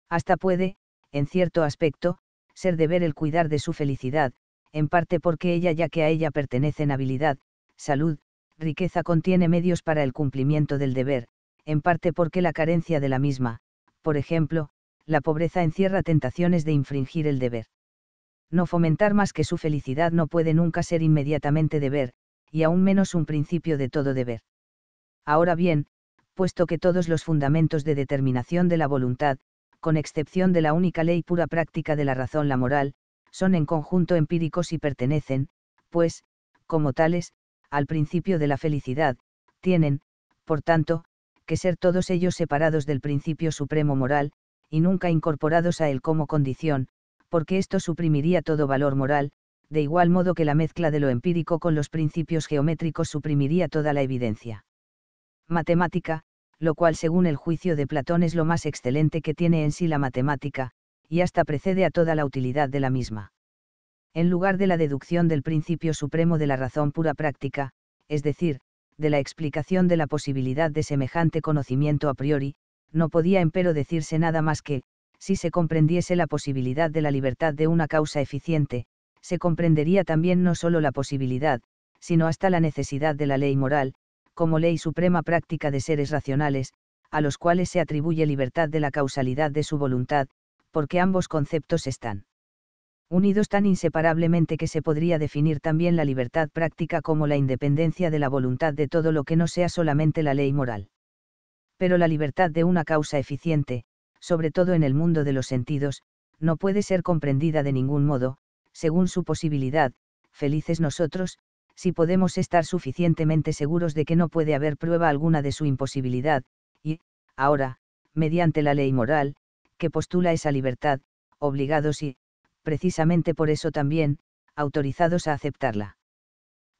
Hasta puede, en cierto aspecto, ser deber el cuidar de su felicidad, en parte porque ella ya que a ella pertenecen habilidad, salud, riqueza contiene medios para el cumplimiento del deber, en parte porque la carencia de la misma, por ejemplo, la pobreza encierra tentaciones de infringir el deber no fomentar más que su felicidad no puede nunca ser inmediatamente deber, y aún menos un principio de todo deber. Ahora bien, puesto que todos los fundamentos de determinación de la voluntad, con excepción de la única ley pura práctica de la razón la moral, son en conjunto empíricos y pertenecen, pues, como tales, al principio de la felicidad, tienen, por tanto, que ser todos ellos separados del principio supremo moral, y nunca incorporados a él como condición, porque esto suprimiría todo valor moral, de igual modo que la mezcla de lo empírico con los principios geométricos suprimiría toda la evidencia. Matemática, lo cual según el juicio de Platón es lo más excelente que tiene en sí la matemática, y hasta precede a toda la utilidad de la misma. En lugar de la deducción del principio supremo de la razón pura práctica, es decir, de la explicación de la posibilidad de semejante conocimiento a priori, no podía empero decirse nada más que, si se comprendiese la posibilidad de la libertad de una causa eficiente, se comprendería también no solo la posibilidad, sino hasta la necesidad de la ley moral, como ley suprema práctica de seres racionales, a los cuales se atribuye libertad de la causalidad de su voluntad, porque ambos conceptos están unidos tan inseparablemente que se podría definir también la libertad práctica como la independencia de la voluntad de todo lo que no sea solamente la ley moral. Pero la libertad de una causa eficiente, sobre todo en el mundo de los sentidos, no puede ser comprendida de ningún modo, según su posibilidad, felices nosotros, si podemos estar suficientemente seguros de que no puede haber prueba alguna de su imposibilidad, y, ahora, mediante la ley moral, que postula esa libertad, obligados y, precisamente por eso también, autorizados a aceptarla.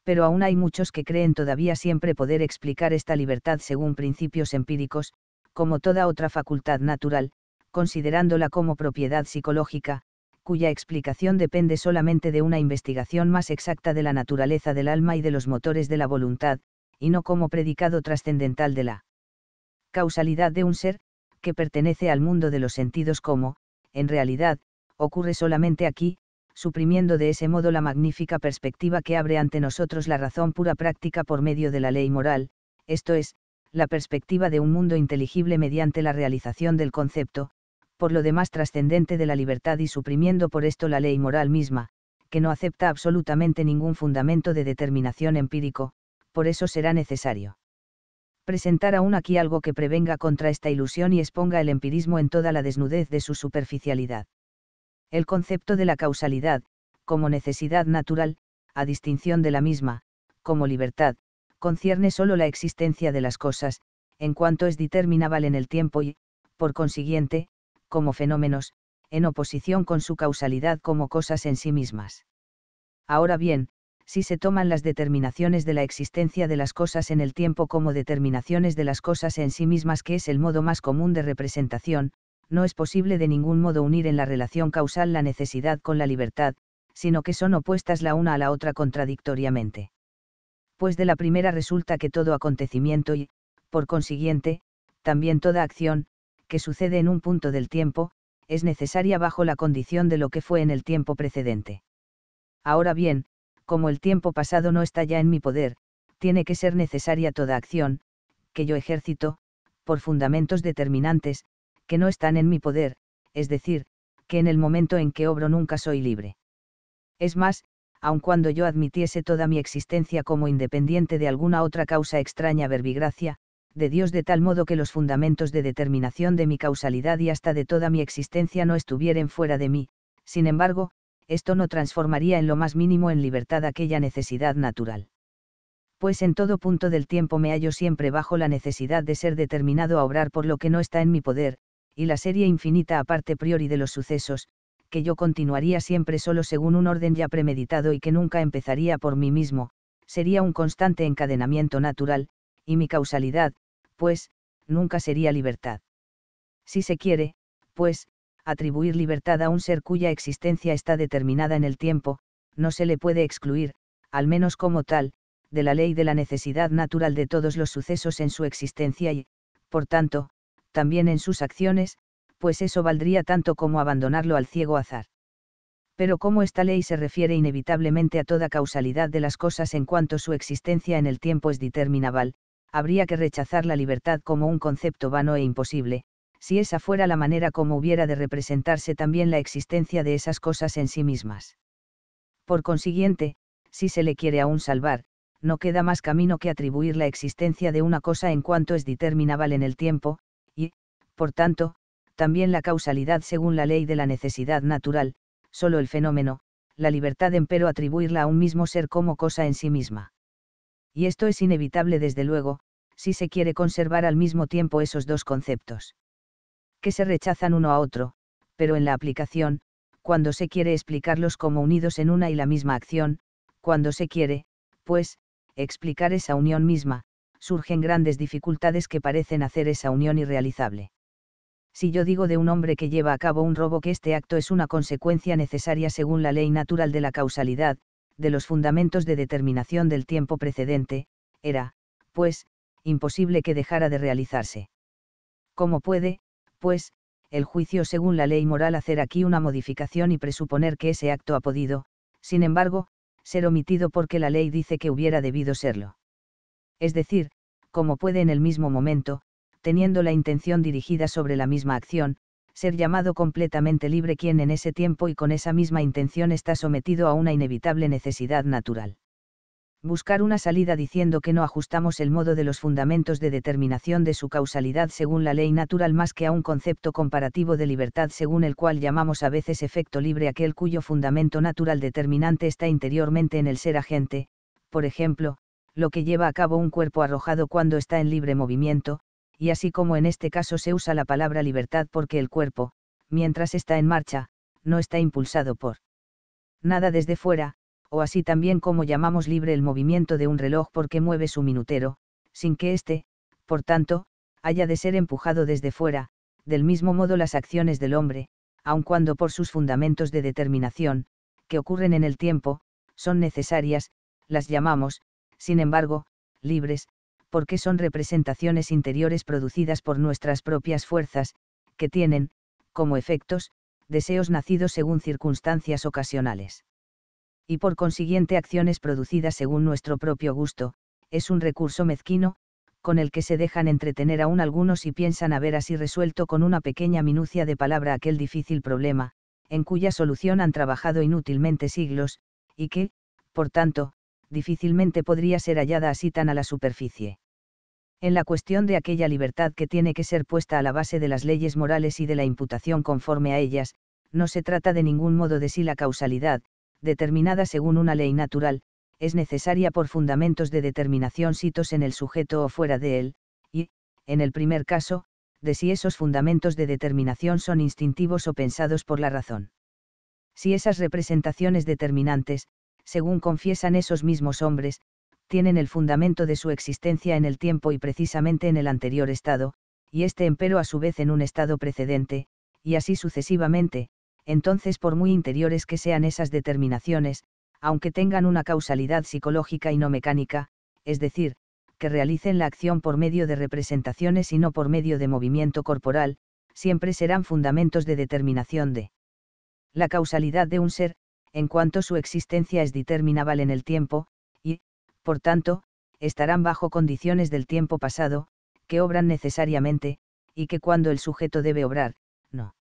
Pero aún hay muchos que creen todavía siempre poder explicar esta libertad según principios empíricos, como toda otra facultad natural, considerándola como propiedad psicológica, cuya explicación depende solamente de una investigación más exacta de la naturaleza del alma y de los motores de la voluntad, y no como predicado trascendental de la causalidad de un ser, que pertenece al mundo de los sentidos como, en realidad, ocurre solamente aquí, suprimiendo de ese modo la magnífica perspectiva que abre ante nosotros la razón pura práctica por medio de la ley moral, esto es, la perspectiva de un mundo inteligible mediante la realización del concepto, por lo demás trascendente de la libertad y suprimiendo por esto la ley moral misma, que no acepta absolutamente ningún fundamento de determinación empírico, por eso será necesario. Presentar aún aquí algo que prevenga contra esta ilusión y exponga el empirismo en toda la desnudez de su superficialidad. El concepto de la causalidad, como necesidad natural, a distinción de la misma, como libertad, concierne solo la existencia de las cosas, en cuanto es determinable en el tiempo y, por consiguiente, como fenómenos, en oposición con su causalidad como cosas en sí mismas. Ahora bien, si se toman las determinaciones de la existencia de las cosas en el tiempo como determinaciones de las cosas en sí mismas, que es el modo más común de representación, no es posible de ningún modo unir en la relación causal la necesidad con la libertad, sino que son opuestas la una a la otra contradictoriamente pues de la primera resulta que todo acontecimiento y, por consiguiente, también toda acción, que sucede en un punto del tiempo, es necesaria bajo la condición de lo que fue en el tiempo precedente. Ahora bien, como el tiempo pasado no está ya en mi poder, tiene que ser necesaria toda acción, que yo ejercito, por fundamentos determinantes, que no están en mi poder, es decir, que en el momento en que obro nunca soy libre. Es más, aun cuando yo admitiese toda mi existencia como independiente de alguna otra causa extraña verbigracia, de Dios de tal modo que los fundamentos de determinación de mi causalidad y hasta de toda mi existencia no estuvieren fuera de mí, sin embargo, esto no transformaría en lo más mínimo en libertad aquella necesidad natural. Pues en todo punto del tiempo me hallo siempre bajo la necesidad de ser determinado a obrar por lo que no está en mi poder, y la serie infinita a parte priori de los sucesos, que yo continuaría siempre solo según un orden ya premeditado y que nunca empezaría por mí mismo, sería un constante encadenamiento natural, y mi causalidad, pues, nunca sería libertad. Si se quiere, pues, atribuir libertad a un ser cuya existencia está determinada en el tiempo, no se le puede excluir, al menos como tal, de la ley de la necesidad natural de todos los sucesos en su existencia y, por tanto, también en sus acciones, pues eso valdría tanto como abandonarlo al ciego azar. Pero como esta ley se refiere inevitablemente a toda causalidad de las cosas en cuanto su existencia en el tiempo es determinable, habría que rechazar la libertad como un concepto vano e imposible, si esa fuera la manera como hubiera de representarse también la existencia de esas cosas en sí mismas. Por consiguiente, si se le quiere aún salvar, no queda más camino que atribuir la existencia de una cosa en cuanto es determinable en el tiempo, y, por tanto, también la causalidad según la ley de la necesidad natural, solo el fenómeno, la libertad empero atribuirla a un mismo ser como cosa en sí misma. Y esto es inevitable desde luego, si se quiere conservar al mismo tiempo esos dos conceptos. Que se rechazan uno a otro, pero en la aplicación, cuando se quiere explicarlos como unidos en una y la misma acción, cuando se quiere, pues, explicar esa unión misma, surgen grandes dificultades que parecen hacer esa unión irrealizable si yo digo de un hombre que lleva a cabo un robo que este acto es una consecuencia necesaria según la ley natural de la causalidad, de los fundamentos de determinación del tiempo precedente, era, pues, imposible que dejara de realizarse. ¿Cómo puede, pues, el juicio según la ley moral hacer aquí una modificación y presuponer que ese acto ha podido, sin embargo, ser omitido porque la ley dice que hubiera debido serlo? Es decir, ¿cómo puede en el mismo momento, teniendo la intención dirigida sobre la misma acción, ser llamado completamente libre quien en ese tiempo y con esa misma intención está sometido a una inevitable necesidad natural. Buscar una salida diciendo que no ajustamos el modo de los fundamentos de determinación de su causalidad según la ley natural más que a un concepto comparativo de libertad según el cual llamamos a veces efecto libre aquel cuyo fundamento natural determinante está interiormente en el ser agente, por ejemplo, lo que lleva a cabo un cuerpo arrojado cuando está en libre movimiento, y así como en este caso se usa la palabra libertad porque el cuerpo, mientras está en marcha, no está impulsado por nada desde fuera, o así también como llamamos libre el movimiento de un reloj porque mueve su minutero, sin que éste, por tanto, haya de ser empujado desde fuera, del mismo modo las acciones del hombre, aun cuando por sus fundamentos de determinación, que ocurren en el tiempo, son necesarias, las llamamos, sin embargo, libres, porque son representaciones interiores producidas por nuestras propias fuerzas, que tienen, como efectos, deseos nacidos según circunstancias ocasionales. Y por consiguiente acciones producidas según nuestro propio gusto, es un recurso mezquino, con el que se dejan entretener aún algunos y piensan haber así resuelto con una pequeña minucia de palabra aquel difícil problema, en cuya solución han trabajado inútilmente siglos, y que, por tanto, difícilmente podría ser hallada así tan a la superficie en la cuestión de aquella libertad que tiene que ser puesta a la base de las leyes morales y de la imputación conforme a ellas, no se trata de ningún modo de si la causalidad, determinada según una ley natural, es necesaria por fundamentos de determinación sitos en el sujeto o fuera de él, y, en el primer caso, de si esos fundamentos de determinación son instintivos o pensados por la razón. Si esas representaciones determinantes, según confiesan esos mismos hombres, tienen el fundamento de su existencia en el tiempo y precisamente en el anterior estado, y este empero a su vez en un estado precedente, y así sucesivamente, entonces por muy interiores que sean esas determinaciones, aunque tengan una causalidad psicológica y no mecánica, es decir, que realicen la acción por medio de representaciones y no por medio de movimiento corporal, siempre serán fundamentos de determinación de la causalidad de un ser, en cuanto su existencia es determinable en el tiempo, por tanto, estarán bajo condiciones del tiempo pasado, que obran necesariamente, y que cuando el sujeto debe obrar, no.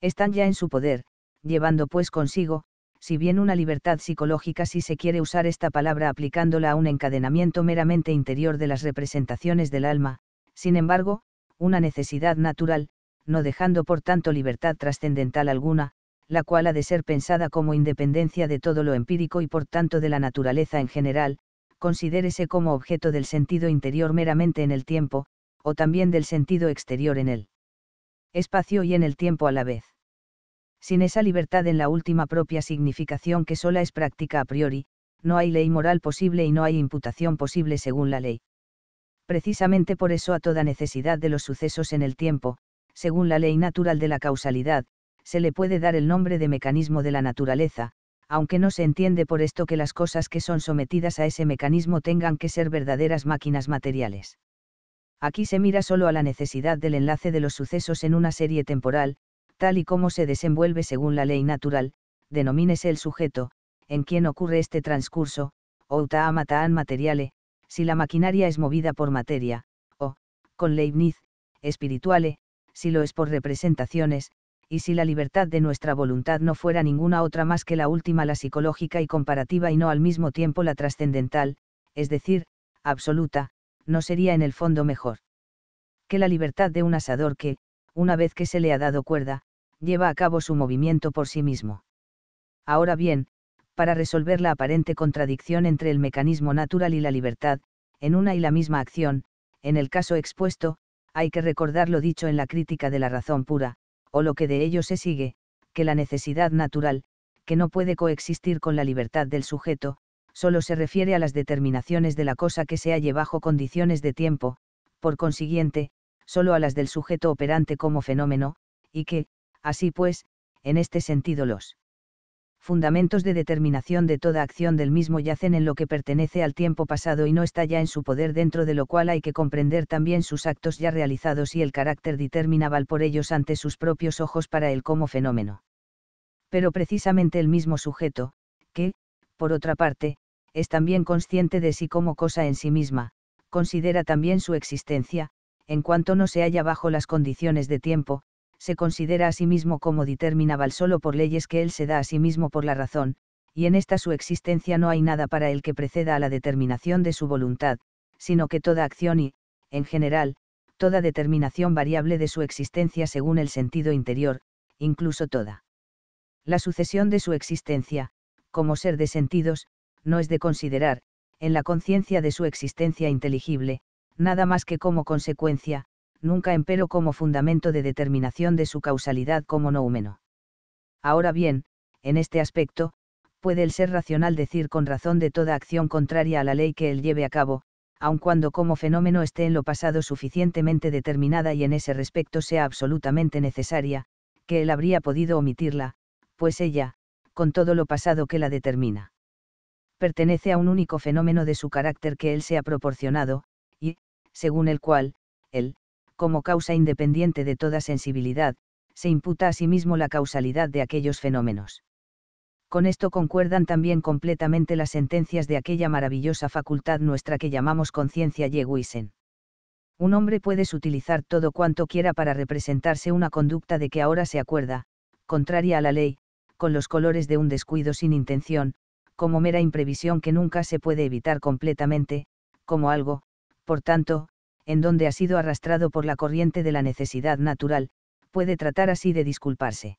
Están ya en su poder, llevando pues consigo, si bien una libertad psicológica si se quiere usar esta palabra aplicándola a un encadenamiento meramente interior de las representaciones del alma, sin embargo, una necesidad natural, no dejando por tanto libertad trascendental alguna, la cual ha de ser pensada como independencia de todo lo empírico y por tanto de la naturaleza en general, considérese como objeto del sentido interior meramente en el tiempo, o también del sentido exterior en el espacio y en el tiempo a la vez. Sin esa libertad en la última propia significación que sola es práctica a priori, no hay ley moral posible y no hay imputación posible según la ley. Precisamente por eso a toda necesidad de los sucesos en el tiempo, según la ley natural de la causalidad, se le puede dar el nombre de mecanismo de la naturaleza, aunque no se entiende por esto que las cosas que son sometidas a ese mecanismo tengan que ser verdaderas máquinas materiales. Aquí se mira solo a la necesidad del enlace de los sucesos en una serie temporal, tal y como se desenvuelve según la ley natural, denomínese el sujeto, en quien ocurre este transcurso, o taamata'an materiale, si la maquinaria es movida por materia, o, con Leibniz, espirituale, si lo es por representaciones, y si la libertad de nuestra voluntad no fuera ninguna otra más que la última, la psicológica y comparativa y no al mismo tiempo la trascendental, es decir, absoluta, no sería en el fondo mejor. Que la libertad de un asador que, una vez que se le ha dado cuerda, lleva a cabo su movimiento por sí mismo. Ahora bien, para resolver la aparente contradicción entre el mecanismo natural y la libertad, en una y la misma acción, en el caso expuesto, hay que recordar lo dicho en la crítica de la razón pura, o lo que de ello se sigue, que la necesidad natural, que no puede coexistir con la libertad del sujeto, solo se refiere a las determinaciones de la cosa que se halle bajo condiciones de tiempo, por consiguiente, solo a las del sujeto operante como fenómeno, y que, así pues, en este sentido los fundamentos de determinación de toda acción del mismo yacen en lo que pertenece al tiempo pasado y no está ya en su poder dentro de lo cual hay que comprender también sus actos ya realizados y el carácter determinable por ellos ante sus propios ojos para él como fenómeno. Pero precisamente el mismo sujeto, que, por otra parte, es también consciente de sí como cosa en sí misma, considera también su existencia, en cuanto no se halla bajo las condiciones de tiempo, se considera a sí mismo como determinable solo por leyes que él se da a sí mismo por la razón, y en esta su existencia no hay nada para él que preceda a la determinación de su voluntad, sino que toda acción y, en general, toda determinación variable de su existencia según el sentido interior, incluso toda. La sucesión de su existencia, como ser de sentidos, no es de considerar, en la conciencia de su existencia inteligible, nada más que como consecuencia, nunca empero como fundamento de determinación de su causalidad como noumeno. Ahora bien, en este aspecto, puede el ser racional decir con razón de toda acción contraria a la ley que él lleve a cabo, aun cuando como fenómeno esté en lo pasado suficientemente determinada y en ese respecto sea absolutamente necesaria, que él habría podido omitirla, pues ella, con todo lo pasado que la determina. Pertenece a un único fenómeno de su carácter que él se ha proporcionado, y, según el cual, él, como causa independiente de toda sensibilidad, se imputa a sí mismo la causalidad de aquellos fenómenos. Con esto concuerdan también completamente las sentencias de aquella maravillosa facultad nuestra que llamamos conciencia Yewisen. Un hombre puedes utilizar todo cuanto quiera para representarse una conducta de que ahora se acuerda, contraria a la ley, con los colores de un descuido sin intención, como mera imprevisión que nunca se puede evitar completamente, como algo, por tanto, en donde ha sido arrastrado por la corriente de la necesidad natural, puede tratar así de disculparse.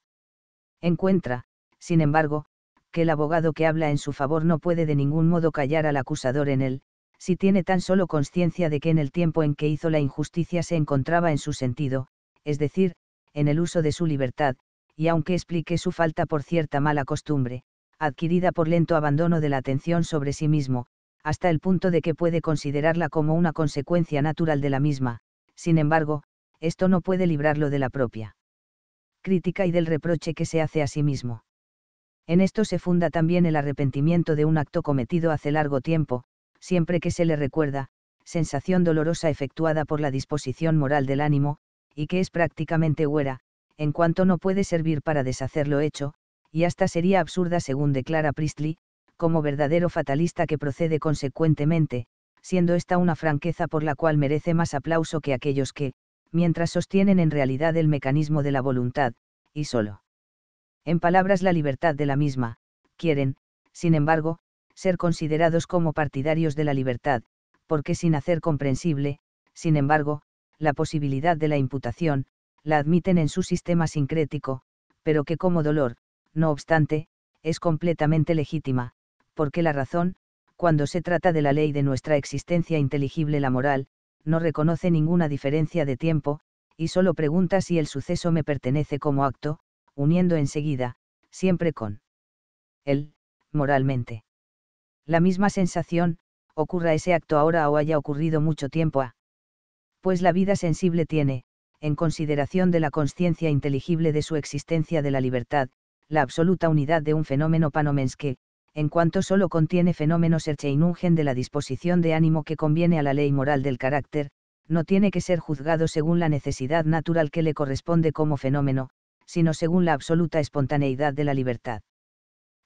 Encuentra, sin embargo, que el abogado que habla en su favor no puede de ningún modo callar al acusador en él, si tiene tan solo conciencia de que en el tiempo en que hizo la injusticia se encontraba en su sentido, es decir, en el uso de su libertad, y aunque explique su falta por cierta mala costumbre, adquirida por lento abandono de la atención sobre sí mismo, hasta el punto de que puede considerarla como una consecuencia natural de la misma, sin embargo, esto no puede librarlo de la propia crítica y del reproche que se hace a sí mismo. En esto se funda también el arrepentimiento de un acto cometido hace largo tiempo, siempre que se le recuerda, sensación dolorosa efectuada por la disposición moral del ánimo, y que es prácticamente huera, en cuanto no puede servir para deshacer lo hecho, y hasta sería absurda según declara Priestley, como verdadero fatalista que procede consecuentemente, siendo esta una franqueza por la cual merece más aplauso que aquellos que, mientras sostienen en realidad el mecanismo de la voluntad, y solo. En palabras la libertad de la misma, quieren, sin embargo, ser considerados como partidarios de la libertad, porque sin hacer comprensible, sin embargo, la posibilidad de la imputación, la admiten en su sistema sincrético, pero que como dolor, no obstante, es completamente legítima, porque la razón, cuando se trata de la ley de nuestra existencia inteligible la moral, no reconoce ninguna diferencia de tiempo, y solo pregunta si el suceso me pertenece como acto, uniendo enseguida, siempre con el, moralmente. La misma sensación, ocurra ese acto ahora o haya ocurrido mucho tiempo a. Pues la vida sensible tiene, en consideración de la conciencia inteligible de su existencia de la libertad, la absoluta unidad de un fenómeno panomens que, en cuanto solo contiene fenómenos ercheinungen de la disposición de ánimo que conviene a la ley moral del carácter, no tiene que ser juzgado según la necesidad natural que le corresponde como fenómeno, sino según la absoluta espontaneidad de la libertad.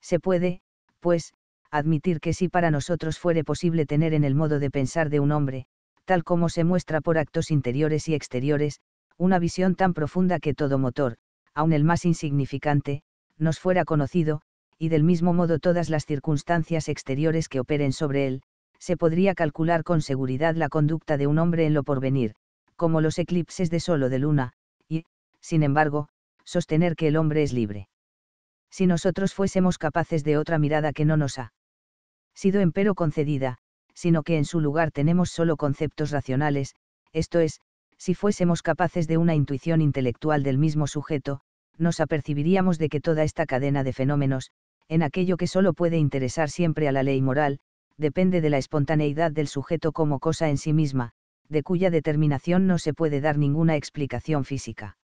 Se puede, pues, admitir que si para nosotros fuere posible tener en el modo de pensar de un hombre, tal como se muestra por actos interiores y exteriores, una visión tan profunda que todo motor, aun el más insignificante, nos fuera conocido, y del mismo modo todas las circunstancias exteriores que operen sobre él, se podría calcular con seguridad la conducta de un hombre en lo porvenir, como los eclipses de solo de luna, y, sin embargo, sostener que el hombre es libre. Si nosotros fuésemos capaces de otra mirada que no nos ha sido empero concedida, sino que en su lugar tenemos solo conceptos racionales, esto es, si fuésemos capaces de una intuición intelectual del mismo sujeto, nos apercibiríamos de que toda esta cadena de fenómenos, en aquello que solo puede interesar siempre a la ley moral, depende de la espontaneidad del sujeto como cosa en sí misma, de cuya determinación no se puede dar ninguna explicación física.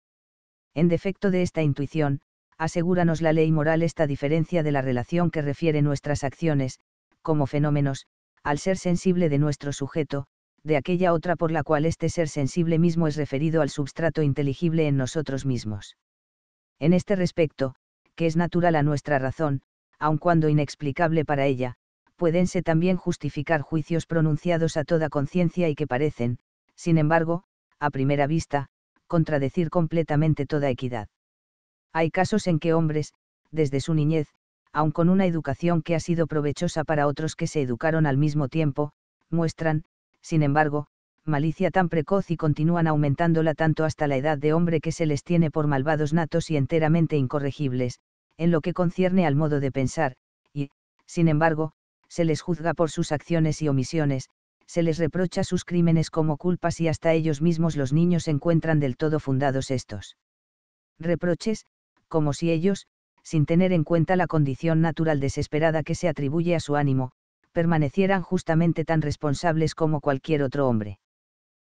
En defecto de esta intuición, asegúranos la ley moral esta diferencia de la relación que refiere nuestras acciones, como fenómenos, al ser sensible de nuestro sujeto, de aquella otra por la cual este ser sensible mismo es referido al substrato inteligible en nosotros mismos. En este respecto, que es natural a nuestra razón, aun cuando inexplicable para ella, puedense también justificar juicios pronunciados a toda conciencia y que parecen, sin embargo, a primera vista, contradecir completamente toda equidad. Hay casos en que hombres, desde su niñez, aun con una educación que ha sido provechosa para otros que se educaron al mismo tiempo, muestran, sin embargo, malicia tan precoz y continúan aumentándola tanto hasta la edad de hombre que se les tiene por malvados natos y enteramente incorregibles, en lo que concierne al modo de pensar, y, sin embargo, se les juzga por sus acciones y omisiones, se les reprocha sus crímenes como culpas y hasta ellos mismos los niños encuentran del todo fundados estos reproches, como si ellos, sin tener en cuenta la condición natural desesperada que se atribuye a su ánimo, permanecieran justamente tan responsables como cualquier otro hombre.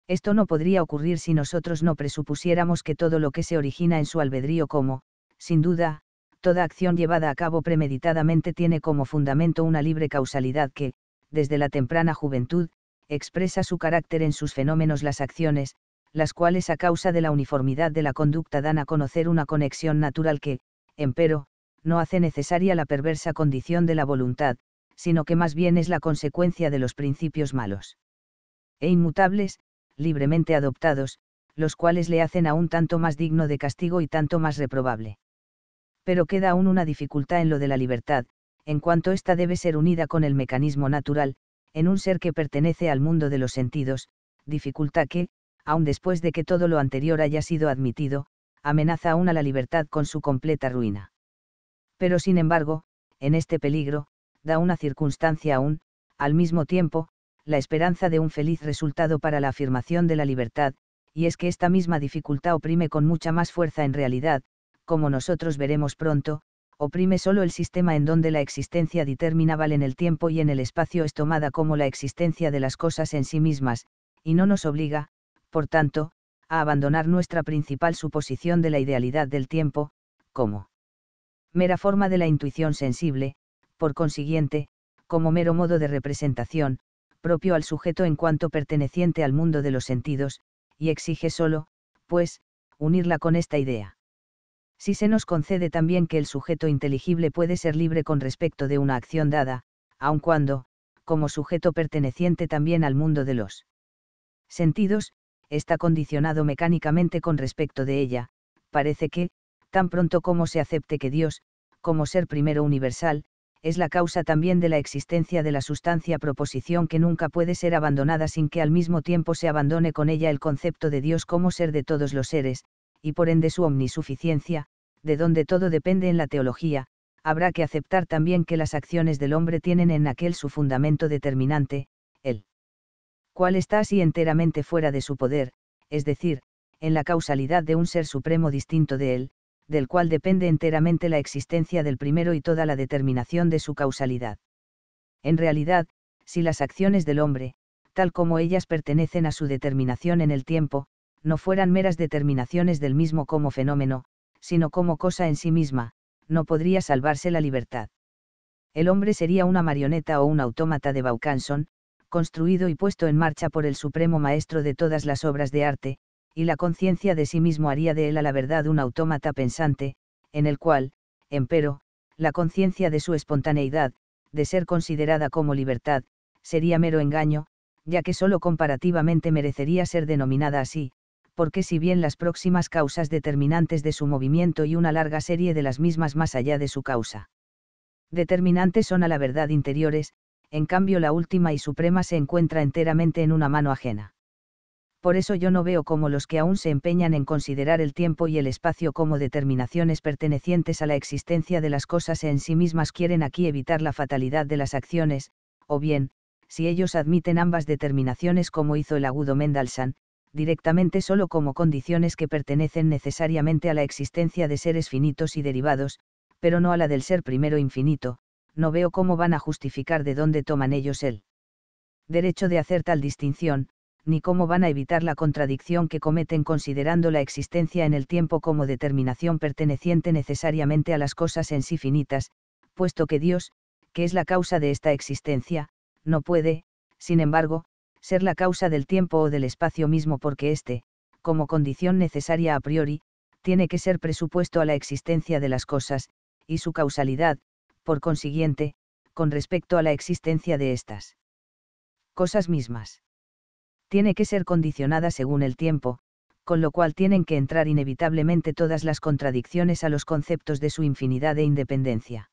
Esto no podría ocurrir si nosotros no presupusiéramos que todo lo que se origina en su albedrío como, sin duda, Toda acción llevada a cabo premeditadamente tiene como fundamento una libre causalidad que, desde la temprana juventud, expresa su carácter en sus fenómenos las acciones, las cuales a causa de la uniformidad de la conducta dan a conocer una conexión natural que, empero, no hace necesaria la perversa condición de la voluntad, sino que más bien es la consecuencia de los principios malos. E inmutables, libremente adoptados, los cuales le hacen aún tanto más digno de castigo y tanto más reprobable pero queda aún una dificultad en lo de la libertad, en cuanto ésta debe ser unida con el mecanismo natural, en un ser que pertenece al mundo de los sentidos, dificultad que, aun después de que todo lo anterior haya sido admitido, amenaza aún a la libertad con su completa ruina. Pero sin embargo, en este peligro, da una circunstancia aún, al mismo tiempo, la esperanza de un feliz resultado para la afirmación de la libertad, y es que esta misma dificultad oprime con mucha más fuerza en realidad, como nosotros veremos pronto, oprime solo el sistema en donde la existencia determinable en el tiempo y en el espacio es tomada como la existencia de las cosas en sí mismas, y no nos obliga, por tanto, a abandonar nuestra principal suposición de la idealidad del tiempo, como mera forma de la intuición sensible, por consiguiente, como mero modo de representación, propio al sujeto en cuanto perteneciente al mundo de los sentidos, y exige solo, pues, unirla con esta idea si se nos concede también que el sujeto inteligible puede ser libre con respecto de una acción dada, aun cuando, como sujeto perteneciente también al mundo de los sentidos, está condicionado mecánicamente con respecto de ella, parece que, tan pronto como se acepte que Dios, como ser primero universal, es la causa también de la existencia de la sustancia proposición que nunca puede ser abandonada sin que al mismo tiempo se abandone con ella el concepto de Dios como ser de todos los seres, y por ende su omnisuficiencia, de donde todo depende en la teología, habrá que aceptar también que las acciones del hombre tienen en aquel su fundamento determinante, él, cual está así enteramente fuera de su poder, es decir, en la causalidad de un ser supremo distinto de él, del cual depende enteramente la existencia del primero y toda la determinación de su causalidad. En realidad, si las acciones del hombre, tal como ellas pertenecen a su determinación en el tiempo, no fueran meras determinaciones del mismo como fenómeno, sino como cosa en sí misma, no podría salvarse la libertad. El hombre sería una marioneta o un autómata de Baucanson, construido y puesto en marcha por el supremo maestro de todas las obras de arte, y la conciencia de sí mismo haría de él a la verdad un autómata pensante, en el cual, empero, la conciencia de su espontaneidad, de ser considerada como libertad, sería mero engaño, ya que sólo comparativamente merecería ser denominada así, porque si bien las próximas causas determinantes de su movimiento y una larga serie de las mismas más allá de su causa. Determinantes son a la verdad interiores, en cambio la última y suprema se encuentra enteramente en una mano ajena. Por eso yo no veo cómo los que aún se empeñan en considerar el tiempo y el espacio como determinaciones pertenecientes a la existencia de las cosas en sí mismas quieren aquí evitar la fatalidad de las acciones, o bien, si ellos admiten ambas determinaciones como hizo el agudo Mendelssohn, directamente solo como condiciones que pertenecen necesariamente a la existencia de seres finitos y derivados, pero no a la del ser primero infinito, no veo cómo van a justificar de dónde toman ellos el derecho de hacer tal distinción, ni cómo van a evitar la contradicción que cometen considerando la existencia en el tiempo como determinación perteneciente necesariamente a las cosas en sí finitas, puesto que Dios, que es la causa de esta existencia, no puede, sin embargo, ser la causa del tiempo o del espacio mismo porque éste, como condición necesaria a priori, tiene que ser presupuesto a la existencia de las cosas, y su causalidad, por consiguiente, con respecto a la existencia de estas cosas mismas. Tiene que ser condicionada según el tiempo, con lo cual tienen que entrar inevitablemente todas las contradicciones a los conceptos de su infinidad e independencia.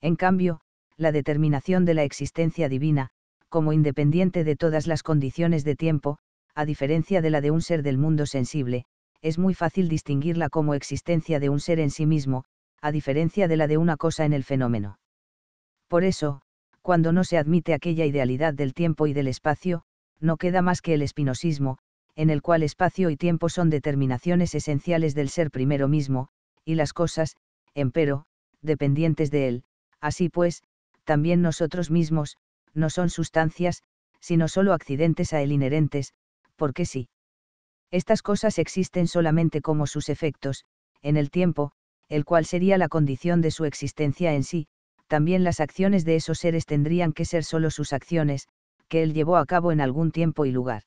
En cambio, la determinación de la existencia divina, como independiente de todas las condiciones de tiempo, a diferencia de la de un ser del mundo sensible, es muy fácil distinguirla como existencia de un ser en sí mismo, a diferencia de la de una cosa en el fenómeno. Por eso, cuando no se admite aquella idealidad del tiempo y del espacio, no queda más que el espinosismo, en el cual espacio y tiempo son determinaciones esenciales del ser primero mismo, y las cosas, empero, dependientes de él. Así pues, también nosotros mismos, no son sustancias, sino solo accidentes a él inherentes, porque sí. Estas cosas existen solamente como sus efectos, en el tiempo, el cual sería la condición de su existencia en sí, también las acciones de esos seres tendrían que ser solo sus acciones, que él llevó a cabo en algún tiempo y lugar.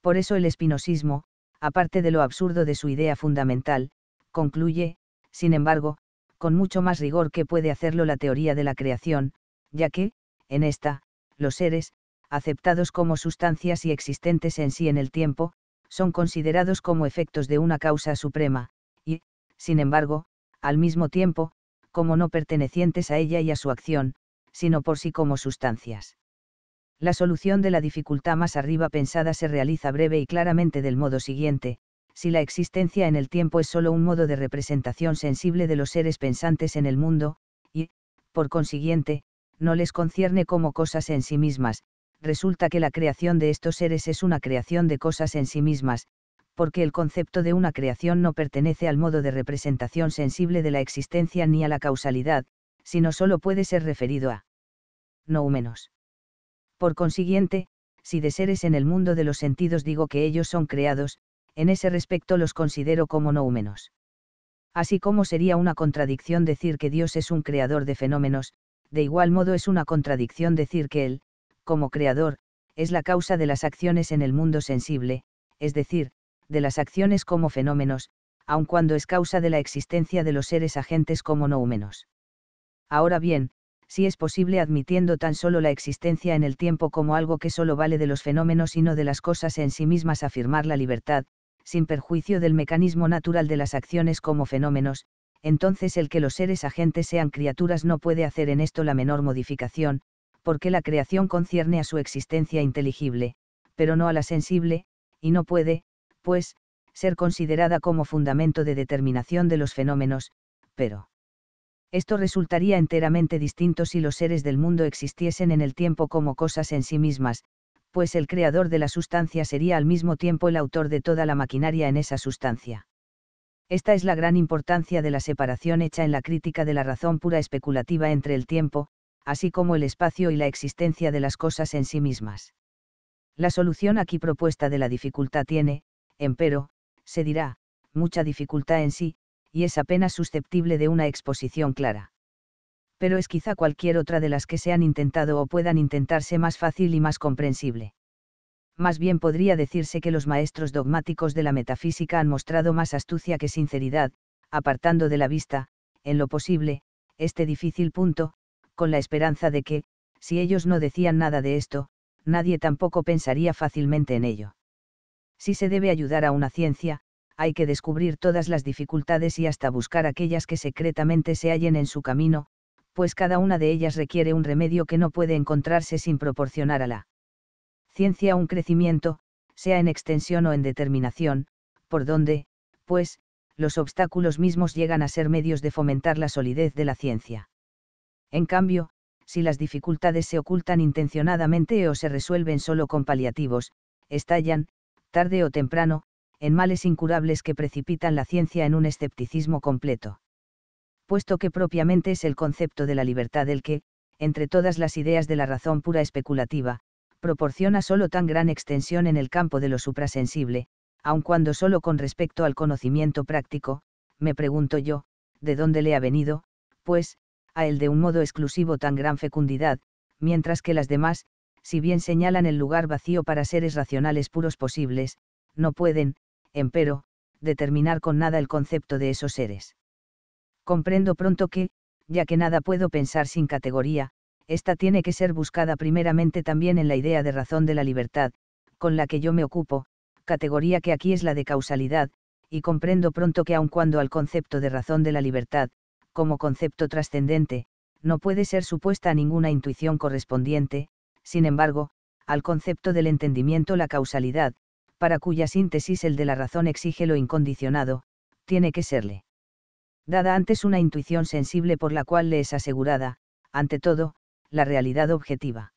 Por eso el espinosismo, aparte de lo absurdo de su idea fundamental, concluye, sin embargo, con mucho más rigor que puede hacerlo la teoría de la creación, ya que, en esta, los seres, aceptados como sustancias y existentes en sí en el tiempo, son considerados como efectos de una causa suprema, y, sin embargo, al mismo tiempo, como no pertenecientes a ella y a su acción, sino por sí como sustancias. La solución de la dificultad más arriba pensada se realiza breve y claramente del modo siguiente, si la existencia en el tiempo es sólo un modo de representación sensible de los seres pensantes en el mundo, y, por consiguiente, no les concierne como cosas en sí mismas, resulta que la creación de estos seres es una creación de cosas en sí mismas, porque el concepto de una creación no pertenece al modo de representación sensible de la existencia ni a la causalidad, sino solo puede ser referido a noumenos. Por consiguiente, si de seres en el mundo de los sentidos digo que ellos son creados, en ese respecto los considero como noumenos. Así como sería una contradicción decir que Dios es un creador de fenómenos, de igual modo es una contradicción decir que Él, como creador, es la causa de las acciones en el mundo sensible, es decir, de las acciones como fenómenos, aun cuando es causa de la existencia de los seres agentes como noúmenos. Ahora bien, si es posible admitiendo tan solo la existencia en el tiempo como algo que solo vale de los fenómenos y no de las cosas en sí mismas afirmar la libertad, sin perjuicio del mecanismo natural de las acciones como fenómenos, entonces el que los seres agentes sean criaturas no puede hacer en esto la menor modificación, porque la creación concierne a su existencia inteligible, pero no a la sensible, y no puede, pues, ser considerada como fundamento de determinación de los fenómenos, pero esto resultaría enteramente distinto si los seres del mundo existiesen en el tiempo como cosas en sí mismas, pues el creador de la sustancia sería al mismo tiempo el autor de toda la maquinaria en esa sustancia. Esta es la gran importancia de la separación hecha en la crítica de la razón pura especulativa entre el tiempo, así como el espacio y la existencia de las cosas en sí mismas. La solución aquí propuesta de la dificultad tiene, empero, se dirá, mucha dificultad en sí, y es apenas susceptible de una exposición clara. Pero es quizá cualquier otra de las que se han intentado o puedan intentarse más fácil y más comprensible más bien podría decirse que los maestros dogmáticos de la metafísica han mostrado más astucia que sinceridad, apartando de la vista, en lo posible, este difícil punto, con la esperanza de que, si ellos no decían nada de esto, nadie tampoco pensaría fácilmente en ello. Si se debe ayudar a una ciencia, hay que descubrir todas las dificultades y hasta buscar aquellas que secretamente se hallen en su camino, pues cada una de ellas requiere un remedio que no puede encontrarse sin proporcionar a la ciencia un crecimiento, sea en extensión o en determinación, por donde, pues, los obstáculos mismos llegan a ser medios de fomentar la solidez de la ciencia. En cambio, si las dificultades se ocultan intencionadamente o se resuelven solo con paliativos, estallan, tarde o temprano, en males incurables que precipitan la ciencia en un escepticismo completo. Puesto que propiamente es el concepto de la libertad el que, entre todas las ideas de la razón pura especulativa, proporciona solo tan gran extensión en el campo de lo suprasensible, aun cuando solo con respecto al conocimiento práctico, me pregunto yo, ¿de dónde le ha venido, pues, a él de un modo exclusivo tan gran fecundidad, mientras que las demás, si bien señalan el lugar vacío para seres racionales puros posibles, no pueden, empero, determinar con nada el concepto de esos seres. Comprendo pronto que, ya que nada puedo pensar sin categoría, esta tiene que ser buscada primeramente también en la idea de razón de la libertad, con la que yo me ocupo, categoría que aquí es la de causalidad, y comprendo pronto que aun cuando al concepto de razón de la libertad, como concepto trascendente, no puede ser supuesta ninguna intuición correspondiente, sin embargo, al concepto del entendimiento la causalidad, para cuya síntesis el de la razón exige lo incondicionado, tiene que serle. Dada antes una intuición sensible por la cual le es asegurada, ante todo, la realidad objetiva.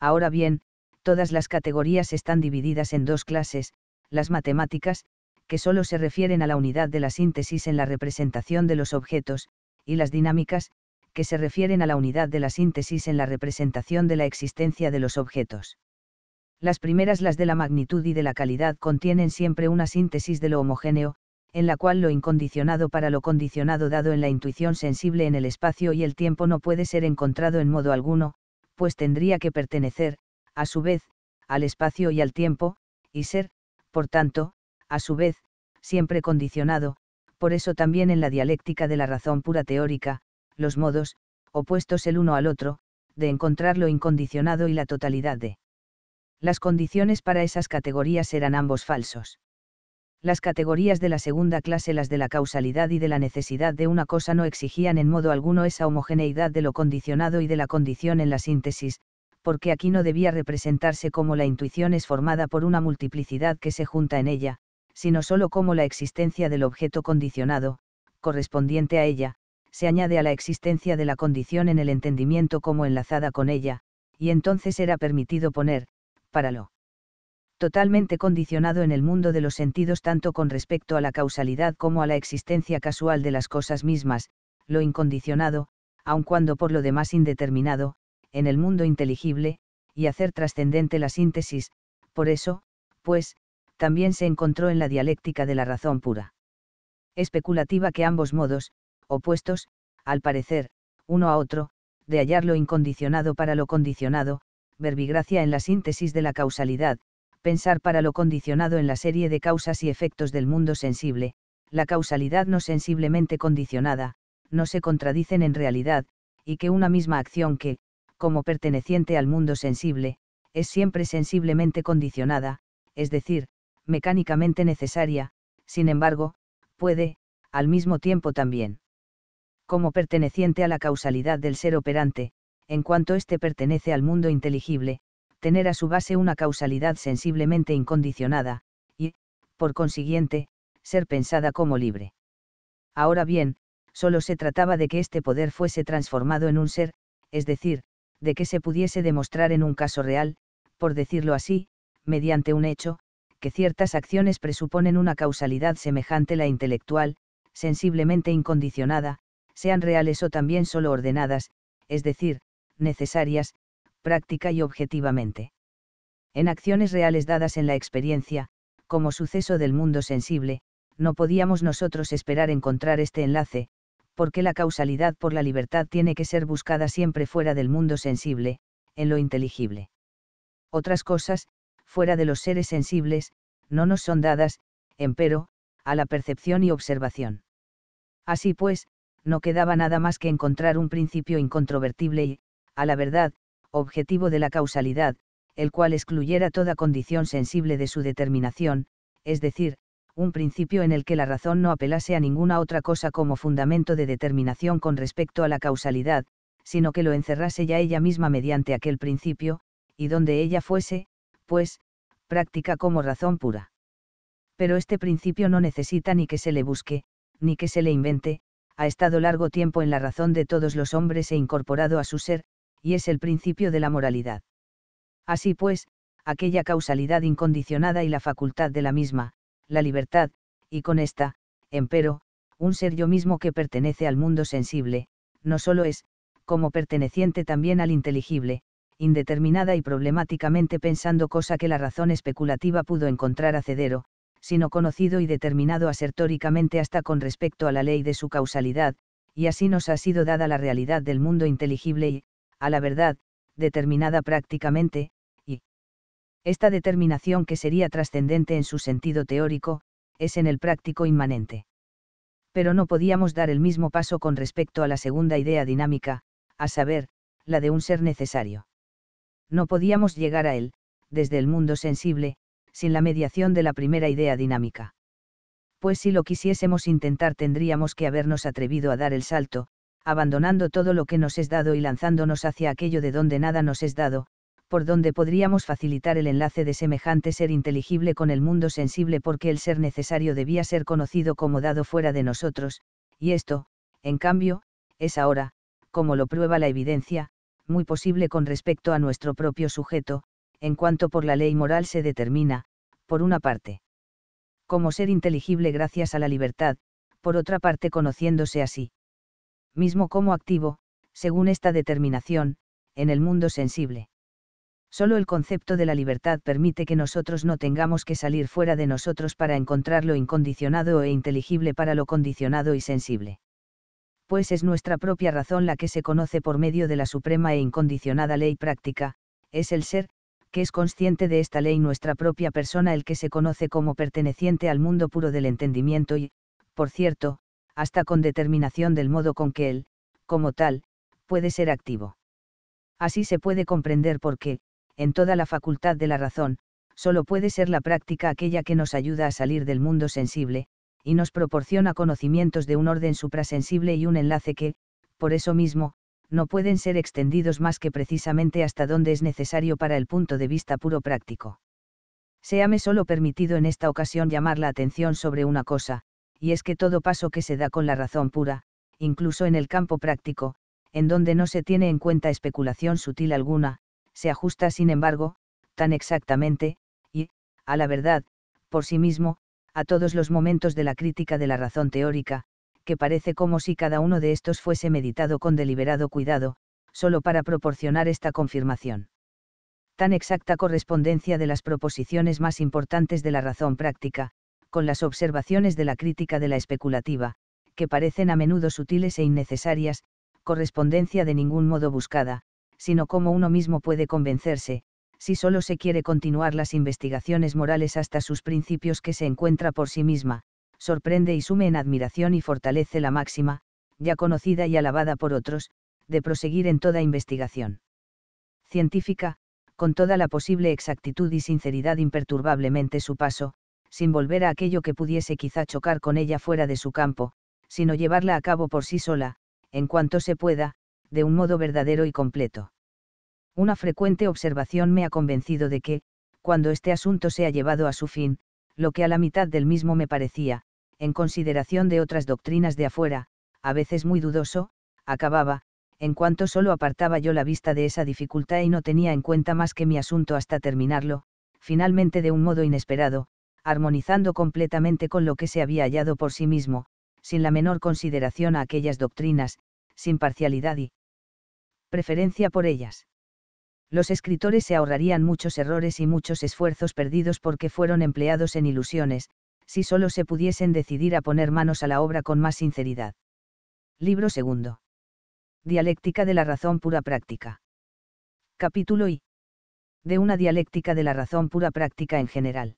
Ahora bien, todas las categorías están divididas en dos clases, las matemáticas, que solo se refieren a la unidad de la síntesis en la representación de los objetos, y las dinámicas, que se refieren a la unidad de la síntesis en la representación de la existencia de los objetos. Las primeras, las de la magnitud y de la calidad, contienen siempre una síntesis de lo homogéneo, en la cual lo incondicionado para lo condicionado dado en la intuición sensible en el espacio y el tiempo no puede ser encontrado en modo alguno, pues tendría que pertenecer, a su vez, al espacio y al tiempo, y ser, por tanto, a su vez, siempre condicionado, por eso también en la dialéctica de la razón pura teórica, los modos, opuestos el uno al otro, de encontrar lo incondicionado y la totalidad de las condiciones para esas categorías eran ambos falsos las categorías de la segunda clase, las de la causalidad y de la necesidad de una cosa, no exigían en modo alguno esa homogeneidad de lo condicionado y de la condición en la síntesis, porque aquí no debía representarse como la intuición es formada por una multiplicidad que se junta en ella, sino sólo como la existencia del objeto condicionado, correspondiente a ella, se añade a la existencia de la condición en el entendimiento como enlazada con ella, y entonces era permitido poner, para lo totalmente condicionado en el mundo de los sentidos tanto con respecto a la causalidad como a la existencia casual de las cosas mismas, lo incondicionado, aun cuando por lo demás indeterminado, en el mundo inteligible, y hacer trascendente la síntesis, por eso, pues, también se encontró en la dialéctica de la razón pura. Especulativa que ambos modos, opuestos, al parecer, uno a otro, de hallar lo incondicionado para lo condicionado, verbigracia en la síntesis de la causalidad, pensar para lo condicionado en la serie de causas y efectos del mundo sensible, la causalidad no sensiblemente condicionada, no se contradicen en realidad, y que una misma acción que, como perteneciente al mundo sensible, es siempre sensiblemente condicionada, es decir, mecánicamente necesaria, sin embargo, puede, al mismo tiempo también, como perteneciente a la causalidad del ser operante, en cuanto éste pertenece al mundo inteligible, tener a su base una causalidad sensiblemente incondicionada, y, por consiguiente, ser pensada como libre. Ahora bien, solo se trataba de que este poder fuese transformado en un ser, es decir, de que se pudiese demostrar en un caso real, por decirlo así, mediante un hecho, que ciertas acciones presuponen una causalidad semejante a la intelectual, sensiblemente incondicionada, sean reales o también solo ordenadas, es decir, necesarias, práctica y objetivamente. En acciones reales dadas en la experiencia, como suceso del mundo sensible, no podíamos nosotros esperar encontrar este enlace, porque la causalidad por la libertad tiene que ser buscada siempre fuera del mundo sensible, en lo inteligible. Otras cosas, fuera de los seres sensibles, no nos son dadas, empero, a la percepción y observación. Así pues, no quedaba nada más que encontrar un principio incontrovertible y, a la verdad, objetivo de la causalidad, el cual excluyera toda condición sensible de su determinación, es decir, un principio en el que la razón no apelase a ninguna otra cosa como fundamento de determinación con respecto a la causalidad, sino que lo encerrase ya ella misma mediante aquel principio, y donde ella fuese, pues, práctica como razón pura. Pero este principio no necesita ni que se le busque, ni que se le invente, ha estado largo tiempo en la razón de todos los hombres e incorporado a su ser, y es el principio de la moralidad. Así pues, aquella causalidad incondicionada y la facultad de la misma, la libertad, y con esta, empero, un ser yo mismo que pertenece al mundo sensible, no solo es, como perteneciente también al inteligible, indeterminada y problemáticamente pensando cosa que la razón especulativa pudo encontrar acedero, sino conocido y determinado asertóricamente hasta con respecto a la ley de su causalidad, y así nos ha sido dada la realidad del mundo inteligible y, a la verdad, determinada prácticamente, y esta determinación que sería trascendente en su sentido teórico, es en el práctico inmanente. Pero no podíamos dar el mismo paso con respecto a la segunda idea dinámica, a saber, la de un ser necesario. No podíamos llegar a él, desde el mundo sensible, sin la mediación de la primera idea dinámica. Pues si lo quisiésemos intentar tendríamos que habernos atrevido a dar el salto, abandonando todo lo que nos es dado y lanzándonos hacia aquello de donde nada nos es dado, por donde podríamos facilitar el enlace de semejante ser inteligible con el mundo sensible porque el ser necesario debía ser conocido como dado fuera de nosotros, y esto, en cambio, es ahora, como lo prueba la evidencia, muy posible con respecto a nuestro propio sujeto, en cuanto por la ley moral se determina, por una parte, como ser inteligible gracias a la libertad, por otra parte conociéndose así mismo como activo, según esta determinación, en el mundo sensible. Solo el concepto de la libertad permite que nosotros no tengamos que salir fuera de nosotros para encontrar lo incondicionado e inteligible para lo condicionado y sensible. Pues es nuestra propia razón la que se conoce por medio de la suprema e incondicionada ley práctica, es el ser, que es consciente de esta ley nuestra propia persona el que se conoce como perteneciente al mundo puro del entendimiento y, por cierto, hasta con determinación del modo con que él, como tal, puede ser activo. Así se puede comprender por qué, en toda la facultad de la razón, solo puede ser la práctica aquella que nos ayuda a salir del mundo sensible, y nos proporciona conocimientos de un orden suprasensible y un enlace que, por eso mismo, no pueden ser extendidos más que precisamente hasta donde es necesario para el punto de vista puro práctico. Séame solo permitido en esta ocasión llamar la atención sobre una cosa, y es que todo paso que se da con la razón pura, incluso en el campo práctico, en donde no se tiene en cuenta especulación sutil alguna, se ajusta sin embargo, tan exactamente, y, a la verdad, por sí mismo, a todos los momentos de la crítica de la razón teórica, que parece como si cada uno de estos fuese meditado con deliberado cuidado, solo para proporcionar esta confirmación. Tan exacta correspondencia de las proposiciones más importantes de la razón práctica, con las observaciones de la crítica de la especulativa, que parecen a menudo sutiles e innecesarias, correspondencia de ningún modo buscada, sino como uno mismo puede convencerse, si solo se quiere continuar las investigaciones morales hasta sus principios que se encuentra por sí misma, sorprende y sume en admiración y fortalece la máxima, ya conocida y alabada por otros, de proseguir en toda investigación científica, con toda la posible exactitud y sinceridad imperturbablemente su paso, sin volver a aquello que pudiese quizá chocar con ella fuera de su campo, sino llevarla a cabo por sí sola, en cuanto se pueda, de un modo verdadero y completo. Una frecuente observación me ha convencido de que, cuando este asunto se ha llevado a su fin, lo que a la mitad del mismo me parecía, en consideración de otras doctrinas de afuera, a veces muy dudoso, acababa, en cuanto solo apartaba yo la vista de esa dificultad y no tenía en cuenta más que mi asunto hasta terminarlo, finalmente de un modo inesperado, armonizando completamente con lo que se había hallado por sí mismo, sin la menor consideración a aquellas doctrinas, sin parcialidad y preferencia por ellas. Los escritores se ahorrarían muchos errores y muchos esfuerzos perdidos porque fueron empleados en ilusiones, si solo se pudiesen decidir a poner manos a la obra con más sinceridad. Libro segundo. Dialéctica de la razón pura práctica. Capítulo I. De una dialéctica de la razón pura práctica en general.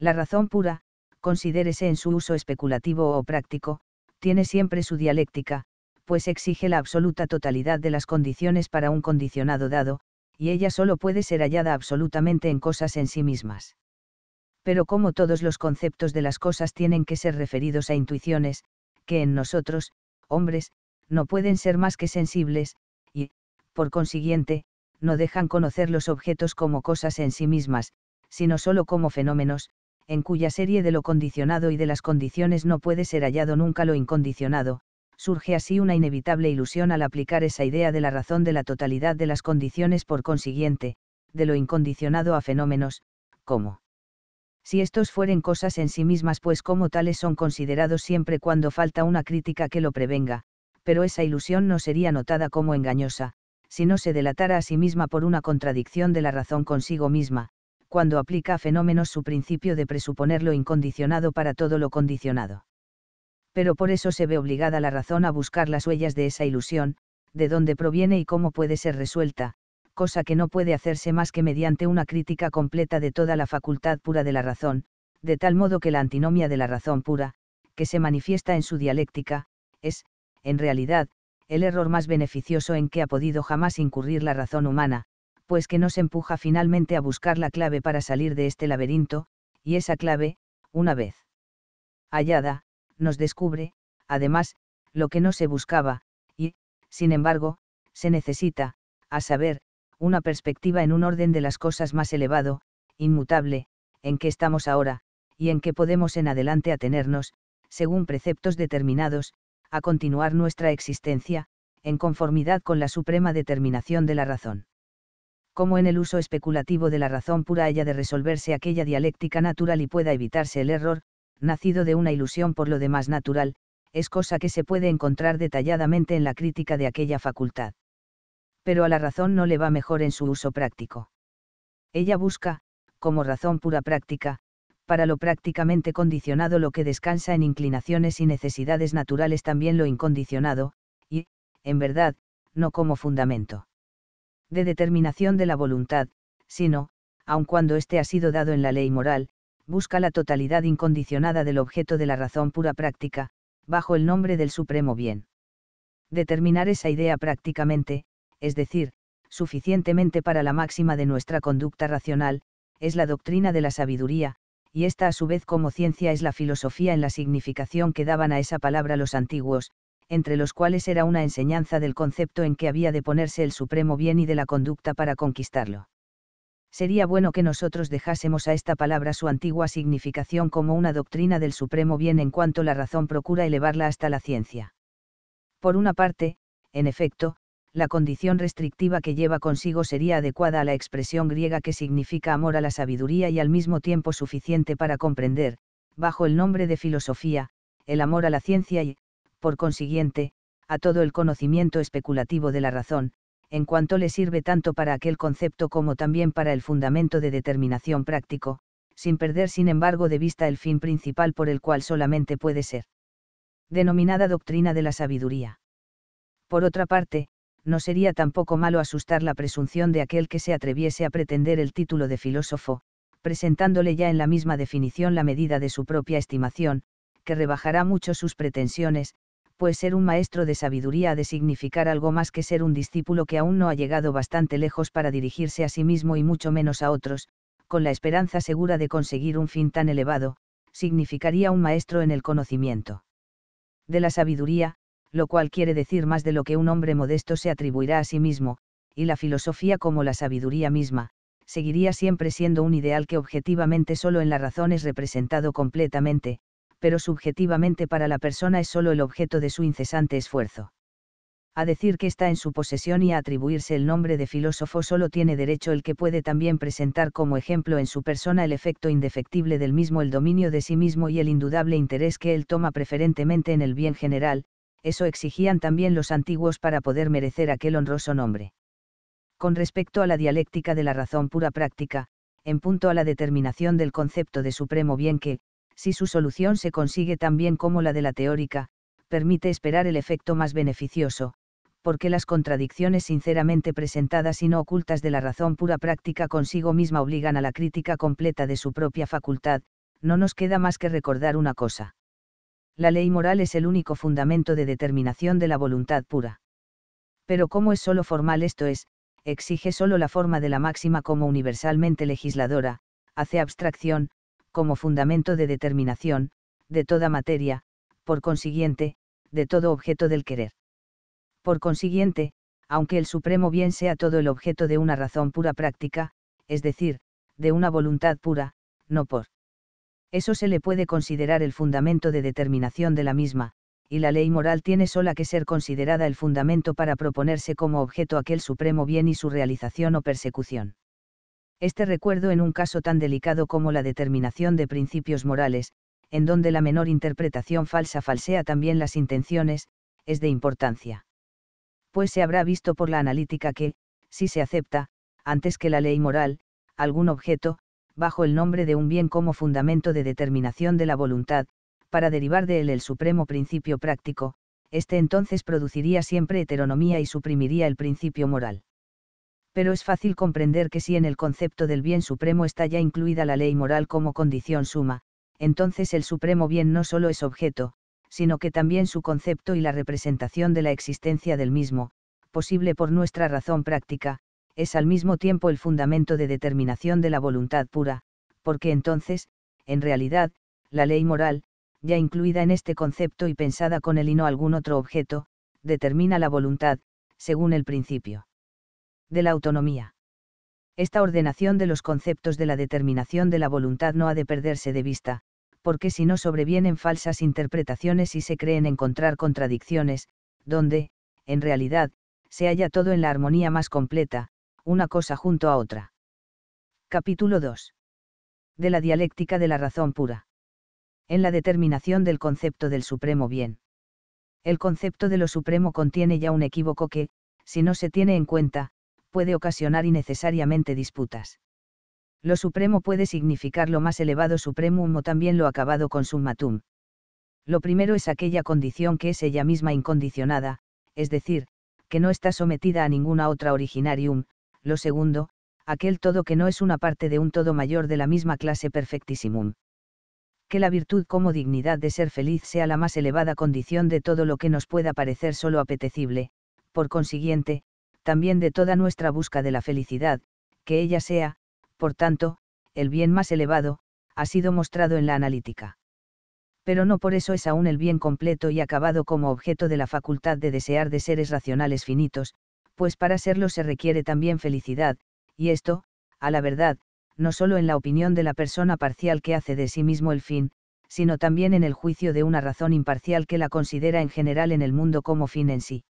La razón pura, considérese en su uso especulativo o práctico, tiene siempre su dialéctica, pues exige la absoluta totalidad de las condiciones para un condicionado dado, y ella solo puede ser hallada absolutamente en cosas en sí mismas. Pero como todos los conceptos de las cosas tienen que ser referidos a intuiciones, que en nosotros, hombres, no pueden ser más que sensibles, y, por consiguiente, no dejan conocer los objetos como cosas en sí mismas, sino solo como fenómenos, en cuya serie de lo condicionado y de las condiciones no puede ser hallado nunca lo incondicionado, surge así una inevitable ilusión al aplicar esa idea de la razón de la totalidad de las condiciones por consiguiente, de lo incondicionado a fenómenos, como si estos fueren cosas en sí mismas pues como tales son considerados siempre cuando falta una crítica que lo prevenga, pero esa ilusión no sería notada como engañosa, si no se delatara a sí misma por una contradicción de la razón consigo misma, cuando aplica a fenómenos su principio de presuponer lo incondicionado para todo lo condicionado. Pero por eso se ve obligada la razón a buscar las huellas de esa ilusión, de dónde proviene y cómo puede ser resuelta, cosa que no puede hacerse más que mediante una crítica completa de toda la facultad pura de la razón, de tal modo que la antinomia de la razón pura, que se manifiesta en su dialéctica, es, en realidad, el error más beneficioso en que ha podido jamás incurrir la razón humana, pues que nos empuja finalmente a buscar la clave para salir de este laberinto, y esa clave, una vez hallada, nos descubre, además, lo que no se buscaba, y, sin embargo, se necesita, a saber, una perspectiva en un orden de las cosas más elevado, inmutable, en que estamos ahora, y en que podemos en adelante atenernos, según preceptos determinados, a continuar nuestra existencia, en conformidad con la suprema determinación de la razón como en el uso especulativo de la razón pura ella de resolverse aquella dialéctica natural y pueda evitarse el error, nacido de una ilusión por lo demás natural, es cosa que se puede encontrar detalladamente en la crítica de aquella facultad. Pero a la razón no le va mejor en su uso práctico. Ella busca, como razón pura práctica, para lo prácticamente condicionado lo que descansa en inclinaciones y necesidades naturales también lo incondicionado, y, en verdad, no como fundamento de determinación de la voluntad, sino, aun cuando éste ha sido dado en la ley moral, busca la totalidad incondicionada del objeto de la razón pura práctica, bajo el nombre del supremo bien. Determinar esa idea prácticamente, es decir, suficientemente para la máxima de nuestra conducta racional, es la doctrina de la sabiduría, y esta a su vez como ciencia es la filosofía en la significación que daban a esa palabra los antiguos, entre los cuales era una enseñanza del concepto en que había de ponerse el supremo bien y de la conducta para conquistarlo. Sería bueno que nosotros dejásemos a esta palabra su antigua significación como una doctrina del supremo bien en cuanto la razón procura elevarla hasta la ciencia. Por una parte, en efecto, la condición restrictiva que lleva consigo sería adecuada a la expresión griega que significa amor a la sabiduría y al mismo tiempo suficiente para comprender, bajo el nombre de filosofía, el amor a la ciencia y, por consiguiente, a todo el conocimiento especulativo de la razón, en cuanto le sirve tanto para aquel concepto como también para el fundamento de determinación práctico, sin perder sin embargo de vista el fin principal por el cual solamente puede ser. Denominada doctrina de la sabiduría. Por otra parte, no sería tampoco malo asustar la presunción de aquel que se atreviese a pretender el título de filósofo, presentándole ya en la misma definición la medida de su propia estimación, que rebajará mucho sus pretensiones, pues ser un maestro de sabiduría ha de significar algo más que ser un discípulo que aún no ha llegado bastante lejos para dirigirse a sí mismo y mucho menos a otros, con la esperanza segura de conseguir un fin tan elevado, significaría un maestro en el conocimiento. De la sabiduría, lo cual quiere decir más de lo que un hombre modesto se atribuirá a sí mismo, y la filosofía como la sabiduría misma, seguiría siempre siendo un ideal que objetivamente solo en la razón es representado completamente, pero subjetivamente para la persona es solo el objeto de su incesante esfuerzo. A decir que está en su posesión y a atribuirse el nombre de filósofo solo tiene derecho el que puede también presentar como ejemplo en su persona el efecto indefectible del mismo el dominio de sí mismo y el indudable interés que él toma preferentemente en el bien general, eso exigían también los antiguos para poder merecer aquel honroso nombre. Con respecto a la dialéctica de la razón pura práctica, en punto a la determinación del concepto de supremo bien que, si su solución se consigue tan bien como la de la teórica, permite esperar el efecto más beneficioso, porque las contradicciones sinceramente presentadas y no ocultas de la razón pura práctica consigo misma obligan a la crítica completa de su propia facultad, no nos queda más que recordar una cosa. La ley moral es el único fundamento de determinación de la voluntad pura. Pero como es solo formal esto es, exige solo la forma de la máxima como universalmente legisladora, hace abstracción, como fundamento de determinación, de toda materia, por consiguiente, de todo objeto del querer. Por consiguiente, aunque el supremo bien sea todo el objeto de una razón pura práctica, es decir, de una voluntad pura, no por. Eso se le puede considerar el fundamento de determinación de la misma, y la ley moral tiene sola que ser considerada el fundamento para proponerse como objeto aquel supremo bien y su realización o persecución este recuerdo en un caso tan delicado como la determinación de principios morales, en donde la menor interpretación falsa falsea también las intenciones, es de importancia. Pues se habrá visto por la analítica que, si se acepta, antes que la ley moral, algún objeto, bajo el nombre de un bien como fundamento de determinación de la voluntad, para derivar de él el supremo principio práctico, este entonces produciría siempre heteronomía y suprimiría el principio moral pero es fácil comprender que si en el concepto del bien supremo está ya incluida la ley moral como condición suma, entonces el supremo bien no solo es objeto, sino que también su concepto y la representación de la existencia del mismo, posible por nuestra razón práctica, es al mismo tiempo el fundamento de determinación de la voluntad pura, porque entonces, en realidad, la ley moral, ya incluida en este concepto y pensada con él y no algún otro objeto, determina la voluntad, según el principio de la autonomía. Esta ordenación de los conceptos de la determinación de la voluntad no ha de perderse de vista, porque si no sobrevienen falsas interpretaciones y se creen encontrar contradicciones, donde, en realidad, se halla todo en la armonía más completa, una cosa junto a otra. Capítulo 2. De la dialéctica de la razón pura. En la determinación del concepto del supremo bien. El concepto de lo supremo contiene ya un equívoco que, si no se tiene en cuenta, puede ocasionar innecesariamente disputas. Lo supremo puede significar lo más elevado supremum o también lo acabado con summatum. Lo primero es aquella condición que es ella misma incondicionada, es decir, que no está sometida a ninguna otra originarium, lo segundo, aquel todo que no es una parte de un todo mayor de la misma clase perfectissimum. Que la virtud como dignidad de ser feliz sea la más elevada condición de todo lo que nos pueda parecer solo apetecible, por consiguiente, también de toda nuestra busca de la felicidad, que ella sea, por tanto, el bien más elevado, ha sido mostrado en la analítica. Pero no por eso es aún el bien completo y acabado como objeto de la facultad de desear de seres racionales finitos, pues para serlo se requiere también felicidad, y esto, a la verdad, no solo en la opinión de la persona parcial que hace de sí mismo el fin, sino también en el juicio de una razón imparcial que la considera en general en el mundo como fin en sí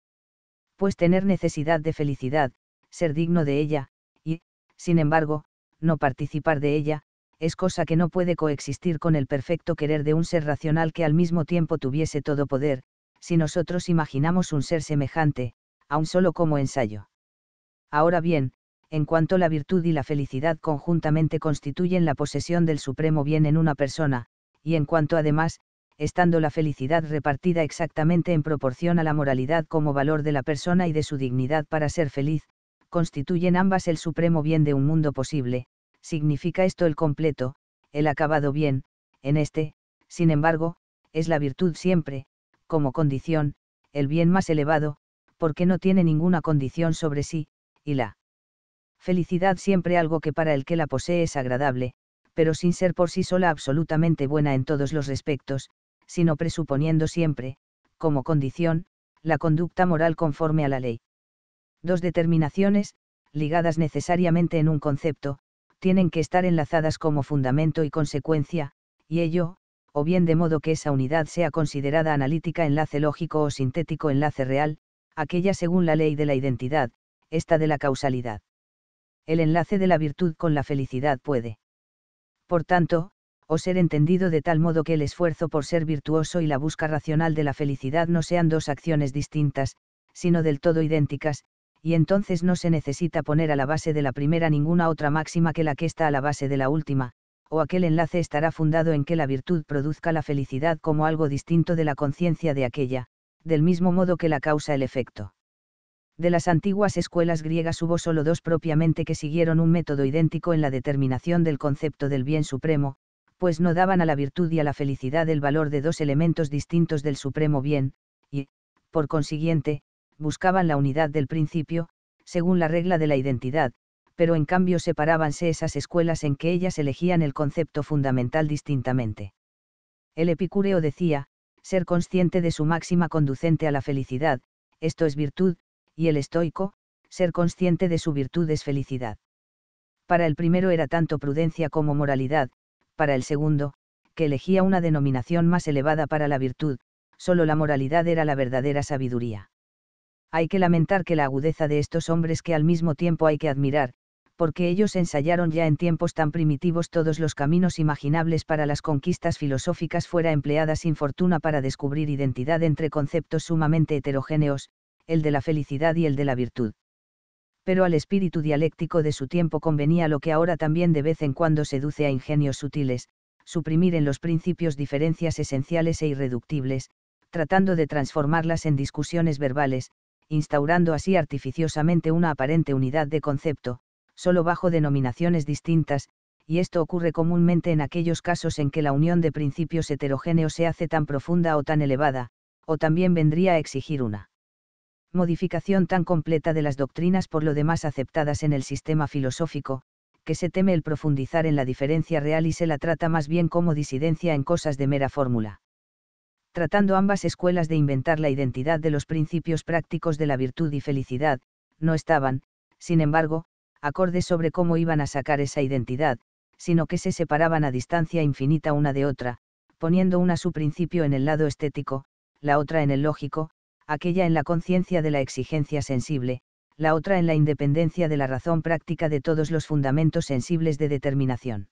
pues tener necesidad de felicidad, ser digno de ella, y, sin embargo, no participar de ella, es cosa que no puede coexistir con el perfecto querer de un ser racional que al mismo tiempo tuviese todo poder, si nosotros imaginamos un ser semejante, aun solo como ensayo. Ahora bien, en cuanto la virtud y la felicidad conjuntamente constituyen la posesión del supremo bien en una persona, y en cuanto además, estando la felicidad repartida exactamente en proporción a la moralidad como valor de la persona y de su dignidad para ser feliz, constituyen ambas el supremo bien de un mundo posible, significa esto el completo, el acabado bien, en este, sin embargo, es la virtud siempre, como condición, el bien más elevado, porque no tiene ninguna condición sobre sí, y la felicidad siempre algo que para el que la posee es agradable, pero sin ser por sí sola absolutamente buena en todos los respectos, sino presuponiendo siempre, como condición, la conducta moral conforme a la ley. Dos determinaciones, ligadas necesariamente en un concepto, tienen que estar enlazadas como fundamento y consecuencia, y ello, o bien de modo que esa unidad sea considerada analítica enlace lógico o sintético enlace real, aquella según la ley de la identidad, esta de la causalidad. El enlace de la virtud con la felicidad puede. Por tanto, o ser entendido de tal modo que el esfuerzo por ser virtuoso y la busca racional de la felicidad no sean dos acciones distintas, sino del todo idénticas, y entonces no se necesita poner a la base de la primera ninguna otra máxima que la que está a la base de la última, o aquel enlace estará fundado en que la virtud produzca la felicidad como algo distinto de la conciencia de aquella, del mismo modo que la causa el efecto. De las antiguas escuelas griegas hubo solo dos propiamente que siguieron un método idéntico en la determinación del concepto del bien supremo, pues no daban a la virtud y a la felicidad el valor de dos elementos distintos del supremo bien, y, por consiguiente, buscaban la unidad del principio, según la regla de la identidad, pero en cambio separábanse esas escuelas en que ellas elegían el concepto fundamental distintamente. El epicúreo decía, ser consciente de su máxima conducente a la felicidad, esto es virtud, y el estoico, ser consciente de su virtud es felicidad. Para el primero era tanto prudencia como moralidad, para el segundo, que elegía una denominación más elevada para la virtud, solo la moralidad era la verdadera sabiduría. Hay que lamentar que la agudeza de estos hombres que al mismo tiempo hay que admirar, porque ellos ensayaron ya en tiempos tan primitivos todos los caminos imaginables para las conquistas filosóficas fuera empleada sin fortuna para descubrir identidad entre conceptos sumamente heterogéneos, el de la felicidad y el de la virtud pero al espíritu dialéctico de su tiempo convenía lo que ahora también de vez en cuando seduce a ingenios sutiles, suprimir en los principios diferencias esenciales e irreductibles, tratando de transformarlas en discusiones verbales, instaurando así artificiosamente una aparente unidad de concepto, solo bajo denominaciones distintas, y esto ocurre comúnmente en aquellos casos en que la unión de principios heterogéneos se hace tan profunda o tan elevada, o también vendría a exigir una modificación tan completa de las doctrinas por lo demás aceptadas en el sistema filosófico, que se teme el profundizar en la diferencia real y se la trata más bien como disidencia en cosas de mera fórmula. Tratando ambas escuelas de inventar la identidad de los principios prácticos de la virtud y felicidad, no estaban, sin embargo, acordes sobre cómo iban a sacar esa identidad, sino que se separaban a distancia infinita una de otra, poniendo una su principio en el lado estético, la otra en el lógico, aquella en la conciencia de la exigencia sensible, la otra en la independencia de la razón práctica de todos los fundamentos sensibles de determinación.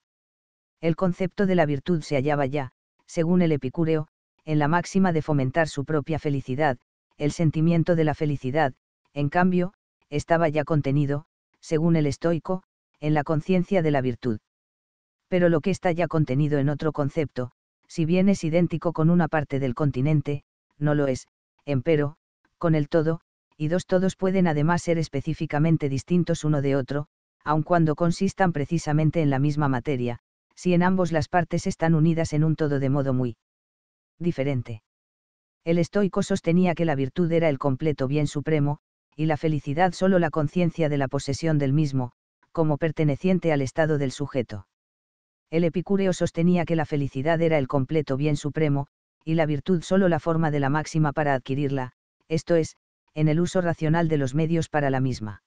El concepto de la virtud se hallaba ya, según el epicúreo, en la máxima de fomentar su propia felicidad, el sentimiento de la felicidad, en cambio, estaba ya contenido, según el estoico, en la conciencia de la virtud. Pero lo que está ya contenido en otro concepto, si bien es idéntico con una parte del continente, no lo es, empero, con el todo, y dos todos pueden además ser específicamente distintos uno de otro, aun cuando consistan precisamente en la misma materia, si en ambos las partes están unidas en un todo de modo muy diferente. El estoico sostenía que la virtud era el completo bien supremo, y la felicidad solo la conciencia de la posesión del mismo, como perteneciente al estado del sujeto. El epicúreo sostenía que la felicidad era el completo bien supremo, y la virtud solo la forma de la máxima para adquirirla, esto es, en el uso racional de los medios para la misma.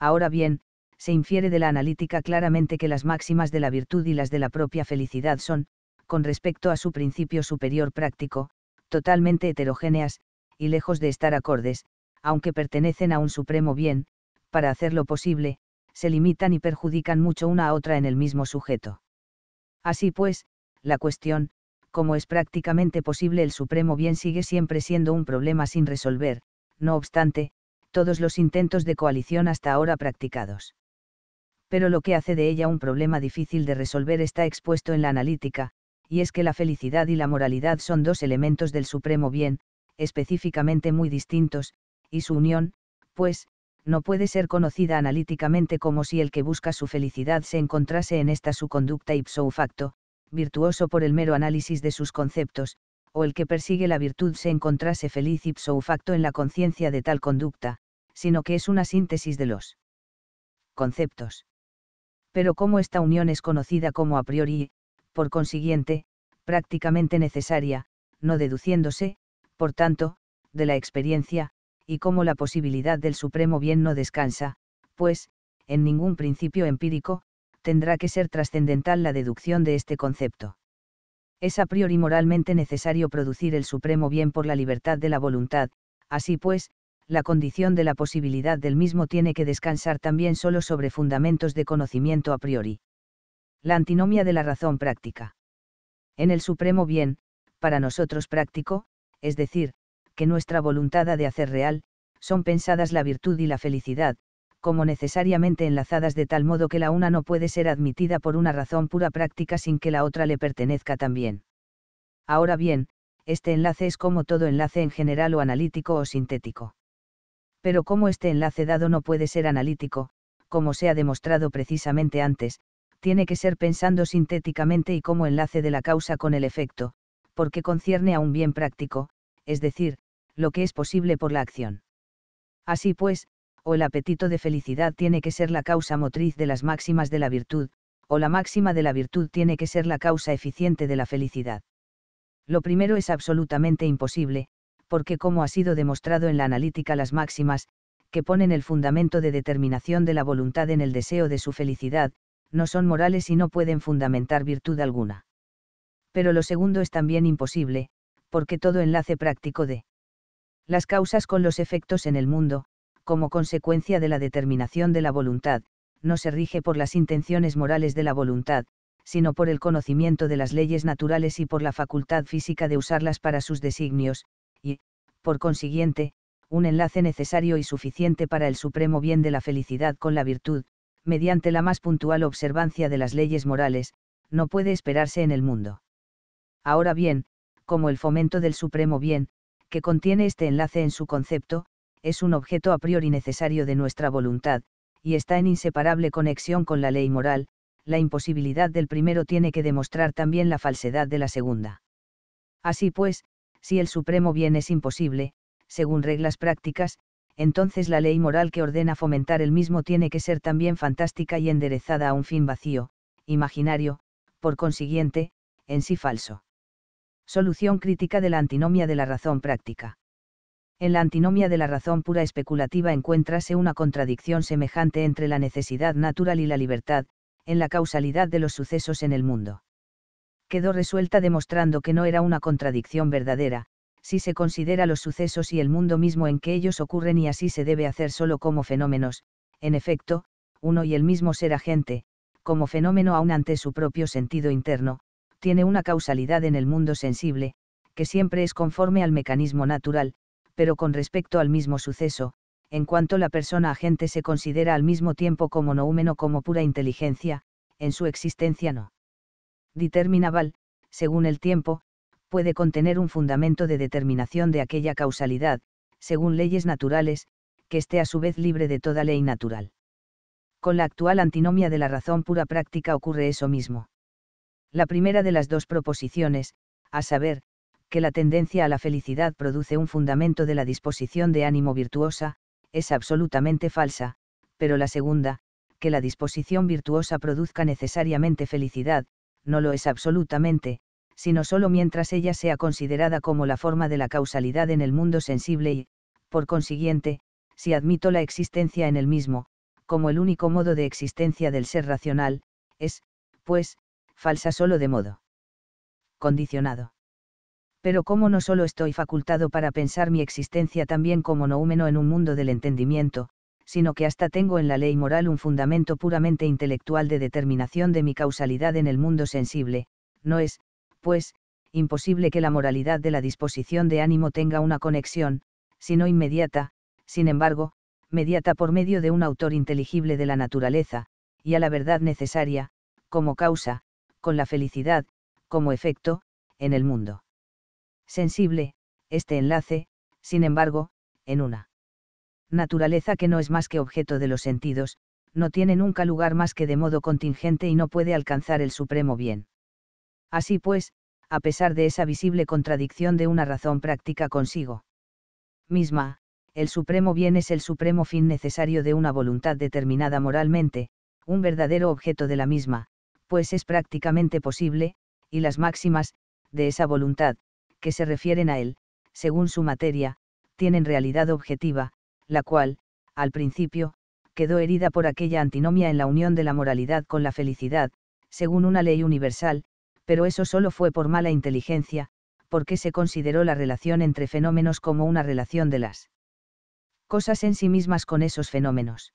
Ahora bien, se infiere de la analítica claramente que las máximas de la virtud y las de la propia felicidad son, con respecto a su principio superior práctico, totalmente heterogéneas, y lejos de estar acordes, aunque pertenecen a un supremo bien, para hacerlo posible, se limitan y perjudican mucho una a otra en el mismo sujeto. Así pues, la cuestión, como es prácticamente posible el supremo bien sigue siempre siendo un problema sin resolver, no obstante, todos los intentos de coalición hasta ahora practicados. Pero lo que hace de ella un problema difícil de resolver está expuesto en la analítica, y es que la felicidad y la moralidad son dos elementos del supremo bien, específicamente muy distintos, y su unión, pues, no puede ser conocida analíticamente como si el que busca su felicidad se encontrase en esta su conducta ipso facto, virtuoso por el mero análisis de sus conceptos, o el que persigue la virtud se encontrase feliz ipso facto en la conciencia de tal conducta, sino que es una síntesis de los conceptos. Pero como esta unión es conocida como a priori por consiguiente, prácticamente necesaria, no deduciéndose, por tanto, de la experiencia, y como la posibilidad del supremo bien no descansa, pues, en ningún principio empírico, tendrá que ser trascendental la deducción de este concepto. Es a priori moralmente necesario producir el supremo bien por la libertad de la voluntad, así pues, la condición de la posibilidad del mismo tiene que descansar también solo sobre fundamentos de conocimiento a priori. La antinomia de la razón práctica. En el supremo bien, para nosotros práctico, es decir, que nuestra voluntad ha de hacer real, son pensadas la virtud y la felicidad, como necesariamente enlazadas de tal modo que la una no puede ser admitida por una razón pura práctica sin que la otra le pertenezca también. Ahora bien, este enlace es como todo enlace en general o analítico o sintético. Pero como este enlace dado no puede ser analítico, como se ha demostrado precisamente antes, tiene que ser pensando sintéticamente y como enlace de la causa con el efecto, porque concierne a un bien práctico, es decir, lo que es posible por la acción. Así pues, o el apetito de felicidad tiene que ser la causa motriz de las máximas de la virtud, o la máxima de la virtud tiene que ser la causa eficiente de la felicidad. Lo primero es absolutamente imposible, porque como ha sido demostrado en la analítica las máximas, que ponen el fundamento de determinación de la voluntad en el deseo de su felicidad, no son morales y no pueden fundamentar virtud alguna. Pero lo segundo es también imposible, porque todo enlace práctico de las causas con los efectos en el mundo, como consecuencia de la determinación de la voluntad, no se rige por las intenciones morales de la voluntad, sino por el conocimiento de las leyes naturales y por la facultad física de usarlas para sus designios, y, por consiguiente, un enlace necesario y suficiente para el supremo bien de la felicidad con la virtud, mediante la más puntual observancia de las leyes morales, no puede esperarse en el mundo. Ahora bien, como el fomento del supremo bien, que contiene este enlace en su concepto, es un objeto a priori necesario de nuestra voluntad, y está en inseparable conexión con la ley moral, la imposibilidad del primero tiene que demostrar también la falsedad de la segunda. Así pues, si el supremo bien es imposible, según reglas prácticas, entonces la ley moral que ordena fomentar el mismo tiene que ser también fantástica y enderezada a un fin vacío, imaginario, por consiguiente, en sí falso. Solución crítica de la antinomia de la razón práctica en la antinomia de la razón pura especulativa encuéntrase una contradicción semejante entre la necesidad natural y la libertad, en la causalidad de los sucesos en el mundo. Quedó resuelta demostrando que no era una contradicción verdadera, si se considera los sucesos y el mundo mismo en que ellos ocurren y así se debe hacer solo como fenómenos, en efecto, uno y el mismo ser agente, como fenómeno aún ante su propio sentido interno, tiene una causalidad en el mundo sensible, que siempre es conforme al mecanismo natural, pero con respecto al mismo suceso, en cuanto la persona agente se considera al mismo tiempo como noúmeno como pura inteligencia, en su existencia no. Determinaval, según el tiempo, puede contener un fundamento de determinación de aquella causalidad, según leyes naturales, que esté a su vez libre de toda ley natural. Con la actual antinomia de la razón pura práctica ocurre eso mismo. La primera de las dos proposiciones, a saber, que la tendencia a la felicidad produce un fundamento de la disposición de ánimo virtuosa, es absolutamente falsa, pero la segunda, que la disposición virtuosa produzca necesariamente felicidad, no lo es absolutamente, sino solo mientras ella sea considerada como la forma de la causalidad en el mundo sensible y, por consiguiente, si admito la existencia en el mismo, como el único modo de existencia del ser racional, es, pues, falsa solo de modo condicionado pero como no solo estoy facultado para pensar mi existencia también como noúmeno en un mundo del entendimiento, sino que hasta tengo en la ley moral un fundamento puramente intelectual de determinación de mi causalidad en el mundo sensible, no es, pues, imposible que la moralidad de la disposición de ánimo tenga una conexión, sino inmediata, sin embargo, mediata por medio de un autor inteligible de la naturaleza, y a la verdad necesaria, como causa, con la felicidad, como efecto, en el mundo sensible, este enlace, sin embargo, en una naturaleza que no es más que objeto de los sentidos, no tiene nunca lugar más que de modo contingente y no puede alcanzar el supremo bien. Así pues, a pesar de esa visible contradicción de una razón práctica consigo misma, el supremo bien es el supremo fin necesario de una voluntad determinada moralmente, un verdadero objeto de la misma, pues es prácticamente posible, y las máximas, de esa voluntad, que se refieren a él, según su materia, tienen realidad objetiva, la cual, al principio, quedó herida por aquella antinomia en la unión de la moralidad con la felicidad, según una ley universal, pero eso solo fue por mala inteligencia, porque se consideró la relación entre fenómenos como una relación de las cosas en sí mismas con esos fenómenos.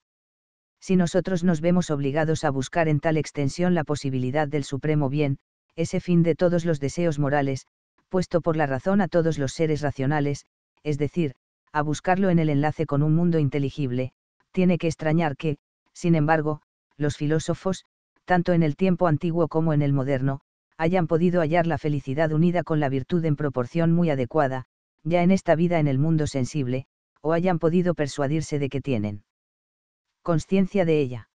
Si nosotros nos vemos obligados a buscar en tal extensión la posibilidad del supremo bien, ese fin de todos los deseos morales, puesto por la razón a todos los seres racionales, es decir, a buscarlo en el enlace con un mundo inteligible, tiene que extrañar que, sin embargo, los filósofos, tanto en el tiempo antiguo como en el moderno, hayan podido hallar la felicidad unida con la virtud en proporción muy adecuada, ya en esta vida en el mundo sensible, o hayan podido persuadirse de que tienen conciencia de ella.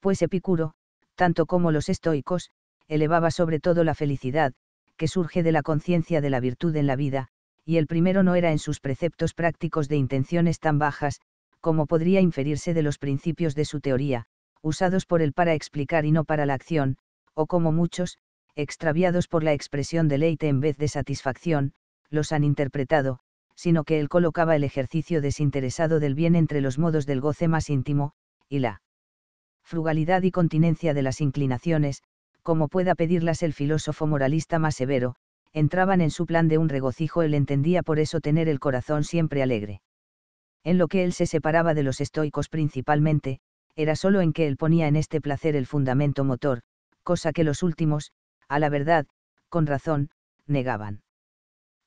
Pues Epicuro, tanto como los estoicos, elevaba sobre todo la felicidad, que surge de la conciencia de la virtud en la vida, y el primero no era en sus preceptos prácticos de intenciones tan bajas, como podría inferirse de los principios de su teoría, usados por él para explicar y no para la acción, o como muchos, extraviados por la expresión deleite en vez de satisfacción, los han interpretado, sino que él colocaba el ejercicio desinteresado del bien entre los modos del goce más íntimo, y la frugalidad y continencia de las inclinaciones, como pueda pedirlas el filósofo moralista más severo, entraban en su plan de un regocijo, él entendía por eso tener el corazón siempre alegre. En lo que él se separaba de los estoicos principalmente, era solo en que él ponía en este placer el fundamento motor, cosa que los últimos, a la verdad, con razón, negaban.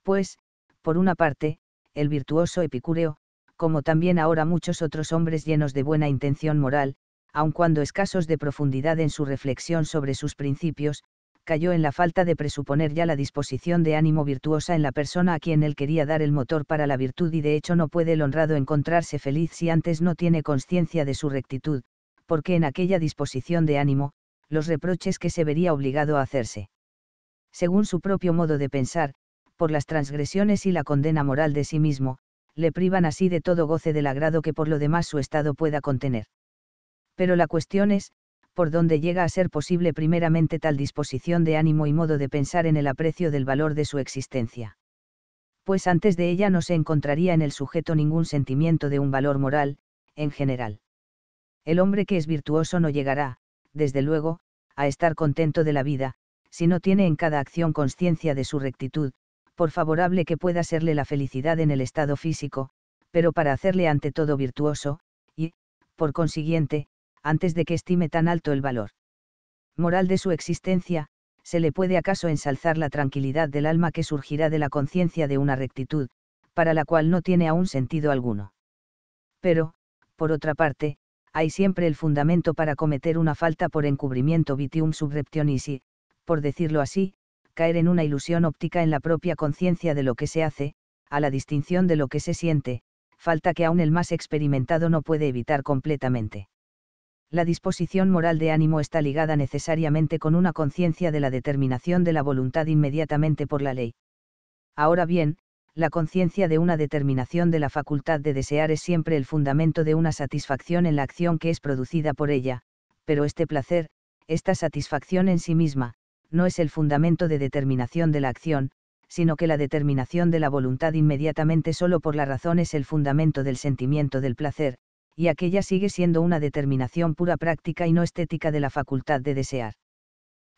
Pues, por una parte, el virtuoso Epicúreo, como también ahora muchos otros hombres llenos de buena intención moral, aun cuando escasos de profundidad en su reflexión sobre sus principios, cayó en la falta de presuponer ya la disposición de ánimo virtuosa en la persona a quien él quería dar el motor para la virtud y de hecho no puede el honrado encontrarse feliz si antes no tiene conciencia de su rectitud, porque en aquella disposición de ánimo, los reproches que se vería obligado a hacerse. Según su propio modo de pensar, por las transgresiones y la condena moral de sí mismo, le privan así de todo goce del agrado que por lo demás su estado pueda contener pero la cuestión es, por dónde llega a ser posible primeramente tal disposición de ánimo y modo de pensar en el aprecio del valor de su existencia. Pues antes de ella no se encontraría en el sujeto ningún sentimiento de un valor moral, en general. El hombre que es virtuoso no llegará, desde luego, a estar contento de la vida, si no tiene en cada acción conciencia de su rectitud, por favorable que pueda serle la felicidad en el estado físico, pero para hacerle ante todo virtuoso, y, por consiguiente, antes de que estime tan alto el valor moral de su existencia, se le puede acaso ensalzar la tranquilidad del alma que surgirá de la conciencia de una rectitud, para la cual no tiene aún sentido alguno. Pero, por otra parte, hay siempre el fundamento para cometer una falta por encubrimiento vitium y, por decirlo así, caer en una ilusión óptica en la propia conciencia de lo que se hace, a la distinción de lo que se siente, falta que aún el más experimentado no puede evitar completamente la disposición moral de ánimo está ligada necesariamente con una conciencia de la determinación de la voluntad inmediatamente por la ley. Ahora bien, la conciencia de una determinación de la facultad de desear es siempre el fundamento de una satisfacción en la acción que es producida por ella, pero este placer, esta satisfacción en sí misma, no es el fundamento de determinación de la acción, sino que la determinación de la voluntad inmediatamente solo por la razón es el fundamento del sentimiento del placer, y aquella sigue siendo una determinación pura práctica y no estética de la facultad de desear.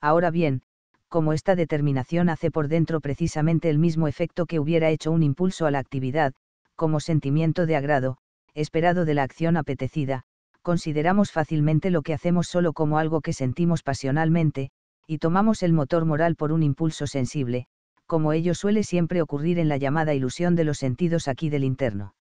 Ahora bien, como esta determinación hace por dentro precisamente el mismo efecto que hubiera hecho un impulso a la actividad, como sentimiento de agrado, esperado de la acción apetecida, consideramos fácilmente lo que hacemos solo como algo que sentimos pasionalmente, y tomamos el motor moral por un impulso sensible, como ello suele siempre ocurrir en la llamada ilusión de los sentidos aquí del interno.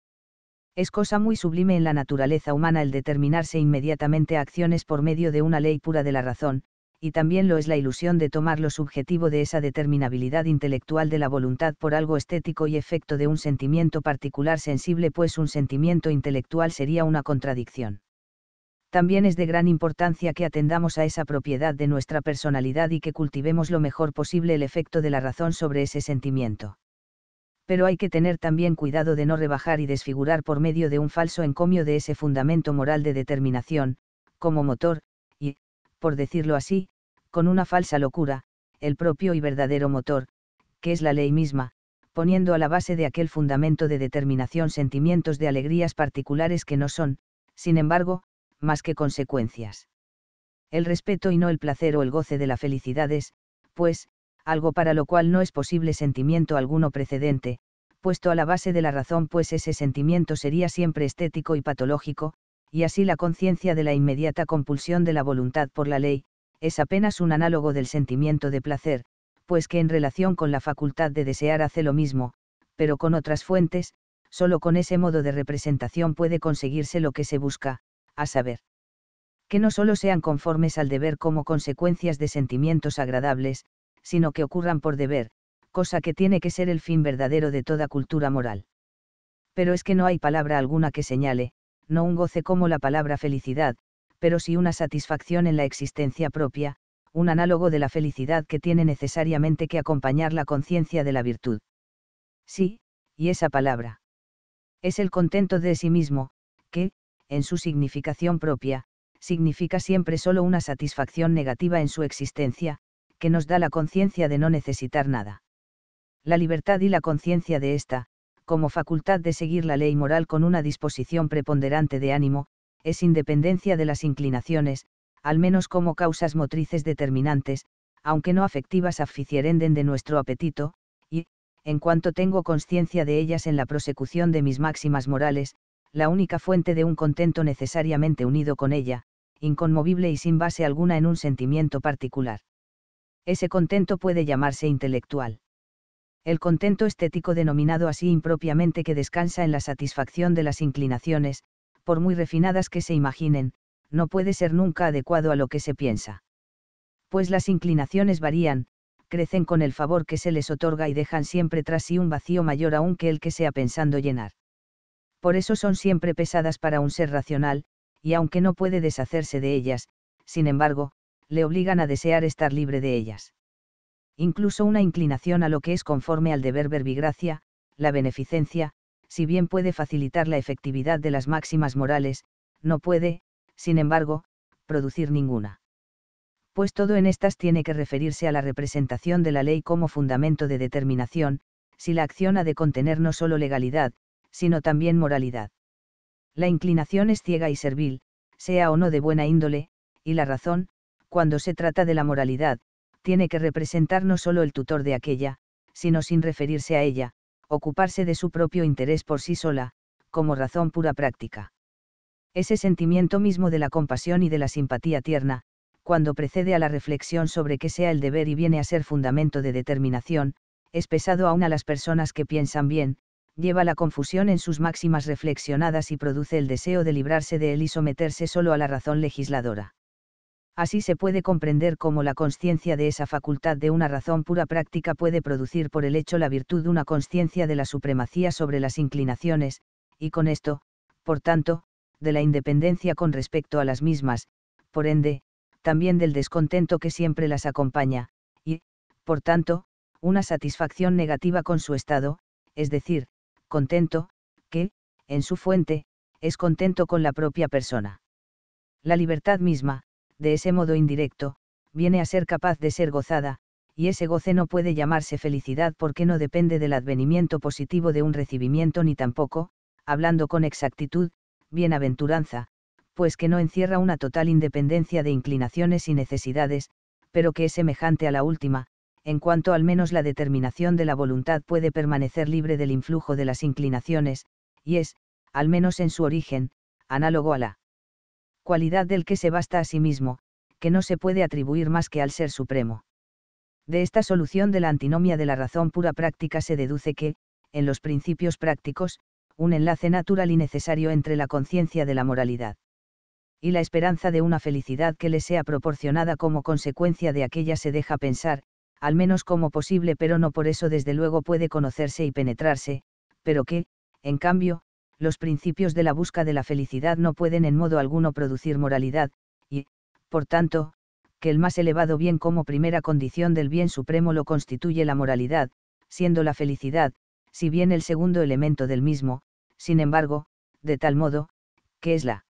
Es cosa muy sublime en la naturaleza humana el determinarse inmediatamente a acciones por medio de una ley pura de la razón, y también lo es la ilusión de tomar lo subjetivo de esa determinabilidad intelectual de la voluntad por algo estético y efecto de un sentimiento particular sensible, pues un sentimiento intelectual sería una contradicción. También es de gran importancia que atendamos a esa propiedad de nuestra personalidad y que cultivemos lo mejor posible el efecto de la razón sobre ese sentimiento pero hay que tener también cuidado de no rebajar y desfigurar por medio de un falso encomio de ese fundamento moral de determinación, como motor, y, por decirlo así, con una falsa locura, el propio y verdadero motor, que es la ley misma, poniendo a la base de aquel fundamento de determinación sentimientos de alegrías particulares que no son, sin embargo, más que consecuencias. El respeto y no el placer o el goce de la felicidad es, pues, algo para lo cual no es posible sentimiento alguno precedente, puesto a la base de la razón pues ese sentimiento sería siempre estético y patológico, y así la conciencia de la inmediata compulsión de la voluntad por la ley, es apenas un análogo del sentimiento de placer, pues que en relación con la facultad de desear hace lo mismo, pero con otras fuentes, solo con ese modo de representación puede conseguirse lo que se busca, a saber. Que no solo sean conformes al deber como consecuencias de sentimientos agradables, sino que ocurran por deber, cosa que tiene que ser el fin verdadero de toda cultura moral. Pero es que no hay palabra alguna que señale, no un goce como la palabra felicidad, pero sí una satisfacción en la existencia propia, un análogo de la felicidad que tiene necesariamente que acompañar la conciencia de la virtud. Sí, y esa palabra. Es el contento de sí mismo, que, en su significación propia, significa siempre solo una satisfacción negativa en su existencia, que nos da la conciencia de no necesitar nada. La libertad y la conciencia de ésta, como facultad de seguir la ley moral con una disposición preponderante de ánimo, es independencia de las inclinaciones, al menos como causas motrices determinantes, aunque no afectivas aficierenden de nuestro apetito, y, en cuanto tengo conciencia de ellas en la prosecución de mis máximas morales, la única fuente de un contento necesariamente unido con ella, inconmovible y sin base alguna en un sentimiento particular ese contento puede llamarse intelectual. El contento estético denominado así impropiamente que descansa en la satisfacción de las inclinaciones, por muy refinadas que se imaginen, no puede ser nunca adecuado a lo que se piensa. Pues las inclinaciones varían, crecen con el favor que se les otorga y dejan siempre tras sí un vacío mayor aún que el que sea pensando llenar. Por eso son siempre pesadas para un ser racional, y aunque no puede deshacerse de ellas, sin embargo, le obligan a desear estar libre de ellas. Incluso una inclinación a lo que es conforme al deber verbigracia, la beneficencia, si bien puede facilitar la efectividad de las máximas morales, no puede, sin embargo, producir ninguna. Pues todo en estas tiene que referirse a la representación de la ley como fundamento de determinación, si la acción ha de contener no solo legalidad, sino también moralidad. La inclinación es ciega y servil, sea o no de buena índole, y la razón, cuando se trata de la moralidad, tiene que representar no solo el tutor de aquella, sino sin referirse a ella, ocuparse de su propio interés por sí sola, como razón pura práctica. Ese sentimiento mismo de la compasión y de la simpatía tierna, cuando precede a la reflexión sobre qué sea el deber y viene a ser fundamento de determinación, es pesado aún a las personas que piensan bien, lleva la confusión en sus máximas reflexionadas y produce el deseo de librarse de él y someterse solo a la razón legisladora. Así se puede comprender cómo la conciencia de esa facultad de una razón pura práctica puede producir por el hecho la virtud una conciencia de la supremacía sobre las inclinaciones, y con esto, por tanto, de la independencia con respecto a las mismas, por ende, también del descontento que siempre las acompaña, y, por tanto, una satisfacción negativa con su estado, es decir, contento, que, en su fuente, es contento con la propia persona. La libertad misma, de ese modo indirecto, viene a ser capaz de ser gozada, y ese goce no puede llamarse felicidad porque no depende del advenimiento positivo de un recibimiento ni tampoco, hablando con exactitud, bienaventuranza, pues que no encierra una total independencia de inclinaciones y necesidades, pero que es semejante a la última, en cuanto al menos la determinación de la voluntad puede permanecer libre del influjo de las inclinaciones, y es, al menos en su origen, análogo a la cualidad del que se basta a sí mismo, que no se puede atribuir más que al Ser Supremo. De esta solución de la antinomia de la razón pura práctica se deduce que, en los principios prácticos, un enlace natural y necesario entre la conciencia de la moralidad y la esperanza de una felicidad que le sea proporcionada como consecuencia de aquella se deja pensar, al menos como posible, pero no por eso desde luego puede conocerse y penetrarse, pero que, en cambio, los principios de la busca de la felicidad no pueden en modo alguno producir moralidad, y, por tanto, que el más elevado bien como primera condición del bien supremo lo constituye la moralidad, siendo la felicidad, si bien el segundo elemento del mismo, sin embargo, de tal modo, que es la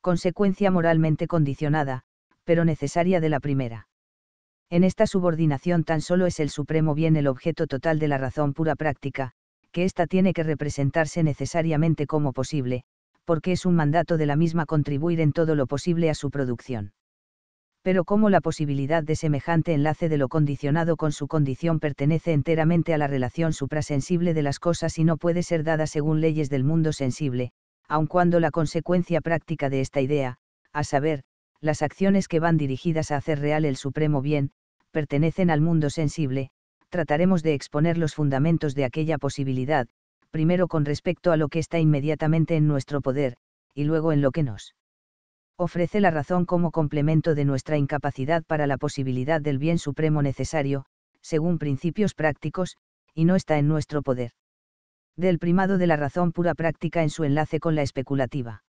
consecuencia moralmente condicionada, pero necesaria de la primera. En esta subordinación tan solo es el supremo bien el objeto total de la razón pura práctica, que ésta tiene que representarse necesariamente como posible, porque es un mandato de la misma contribuir en todo lo posible a su producción. Pero como la posibilidad de semejante enlace de lo condicionado con su condición pertenece enteramente a la relación suprasensible de las cosas y no puede ser dada según leyes del mundo sensible, aun cuando la consecuencia práctica de esta idea, a saber, las acciones que van dirigidas a hacer real el supremo bien, pertenecen al mundo sensible, trataremos de exponer los fundamentos de aquella posibilidad, primero con respecto a lo que está inmediatamente en nuestro poder, y luego en lo que nos ofrece la razón como complemento de nuestra incapacidad para la posibilidad del bien supremo necesario, según principios prácticos, y no está en nuestro poder. Del primado de la razón pura práctica en su enlace con la especulativa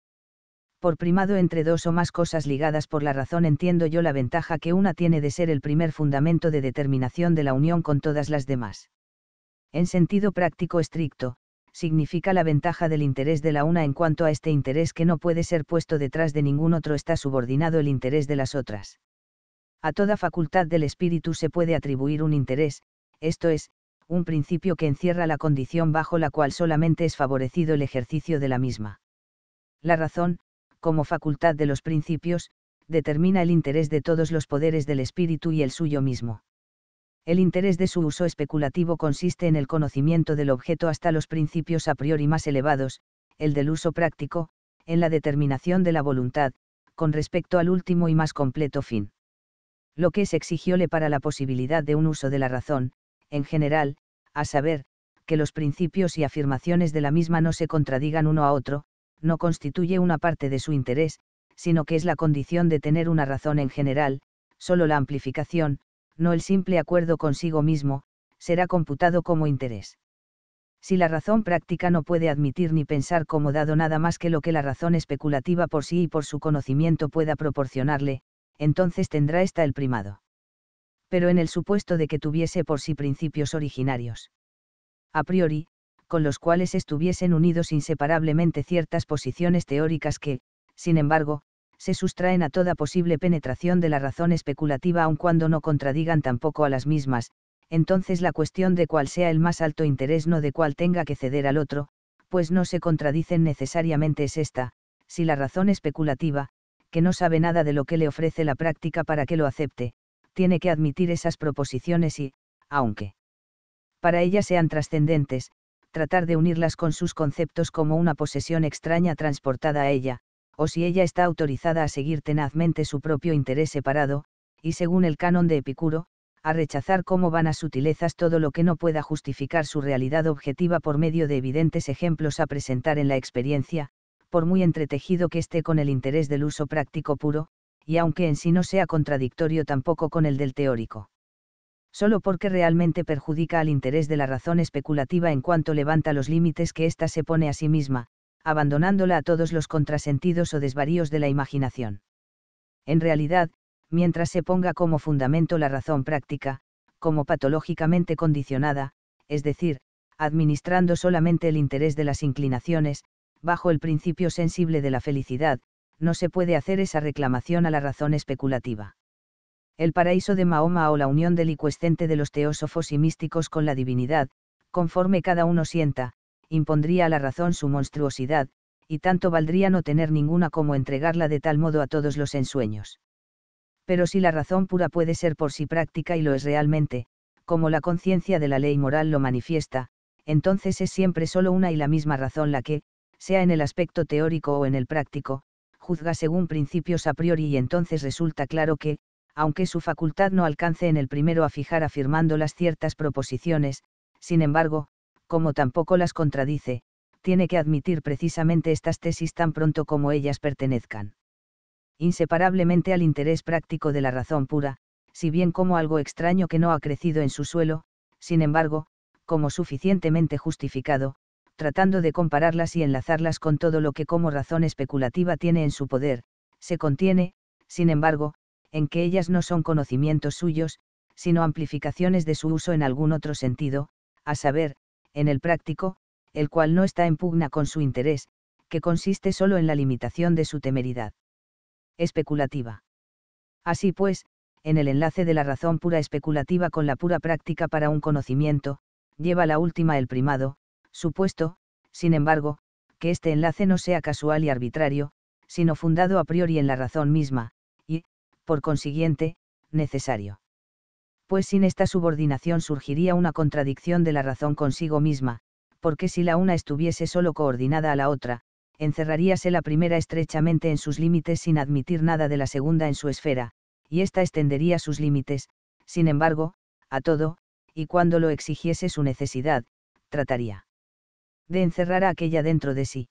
por primado entre dos o más cosas ligadas por la razón entiendo yo la ventaja que una tiene de ser el primer fundamento de determinación de la unión con todas las demás. En sentido práctico estricto, significa la ventaja del interés de la una en cuanto a este interés que no puede ser puesto detrás de ningún otro está subordinado el interés de las otras. A toda facultad del espíritu se puede atribuir un interés, esto es, un principio que encierra la condición bajo la cual solamente es favorecido el ejercicio de la misma. La razón, como facultad de los principios, determina el interés de todos los poderes del espíritu y el suyo mismo. El interés de su uso especulativo consiste en el conocimiento del objeto hasta los principios a priori más elevados, el del uso práctico, en la determinación de la voluntad, con respecto al último y más completo fin. Lo que es exigióle para la posibilidad de un uso de la razón, en general, a saber, que los principios y afirmaciones de la misma no se contradigan uno a otro, no constituye una parte de su interés, sino que es la condición de tener una razón en general, solo la amplificación, no el simple acuerdo consigo mismo, será computado como interés. Si la razón práctica no puede admitir ni pensar como dado nada más que lo que la razón especulativa por sí y por su conocimiento pueda proporcionarle, entonces tendrá ésta el primado. Pero en el supuesto de que tuviese por sí principios originarios. A priori, con los cuales estuviesen unidos inseparablemente ciertas posiciones teóricas que, sin embargo, se sustraen a toda posible penetración de la razón especulativa aun cuando no contradigan tampoco a las mismas, entonces la cuestión de cuál sea el más alto interés no de cuál tenga que ceder al otro, pues no se contradicen necesariamente es esta, si la razón especulativa, que no sabe nada de lo que le ofrece la práctica para que lo acepte, tiene que admitir esas proposiciones y, aunque para ellas sean trascendentes, tratar de unirlas con sus conceptos como una posesión extraña transportada a ella, o si ella está autorizada a seguir tenazmente su propio interés separado, y según el canon de Epicuro, a rechazar como vanas sutilezas todo lo que no pueda justificar su realidad objetiva por medio de evidentes ejemplos a presentar en la experiencia, por muy entretejido que esté con el interés del uso práctico puro, y aunque en sí no sea contradictorio tampoco con el del teórico solo porque realmente perjudica al interés de la razón especulativa en cuanto levanta los límites que ésta se pone a sí misma, abandonándola a todos los contrasentidos o desvaríos de la imaginación. En realidad, mientras se ponga como fundamento la razón práctica, como patológicamente condicionada, es decir, administrando solamente el interés de las inclinaciones, bajo el principio sensible de la felicidad, no se puede hacer esa reclamación a la razón especulativa el paraíso de Mahoma o la unión delicuescente de los teósofos y místicos con la divinidad, conforme cada uno sienta, impondría a la razón su monstruosidad, y tanto valdría no tener ninguna como entregarla de tal modo a todos los ensueños. Pero si la razón pura puede ser por sí práctica y lo es realmente, como la conciencia de la ley moral lo manifiesta, entonces es siempre solo una y la misma razón la que, sea en el aspecto teórico o en el práctico, juzga según principios a priori y entonces resulta claro que, aunque su facultad no alcance en el primero a fijar afirmando las ciertas proposiciones, sin embargo, como tampoco las contradice, tiene que admitir precisamente estas tesis tan pronto como ellas pertenezcan. Inseparablemente al interés práctico de la razón pura, si bien como algo extraño que no ha crecido en su suelo, sin embargo, como suficientemente justificado, tratando de compararlas y enlazarlas con todo lo que como razón especulativa tiene en su poder, se contiene, sin embargo, en que ellas no son conocimientos suyos, sino amplificaciones de su uso en algún otro sentido, a saber, en el práctico, el cual no está en pugna con su interés, que consiste solo en la limitación de su temeridad. Especulativa. Así pues, en el enlace de la razón pura especulativa con la pura práctica para un conocimiento, lleva la última el primado, supuesto, sin embargo, que este enlace no sea casual y arbitrario, sino fundado a priori en la razón misma, por consiguiente, necesario. Pues sin esta subordinación surgiría una contradicción de la razón consigo misma, porque si la una estuviese solo coordinada a la otra, encerraríase la primera estrechamente en sus límites sin admitir nada de la segunda en su esfera, y ésta extendería sus límites, sin embargo, a todo, y cuando lo exigiese su necesidad, trataría de encerrar a aquella dentro de sí.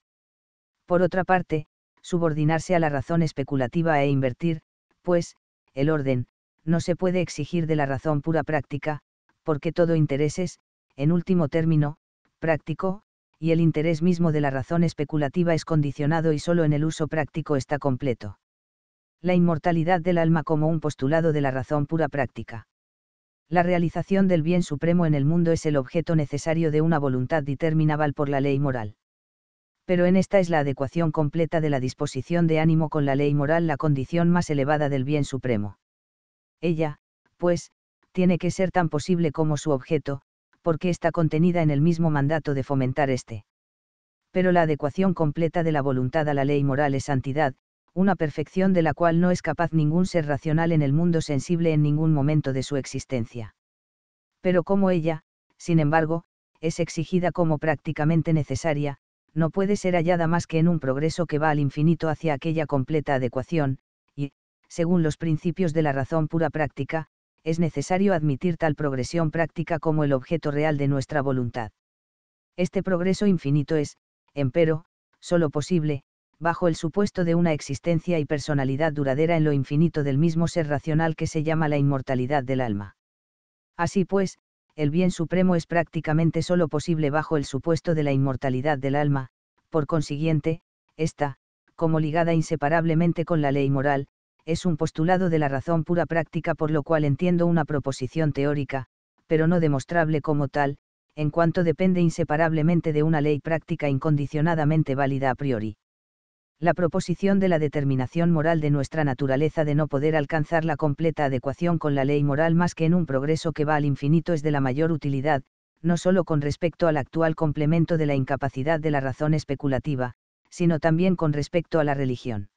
Por otra parte, subordinarse a la razón especulativa e invertir, pues, el orden, no se puede exigir de la razón pura práctica, porque todo interés es, en último término, práctico, y el interés mismo de la razón especulativa es condicionado y solo en el uso práctico está completo. La inmortalidad del alma como un postulado de la razón pura práctica. La realización del bien supremo en el mundo es el objeto necesario de una voluntad determinable por la ley moral pero en esta es la adecuación completa de la disposición de ánimo con la ley moral la condición más elevada del bien supremo. Ella, pues, tiene que ser tan posible como su objeto, porque está contenida en el mismo mandato de fomentar este. Pero la adecuación completa de la voluntad a la ley moral es santidad, una perfección de la cual no es capaz ningún ser racional en el mundo sensible en ningún momento de su existencia. Pero como ella, sin embargo, es exigida como prácticamente necesaria, no puede ser hallada más que en un progreso que va al infinito hacia aquella completa adecuación, y, según los principios de la razón pura práctica, es necesario admitir tal progresión práctica como el objeto real de nuestra voluntad. Este progreso infinito es, empero, solo posible, bajo el supuesto de una existencia y personalidad duradera en lo infinito del mismo ser racional que se llama la inmortalidad del alma. Así pues, el bien supremo es prácticamente sólo posible bajo el supuesto de la inmortalidad del alma, por consiguiente, esta, como ligada inseparablemente con la ley moral, es un postulado de la razón pura práctica por lo cual entiendo una proposición teórica, pero no demostrable como tal, en cuanto depende inseparablemente de una ley práctica incondicionadamente válida a priori la proposición de la determinación moral de nuestra naturaleza de no poder alcanzar la completa adecuación con la ley moral más que en un progreso que va al infinito es de la mayor utilidad, no solo con respecto al actual complemento de la incapacidad de la razón especulativa, sino también con respecto a la religión.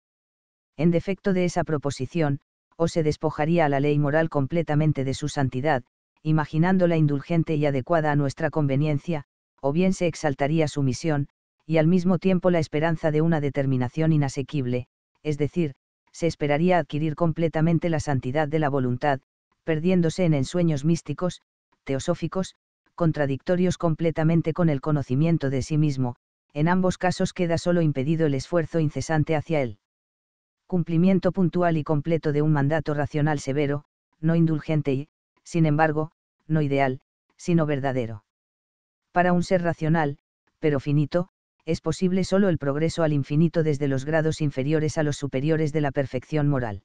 En defecto de esa proposición, o se despojaría a la ley moral completamente de su santidad, imaginándola indulgente y adecuada a nuestra conveniencia, o bien se exaltaría su misión, y al mismo tiempo la esperanza de una determinación inasequible, es decir, se esperaría adquirir completamente la santidad de la voluntad, perdiéndose en ensueños místicos, teosóficos, contradictorios completamente con el conocimiento de sí mismo, en ambos casos queda solo impedido el esfuerzo incesante hacia él. Cumplimiento puntual y completo de un mandato racional severo, no indulgente y, sin embargo, no ideal, sino verdadero. Para un ser racional, pero finito, es posible solo el progreso al infinito desde los grados inferiores a los superiores de la perfección moral.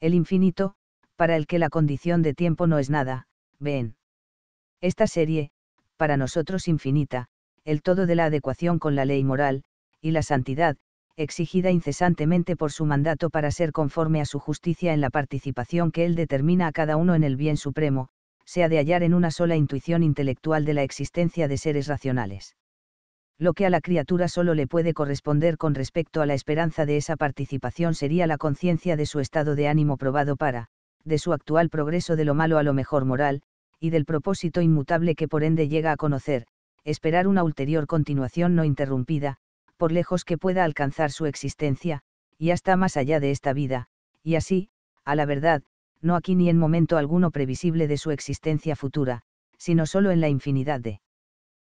El infinito, para el que la condición de tiempo no es nada, ven. Esta serie, para nosotros infinita, el todo de la adecuación con la ley moral, y la santidad, exigida incesantemente por su mandato para ser conforme a su justicia en la participación que él determina a cada uno en el bien supremo, se ha de hallar en una sola intuición intelectual de la existencia de seres racionales lo que a la criatura solo le puede corresponder con respecto a la esperanza de esa participación sería la conciencia de su estado de ánimo probado para, de su actual progreso de lo malo a lo mejor moral, y del propósito inmutable que por ende llega a conocer, esperar una ulterior continuación no interrumpida, por lejos que pueda alcanzar su existencia, y hasta más allá de esta vida, y así, a la verdad, no aquí ni en momento alguno previsible de su existencia futura, sino solo en la infinidad de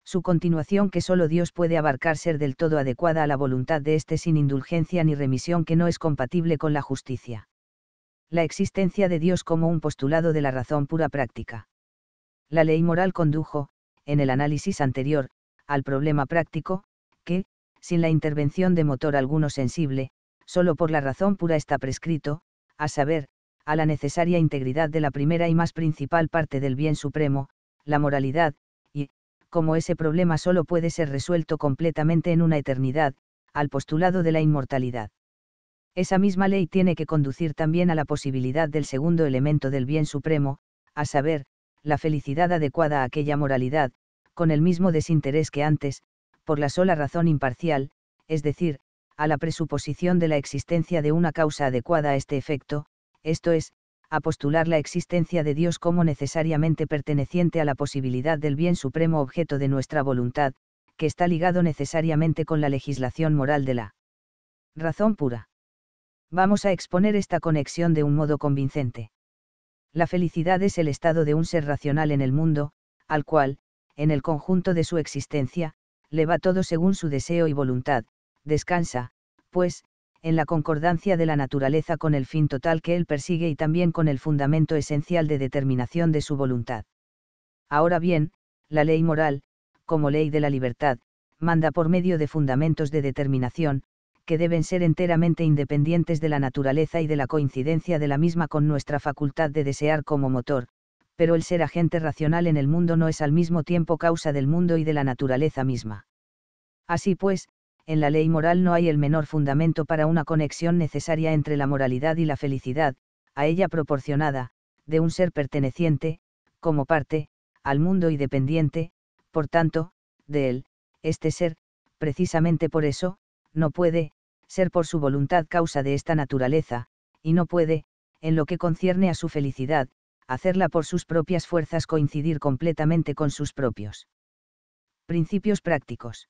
su continuación que solo Dios puede abarcar ser del todo adecuada a la voluntad de éste sin indulgencia ni remisión que no es compatible con la justicia. La existencia de Dios como un postulado de la razón pura práctica. La ley moral condujo, en el análisis anterior, al problema práctico, que, sin la intervención de motor alguno sensible, solo por la razón pura está prescrito, a saber, a la necesaria integridad de la primera y más principal parte del bien supremo, la moralidad, como ese problema solo puede ser resuelto completamente en una eternidad, al postulado de la inmortalidad. Esa misma ley tiene que conducir también a la posibilidad del segundo elemento del bien supremo, a saber, la felicidad adecuada a aquella moralidad, con el mismo desinterés que antes, por la sola razón imparcial, es decir, a la presuposición de la existencia de una causa adecuada a este efecto, esto es, a postular la existencia de Dios como necesariamente perteneciente a la posibilidad del bien supremo objeto de nuestra voluntad, que está ligado necesariamente con la legislación moral de la razón pura. Vamos a exponer esta conexión de un modo convincente. La felicidad es el estado de un ser racional en el mundo, al cual, en el conjunto de su existencia, le va todo según su deseo y voluntad, descansa, pues, en la concordancia de la naturaleza con el fin total que él persigue y también con el fundamento esencial de determinación de su voluntad. Ahora bien, la ley moral, como ley de la libertad, manda por medio de fundamentos de determinación, que deben ser enteramente independientes de la naturaleza y de la coincidencia de la misma con nuestra facultad de desear como motor, pero el ser agente racional en el mundo no es al mismo tiempo causa del mundo y de la naturaleza misma. Así pues, en la ley moral no hay el menor fundamento para una conexión necesaria entre la moralidad y la felicidad, a ella proporcionada, de un ser perteneciente, como parte, al mundo y dependiente, por tanto, de él, este ser, precisamente por eso, no puede, ser por su voluntad causa de esta naturaleza, y no puede, en lo que concierne a su felicidad, hacerla por sus propias fuerzas coincidir completamente con sus propios principios prácticos.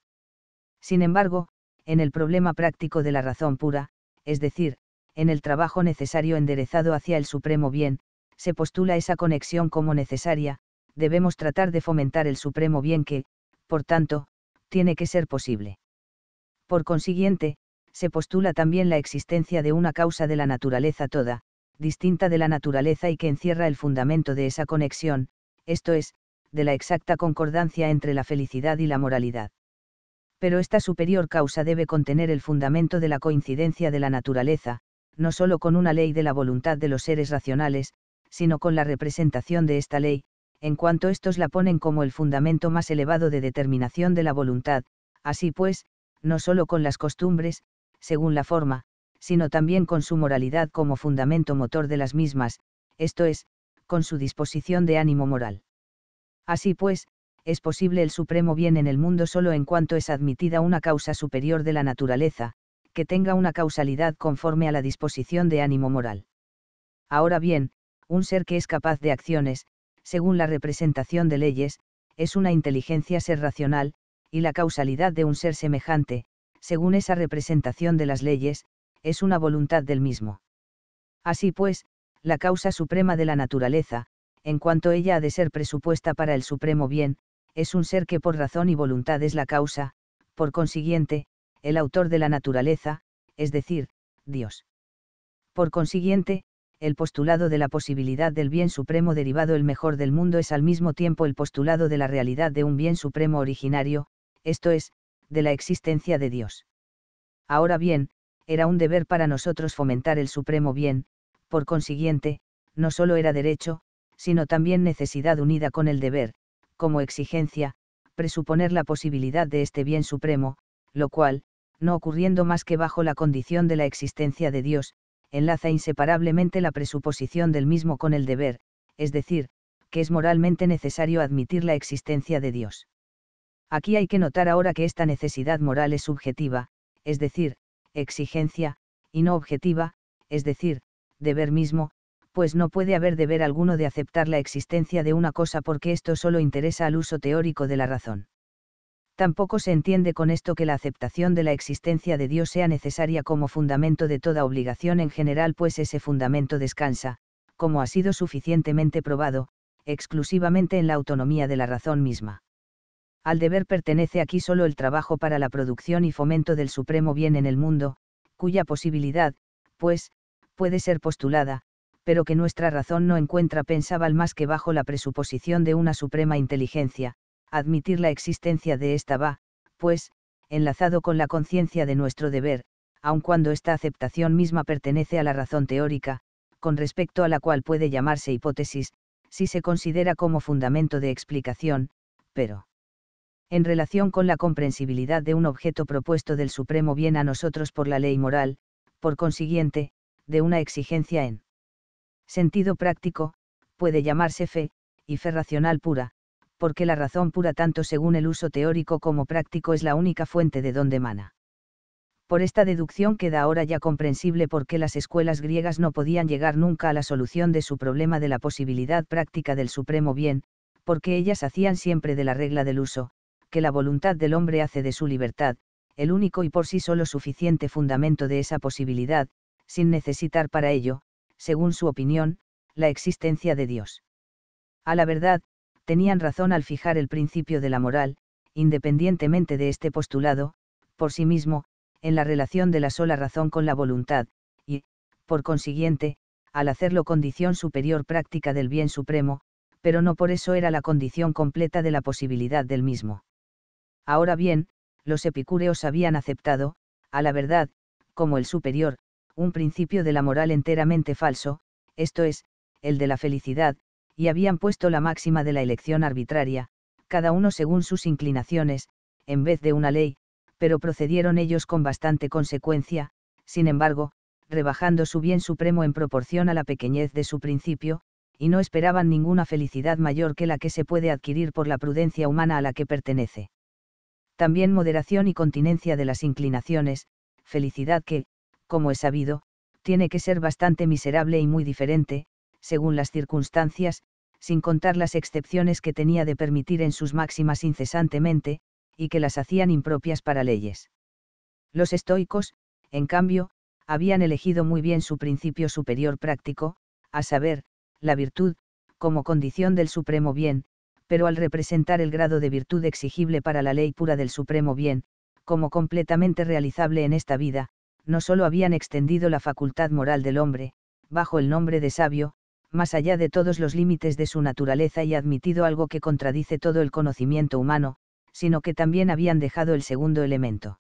Sin embargo, en el problema práctico de la razón pura, es decir, en el trabajo necesario enderezado hacia el supremo bien, se postula esa conexión como necesaria, debemos tratar de fomentar el supremo bien que, por tanto, tiene que ser posible. Por consiguiente, se postula también la existencia de una causa de la naturaleza toda, distinta de la naturaleza y que encierra el fundamento de esa conexión, esto es, de la exacta concordancia entre la felicidad y la moralidad pero esta superior causa debe contener el fundamento de la coincidencia de la naturaleza, no sólo con una ley de la voluntad de los seres racionales, sino con la representación de esta ley, en cuanto estos la ponen como el fundamento más elevado de determinación de la voluntad, así pues, no sólo con las costumbres, según la forma, sino también con su moralidad como fundamento motor de las mismas, esto es, con su disposición de ánimo moral. Así pues, es posible el supremo bien en el mundo solo en cuanto es admitida una causa superior de la naturaleza, que tenga una causalidad conforme a la disposición de ánimo moral. Ahora bien, un ser que es capaz de acciones, según la representación de leyes, es una inteligencia ser racional, y la causalidad de un ser semejante, según esa representación de las leyes, es una voluntad del mismo. Así pues, la causa suprema de la naturaleza, en cuanto ella ha de ser presupuesta para el supremo bien, es un ser que por razón y voluntad es la causa, por consiguiente, el autor de la naturaleza, es decir, Dios. Por consiguiente, el postulado de la posibilidad del bien supremo derivado el mejor del mundo es al mismo tiempo el postulado de la realidad de un bien supremo originario, esto es, de la existencia de Dios. Ahora bien, era un deber para nosotros fomentar el supremo bien, por consiguiente, no solo era derecho, sino también necesidad unida con el deber, como exigencia, presuponer la posibilidad de este bien supremo, lo cual, no ocurriendo más que bajo la condición de la existencia de Dios, enlaza inseparablemente la presuposición del mismo con el deber, es decir, que es moralmente necesario admitir la existencia de Dios. Aquí hay que notar ahora que esta necesidad moral es subjetiva, es decir, exigencia, y no objetiva, es decir, deber mismo, pues no puede haber deber alguno de aceptar la existencia de una cosa porque esto solo interesa al uso teórico de la razón. Tampoco se entiende con esto que la aceptación de la existencia de Dios sea necesaria como fundamento de toda obligación en general, pues ese fundamento descansa, como ha sido suficientemente probado, exclusivamente en la autonomía de la razón misma. Al deber pertenece aquí solo el trabajo para la producción y fomento del supremo bien en el mundo, cuya posibilidad, pues, puede ser postulada, pero que nuestra razón no encuentra pensable más que bajo la presuposición de una suprema inteligencia, admitir la existencia de esta va, pues, enlazado con la conciencia de nuestro deber, aun cuando esta aceptación misma pertenece a la razón teórica, con respecto a la cual puede llamarse hipótesis, si se considera como fundamento de explicación, pero en relación con la comprensibilidad de un objeto propuesto del supremo bien a nosotros por la ley moral, por consiguiente, de una exigencia en sentido práctico, puede llamarse fe, y fe racional pura, porque la razón pura tanto según el uso teórico como práctico es la única fuente de donde mana. Por esta deducción queda ahora ya comprensible por qué las escuelas griegas no podían llegar nunca a la solución de su problema de la posibilidad práctica del supremo bien, porque ellas hacían siempre de la regla del uso, que la voluntad del hombre hace de su libertad, el único y por sí solo suficiente fundamento de esa posibilidad, sin necesitar para ello, según su opinión, la existencia de Dios. A la verdad, tenían razón al fijar el principio de la moral, independientemente de este postulado, por sí mismo, en la relación de la sola razón con la voluntad, y, por consiguiente, al hacerlo condición superior práctica del bien supremo, pero no por eso era la condición completa de la posibilidad del mismo. Ahora bien, los epicúreos habían aceptado, a la verdad, como el superior, un principio de la moral enteramente falso, esto es, el de la felicidad, y habían puesto la máxima de la elección arbitraria, cada uno según sus inclinaciones, en vez de una ley, pero procedieron ellos con bastante consecuencia, sin embargo, rebajando su bien supremo en proporción a la pequeñez de su principio, y no esperaban ninguna felicidad mayor que la que se puede adquirir por la prudencia humana a la que pertenece. También moderación y continencia de las inclinaciones, felicidad que, como es sabido, tiene que ser bastante miserable y muy diferente, según las circunstancias, sin contar las excepciones que tenía de permitir en sus máximas incesantemente, y que las hacían impropias para leyes. Los estoicos, en cambio, habían elegido muy bien su principio superior práctico, a saber, la virtud, como condición del supremo bien, pero al representar el grado de virtud exigible para la ley pura del supremo bien, como completamente realizable en esta vida, no solo habían extendido la facultad moral del hombre, bajo el nombre de sabio, más allá de todos los límites de su naturaleza y admitido algo que contradice todo el conocimiento humano, sino que también habían dejado el segundo elemento.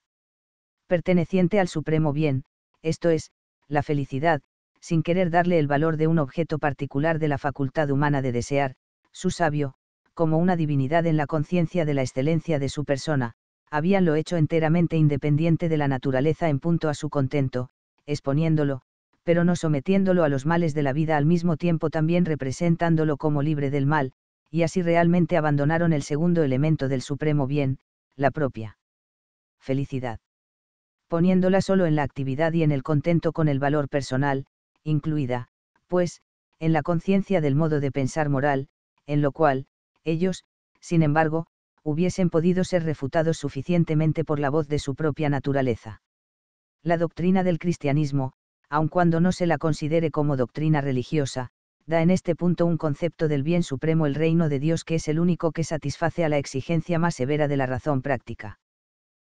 Perteneciente al supremo bien, esto es, la felicidad, sin querer darle el valor de un objeto particular de la facultad humana de desear, su sabio, como una divinidad en la conciencia de la excelencia de su persona, habíanlo hecho enteramente independiente de la naturaleza en punto a su contento, exponiéndolo, pero no sometiéndolo a los males de la vida al mismo tiempo también representándolo como libre del mal, y así realmente abandonaron el segundo elemento del supremo bien, la propia felicidad. Poniéndola solo en la actividad y en el contento con el valor personal, incluida, pues, en la conciencia del modo de pensar moral, en lo cual, ellos, sin embargo, hubiesen podido ser refutados suficientemente por la voz de su propia naturaleza. La doctrina del cristianismo, aun cuando no se la considere como doctrina religiosa, da en este punto un concepto del bien supremo el reino de Dios que es el único que satisface a la exigencia más severa de la razón práctica.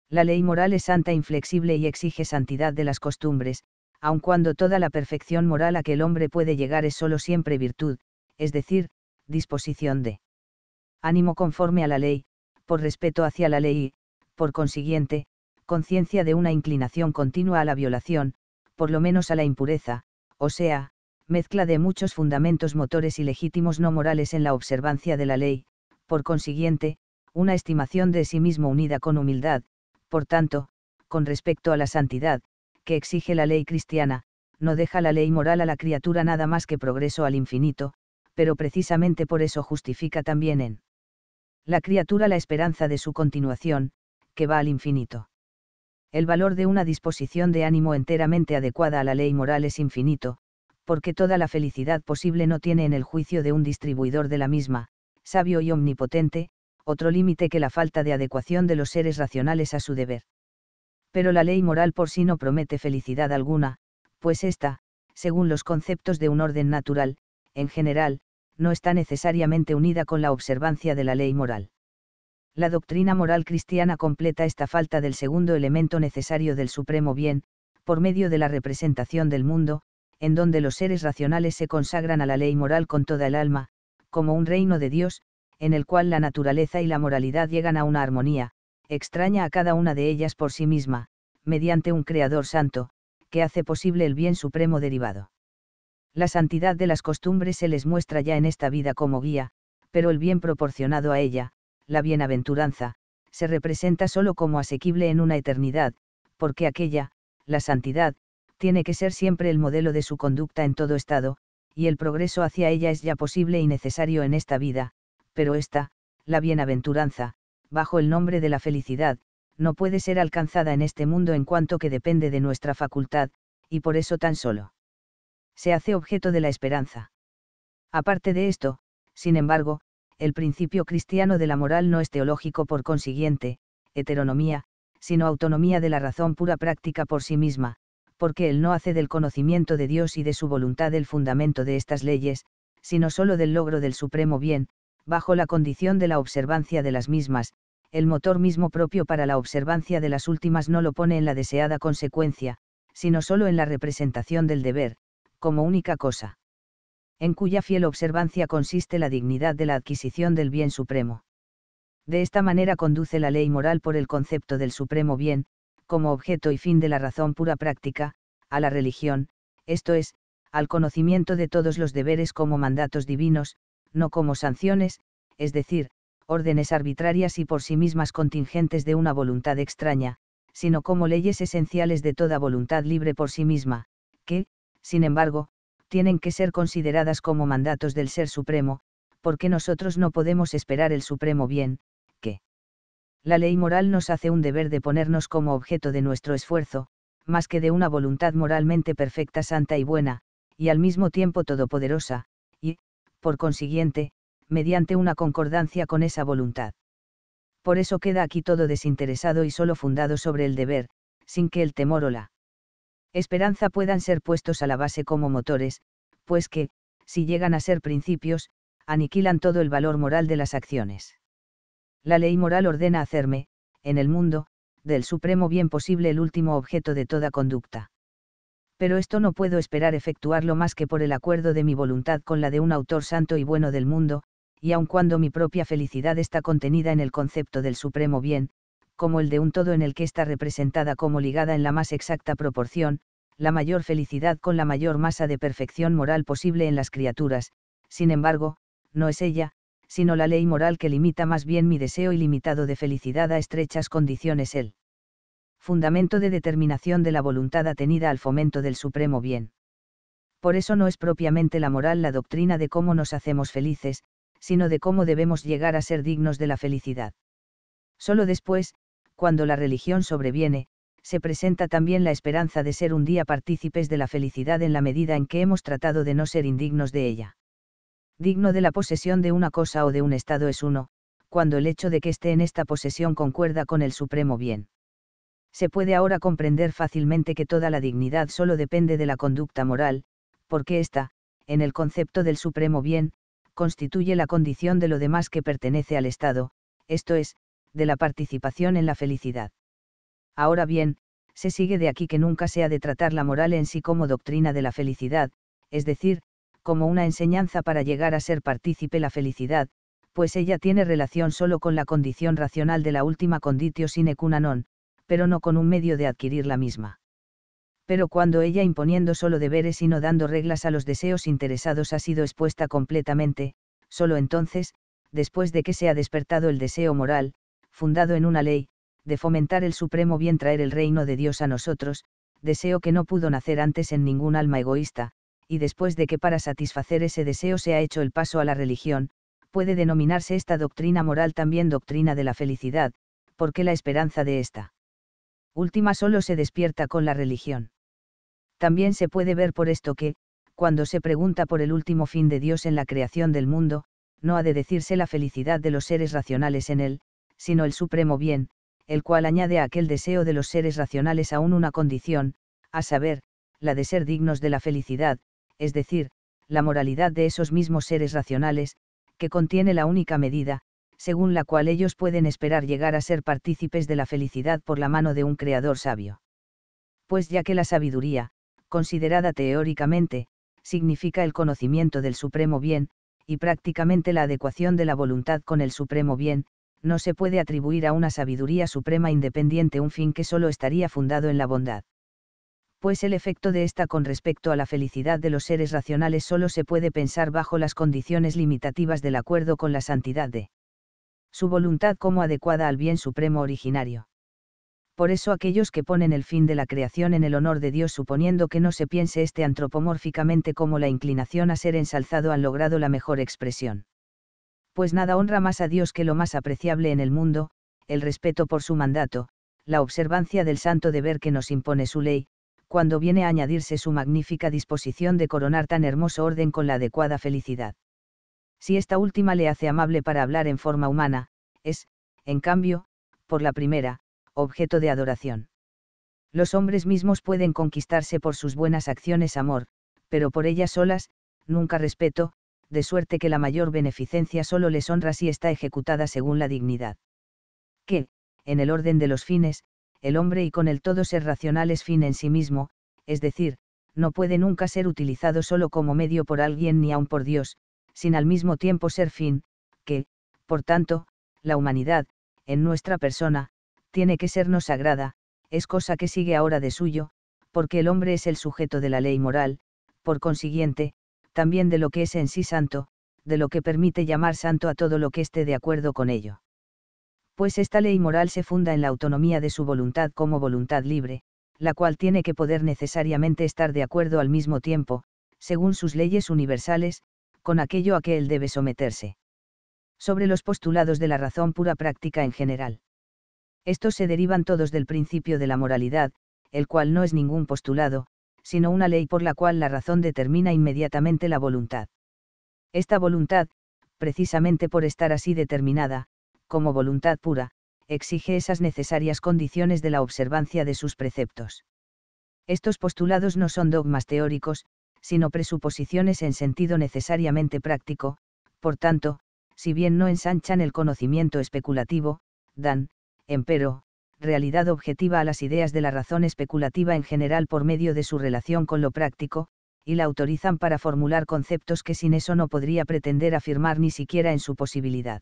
La ley moral es santa inflexible y exige santidad de las costumbres, aun cuando toda la perfección moral a que el hombre puede llegar es sólo siempre virtud, es decir, disposición de ánimo conforme a la ley, por respeto hacia la ley por consiguiente, conciencia de una inclinación continua a la violación, por lo menos a la impureza, o sea, mezcla de muchos fundamentos motores y legítimos no morales en la observancia de la ley, por consiguiente, una estimación de sí mismo unida con humildad, por tanto, con respecto a la santidad, que exige la ley cristiana, no deja la ley moral a la criatura nada más que progreso al infinito, pero precisamente por eso justifica también en la criatura la esperanza de su continuación, que va al infinito. El valor de una disposición de ánimo enteramente adecuada a la ley moral es infinito, porque toda la felicidad posible no tiene en el juicio de un distribuidor de la misma, sabio y omnipotente, otro límite que la falta de adecuación de los seres racionales a su deber. Pero la ley moral por sí no promete felicidad alguna, pues ésta, según los conceptos de un orden natural, en general, no está necesariamente unida con la observancia de la ley moral. La doctrina moral cristiana completa esta falta del segundo elemento necesario del supremo bien, por medio de la representación del mundo, en donde los seres racionales se consagran a la ley moral con toda el alma, como un reino de Dios, en el cual la naturaleza y la moralidad llegan a una armonía, extraña a cada una de ellas por sí misma, mediante un Creador santo, que hace posible el bien supremo derivado. La santidad de las costumbres se les muestra ya en esta vida como guía, pero el bien proporcionado a ella, la bienaventuranza, se representa sólo como asequible en una eternidad, porque aquella, la santidad, tiene que ser siempre el modelo de su conducta en todo estado, y el progreso hacia ella es ya posible y necesario en esta vida, pero esta, la bienaventuranza, bajo el nombre de la felicidad, no puede ser alcanzada en este mundo en cuanto que depende de nuestra facultad, y por eso tan solo se hace objeto de la esperanza. Aparte de esto, sin embargo, el principio cristiano de la moral no es teológico por consiguiente, heteronomía, sino autonomía de la razón pura práctica por sí misma, porque él no hace del conocimiento de Dios y de su voluntad el fundamento de estas leyes, sino sólo del logro del supremo bien, bajo la condición de la observancia de las mismas, el motor mismo propio para la observancia de las últimas no lo pone en la deseada consecuencia, sino sólo en la representación del deber, como única cosa. En cuya fiel observancia consiste la dignidad de la adquisición del bien supremo. De esta manera conduce la ley moral por el concepto del supremo bien, como objeto y fin de la razón pura práctica, a la religión, esto es, al conocimiento de todos los deberes como mandatos divinos, no como sanciones, es decir, órdenes arbitrarias y por sí mismas contingentes de una voluntad extraña, sino como leyes esenciales de toda voluntad libre por sí misma, que, sin embargo, tienen que ser consideradas como mandatos del Ser Supremo, porque nosotros no podemos esperar el Supremo bien, que la ley moral nos hace un deber de ponernos como objeto de nuestro esfuerzo, más que de una voluntad moralmente perfecta, santa y buena, y al mismo tiempo todopoderosa, y, por consiguiente, mediante una concordancia con esa voluntad. Por eso queda aquí todo desinteresado y solo fundado sobre el deber, sin que el temor o la esperanza puedan ser puestos a la base como motores, pues que, si llegan a ser principios, aniquilan todo el valor moral de las acciones. La ley moral ordena hacerme, en el mundo, del supremo bien posible el último objeto de toda conducta. Pero esto no puedo esperar efectuarlo más que por el acuerdo de mi voluntad con la de un autor santo y bueno del mundo, y aun cuando mi propia felicidad está contenida en el concepto del supremo bien, como el de un todo en el que está representada como ligada en la más exacta proporción, la mayor felicidad con la mayor masa de perfección moral posible en las criaturas, sin embargo, no es ella, sino la ley moral que limita más bien mi deseo ilimitado de felicidad a estrechas condiciones el fundamento de determinación de la voluntad atenida al fomento del supremo bien. Por eso no es propiamente la moral la doctrina de cómo nos hacemos felices, sino de cómo debemos llegar a ser dignos de la felicidad. Solo después, cuando la religión sobreviene, se presenta también la esperanza de ser un día partícipes de la felicidad en la medida en que hemos tratado de no ser indignos de ella. Digno de la posesión de una cosa o de un estado es uno, cuando el hecho de que esté en esta posesión concuerda con el supremo bien. Se puede ahora comprender fácilmente que toda la dignidad solo depende de la conducta moral, porque ésta, en el concepto del supremo bien, constituye la condición de lo demás que pertenece al Estado, esto es, de la participación en la felicidad. Ahora bien, se sigue de aquí que nunca se ha de tratar la moral en sí como doctrina de la felicidad, es decir, como una enseñanza para llegar a ser partícipe la felicidad, pues ella tiene relación solo con la condición racional de la última conditio sine qua non, pero no con un medio de adquirir la misma. Pero cuando ella imponiendo solo deberes y no dando reglas a los deseos interesados ha sido expuesta completamente, solo entonces, después de que se ha despertado el deseo moral, fundado en una ley, de fomentar el supremo bien traer el reino de Dios a nosotros, deseo que no pudo nacer antes en ningún alma egoísta, y después de que para satisfacer ese deseo se ha hecho el paso a la religión, puede denominarse esta doctrina moral también doctrina de la felicidad, porque la esperanza de esta última solo se despierta con la religión. También se puede ver por esto que, cuando se pregunta por el último fin de Dios en la creación del mundo, no ha de decirse la felicidad de los seres racionales en él, sino el supremo bien, el cual añade a aquel deseo de los seres racionales aún una condición, a saber, la de ser dignos de la felicidad, es decir, la moralidad de esos mismos seres racionales, que contiene la única medida, según la cual ellos pueden esperar llegar a ser partícipes de la felicidad por la mano de un creador sabio. Pues ya que la sabiduría, considerada teóricamente, significa el conocimiento del supremo bien, y prácticamente la adecuación de la voluntad con el supremo bien, no se puede atribuir a una sabiduría suprema independiente un fin que solo estaría fundado en la bondad. Pues el efecto de esta con respecto a la felicidad de los seres racionales solo se puede pensar bajo las condiciones limitativas del acuerdo con la santidad de su voluntad como adecuada al bien supremo originario. Por eso aquellos que ponen el fin de la creación en el honor de Dios suponiendo que no se piense este antropomórficamente como la inclinación a ser ensalzado han logrado la mejor expresión pues nada honra más a Dios que lo más apreciable en el mundo, el respeto por su mandato, la observancia del santo deber que nos impone su ley, cuando viene a añadirse su magnífica disposición de coronar tan hermoso orden con la adecuada felicidad. Si esta última le hace amable para hablar en forma humana, es, en cambio, por la primera, objeto de adoración. Los hombres mismos pueden conquistarse por sus buenas acciones amor, pero por ellas solas, nunca respeto, de suerte que la mayor beneficencia solo les honra si está ejecutada según la dignidad. Que, en el orden de los fines, el hombre y con el todo ser racional es fin en sí mismo, es decir, no puede nunca ser utilizado solo como medio por alguien ni aun por Dios, sin al mismo tiempo ser fin, que, por tanto, la humanidad, en nuestra persona, tiene que sernos sagrada, es cosa que sigue ahora de suyo, porque el hombre es el sujeto de la ley moral, por consiguiente, también de lo que es en sí santo, de lo que permite llamar santo a todo lo que esté de acuerdo con ello. Pues esta ley moral se funda en la autonomía de su voluntad como voluntad libre, la cual tiene que poder necesariamente estar de acuerdo al mismo tiempo, según sus leyes universales, con aquello a que él debe someterse. Sobre los postulados de la razón pura práctica en general. Estos se derivan todos del principio de la moralidad, el cual no es ningún postulado, sino una ley por la cual la razón determina inmediatamente la voluntad. Esta voluntad, precisamente por estar así determinada, como voluntad pura, exige esas necesarias condiciones de la observancia de sus preceptos. Estos postulados no son dogmas teóricos, sino presuposiciones en sentido necesariamente práctico, por tanto, si bien no ensanchan el conocimiento especulativo, dan, empero, realidad objetiva a las ideas de la razón especulativa en general por medio de su relación con lo práctico, y la autorizan para formular conceptos que sin eso no podría pretender afirmar ni siquiera en su posibilidad.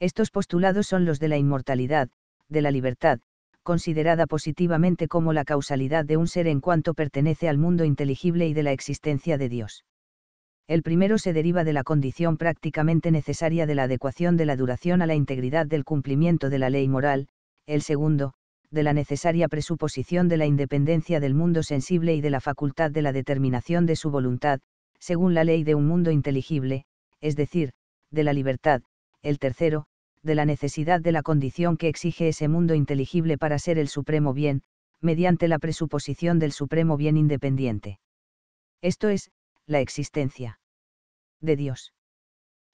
Estos postulados son los de la inmortalidad, de la libertad, considerada positivamente como la causalidad de un ser en cuanto pertenece al mundo inteligible y de la existencia de Dios. El primero se deriva de la condición prácticamente necesaria de la adecuación de la duración a la integridad del cumplimiento de la ley moral, el segundo, de la necesaria presuposición de la independencia del mundo sensible y de la facultad de la determinación de su voluntad, según la ley de un mundo inteligible, es decir, de la libertad, el tercero, de la necesidad de la condición que exige ese mundo inteligible para ser el supremo bien, mediante la presuposición del supremo bien independiente. Esto es, la existencia de Dios.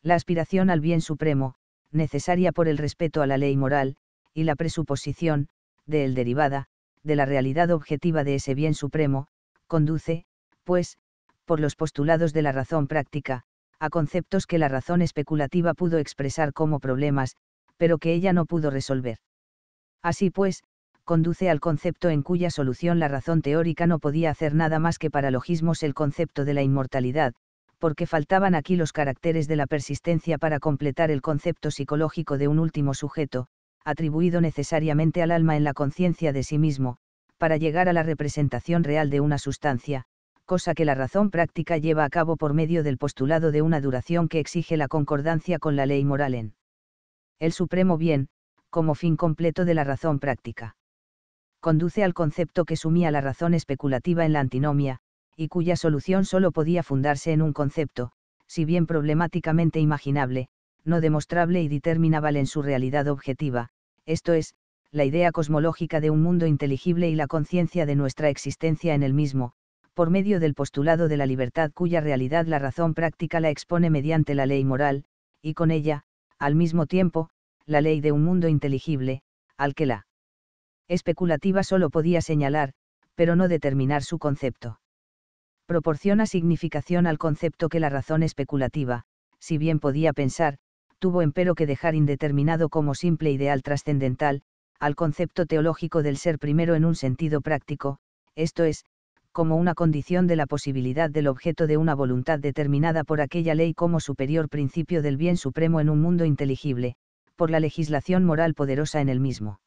La aspiración al bien supremo, necesaria por el respeto a la ley moral, y la presuposición, de él derivada, de la realidad objetiva de ese bien supremo, conduce, pues, por los postulados de la razón práctica, a conceptos que la razón especulativa pudo expresar como problemas, pero que ella no pudo resolver. Así pues, conduce al concepto en cuya solución la razón teórica no podía hacer nada más que paralogismos el concepto de la inmortalidad, porque faltaban aquí los caracteres de la persistencia para completar el concepto psicológico de un último sujeto, atribuido necesariamente al alma en la conciencia de sí mismo, para llegar a la representación real de una sustancia, cosa que la razón práctica lleva a cabo por medio del postulado de una duración que exige la concordancia con la ley moral en el supremo bien, como fin completo de la razón práctica. Conduce al concepto que sumía la razón especulativa en la antinomia, y cuya solución solo podía fundarse en un concepto, si bien problemáticamente imaginable, no demostrable y determinable en su realidad objetiva, esto es, la idea cosmológica de un mundo inteligible y la conciencia de nuestra existencia en el mismo, por medio del postulado de la libertad cuya realidad la razón práctica la expone mediante la ley moral, y con ella, al mismo tiempo, la ley de un mundo inteligible, al que la especulativa solo podía señalar, pero no determinar su concepto. Proporciona significación al concepto que la razón especulativa, si bien podía pensar, tuvo empero que dejar indeterminado como simple ideal trascendental, al concepto teológico del ser primero en un sentido práctico, esto es, como una condición de la posibilidad del objeto de una voluntad determinada por aquella ley como superior principio del bien supremo en un mundo inteligible, por la legislación moral poderosa en el mismo.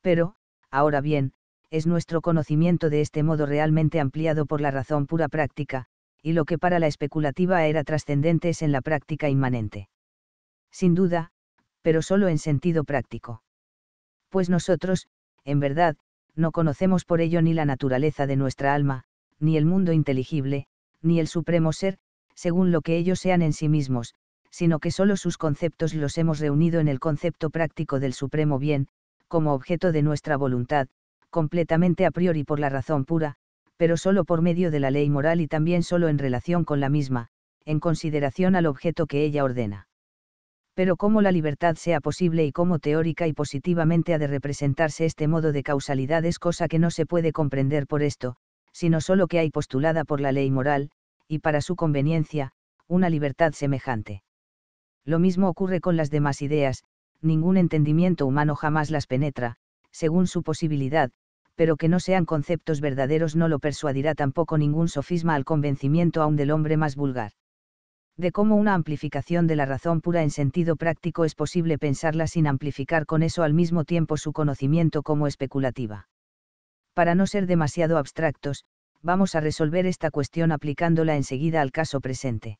Pero, ahora bien, es nuestro conocimiento de este modo realmente ampliado por la razón pura práctica, y lo que para la especulativa era trascendente es en la práctica inmanente sin duda, pero solo en sentido práctico. Pues nosotros, en verdad, no conocemos por ello ni la naturaleza de nuestra alma, ni el mundo inteligible, ni el supremo ser, según lo que ellos sean en sí mismos, sino que solo sus conceptos los hemos reunido en el concepto práctico del supremo bien, como objeto de nuestra voluntad, completamente a priori por la razón pura, pero solo por medio de la ley moral y también solo en relación con la misma, en consideración al objeto que ella ordena pero cómo la libertad sea posible y cómo teórica y positivamente ha de representarse este modo de causalidad es cosa que no se puede comprender por esto, sino solo que hay postulada por la ley moral, y para su conveniencia, una libertad semejante. Lo mismo ocurre con las demás ideas, ningún entendimiento humano jamás las penetra, según su posibilidad, pero que no sean conceptos verdaderos no lo persuadirá tampoco ningún sofisma al convencimiento aún del hombre más vulgar de cómo una amplificación de la razón pura en sentido práctico es posible pensarla sin amplificar con eso al mismo tiempo su conocimiento como especulativa. Para no ser demasiado abstractos, vamos a resolver esta cuestión aplicándola enseguida al caso presente.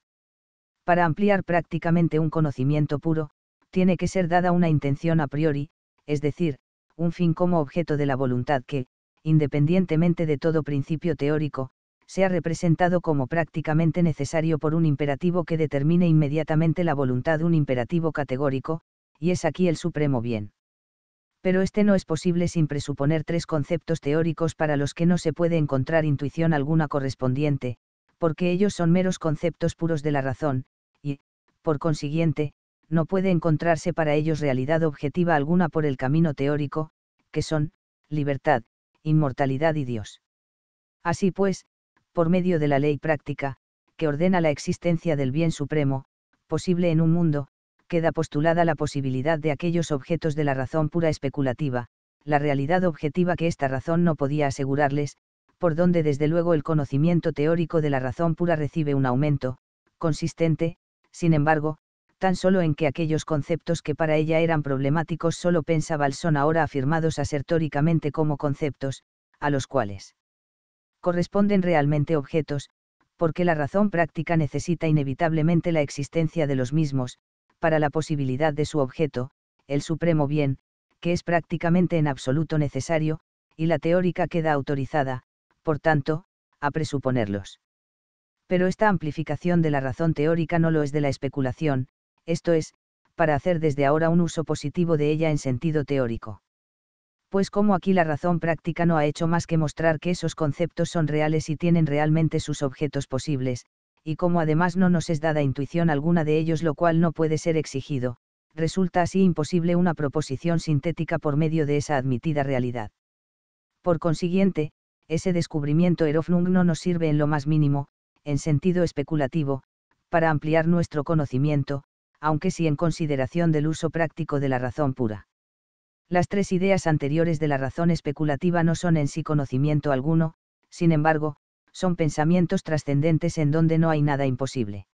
Para ampliar prácticamente un conocimiento puro, tiene que ser dada una intención a priori, es decir, un fin como objeto de la voluntad que, independientemente de todo principio teórico, se ha representado como prácticamente necesario por un imperativo que determine inmediatamente la voluntad, un imperativo categórico, y es aquí el supremo bien. Pero este no es posible sin presuponer tres conceptos teóricos para los que no se puede encontrar intuición alguna correspondiente, porque ellos son meros conceptos puros de la razón, y, por consiguiente, no puede encontrarse para ellos realidad objetiva alguna por el camino teórico, que son, libertad, inmortalidad y Dios. Así pues, por medio de la ley práctica, que ordena la existencia del bien supremo, posible en un mundo, queda postulada la posibilidad de aquellos objetos de la razón pura especulativa, la realidad objetiva que esta razón no podía asegurarles, por donde desde luego el conocimiento teórico de la razón pura recibe un aumento, consistente, sin embargo, tan solo en que aquellos conceptos que para ella eran problemáticos solo pensaba son ahora afirmados asertóricamente como conceptos, a los cuales corresponden realmente objetos, porque la razón práctica necesita inevitablemente la existencia de los mismos, para la posibilidad de su objeto, el supremo bien, que es prácticamente en absoluto necesario, y la teórica queda autorizada, por tanto, a presuponerlos. Pero esta amplificación de la razón teórica no lo es de la especulación, esto es, para hacer desde ahora un uso positivo de ella en sentido teórico pues como aquí la razón práctica no ha hecho más que mostrar que esos conceptos son reales y tienen realmente sus objetos posibles, y como además no nos es dada intuición alguna de ellos lo cual no puede ser exigido, resulta así imposible una proposición sintética por medio de esa admitida realidad. Por consiguiente, ese descubrimiento Erofnung no nos sirve en lo más mínimo, en sentido especulativo, para ampliar nuestro conocimiento, aunque sí en consideración del uso práctico de la razón pura. Las tres ideas anteriores de la razón especulativa no son en sí conocimiento alguno, sin embargo, son pensamientos trascendentes en donde no hay nada imposible.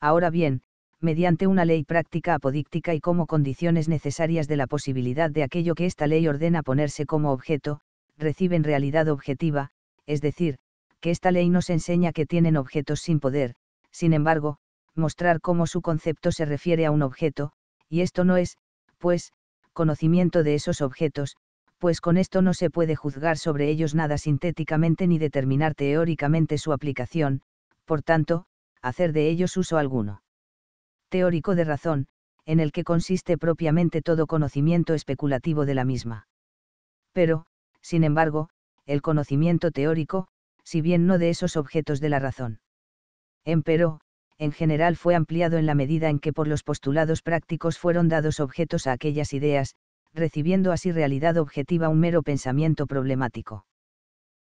Ahora bien, mediante una ley práctica apodíctica y como condiciones necesarias de la posibilidad de aquello que esta ley ordena ponerse como objeto, reciben realidad objetiva, es decir, que esta ley nos enseña que tienen objetos sin poder, sin embargo, mostrar cómo su concepto se refiere a un objeto, y esto no es, pues, conocimiento de esos objetos, pues con esto no se puede juzgar sobre ellos nada sintéticamente ni determinar teóricamente su aplicación, por tanto, hacer de ellos uso alguno. Teórico de razón, en el que consiste propiamente todo conocimiento especulativo de la misma. Pero, sin embargo, el conocimiento teórico, si bien no de esos objetos de la razón. Empero, en general fue ampliado en la medida en que por los postulados prácticos fueron dados objetos a aquellas ideas, recibiendo así realidad objetiva un mero pensamiento problemático.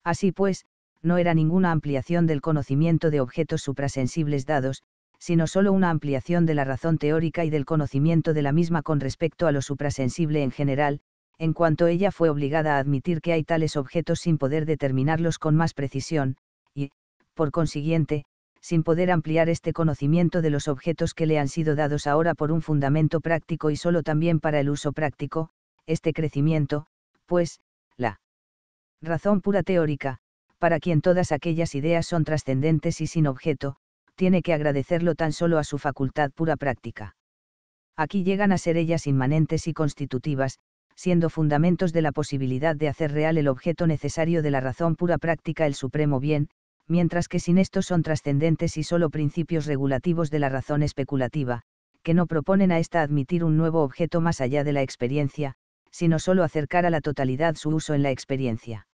Así pues, no era ninguna ampliación del conocimiento de objetos suprasensibles dados, sino sólo una ampliación de la razón teórica y del conocimiento de la misma con respecto a lo suprasensible en general, en cuanto ella fue obligada a admitir que hay tales objetos sin poder determinarlos con más precisión, y, por consiguiente, sin poder ampliar este conocimiento de los objetos que le han sido dados ahora por un fundamento práctico y solo también para el uso práctico, este crecimiento, pues, la razón pura teórica, para quien todas aquellas ideas son trascendentes y sin objeto, tiene que agradecerlo tan solo a su facultad pura práctica. Aquí llegan a ser ellas inmanentes y constitutivas, siendo fundamentos de la posibilidad de hacer real el objeto necesario de la razón pura práctica el supremo bien, mientras que sin esto son trascendentes y solo principios regulativos de la razón especulativa, que no proponen a ésta admitir un nuevo objeto más allá de la experiencia, sino solo acercar a la totalidad su uso en la experiencia.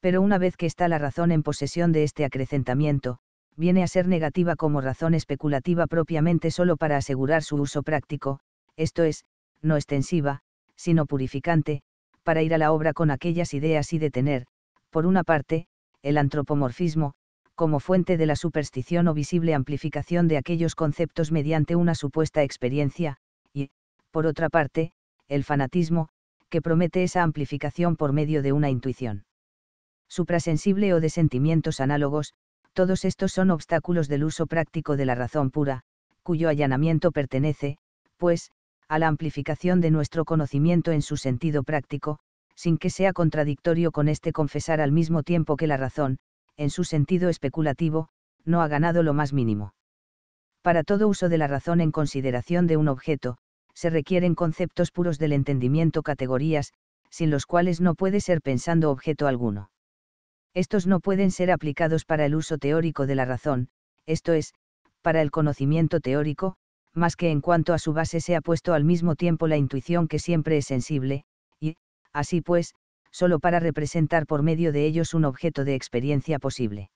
Pero una vez que está la razón en posesión de este acrecentamiento, viene a ser negativa como razón especulativa propiamente solo para asegurar su uso práctico, esto es, no extensiva, sino purificante, para ir a la obra con aquellas ideas y detener, por una parte, el antropomorfismo, como fuente de la superstición o visible amplificación de aquellos conceptos mediante una supuesta experiencia, y, por otra parte, el fanatismo, que promete esa amplificación por medio de una intuición. Suprasensible o de sentimientos análogos, todos estos son obstáculos del uso práctico de la razón pura, cuyo allanamiento pertenece, pues, a la amplificación de nuestro conocimiento en su sentido práctico, sin que sea contradictorio con este confesar al mismo tiempo que la razón, en su sentido especulativo, no ha ganado lo más mínimo. Para todo uso de la razón en consideración de un objeto, se requieren conceptos puros del entendimiento, categorías, sin los cuales no puede ser pensando objeto alguno. Estos no pueden ser aplicados para el uso teórico de la razón, esto es, para el conocimiento teórico, más que en cuanto a su base se ha puesto al mismo tiempo la intuición que siempre es sensible, así pues, solo para representar por medio de ellos un objeto de experiencia posible.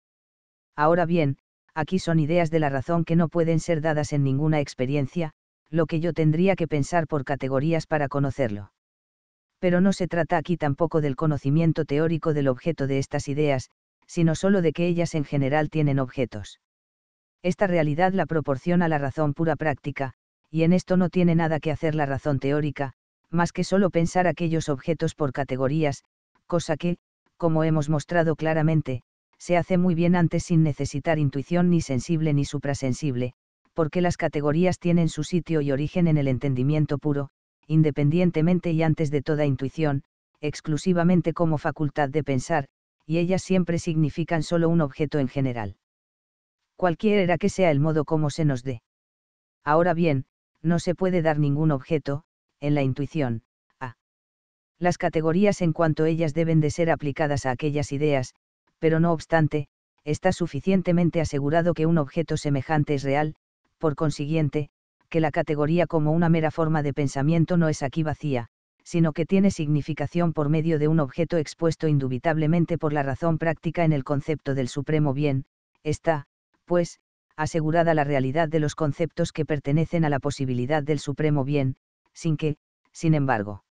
Ahora bien, aquí son ideas de la razón que no pueden ser dadas en ninguna experiencia, lo que yo tendría que pensar por categorías para conocerlo. Pero no se trata aquí tampoco del conocimiento teórico del objeto de estas ideas, sino solo de que ellas en general tienen objetos. Esta realidad la proporciona la razón pura práctica, y en esto no tiene nada que hacer la razón teórica, más que solo pensar aquellos objetos por categorías, cosa que, como hemos mostrado claramente, se hace muy bien antes sin necesitar intuición ni sensible ni suprasensible, porque las categorías tienen su sitio y origen en el entendimiento puro, independientemente y antes de toda intuición, exclusivamente como facultad de pensar, y ellas siempre significan solo un objeto en general. Cualquiera que sea el modo como se nos dé. Ahora bien, no se puede dar ningún objeto, en la intuición, a. Las categorías en cuanto ellas deben de ser aplicadas a aquellas ideas, pero no obstante, está suficientemente asegurado que un objeto semejante es real, por consiguiente, que la categoría como una mera forma de pensamiento no es aquí vacía, sino que tiene significación por medio de un objeto expuesto indubitablemente por la razón práctica en el concepto del supremo bien, está, pues, asegurada la realidad de los conceptos que pertenecen a la posibilidad del supremo bien, sin que, sin embargo,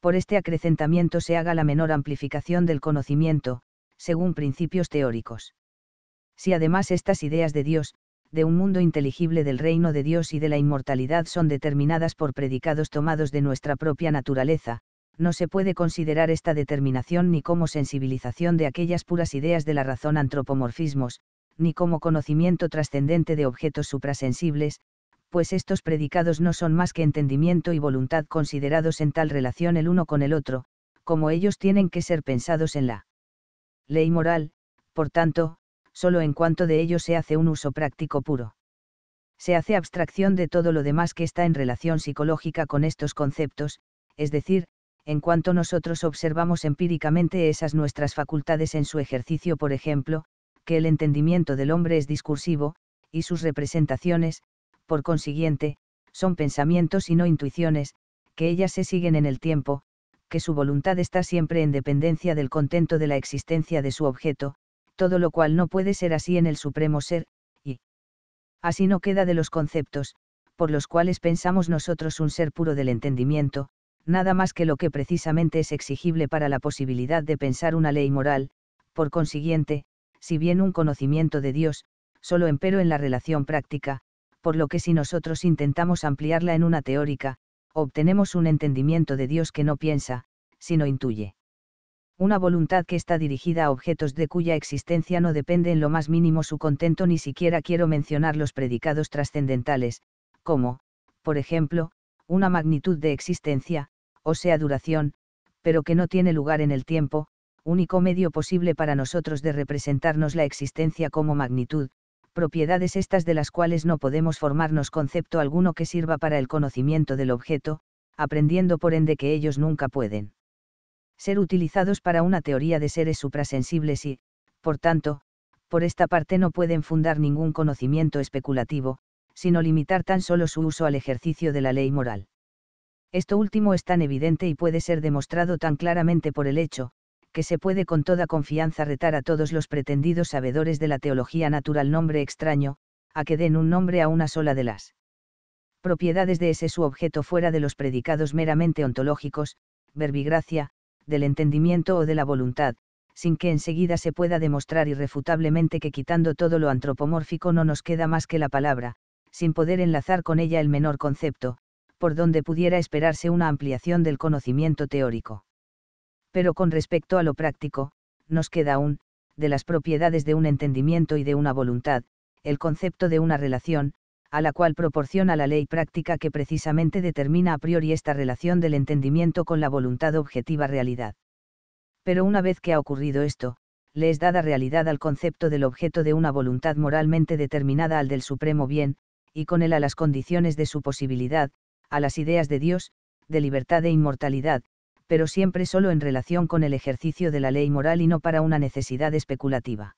por este acrecentamiento se haga la menor amplificación del conocimiento, según principios teóricos. Si además estas ideas de Dios, de un mundo inteligible del reino de Dios y de la inmortalidad son determinadas por predicados tomados de nuestra propia naturaleza, no se puede considerar esta determinación ni como sensibilización de aquellas puras ideas de la razón antropomorfismos, ni como conocimiento trascendente de objetos suprasensibles, pues estos predicados no son más que entendimiento y voluntad considerados en tal relación el uno con el otro, como ellos tienen que ser pensados en la ley moral, por tanto, solo en cuanto de ellos se hace un uso práctico puro. Se hace abstracción de todo lo demás que está en relación psicológica con estos conceptos, es decir, en cuanto nosotros observamos empíricamente esas nuestras facultades en su ejercicio, por ejemplo, que el entendimiento del hombre es discursivo, y sus representaciones, por consiguiente, son pensamientos y no intuiciones, que ellas se siguen en el tiempo, que su voluntad está siempre en dependencia del contento de la existencia de su objeto, todo lo cual no puede ser así en el supremo ser, y así no queda de los conceptos, por los cuales pensamos nosotros un ser puro del entendimiento, nada más que lo que precisamente es exigible para la posibilidad de pensar una ley moral, por consiguiente, si bien un conocimiento de Dios, solo empero en la relación práctica, por lo que si nosotros intentamos ampliarla en una teórica, obtenemos un entendimiento de Dios que no piensa, sino intuye. Una voluntad que está dirigida a objetos de cuya existencia no depende en lo más mínimo su contento, ni siquiera quiero mencionar los predicados trascendentales, como, por ejemplo, una magnitud de existencia, o sea duración, pero que no tiene lugar en el tiempo, único medio posible para nosotros de representarnos la existencia como magnitud, propiedades estas de las cuales no podemos formarnos concepto alguno que sirva para el conocimiento del objeto, aprendiendo por ende que ellos nunca pueden ser utilizados para una teoría de seres suprasensibles y, por tanto, por esta parte no pueden fundar ningún conocimiento especulativo, sino limitar tan solo su uso al ejercicio de la ley moral. Esto último es tan evidente y puede ser demostrado tan claramente por el hecho, que se puede con toda confianza retar a todos los pretendidos sabedores de la teología natural nombre extraño, a que den un nombre a una sola de las propiedades de ese su objeto fuera de los predicados meramente ontológicos, verbigracia, del entendimiento o de la voluntad, sin que enseguida se pueda demostrar irrefutablemente que quitando todo lo antropomórfico no nos queda más que la palabra, sin poder enlazar con ella el menor concepto, por donde pudiera esperarse una ampliación del conocimiento teórico pero con respecto a lo práctico, nos queda aún, de las propiedades de un entendimiento y de una voluntad, el concepto de una relación, a la cual proporciona la ley práctica que precisamente determina a priori esta relación del entendimiento con la voluntad objetiva realidad. Pero una vez que ha ocurrido esto, le es dada realidad al concepto del objeto de una voluntad moralmente determinada al del supremo bien, y con él a las condiciones de su posibilidad, a las ideas de Dios, de libertad e inmortalidad, pero siempre solo en relación con el ejercicio de la ley moral y no para una necesidad especulativa.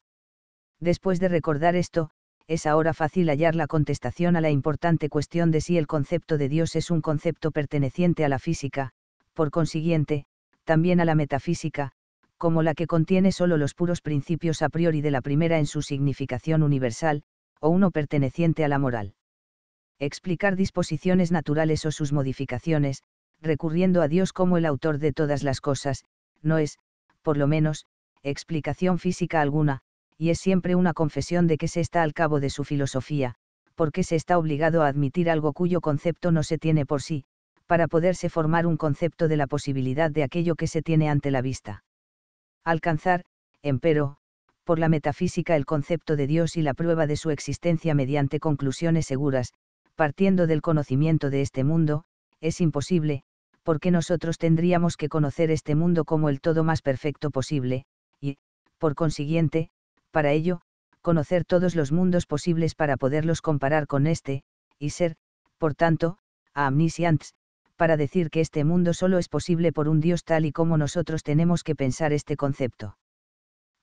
Después de recordar esto, es ahora fácil hallar la contestación a la importante cuestión de si el concepto de Dios es un concepto perteneciente a la física, por consiguiente, también a la metafísica, como la que contiene solo los puros principios a priori de la primera en su significación universal, o uno perteneciente a la moral. Explicar disposiciones naturales o sus modificaciones, recurriendo a Dios como el autor de todas las cosas, no es, por lo menos, explicación física alguna, y es siempre una confesión de que se está al cabo de su filosofía, porque se está obligado a admitir algo cuyo concepto no se tiene por sí, para poderse formar un concepto de la posibilidad de aquello que se tiene ante la vista. Alcanzar, empero, por la metafísica el concepto de Dios y la prueba de su existencia mediante conclusiones seguras, partiendo del conocimiento de este mundo, es imposible, porque nosotros tendríamos que conocer este mundo como el todo más perfecto posible, y, por consiguiente, para ello, conocer todos los mundos posibles para poderlos comparar con este, y ser, por tanto, a amnisiants, para decir que este mundo solo es posible por un Dios tal y como nosotros tenemos que pensar este concepto.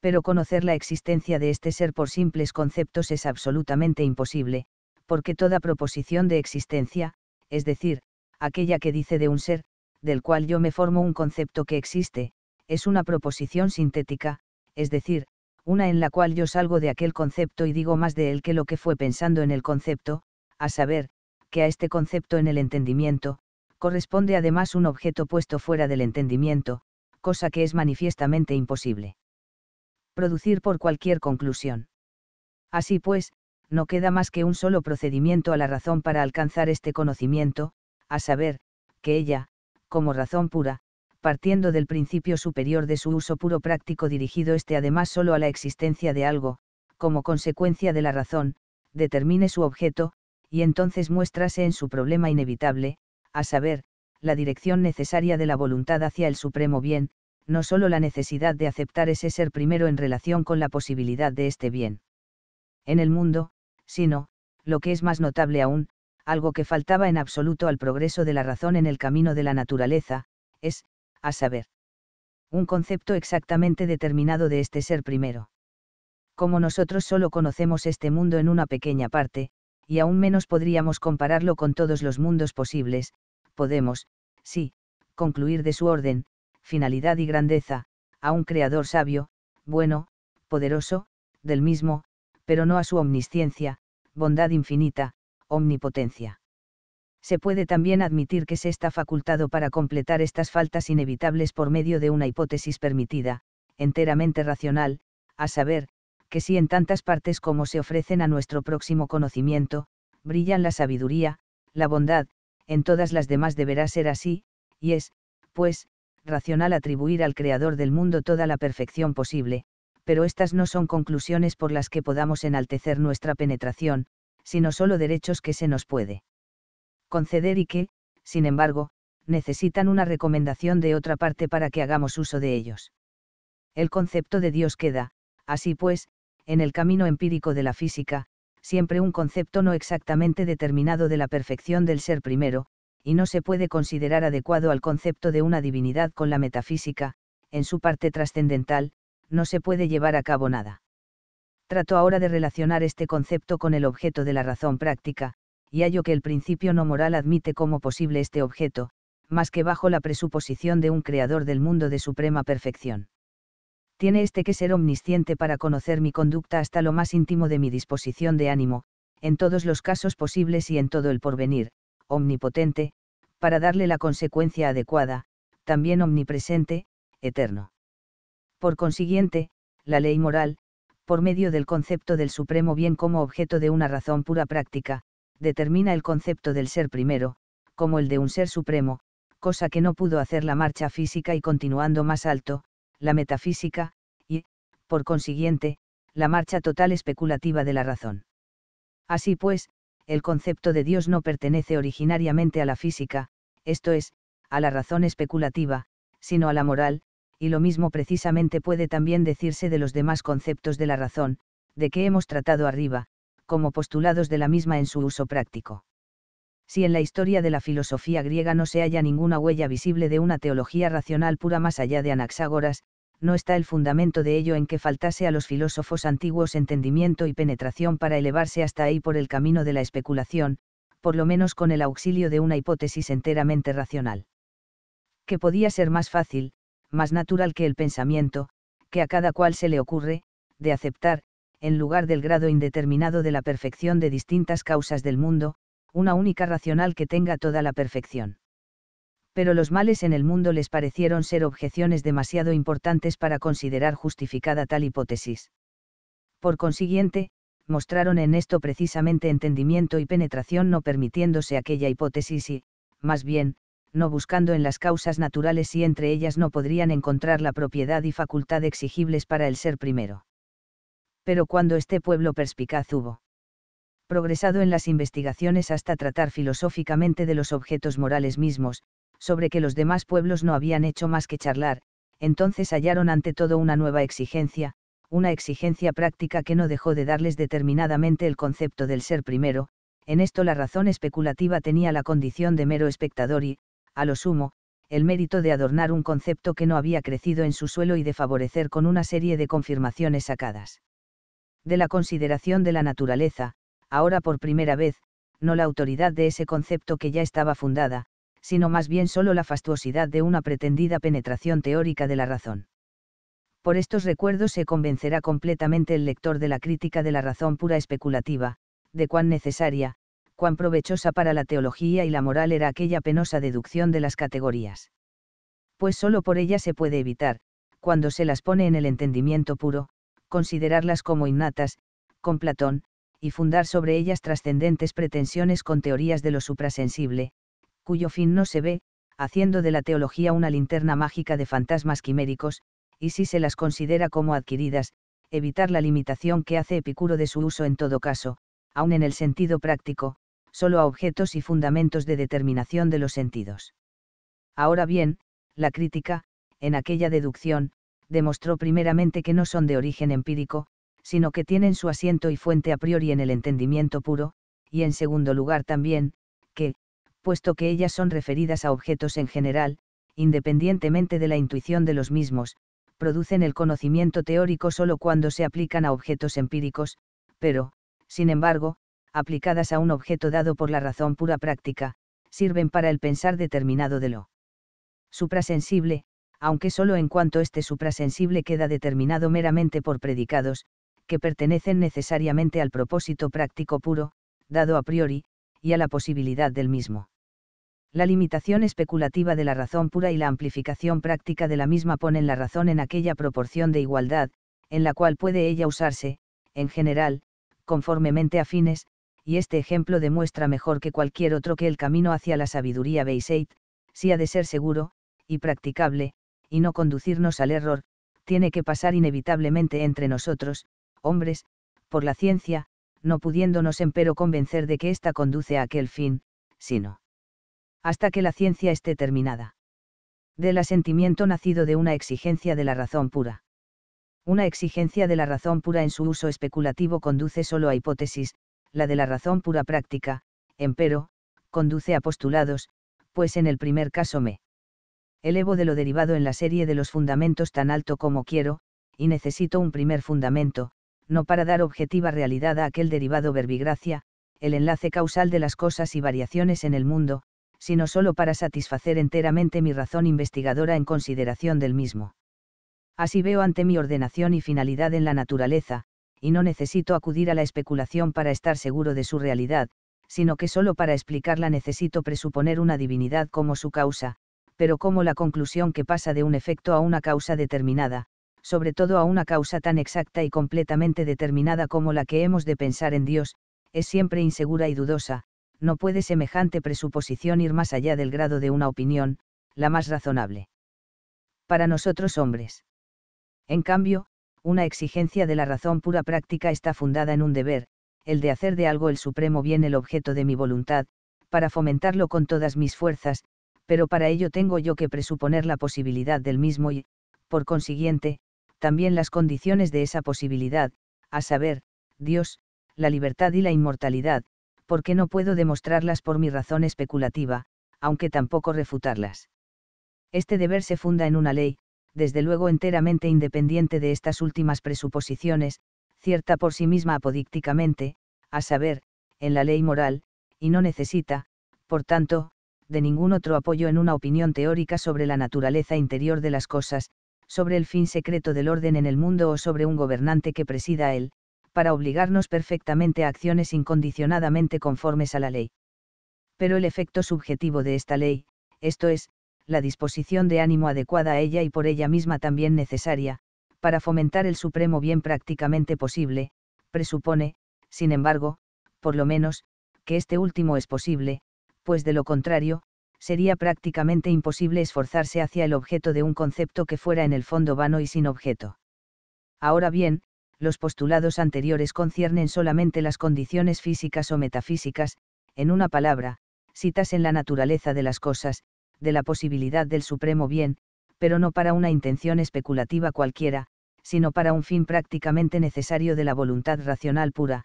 Pero conocer la existencia de este ser por simples conceptos es absolutamente imposible, porque toda proposición de existencia, es decir, aquella que dice de un ser, del cual yo me formo un concepto que existe, es una proposición sintética, es decir, una en la cual yo salgo de aquel concepto y digo más de él que lo que fue pensando en el concepto, a saber, que a este concepto en el entendimiento, corresponde además un objeto puesto fuera del entendimiento, cosa que es manifiestamente imposible. Producir por cualquier conclusión. Así pues, no queda más que un solo procedimiento a la razón para alcanzar este conocimiento, a saber, que ella, como razón pura, partiendo del principio superior de su uso puro práctico dirigido este además solo a la existencia de algo, como consecuencia de la razón, determine su objeto, y entonces muéstrase en su problema inevitable, a saber, la dirección necesaria de la voluntad hacia el supremo bien, no solo la necesidad de aceptar ese ser primero en relación con la posibilidad de este bien. En el mundo, sino, lo que es más notable aún, algo que faltaba en absoluto al progreso de la razón en el camino de la naturaleza, es, a saber, un concepto exactamente determinado de este ser primero. Como nosotros solo conocemos este mundo en una pequeña parte, y aún menos podríamos compararlo con todos los mundos posibles, podemos, sí, concluir de su orden, finalidad y grandeza, a un creador sabio, bueno, poderoso, del mismo, pero no a su omnisciencia, bondad infinita, omnipotencia. Se puede también admitir que se está facultado para completar estas faltas inevitables por medio de una hipótesis permitida, enteramente racional, a saber, que si en tantas partes como se ofrecen a nuestro próximo conocimiento, brillan la sabiduría, la bondad, en todas las demás deberá ser así, y es, pues, racional atribuir al Creador del mundo toda la perfección posible, pero estas no son conclusiones por las que podamos enaltecer nuestra penetración, sino solo derechos que se nos puede conceder y que, sin embargo, necesitan una recomendación de otra parte para que hagamos uso de ellos. El concepto de Dios queda, así pues, en el camino empírico de la física, siempre un concepto no exactamente determinado de la perfección del ser primero, y no se puede considerar adecuado al concepto de una divinidad con la metafísica, en su parte trascendental, no se puede llevar a cabo nada. Trato ahora de relacionar este concepto con el objeto de la razón práctica, y hallo que el principio no moral admite como posible este objeto, más que bajo la presuposición de un creador del mundo de suprema perfección. Tiene este que ser omnisciente para conocer mi conducta hasta lo más íntimo de mi disposición de ánimo, en todos los casos posibles y en todo el porvenir, omnipotente, para darle la consecuencia adecuada, también omnipresente, eterno. Por consiguiente, la ley moral, por medio del concepto del supremo bien como objeto de una razón pura práctica, determina el concepto del ser primero, como el de un ser supremo, cosa que no pudo hacer la marcha física y continuando más alto, la metafísica, y, por consiguiente, la marcha total especulativa de la razón. Así pues, el concepto de Dios no pertenece originariamente a la física, esto es, a la razón especulativa, sino a la moral, y lo mismo precisamente puede también decirse de los demás conceptos de la razón, de que hemos tratado arriba, como postulados de la misma en su uso práctico. Si en la historia de la filosofía griega no se halla ninguna huella visible de una teología racional pura más allá de Anaxágoras, no está el fundamento de ello en que faltase a los filósofos antiguos entendimiento y penetración para elevarse hasta ahí por el camino de la especulación, por lo menos con el auxilio de una hipótesis enteramente racional. ¿Qué podía ser más fácil, más natural que el pensamiento, que a cada cual se le ocurre, de aceptar, en lugar del grado indeterminado de la perfección de distintas causas del mundo, una única racional que tenga toda la perfección. Pero los males en el mundo les parecieron ser objeciones demasiado importantes para considerar justificada tal hipótesis. Por consiguiente, mostraron en esto precisamente entendimiento y penetración no permitiéndose aquella hipótesis y, más bien, no buscando en las causas naturales si entre ellas no podrían encontrar la propiedad y facultad exigibles para el ser primero. Pero cuando este pueblo perspicaz hubo progresado en las investigaciones hasta tratar filosóficamente de los objetos morales mismos, sobre que los demás pueblos no habían hecho más que charlar, entonces hallaron ante todo una nueva exigencia, una exigencia práctica que no dejó de darles determinadamente el concepto del ser primero, en esto la razón especulativa tenía la condición de mero espectador y, a lo sumo, el mérito de adornar un concepto que no había crecido en su suelo y de favorecer con una serie de confirmaciones sacadas. De la consideración de la naturaleza, ahora por primera vez, no la autoridad de ese concepto que ya estaba fundada, sino más bien solo la fastuosidad de una pretendida penetración teórica de la razón. Por estos recuerdos se convencerá completamente el lector de la crítica de la razón pura especulativa, de cuán necesaria, cuán provechosa para la teología y la moral era aquella penosa deducción de las categorías. Pues solo por ella se puede evitar, cuando se las pone en el entendimiento puro, considerarlas como innatas, con Platón, y fundar sobre ellas trascendentes pretensiones con teorías de lo suprasensible, cuyo fin no se ve, haciendo de la teología una linterna mágica de fantasmas quiméricos, y si se las considera como adquiridas, evitar la limitación que hace Epicuro de su uso en todo caso, aun en el sentido práctico, solo a objetos y fundamentos de determinación de los sentidos. Ahora bien, la crítica, en aquella deducción, demostró primeramente que no son de origen empírico, sino que tienen su asiento y fuente a priori en el entendimiento puro, y en segundo lugar también, que, puesto que ellas son referidas a objetos en general, independientemente de la intuición de los mismos, producen el conocimiento teórico solo cuando se aplican a objetos empíricos, pero, sin embargo, aplicadas a un objeto dado por la razón pura práctica, sirven para el pensar determinado de lo suprasensible, aunque solo en cuanto este suprasensible queda determinado meramente por predicados, que pertenecen necesariamente al propósito práctico puro, dado a priori, y a la posibilidad del mismo. La limitación especulativa de la razón pura y la amplificación práctica de la misma ponen la razón en aquella proporción de igualdad, en la cual puede ella usarse, en general, conformemente a fines, y este ejemplo demuestra mejor que cualquier otro que el camino hacia la sabiduría Beiseit, si ha de ser seguro, y practicable, y no conducirnos al error, tiene que pasar inevitablemente entre nosotros, hombres, por la ciencia, no pudiéndonos empero convencer de que ésta conduce a aquel fin, sino hasta que la ciencia esté terminada. Del asentimiento nacido de una exigencia de la razón pura. Una exigencia de la razón pura en su uso especulativo conduce solo a hipótesis, la de la razón pura práctica, empero, conduce a postulados, pues en el primer caso me elevo de lo derivado en la serie de los fundamentos tan alto como quiero, y necesito un primer fundamento, no para dar objetiva realidad a aquel derivado verbigracia, el enlace causal de las cosas y variaciones en el mundo, sino solo para satisfacer enteramente mi razón investigadora en consideración del mismo. Así veo ante mi ordenación y finalidad en la naturaleza, y no necesito acudir a la especulación para estar seguro de su realidad, sino que solo para explicarla necesito presuponer una divinidad como su causa, pero como la conclusión que pasa de un efecto a una causa determinada, sobre todo a una causa tan exacta y completamente determinada como la que hemos de pensar en Dios, es siempre insegura y dudosa, no puede semejante presuposición ir más allá del grado de una opinión, la más razonable. Para nosotros hombres. En cambio, una exigencia de la razón pura práctica está fundada en un deber, el de hacer de algo el supremo bien el objeto de mi voluntad, para fomentarlo con todas mis fuerzas, pero para ello tengo yo que presuponer la posibilidad del mismo y, por consiguiente, también las condiciones de esa posibilidad, a saber, Dios, la libertad y la inmortalidad, porque no puedo demostrarlas por mi razón especulativa, aunque tampoco refutarlas. Este deber se funda en una ley, desde luego enteramente independiente de estas últimas presuposiciones, cierta por sí misma apodícticamente, a saber, en la ley moral, y no necesita, por tanto, de ningún otro apoyo en una opinión teórica sobre la naturaleza interior de las cosas, sobre el fin secreto del orden en el mundo o sobre un gobernante que presida él, para obligarnos perfectamente a acciones incondicionadamente conformes a la ley. Pero el efecto subjetivo de esta ley, esto es, la disposición de ánimo adecuada a ella y por ella misma también necesaria, para fomentar el supremo bien prácticamente posible, presupone, sin embargo, por lo menos, que este último es posible, pues de lo contrario, sería prácticamente imposible esforzarse hacia el objeto de un concepto que fuera en el fondo vano y sin objeto. Ahora bien, los postulados anteriores conciernen solamente las condiciones físicas o metafísicas, en una palabra, citas en la naturaleza de las cosas, de la posibilidad del supremo bien, pero no para una intención especulativa cualquiera, sino para un fin prácticamente necesario de la voluntad racional pura,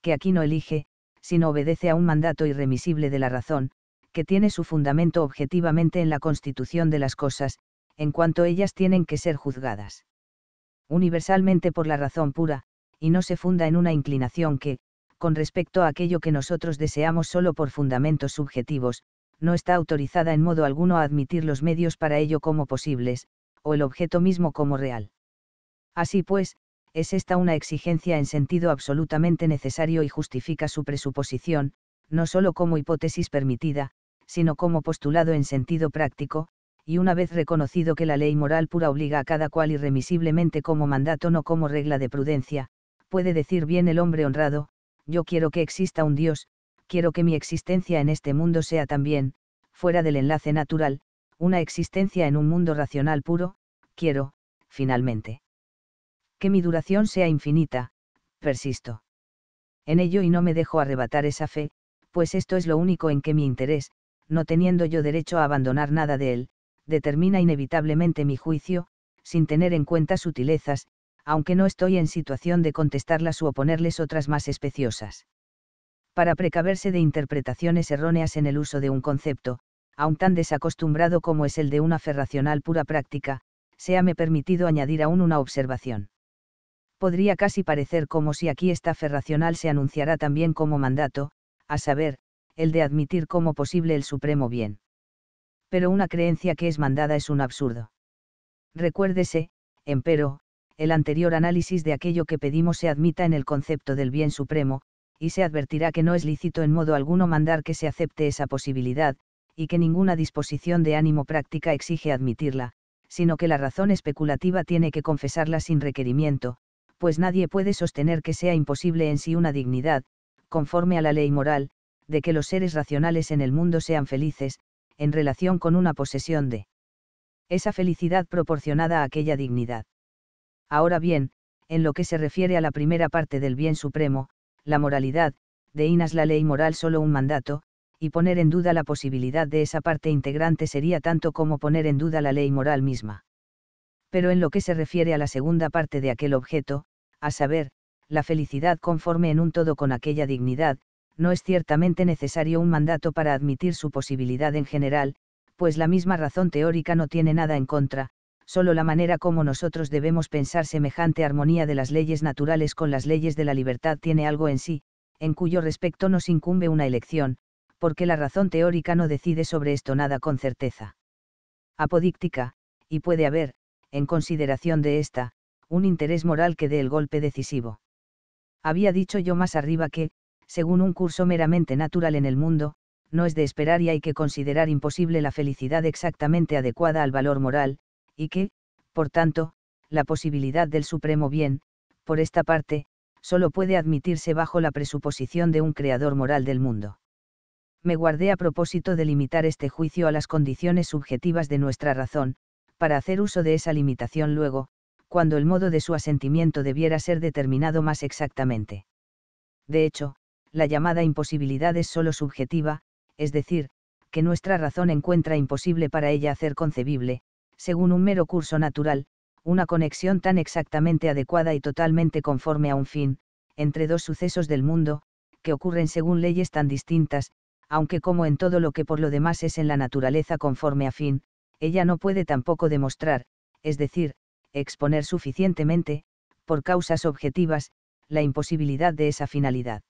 que aquí no elige, sino obedece a un mandato irremisible de la razón, que tiene su fundamento objetivamente en la constitución de las cosas, en cuanto ellas tienen que ser juzgadas. Universalmente por la razón pura, y no se funda en una inclinación que, con respecto a aquello que nosotros deseamos solo por fundamentos subjetivos, no está autorizada en modo alguno a admitir los medios para ello como posibles, o el objeto mismo como real. Así pues, es esta una exigencia en sentido absolutamente necesario y justifica su presuposición, no sólo como hipótesis permitida, sino como postulado en sentido práctico, y una vez reconocido que la ley moral pura obliga a cada cual irremisiblemente como mandato no como regla de prudencia, puede decir bien el hombre honrado, yo quiero que exista un Dios, quiero que mi existencia en este mundo sea también, fuera del enlace natural, una existencia en un mundo racional puro, quiero, finalmente. Que mi duración sea infinita, persisto. En ello y no me dejo arrebatar esa fe, pues esto es lo único en que mi interés, no teniendo yo derecho a abandonar nada de él, determina inevitablemente mi juicio, sin tener en cuenta sutilezas, aunque no estoy en situación de contestarlas u oponerles otras más especiosas para precaverse de interpretaciones erróneas en el uso de un concepto, aun tan desacostumbrado como es el de una ferracional pura práctica, séame permitido añadir aún una observación. Podría casi parecer como si aquí esta ferracional se anunciara también como mandato, a saber, el de admitir como posible el supremo bien. Pero una creencia que es mandada es un absurdo. Recuérdese, empero, el anterior análisis de aquello que pedimos se admita en el concepto del bien supremo, y se advertirá que no es lícito en modo alguno mandar que se acepte esa posibilidad, y que ninguna disposición de ánimo práctica exige admitirla, sino que la razón especulativa tiene que confesarla sin requerimiento, pues nadie puede sostener que sea imposible en sí una dignidad, conforme a la ley moral, de que los seres racionales en el mundo sean felices, en relación con una posesión de esa felicidad proporcionada a aquella dignidad. Ahora bien, en lo que se refiere a la primera parte del bien supremo, la moralidad, de Inas la ley moral solo un mandato, y poner en duda la posibilidad de esa parte integrante sería tanto como poner en duda la ley moral misma. Pero en lo que se refiere a la segunda parte de aquel objeto, a saber, la felicidad conforme en un todo con aquella dignidad, no es ciertamente necesario un mandato para admitir su posibilidad en general, pues la misma razón teórica no tiene nada en contra, solo la manera como nosotros debemos pensar semejante armonía de las leyes naturales con las leyes de la libertad tiene algo en sí, en cuyo respecto nos incumbe una elección, porque la razón teórica no decide sobre esto nada con certeza. Apodíctica, y puede haber, en consideración de esta, un interés moral que dé el golpe decisivo. Había dicho yo más arriba que, según un curso meramente natural en el mundo, no es de esperar y hay que considerar imposible la felicidad exactamente adecuada al valor moral, y que, por tanto, la posibilidad del supremo bien, por esta parte, solo puede admitirse bajo la presuposición de un creador moral del mundo. Me guardé a propósito de limitar este juicio a las condiciones subjetivas de nuestra razón, para hacer uso de esa limitación luego, cuando el modo de su asentimiento debiera ser determinado más exactamente. De hecho, la llamada imposibilidad es sólo subjetiva, es decir, que nuestra razón encuentra imposible para ella hacer concebible, según un mero curso natural, una conexión tan exactamente adecuada y totalmente conforme a un fin, entre dos sucesos del mundo, que ocurren según leyes tan distintas, aunque como en todo lo que por lo demás es en la naturaleza conforme a fin, ella no puede tampoco demostrar, es decir, exponer suficientemente, por causas objetivas, la imposibilidad de esa finalidad.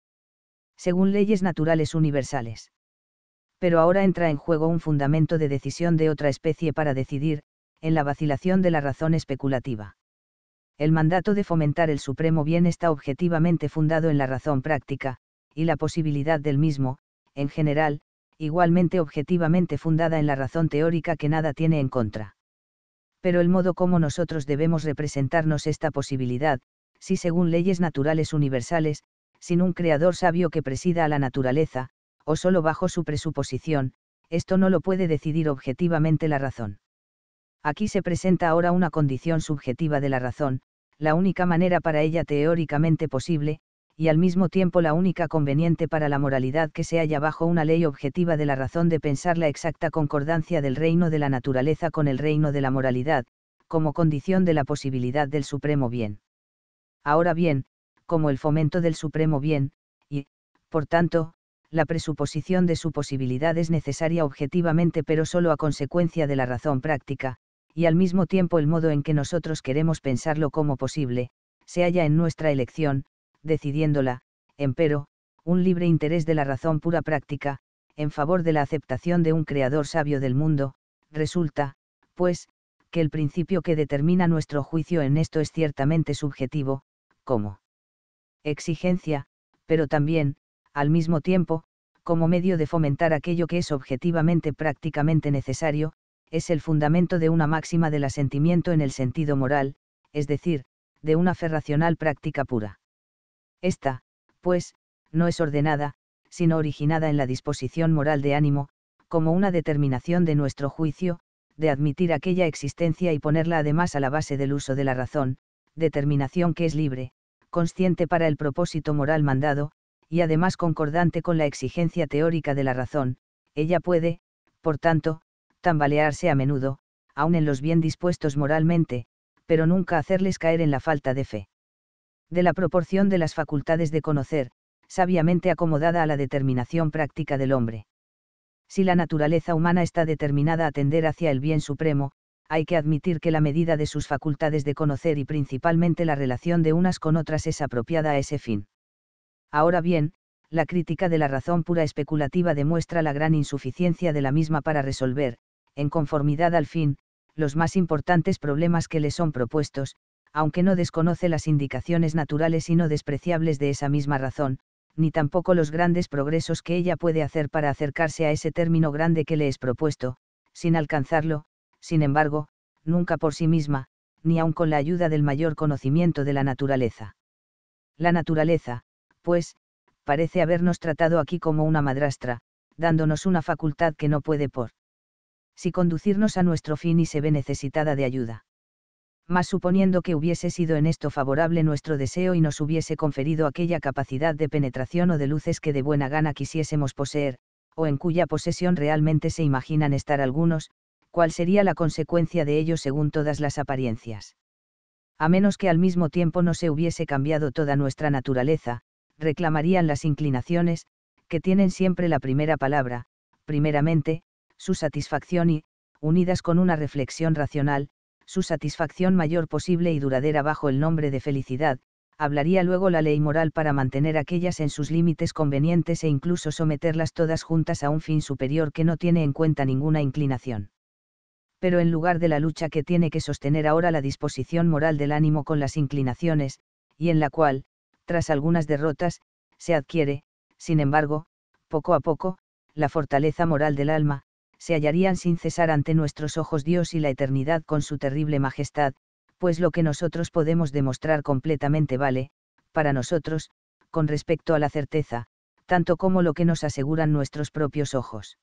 Según leyes naturales universales. Pero ahora entra en juego un fundamento de decisión de otra especie para decidir, en la vacilación de la razón especulativa. El mandato de fomentar el supremo bien está objetivamente fundado en la razón práctica, y la posibilidad del mismo, en general, igualmente objetivamente fundada en la razón teórica que nada tiene en contra. Pero el modo como nosotros debemos representarnos esta posibilidad, si según leyes naturales universales, sin un creador sabio que presida a la naturaleza, o solo bajo su presuposición, esto no lo puede decidir objetivamente la razón aquí se presenta ahora una condición subjetiva de la razón, la única manera para ella teóricamente posible, y al mismo tiempo la única conveniente para la moralidad que se halla bajo una ley objetiva de la razón de pensar la exacta concordancia del reino de la naturaleza con el reino de la moralidad, como condición de la posibilidad del supremo bien. Ahora bien, como el fomento del supremo bien, y, por tanto, la presuposición de su posibilidad es necesaria objetivamente pero solo a consecuencia de la razón práctica, y al mismo tiempo el modo en que nosotros queremos pensarlo como posible, se halla en nuestra elección, decidiéndola, empero, un libre interés de la razón pura práctica, en favor de la aceptación de un creador sabio del mundo, resulta, pues, que el principio que determina nuestro juicio en esto es ciertamente subjetivo, como exigencia, pero también, al mismo tiempo, como medio de fomentar aquello que es objetivamente prácticamente necesario, es el fundamento de una máxima del asentimiento en el sentido moral, es decir, de una fe racional práctica pura. Esta, pues, no es ordenada, sino originada en la disposición moral de ánimo, como una determinación de nuestro juicio, de admitir aquella existencia y ponerla además a la base del uso de la razón, determinación que es libre, consciente para el propósito moral mandado, y además concordante con la exigencia teórica de la razón, ella puede, por tanto, tambalearse a menudo, aun en los bien dispuestos moralmente, pero nunca hacerles caer en la falta de fe. De la proporción de las facultades de conocer, sabiamente acomodada a la determinación práctica del hombre. Si la naturaleza humana está determinada a tender hacia el bien supremo, hay que admitir que la medida de sus facultades de conocer y principalmente la relación de unas con otras es apropiada a ese fin. Ahora bien, la crítica de la razón pura especulativa demuestra la gran insuficiencia de la misma para resolver, en conformidad al fin, los más importantes problemas que le son propuestos, aunque no desconoce las indicaciones naturales y no despreciables de esa misma razón, ni tampoco los grandes progresos que ella puede hacer para acercarse a ese término grande que le es propuesto, sin alcanzarlo, sin embargo, nunca por sí misma, ni aun con la ayuda del mayor conocimiento de la naturaleza. La naturaleza, pues, parece habernos tratado aquí como una madrastra, dándonos una facultad que no puede por si conducirnos a nuestro fin y se ve necesitada de ayuda. Mas suponiendo que hubiese sido en esto favorable nuestro deseo y nos hubiese conferido aquella capacidad de penetración o de luces que de buena gana quisiésemos poseer, o en cuya posesión realmente se imaginan estar algunos, cuál sería la consecuencia de ello según todas las apariencias. A menos que al mismo tiempo no se hubiese cambiado toda nuestra naturaleza, reclamarían las inclinaciones, que tienen siempre la primera palabra, primeramente, su satisfacción y, unidas con una reflexión racional, su satisfacción mayor posible y duradera bajo el nombre de felicidad, hablaría luego la ley moral para mantener aquellas en sus límites convenientes e incluso someterlas todas juntas a un fin superior que no tiene en cuenta ninguna inclinación. Pero en lugar de la lucha que tiene que sostener ahora la disposición moral del ánimo con las inclinaciones, y en la cual, tras algunas derrotas, se adquiere, sin embargo, poco a poco, la fortaleza moral del alma, se hallarían sin cesar ante nuestros ojos Dios y la eternidad con su terrible majestad, pues lo que nosotros podemos demostrar completamente vale, para nosotros, con respecto a la certeza, tanto como lo que nos aseguran nuestros propios ojos.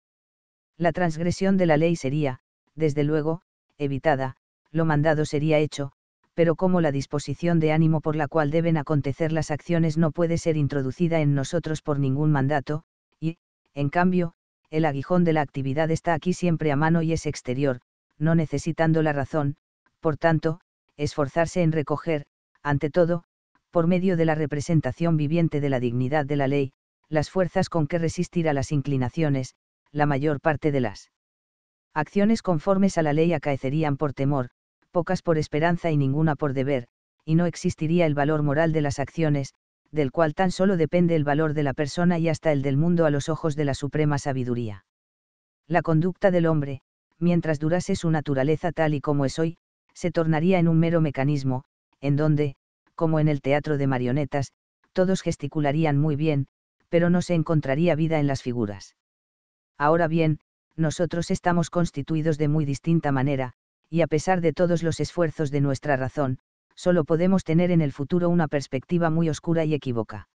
La transgresión de la ley sería, desde luego, evitada, lo mandado sería hecho, pero como la disposición de ánimo por la cual deben acontecer las acciones no puede ser introducida en nosotros por ningún mandato, y, en cambio, el aguijón de la actividad está aquí siempre a mano y es exterior, no necesitando la razón, por tanto, esforzarse en recoger, ante todo, por medio de la representación viviente de la dignidad de la ley, las fuerzas con que resistir a las inclinaciones, la mayor parte de las acciones conformes a la ley acaecerían por temor, pocas por esperanza y ninguna por deber, y no existiría el valor moral de las acciones, del cual tan solo depende el valor de la persona y hasta el del mundo a los ojos de la suprema sabiduría. La conducta del hombre, mientras durase su naturaleza tal y como es hoy, se tornaría en un mero mecanismo, en donde, como en el teatro de marionetas, todos gesticularían muy bien, pero no se encontraría vida en las figuras. Ahora bien, nosotros estamos constituidos de muy distinta manera, y a pesar de todos los esfuerzos de nuestra razón, solo podemos tener en el futuro una perspectiva muy oscura y equívoca.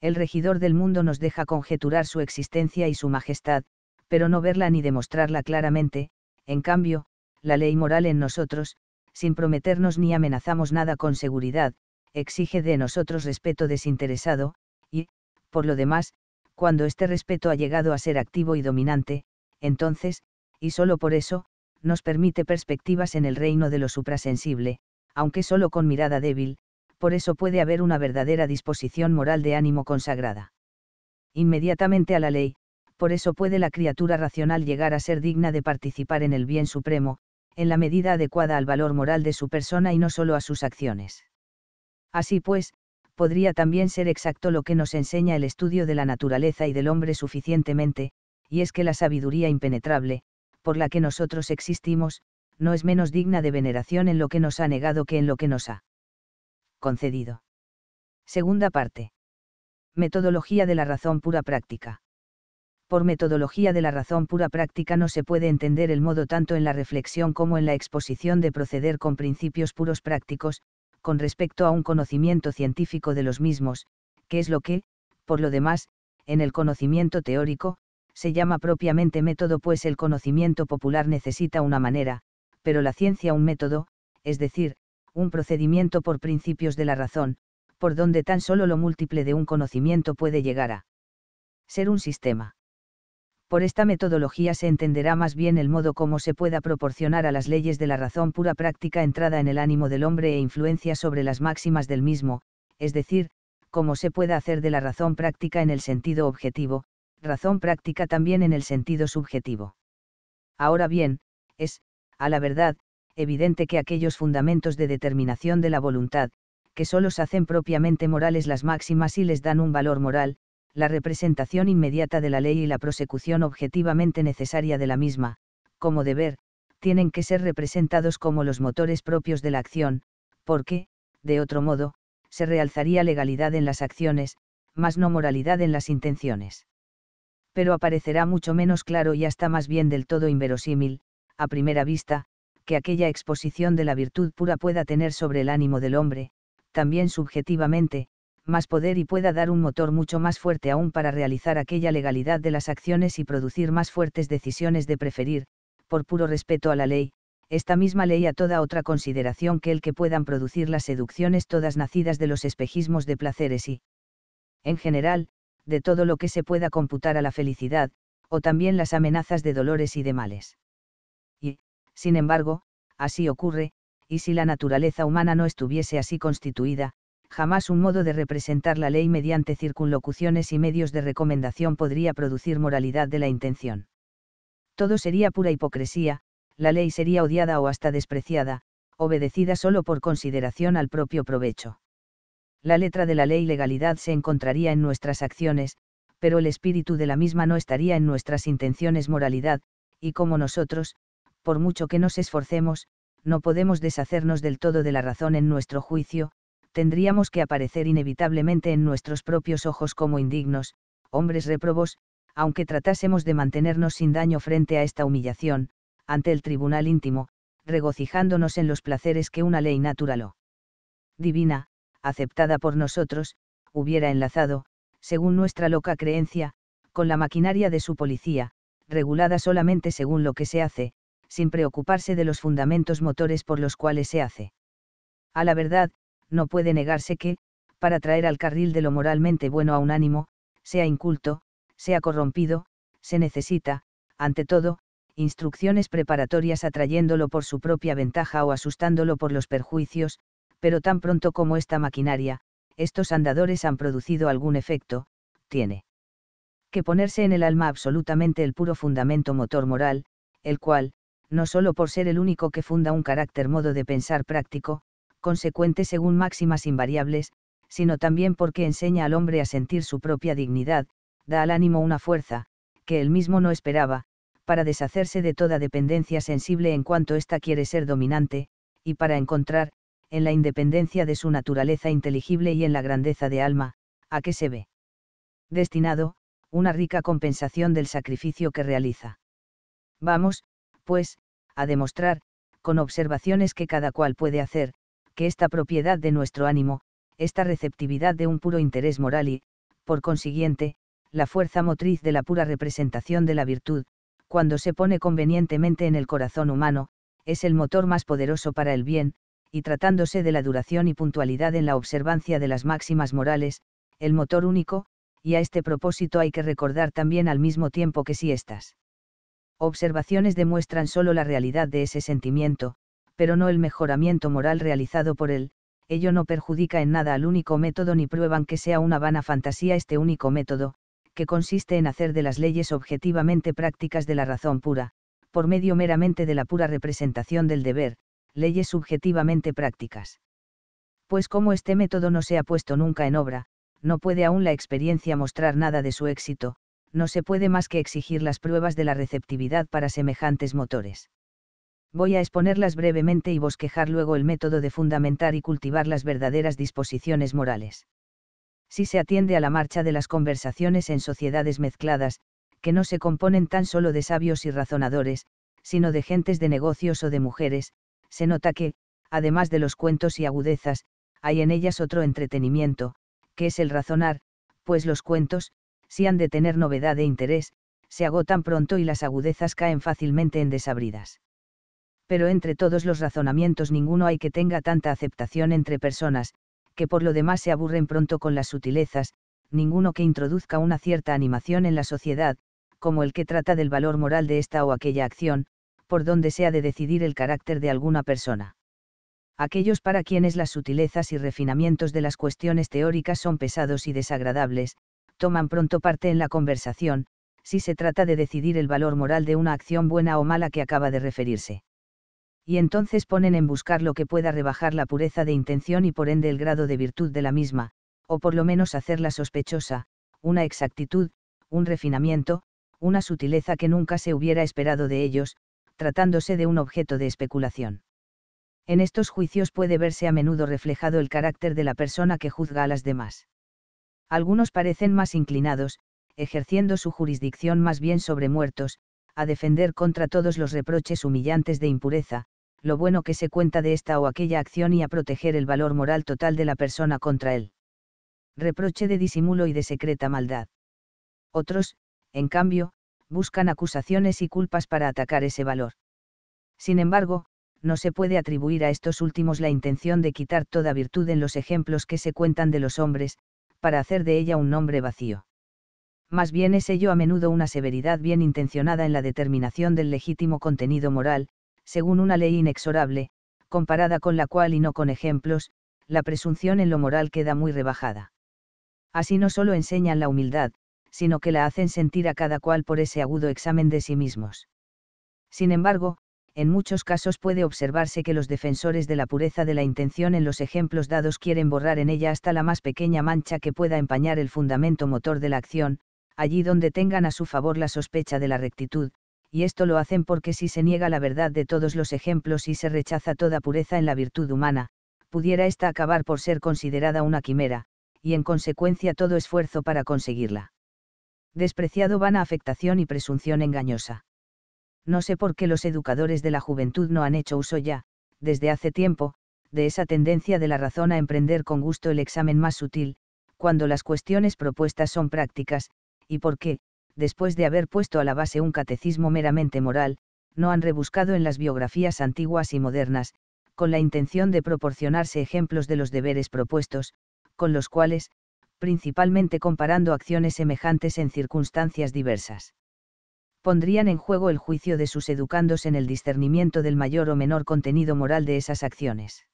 El regidor del mundo nos deja conjeturar su existencia y su majestad, pero no verla ni demostrarla claramente, en cambio, la ley moral en nosotros, sin prometernos ni amenazamos nada con seguridad, exige de nosotros respeto desinteresado, y, por lo demás, cuando este respeto ha llegado a ser activo y dominante, entonces, y solo por eso, nos permite perspectivas en el reino de lo suprasensible, aunque solo con mirada débil, por eso puede haber una verdadera disposición moral de ánimo consagrada. Inmediatamente a la ley, por eso puede la criatura racional llegar a ser digna de participar en el bien supremo, en la medida adecuada al valor moral de su persona y no solo a sus acciones. Así pues, podría también ser exacto lo que nos enseña el estudio de la naturaleza y del hombre suficientemente, y es que la sabiduría impenetrable, por la que nosotros existimos, no es menos digna de veneración en lo que nos ha negado que en lo que nos ha concedido. Segunda parte. Metodología de la razón pura práctica. Por metodología de la razón pura práctica no se puede entender el modo tanto en la reflexión como en la exposición de proceder con principios puros prácticos, con respecto a un conocimiento científico de los mismos, que es lo que, por lo demás, en el conocimiento teórico, se llama propiamente método pues el conocimiento popular necesita una manera, pero la ciencia un método, es decir, un procedimiento por principios de la razón, por donde tan solo lo múltiple de un conocimiento puede llegar a ser un sistema. Por esta metodología se entenderá más bien el modo como se pueda proporcionar a las leyes de la razón pura práctica entrada en el ánimo del hombre e influencia sobre las máximas del mismo, es decir, cómo se pueda hacer de la razón práctica en el sentido objetivo, razón práctica también en el sentido subjetivo. Ahora bien, es, a la verdad, evidente que aquellos fundamentos de determinación de la voluntad, que se hacen propiamente morales las máximas y les dan un valor moral, la representación inmediata de la ley y la prosecución objetivamente necesaria de la misma, como deber, tienen que ser representados como los motores propios de la acción, porque, de otro modo, se realzaría legalidad en las acciones, más no moralidad en las intenciones. Pero aparecerá mucho menos claro y hasta más bien del todo inverosímil, a primera vista, que aquella exposición de la virtud pura pueda tener sobre el ánimo del hombre, también subjetivamente, más poder y pueda dar un motor mucho más fuerte aún para realizar aquella legalidad de las acciones y producir más fuertes decisiones de preferir, por puro respeto a la ley, esta misma ley a toda otra consideración que el que puedan producir las seducciones todas nacidas de los espejismos de placeres y, en general, de todo lo que se pueda computar a la felicidad, o también las amenazas de dolores y de males. Sin embargo, así ocurre, y si la naturaleza humana no estuviese así constituida, jamás un modo de representar la ley mediante circunlocuciones y medios de recomendación podría producir moralidad de la intención. Todo sería pura hipocresía, la ley sería odiada o hasta despreciada, obedecida solo por consideración al propio provecho. La letra de la ley legalidad se encontraría en nuestras acciones, pero el espíritu de la misma no estaría en nuestras intenciones moralidad, y como nosotros, por mucho que nos esforcemos, no podemos deshacernos del todo de la razón en nuestro juicio, tendríamos que aparecer inevitablemente en nuestros propios ojos como indignos, hombres reprobos, aunque tratásemos de mantenernos sin daño frente a esta humillación, ante el tribunal íntimo, regocijándonos en los placeres que una ley natural o divina, aceptada por nosotros, hubiera enlazado, según nuestra loca creencia, con la maquinaria de su policía, regulada solamente según lo que se hace, sin preocuparse de los fundamentos motores por los cuales se hace. A la verdad, no puede negarse que, para traer al carril de lo moralmente bueno a un ánimo, sea inculto, sea corrompido, se necesita, ante todo, instrucciones preparatorias atrayéndolo por su propia ventaja o asustándolo por los perjuicios, pero tan pronto como esta maquinaria, estos andadores han producido algún efecto, tiene que ponerse en el alma absolutamente el puro fundamento motor moral, el cual, no solo por ser el único que funda un carácter modo de pensar práctico, consecuente según máximas invariables, sino también porque enseña al hombre a sentir su propia dignidad, da al ánimo una fuerza, que él mismo no esperaba, para deshacerse de toda dependencia sensible en cuanto ésta quiere ser dominante, y para encontrar, en la independencia de su naturaleza inteligible y en la grandeza de alma, a qué se ve destinado, una rica compensación del sacrificio que realiza. Vamos, pues, a demostrar, con observaciones que cada cual puede hacer, que esta propiedad de nuestro ánimo, esta receptividad de un puro interés moral y, por consiguiente, la fuerza motriz de la pura representación de la virtud, cuando se pone convenientemente en el corazón humano, es el motor más poderoso para el bien, y tratándose de la duración y puntualidad en la observancia de las máximas morales, el motor único, y a este propósito hay que recordar también al mismo tiempo que si estas observaciones demuestran solo la realidad de ese sentimiento, pero no el mejoramiento moral realizado por él, ello no perjudica en nada al único método ni prueban que sea una vana fantasía este único método, que consiste en hacer de las leyes objetivamente prácticas de la razón pura, por medio meramente de la pura representación del deber, leyes subjetivamente prácticas. Pues como este método no se ha puesto nunca en obra, no puede aún la experiencia mostrar nada de su éxito, no se puede más que exigir las pruebas de la receptividad para semejantes motores. Voy a exponerlas brevemente y bosquejar luego el método de fundamentar y cultivar las verdaderas disposiciones morales. Si se atiende a la marcha de las conversaciones en sociedades mezcladas, que no se componen tan solo de sabios y razonadores, sino de gentes de negocios o de mujeres, se nota que, además de los cuentos y agudezas, hay en ellas otro entretenimiento, que es el razonar, pues los cuentos, si han de tener novedad e interés, se agotan pronto y las agudezas caen fácilmente en desabridas. Pero entre todos los razonamientos ninguno hay que tenga tanta aceptación entre personas, que por lo demás se aburren pronto con las sutilezas, ninguno que introduzca una cierta animación en la sociedad, como el que trata del valor moral de esta o aquella acción, por donde se ha de decidir el carácter de alguna persona. Aquellos para quienes las sutilezas y refinamientos de las cuestiones teóricas son pesados y desagradables, toman pronto parte en la conversación, si se trata de decidir el valor moral de una acción buena o mala que acaba de referirse. Y entonces ponen en buscar lo que pueda rebajar la pureza de intención y por ende el grado de virtud de la misma, o por lo menos hacerla sospechosa, una exactitud, un refinamiento, una sutileza que nunca se hubiera esperado de ellos, tratándose de un objeto de especulación. En estos juicios puede verse a menudo reflejado el carácter de la persona que juzga a las demás. Algunos parecen más inclinados, ejerciendo su jurisdicción más bien sobre muertos, a defender contra todos los reproches humillantes de impureza, lo bueno que se cuenta de esta o aquella acción y a proteger el valor moral total de la persona contra él. Reproche de disimulo y de secreta maldad. Otros, en cambio, buscan acusaciones y culpas para atacar ese valor. Sin embargo, no se puede atribuir a estos últimos la intención de quitar toda virtud en los ejemplos que se cuentan de los hombres, para hacer de ella un nombre vacío. Más bien es ello a menudo una severidad bien intencionada en la determinación del legítimo contenido moral, según una ley inexorable, comparada con la cual y no con ejemplos, la presunción en lo moral queda muy rebajada. Así no solo enseñan la humildad, sino que la hacen sentir a cada cual por ese agudo examen de sí mismos. Sin embargo, en muchos casos puede observarse que los defensores de la pureza de la intención en los ejemplos dados quieren borrar en ella hasta la más pequeña mancha que pueda empañar el fundamento motor de la acción, allí donde tengan a su favor la sospecha de la rectitud, y esto lo hacen porque si se niega la verdad de todos los ejemplos y se rechaza toda pureza en la virtud humana, pudiera ésta acabar por ser considerada una quimera, y en consecuencia todo esfuerzo para conseguirla. Despreciado van a afectación y presunción engañosa no sé por qué los educadores de la juventud no han hecho uso ya, desde hace tiempo, de esa tendencia de la razón a emprender con gusto el examen más sutil, cuando las cuestiones propuestas son prácticas, y por qué, después de haber puesto a la base un catecismo meramente moral, no han rebuscado en las biografías antiguas y modernas, con la intención de proporcionarse ejemplos de los deberes propuestos, con los cuales, principalmente comparando acciones semejantes en circunstancias diversas pondrían en juego el juicio de sus educandos en el discernimiento del mayor o menor contenido moral de esas acciones.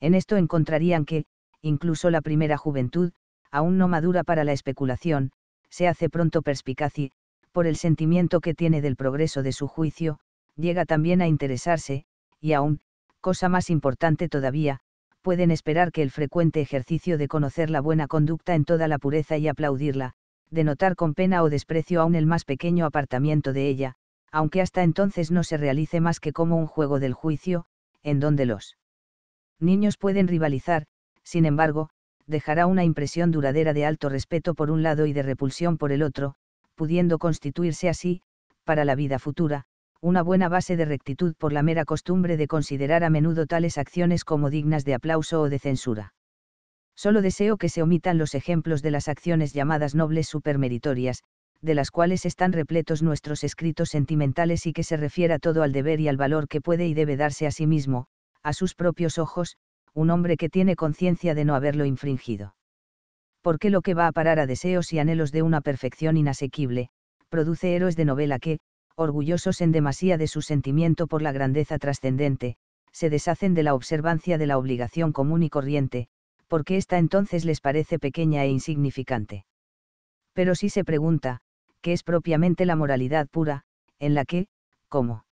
En esto encontrarían que, incluso la primera juventud, aún no madura para la especulación, se hace pronto perspicaz y, por el sentimiento que tiene del progreso de su juicio, llega también a interesarse, y aún, cosa más importante todavía, pueden esperar que el frecuente ejercicio de conocer la buena conducta en toda la pureza y aplaudirla, de notar con pena o desprecio aún el más pequeño apartamiento de ella, aunque hasta entonces no se realice más que como un juego del juicio, en donde los niños pueden rivalizar, sin embargo, dejará una impresión duradera de alto respeto por un lado y de repulsión por el otro, pudiendo constituirse así, para la vida futura, una buena base de rectitud por la mera costumbre de considerar a menudo tales acciones como dignas de aplauso o de censura. Solo deseo que se omitan los ejemplos de las acciones llamadas nobles supermeritorias, de las cuales están repletos nuestros escritos sentimentales y que se refiera todo al deber y al valor que puede y debe darse a sí mismo, a sus propios ojos, un hombre que tiene conciencia de no haberlo infringido. Porque lo que va a parar a deseos y anhelos de una perfección inasequible, produce héroes de novela que, orgullosos en demasía de su sentimiento por la grandeza trascendente, se deshacen de la observancia de la obligación común y corriente, porque esta entonces les parece pequeña e insignificante. Pero si se pregunta, ¿qué es propiamente la moralidad pura, en la que, como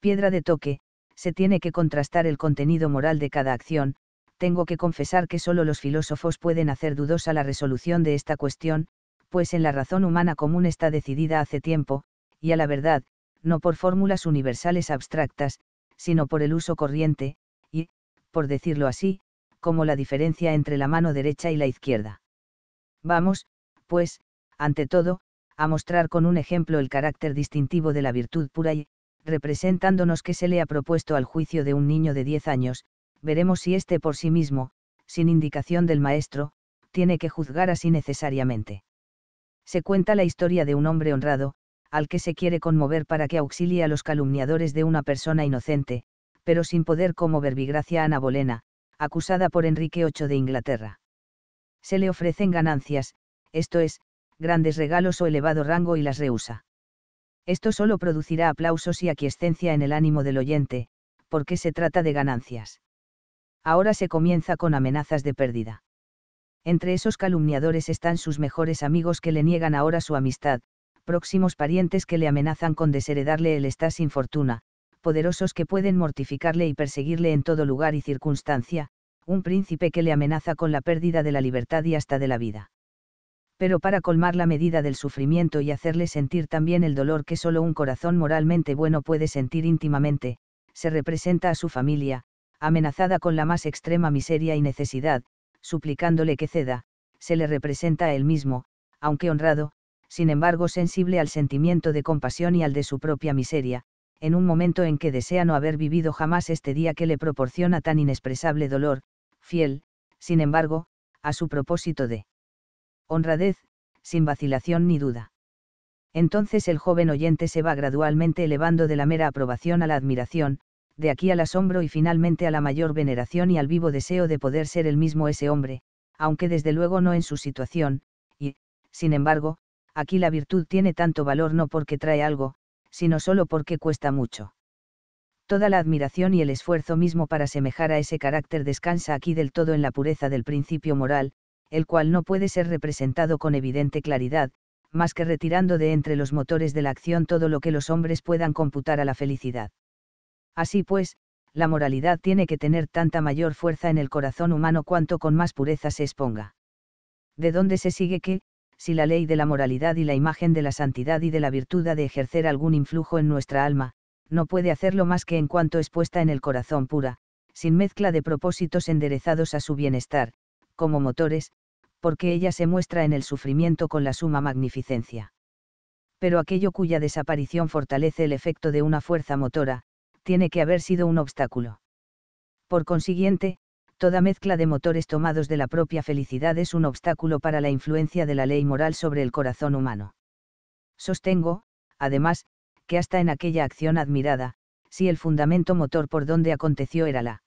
piedra de toque, se tiene que contrastar el contenido moral de cada acción, tengo que confesar que solo los filósofos pueden hacer dudosa la resolución de esta cuestión, pues en la razón humana común está decidida hace tiempo, y a la verdad, no por fórmulas universales abstractas, sino por el uso corriente, y, por decirlo así, como la diferencia entre la mano derecha y la izquierda. Vamos, pues, ante todo, a mostrar con un ejemplo el carácter distintivo de la virtud pura y, representándonos que se le ha propuesto al juicio de un niño de 10 años, veremos si éste por sí mismo, sin indicación del maestro, tiene que juzgar así necesariamente. Se cuenta la historia de un hombre honrado, al que se quiere conmover para que auxilie a los calumniadores de una persona inocente, pero sin poder conmover verbigracia Ana Bolena, acusada por Enrique VIII de Inglaterra. Se le ofrecen ganancias, esto es, grandes regalos o elevado rango y las rehúsa. Esto solo producirá aplausos y aquiescencia en el ánimo del oyente, porque se trata de ganancias. Ahora se comienza con amenazas de pérdida. Entre esos calumniadores están sus mejores amigos que le niegan ahora su amistad, próximos parientes que le amenazan con desheredarle el estar sin fortuna, poderosos que pueden mortificarle y perseguirle en todo lugar y circunstancia, un príncipe que le amenaza con la pérdida de la libertad y hasta de la vida. Pero para colmar la medida del sufrimiento y hacerle sentir también el dolor que solo un corazón moralmente bueno puede sentir íntimamente, se representa a su familia, amenazada con la más extrema miseria y necesidad, suplicándole que ceda, se le representa a él mismo, aunque honrado, sin embargo sensible al sentimiento de compasión y al de su propia miseria, en un momento en que desea no haber vivido jamás este día que le proporciona tan inexpresable dolor, fiel, sin embargo, a su propósito de honradez, sin vacilación ni duda. Entonces el joven oyente se va gradualmente elevando de la mera aprobación a la admiración, de aquí al asombro y finalmente a la mayor veneración y al vivo deseo de poder ser el mismo ese hombre, aunque desde luego no en su situación, y, sin embargo, aquí la virtud tiene tanto valor no porque trae algo, sino solo porque cuesta mucho. Toda la admiración y el esfuerzo mismo para semejar a ese carácter descansa aquí del todo en la pureza del principio moral, el cual no puede ser representado con evidente claridad, más que retirando de entre los motores de la acción todo lo que los hombres puedan computar a la felicidad. Así pues, la moralidad tiene que tener tanta mayor fuerza en el corazón humano cuanto con más pureza se exponga. De dónde se sigue que, si la ley de la moralidad y la imagen de la santidad y de la virtud ha de ejercer algún influjo en nuestra alma, no puede hacerlo más que en cuanto es puesta en el corazón pura, sin mezcla de propósitos enderezados a su bienestar, como motores, porque ella se muestra en el sufrimiento con la suma magnificencia. Pero aquello cuya desaparición fortalece el efecto de una fuerza motora, tiene que haber sido un obstáculo. Por consiguiente, toda mezcla de motores tomados de la propia felicidad es un obstáculo para la influencia de la ley moral sobre el corazón humano. Sostengo, además, que hasta en aquella acción admirada, si el fundamento motor por donde aconteció era la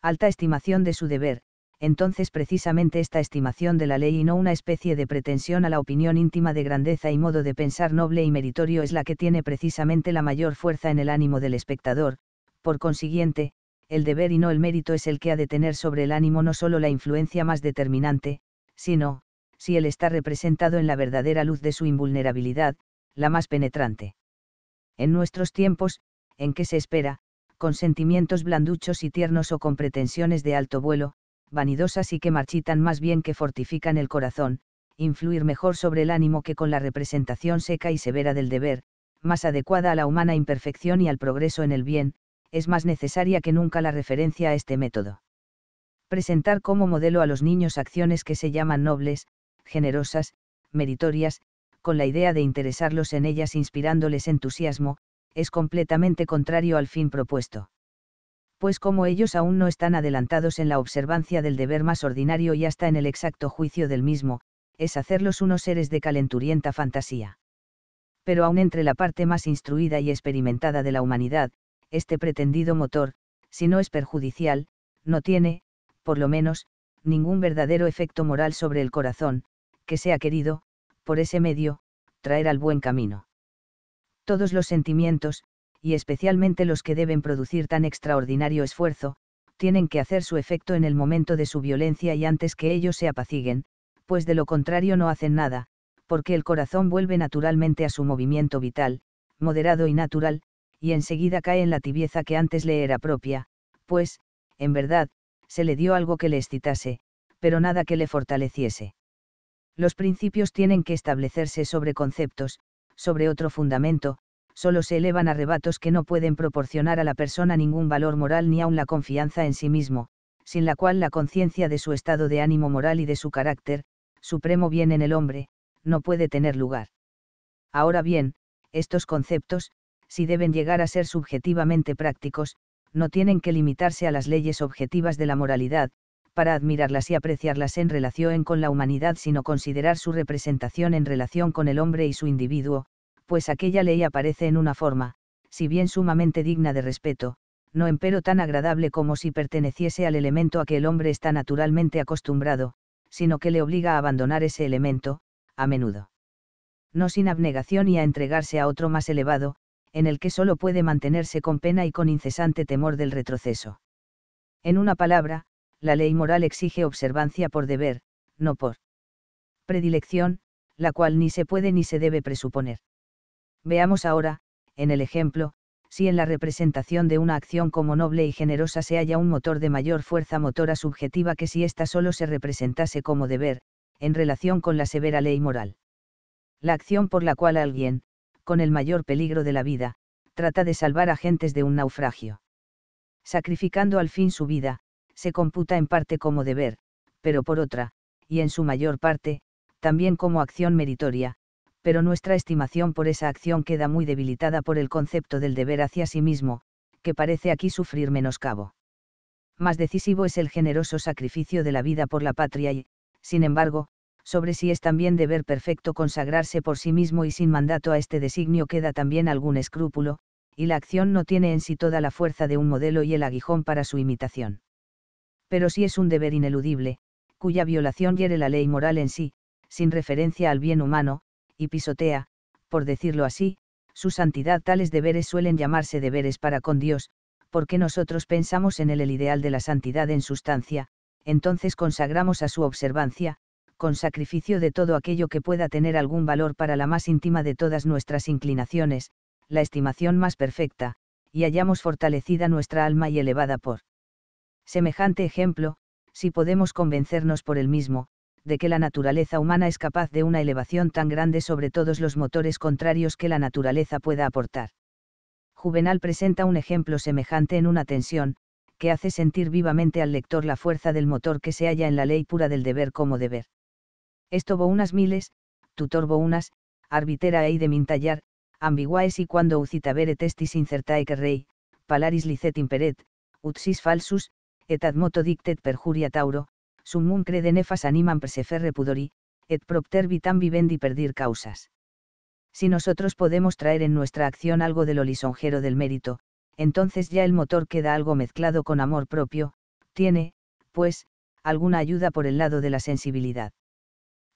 alta estimación de su deber, entonces precisamente esta estimación de la ley y no una especie de pretensión a la opinión íntima de grandeza y modo de pensar noble y meritorio es la que tiene precisamente la mayor fuerza en el ánimo del espectador, por consiguiente, el deber y no el mérito es el que ha de tener sobre el ánimo no solo la influencia más determinante, sino, si él está representado en la verdadera luz de su invulnerabilidad, la más penetrante. En nuestros tiempos, en que se espera, con sentimientos blanduchos y tiernos o con pretensiones de alto vuelo, vanidosas y que marchitan más bien que fortifican el corazón, influir mejor sobre el ánimo que con la representación seca y severa del deber, más adecuada a la humana imperfección y al progreso en el bien, es más necesaria que nunca la referencia a este método. Presentar como modelo a los niños acciones que se llaman nobles, generosas, meritorias, con la idea de interesarlos en ellas inspirándoles entusiasmo, es completamente contrario al fin propuesto. Pues como ellos aún no están adelantados en la observancia del deber más ordinario y hasta en el exacto juicio del mismo, es hacerlos unos seres de calenturienta fantasía. Pero aún entre la parte más instruida y experimentada de la humanidad, este pretendido motor, si no es perjudicial, no tiene, por lo menos, ningún verdadero efecto moral sobre el corazón, que se ha querido, por ese medio, traer al buen camino. Todos los sentimientos, y especialmente los que deben producir tan extraordinario esfuerzo, tienen que hacer su efecto en el momento de su violencia y antes que ellos se apaciguen, pues de lo contrario no hacen nada, porque el corazón vuelve naturalmente a su movimiento vital, moderado y natural, y enseguida cae en la tibieza que antes le era propia, pues, en verdad, se le dio algo que le excitase, pero nada que le fortaleciese. Los principios tienen que establecerse sobre conceptos, sobre otro fundamento, solo se elevan arrebatos que no pueden proporcionar a la persona ningún valor moral ni aun la confianza en sí mismo, sin la cual la conciencia de su estado de ánimo moral y de su carácter, supremo bien en el hombre, no puede tener lugar. Ahora bien, estos conceptos, si deben llegar a ser subjetivamente prácticos, no tienen que limitarse a las leyes objetivas de la moralidad, para admirarlas y apreciarlas en relación con la humanidad, sino considerar su representación en relación con el hombre y su individuo, pues aquella ley aparece en una forma, si bien sumamente digna de respeto, no empero tan agradable como si perteneciese al elemento a que el hombre está naturalmente acostumbrado, sino que le obliga a abandonar ese elemento, a menudo. No sin abnegación y a entregarse a otro más elevado, en el que solo puede mantenerse con pena y con incesante temor del retroceso. En una palabra, la ley moral exige observancia por deber, no por predilección, la cual ni se puede ni se debe presuponer. Veamos ahora, en el ejemplo, si en la representación de una acción como noble y generosa se halla un motor de mayor fuerza motora subjetiva que si ésta solo se representase como deber, en relación con la severa ley moral. La acción por la cual alguien, con el mayor peligro de la vida, trata de salvar a gentes de un naufragio. Sacrificando al fin su vida, se computa en parte como deber, pero por otra, y en su mayor parte, también como acción meritoria, pero nuestra estimación por esa acción queda muy debilitada por el concepto del deber hacia sí mismo, que parece aquí sufrir menoscabo. Más decisivo es el generoso sacrificio de la vida por la patria y, sin embargo, sobre si es también deber perfecto consagrarse por sí mismo y sin mandato a este designio queda también algún escrúpulo, y la acción no tiene en sí toda la fuerza de un modelo y el aguijón para su imitación. Pero si es un deber ineludible, cuya violación hiere la ley moral en sí, sin referencia al bien humano, y pisotea, por decirlo así, su santidad. Tales deberes suelen llamarse deberes para con Dios, porque nosotros pensamos en él el ideal de la santidad en sustancia, entonces consagramos a su observancia, con sacrificio de todo aquello que pueda tener algún valor para la más íntima de todas nuestras inclinaciones, la estimación más perfecta, y hayamos fortalecida nuestra alma y elevada por semejante ejemplo, si podemos convencernos por el mismo, de que la naturaleza humana es capaz de una elevación tan grande sobre todos los motores contrarios que la naturaleza pueda aportar. Juvenal presenta un ejemplo semejante en una tensión, que hace sentir vivamente al lector la fuerza del motor que se halla en la ley pura del deber como deber. Esto unas miles, tutor unas, arbitera de mintallar, ambiguaes y cuando vere testis incertae que rei, palaris licet imperet, utsis falsus, et ad dictet perjuria tauro, summum crede nefas animam perseferre pudori, et propter vitam vivendi perdir causas. Si nosotros podemos traer en nuestra acción algo de lo lisonjero del mérito, entonces ya el motor queda algo mezclado con amor propio, tiene, pues, alguna ayuda por el lado de la sensibilidad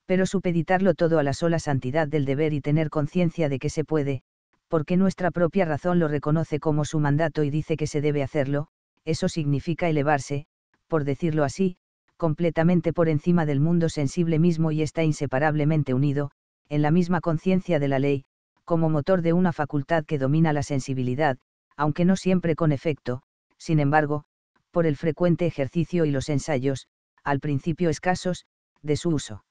pero supeditarlo todo a la sola santidad del deber y tener conciencia de que se puede, porque nuestra propia razón lo reconoce como su mandato y dice que se debe hacerlo, eso significa elevarse, por decirlo así, completamente por encima del mundo sensible mismo y está inseparablemente unido, en la misma conciencia de la ley, como motor de una facultad que domina la sensibilidad, aunque no siempre con efecto, sin embargo, por el frecuente ejercicio y los ensayos, al principio escasos, de su uso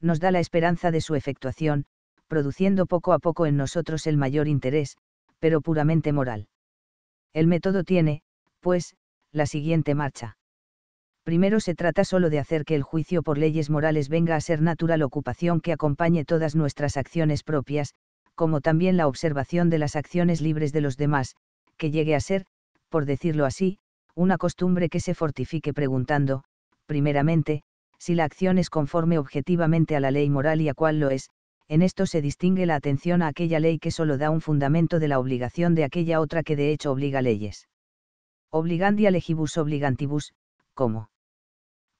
nos da la esperanza de su efectuación, produciendo poco a poco en nosotros el mayor interés, pero puramente moral. El método tiene, pues, la siguiente marcha. Primero se trata solo de hacer que el juicio por leyes morales venga a ser natural ocupación que acompañe todas nuestras acciones propias, como también la observación de las acciones libres de los demás, que llegue a ser, por decirlo así, una costumbre que se fortifique preguntando, primeramente, si la acción es conforme objetivamente a la ley moral y a cuál lo es, en esto se distingue la atención a aquella ley que solo da un fundamento de la obligación de aquella otra que de hecho obliga leyes. Obligandia legibus obligantibus, como.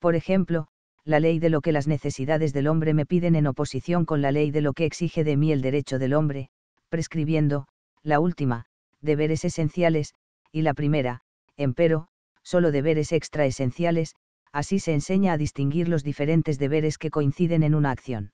Por ejemplo, la ley de lo que las necesidades del hombre me piden en oposición con la ley de lo que exige de mí el derecho del hombre, prescribiendo, la última, deberes esenciales, y la primera, empero, solo deberes extraesenciales, así se enseña a distinguir los diferentes deberes que coinciden en una acción.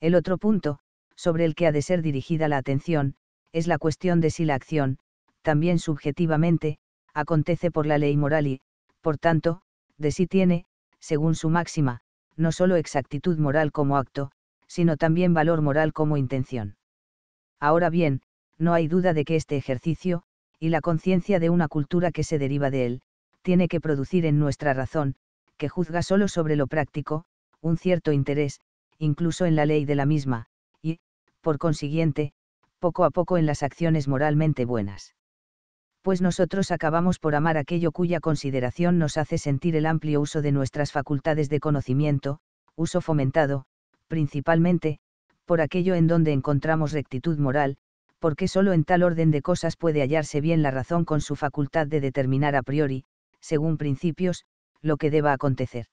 El otro punto, sobre el que ha de ser dirigida la atención, es la cuestión de si la acción, también subjetivamente, acontece por la ley moral y, por tanto, de si tiene, según su máxima, no solo exactitud moral como acto, sino también valor moral como intención. Ahora bien, no hay duda de que este ejercicio, y la conciencia de una cultura que se deriva de él, tiene que producir en nuestra razón, que juzga solo sobre lo práctico, un cierto interés, incluso en la ley de la misma, y, por consiguiente, poco a poco en las acciones moralmente buenas. Pues nosotros acabamos por amar aquello cuya consideración nos hace sentir el amplio uso de nuestras facultades de conocimiento, uso fomentado, principalmente, por aquello en donde encontramos rectitud moral, porque sólo en tal orden de cosas puede hallarse bien la razón con su facultad de determinar a priori, según principios, lo que deba acontecer.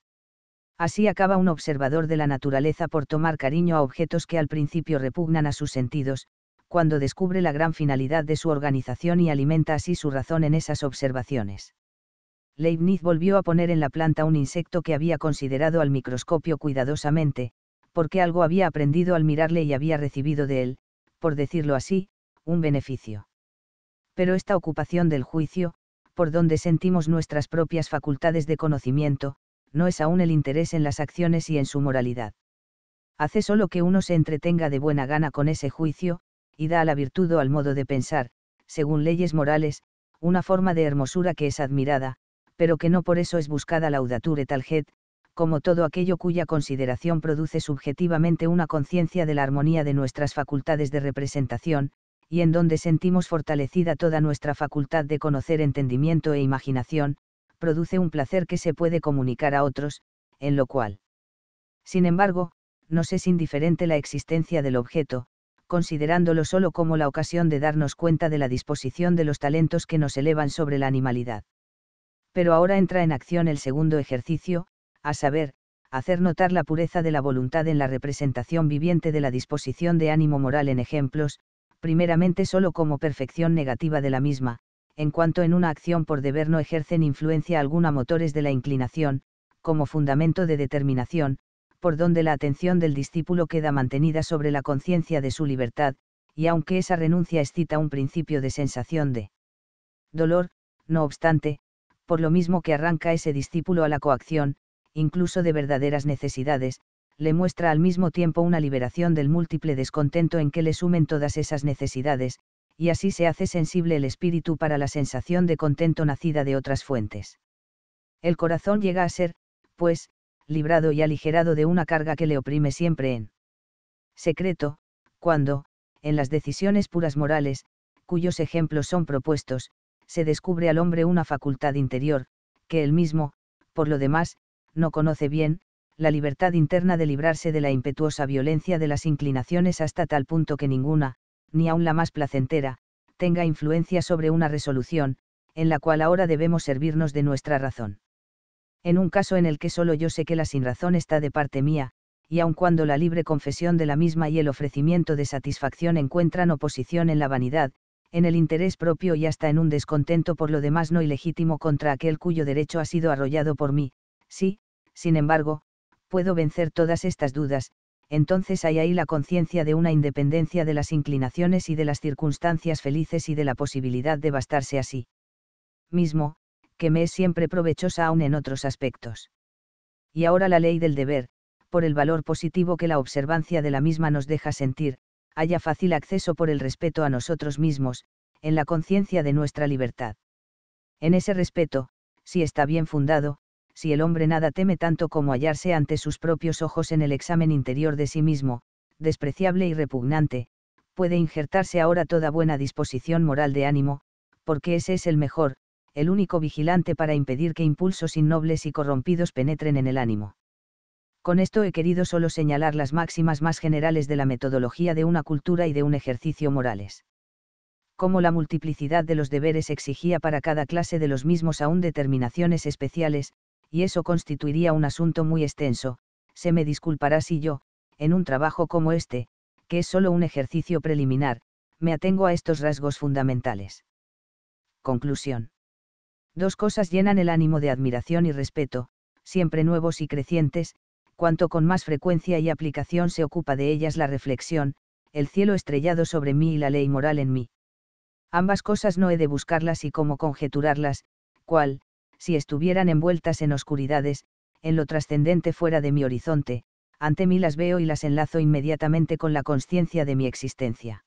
Así acaba un observador de la naturaleza por tomar cariño a objetos que al principio repugnan a sus sentidos, cuando descubre la gran finalidad de su organización y alimenta así su razón en esas observaciones. Leibniz volvió a poner en la planta un insecto que había considerado al microscopio cuidadosamente, porque algo había aprendido al mirarle y había recibido de él, por decirlo así, un beneficio. Pero esta ocupación del juicio, por donde sentimos nuestras propias facultades de conocimiento, no es aún el interés en las acciones y en su moralidad. Hace solo que uno se entretenga de buena gana con ese juicio, y da a la virtud o al modo de pensar, según leyes morales, una forma de hermosura que es admirada, pero que no por eso es buscada laudature talget, como todo aquello cuya consideración produce subjetivamente una conciencia de la armonía de nuestras facultades de representación, y en donde sentimos fortalecida toda nuestra facultad de conocer entendimiento e imaginación, produce un placer que se puede comunicar a otros, en lo cual. Sin embargo, nos es indiferente la existencia del objeto, considerándolo solo como la ocasión de darnos cuenta de la disposición de los talentos que nos elevan sobre la animalidad. Pero ahora entra en acción el segundo ejercicio, a saber, hacer notar la pureza de la voluntad en la representación viviente de la disposición de ánimo moral en ejemplos, primeramente solo como perfección negativa de la misma, en cuanto en una acción por deber no ejercen influencia alguna motores de la inclinación, como fundamento de determinación, por donde la atención del discípulo queda mantenida sobre la conciencia de su libertad, y aunque esa renuncia excita un principio de sensación de dolor, no obstante, por lo mismo que arranca ese discípulo a la coacción, incluso de verdaderas necesidades, le muestra al mismo tiempo una liberación del múltiple descontento en que le sumen todas esas necesidades, y así se hace sensible el espíritu para la sensación de contento nacida de otras fuentes. El corazón llega a ser, pues, librado y aligerado de una carga que le oprime siempre en secreto, cuando, en las decisiones puras morales, cuyos ejemplos son propuestos, se descubre al hombre una facultad interior, que él mismo, por lo demás, no conoce bien, la libertad interna de librarse de la impetuosa violencia de las inclinaciones hasta tal punto que ninguna, ni aun la más placentera, tenga influencia sobre una resolución, en la cual ahora debemos servirnos de nuestra razón. En un caso en el que solo yo sé que la sinrazón está de parte mía, y aun cuando la libre confesión de la misma y el ofrecimiento de satisfacción encuentran oposición en la vanidad, en el interés propio y hasta en un descontento por lo demás no ilegítimo contra aquel cuyo derecho ha sido arrollado por mí, sí, sin embargo, puedo vencer todas estas dudas, entonces hay ahí la conciencia de una independencia de las inclinaciones y de las circunstancias felices y de la posibilidad de bastarse así. Mismo, que me es siempre provechosa aún en otros aspectos. Y ahora la ley del deber, por el valor positivo que la observancia de la misma nos deja sentir, haya fácil acceso por el respeto a nosotros mismos, en la conciencia de nuestra libertad. En ese respeto, si está bien fundado, si el hombre nada teme tanto como hallarse ante sus propios ojos en el examen interior de sí mismo, despreciable y repugnante, puede injertarse ahora toda buena disposición moral de ánimo, porque ese es el mejor, el único vigilante para impedir que impulsos innobles y corrompidos penetren en el ánimo. Con esto he querido solo señalar las máximas más generales de la metodología de una cultura y de un ejercicio morales. Como la multiplicidad de los deberes exigía para cada clase de los mismos aún determinaciones especiales, y eso constituiría un asunto muy extenso, se me disculpará si yo, en un trabajo como este, que es solo un ejercicio preliminar, me atengo a estos rasgos fundamentales. Conclusión. Dos cosas llenan el ánimo de admiración y respeto, siempre nuevos y crecientes, cuanto con más frecuencia y aplicación se ocupa de ellas la reflexión, el cielo estrellado sobre mí y la ley moral en mí. Ambas cosas no he de buscarlas y cómo conjeturarlas, cuál, si estuvieran envueltas en oscuridades, en lo trascendente fuera de mi horizonte, ante mí las veo y las enlazo inmediatamente con la conciencia de mi existencia.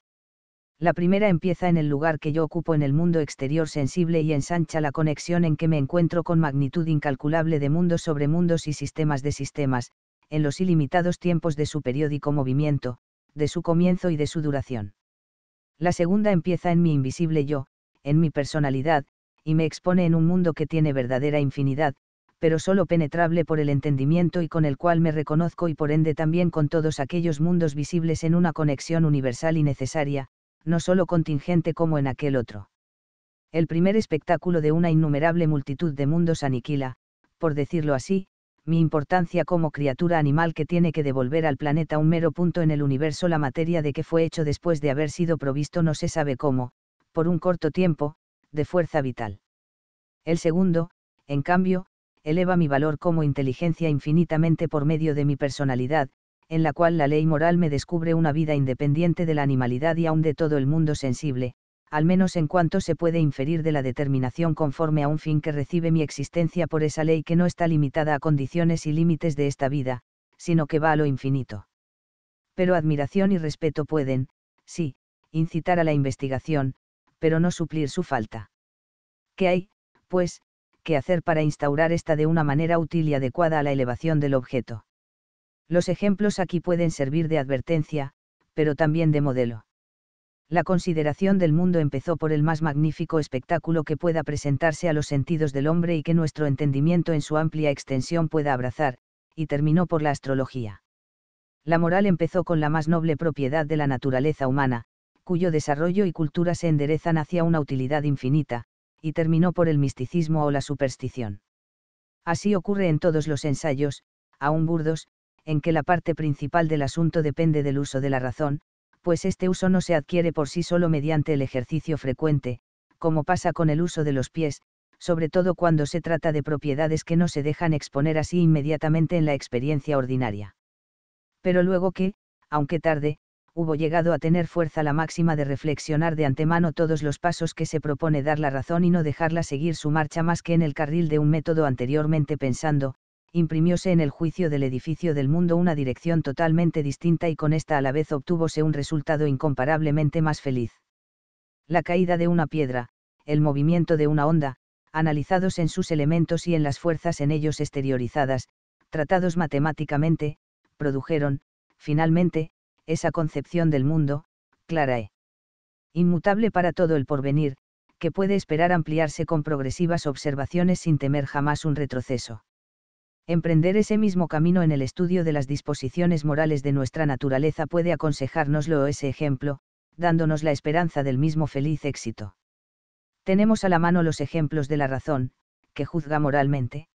La primera empieza en el lugar que yo ocupo en el mundo exterior sensible y ensancha la conexión en que me encuentro con magnitud incalculable de mundos sobre mundos y sistemas de sistemas, en los ilimitados tiempos de su periódico movimiento, de su comienzo y de su duración. La segunda empieza en mi invisible yo, en mi personalidad, y me expone en un mundo que tiene verdadera infinidad, pero solo penetrable por el entendimiento y con el cual me reconozco y por ende también con todos aquellos mundos visibles en una conexión universal y necesaria, no solo contingente como en aquel otro. El primer espectáculo de una innumerable multitud de mundos aniquila, por decirlo así, mi importancia como criatura animal que tiene que devolver al planeta un mero punto en el universo la materia de que fue hecho después de haber sido provisto no se sabe cómo, por un corto tiempo, de fuerza vital. El segundo, en cambio, eleva mi valor como inteligencia infinitamente por medio de mi personalidad, en la cual la ley moral me descubre una vida independiente de la animalidad y aún de todo el mundo sensible, al menos en cuanto se puede inferir de la determinación conforme a un fin que recibe mi existencia por esa ley que no está limitada a condiciones y límites de esta vida, sino que va a lo infinito. Pero admiración y respeto pueden, sí, incitar a la investigación, pero no suplir su falta. ¿Qué hay, pues, que hacer para instaurar esta de una manera útil y adecuada a la elevación del objeto? Los ejemplos aquí pueden servir de advertencia, pero también de modelo. La consideración del mundo empezó por el más magnífico espectáculo que pueda presentarse a los sentidos del hombre y que nuestro entendimiento en su amplia extensión pueda abrazar, y terminó por la astrología. La moral empezó con la más noble propiedad de la naturaleza humana, cuyo desarrollo y cultura se enderezan hacia una utilidad infinita, y terminó por el misticismo o la superstición. Así ocurre en todos los ensayos, aún burdos, en que la parte principal del asunto depende del uso de la razón, pues este uso no se adquiere por sí solo mediante el ejercicio frecuente, como pasa con el uso de los pies, sobre todo cuando se trata de propiedades que no se dejan exponer así inmediatamente en la experiencia ordinaria. Pero luego que, aunque tarde, hubo llegado a tener fuerza la máxima de reflexionar de antemano todos los pasos que se propone dar la razón y no dejarla seguir su marcha más que en el carril de un método anteriormente pensando, imprimióse en el juicio del edificio del mundo una dirección totalmente distinta y con esta a la vez obtúvose un resultado incomparablemente más feliz. La caída de una piedra, el movimiento de una onda, analizados en sus elementos y en las fuerzas en ellos exteriorizadas, tratados matemáticamente, produjeron, finalmente, esa concepción del mundo, clara e inmutable para todo el porvenir, que puede esperar ampliarse con progresivas observaciones sin temer jamás un retroceso. Emprender ese mismo camino en el estudio de las disposiciones morales de nuestra naturaleza puede aconsejárnoslo ese ejemplo, dándonos la esperanza del mismo feliz éxito. Tenemos a la mano los ejemplos de la razón, que juzga moralmente.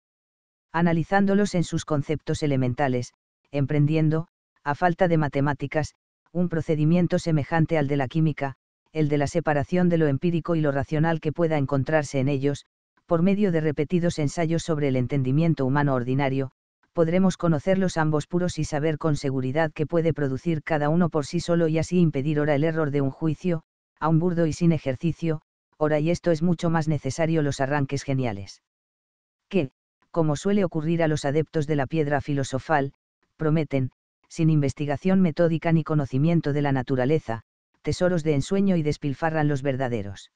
Analizándolos en sus conceptos elementales, emprendiendo, a falta de matemáticas, un procedimiento semejante al de la química, el de la separación de lo empírico y lo racional que pueda encontrarse en ellos, por medio de repetidos ensayos sobre el entendimiento humano ordinario, podremos conocerlos ambos puros y saber con seguridad que puede producir cada uno por sí solo y así impedir ora el error de un juicio, a un burdo y sin ejercicio, ora y esto es mucho más necesario los arranques geniales. Que, como suele ocurrir a los adeptos de la piedra filosofal, prometen, sin investigación metódica ni conocimiento de la naturaleza, tesoros de ensueño y despilfarran los verdaderos.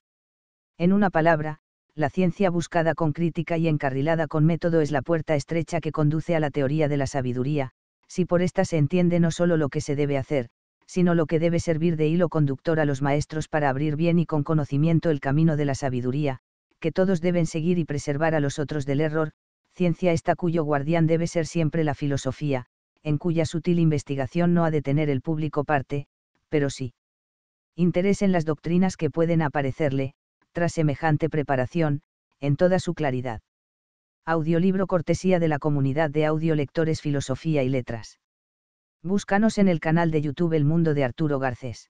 En una palabra, la ciencia buscada con crítica y encarrilada con método es la puerta estrecha que conduce a la teoría de la sabiduría, si por esta se entiende no solo lo que se debe hacer, sino lo que debe servir de hilo conductor a los maestros para abrir bien y con conocimiento el camino de la sabiduría, que todos deben seguir y preservar a los otros del error, ciencia esta cuyo guardián debe ser siempre la filosofía, en cuya sutil investigación no ha de tener el público parte, pero sí. Interés en las doctrinas que pueden aparecerle, tras semejante preparación, en toda su claridad. Audiolibro cortesía de la comunidad de audiolectores Filosofía y Letras. Búscanos en el canal de YouTube El Mundo de Arturo Garcés.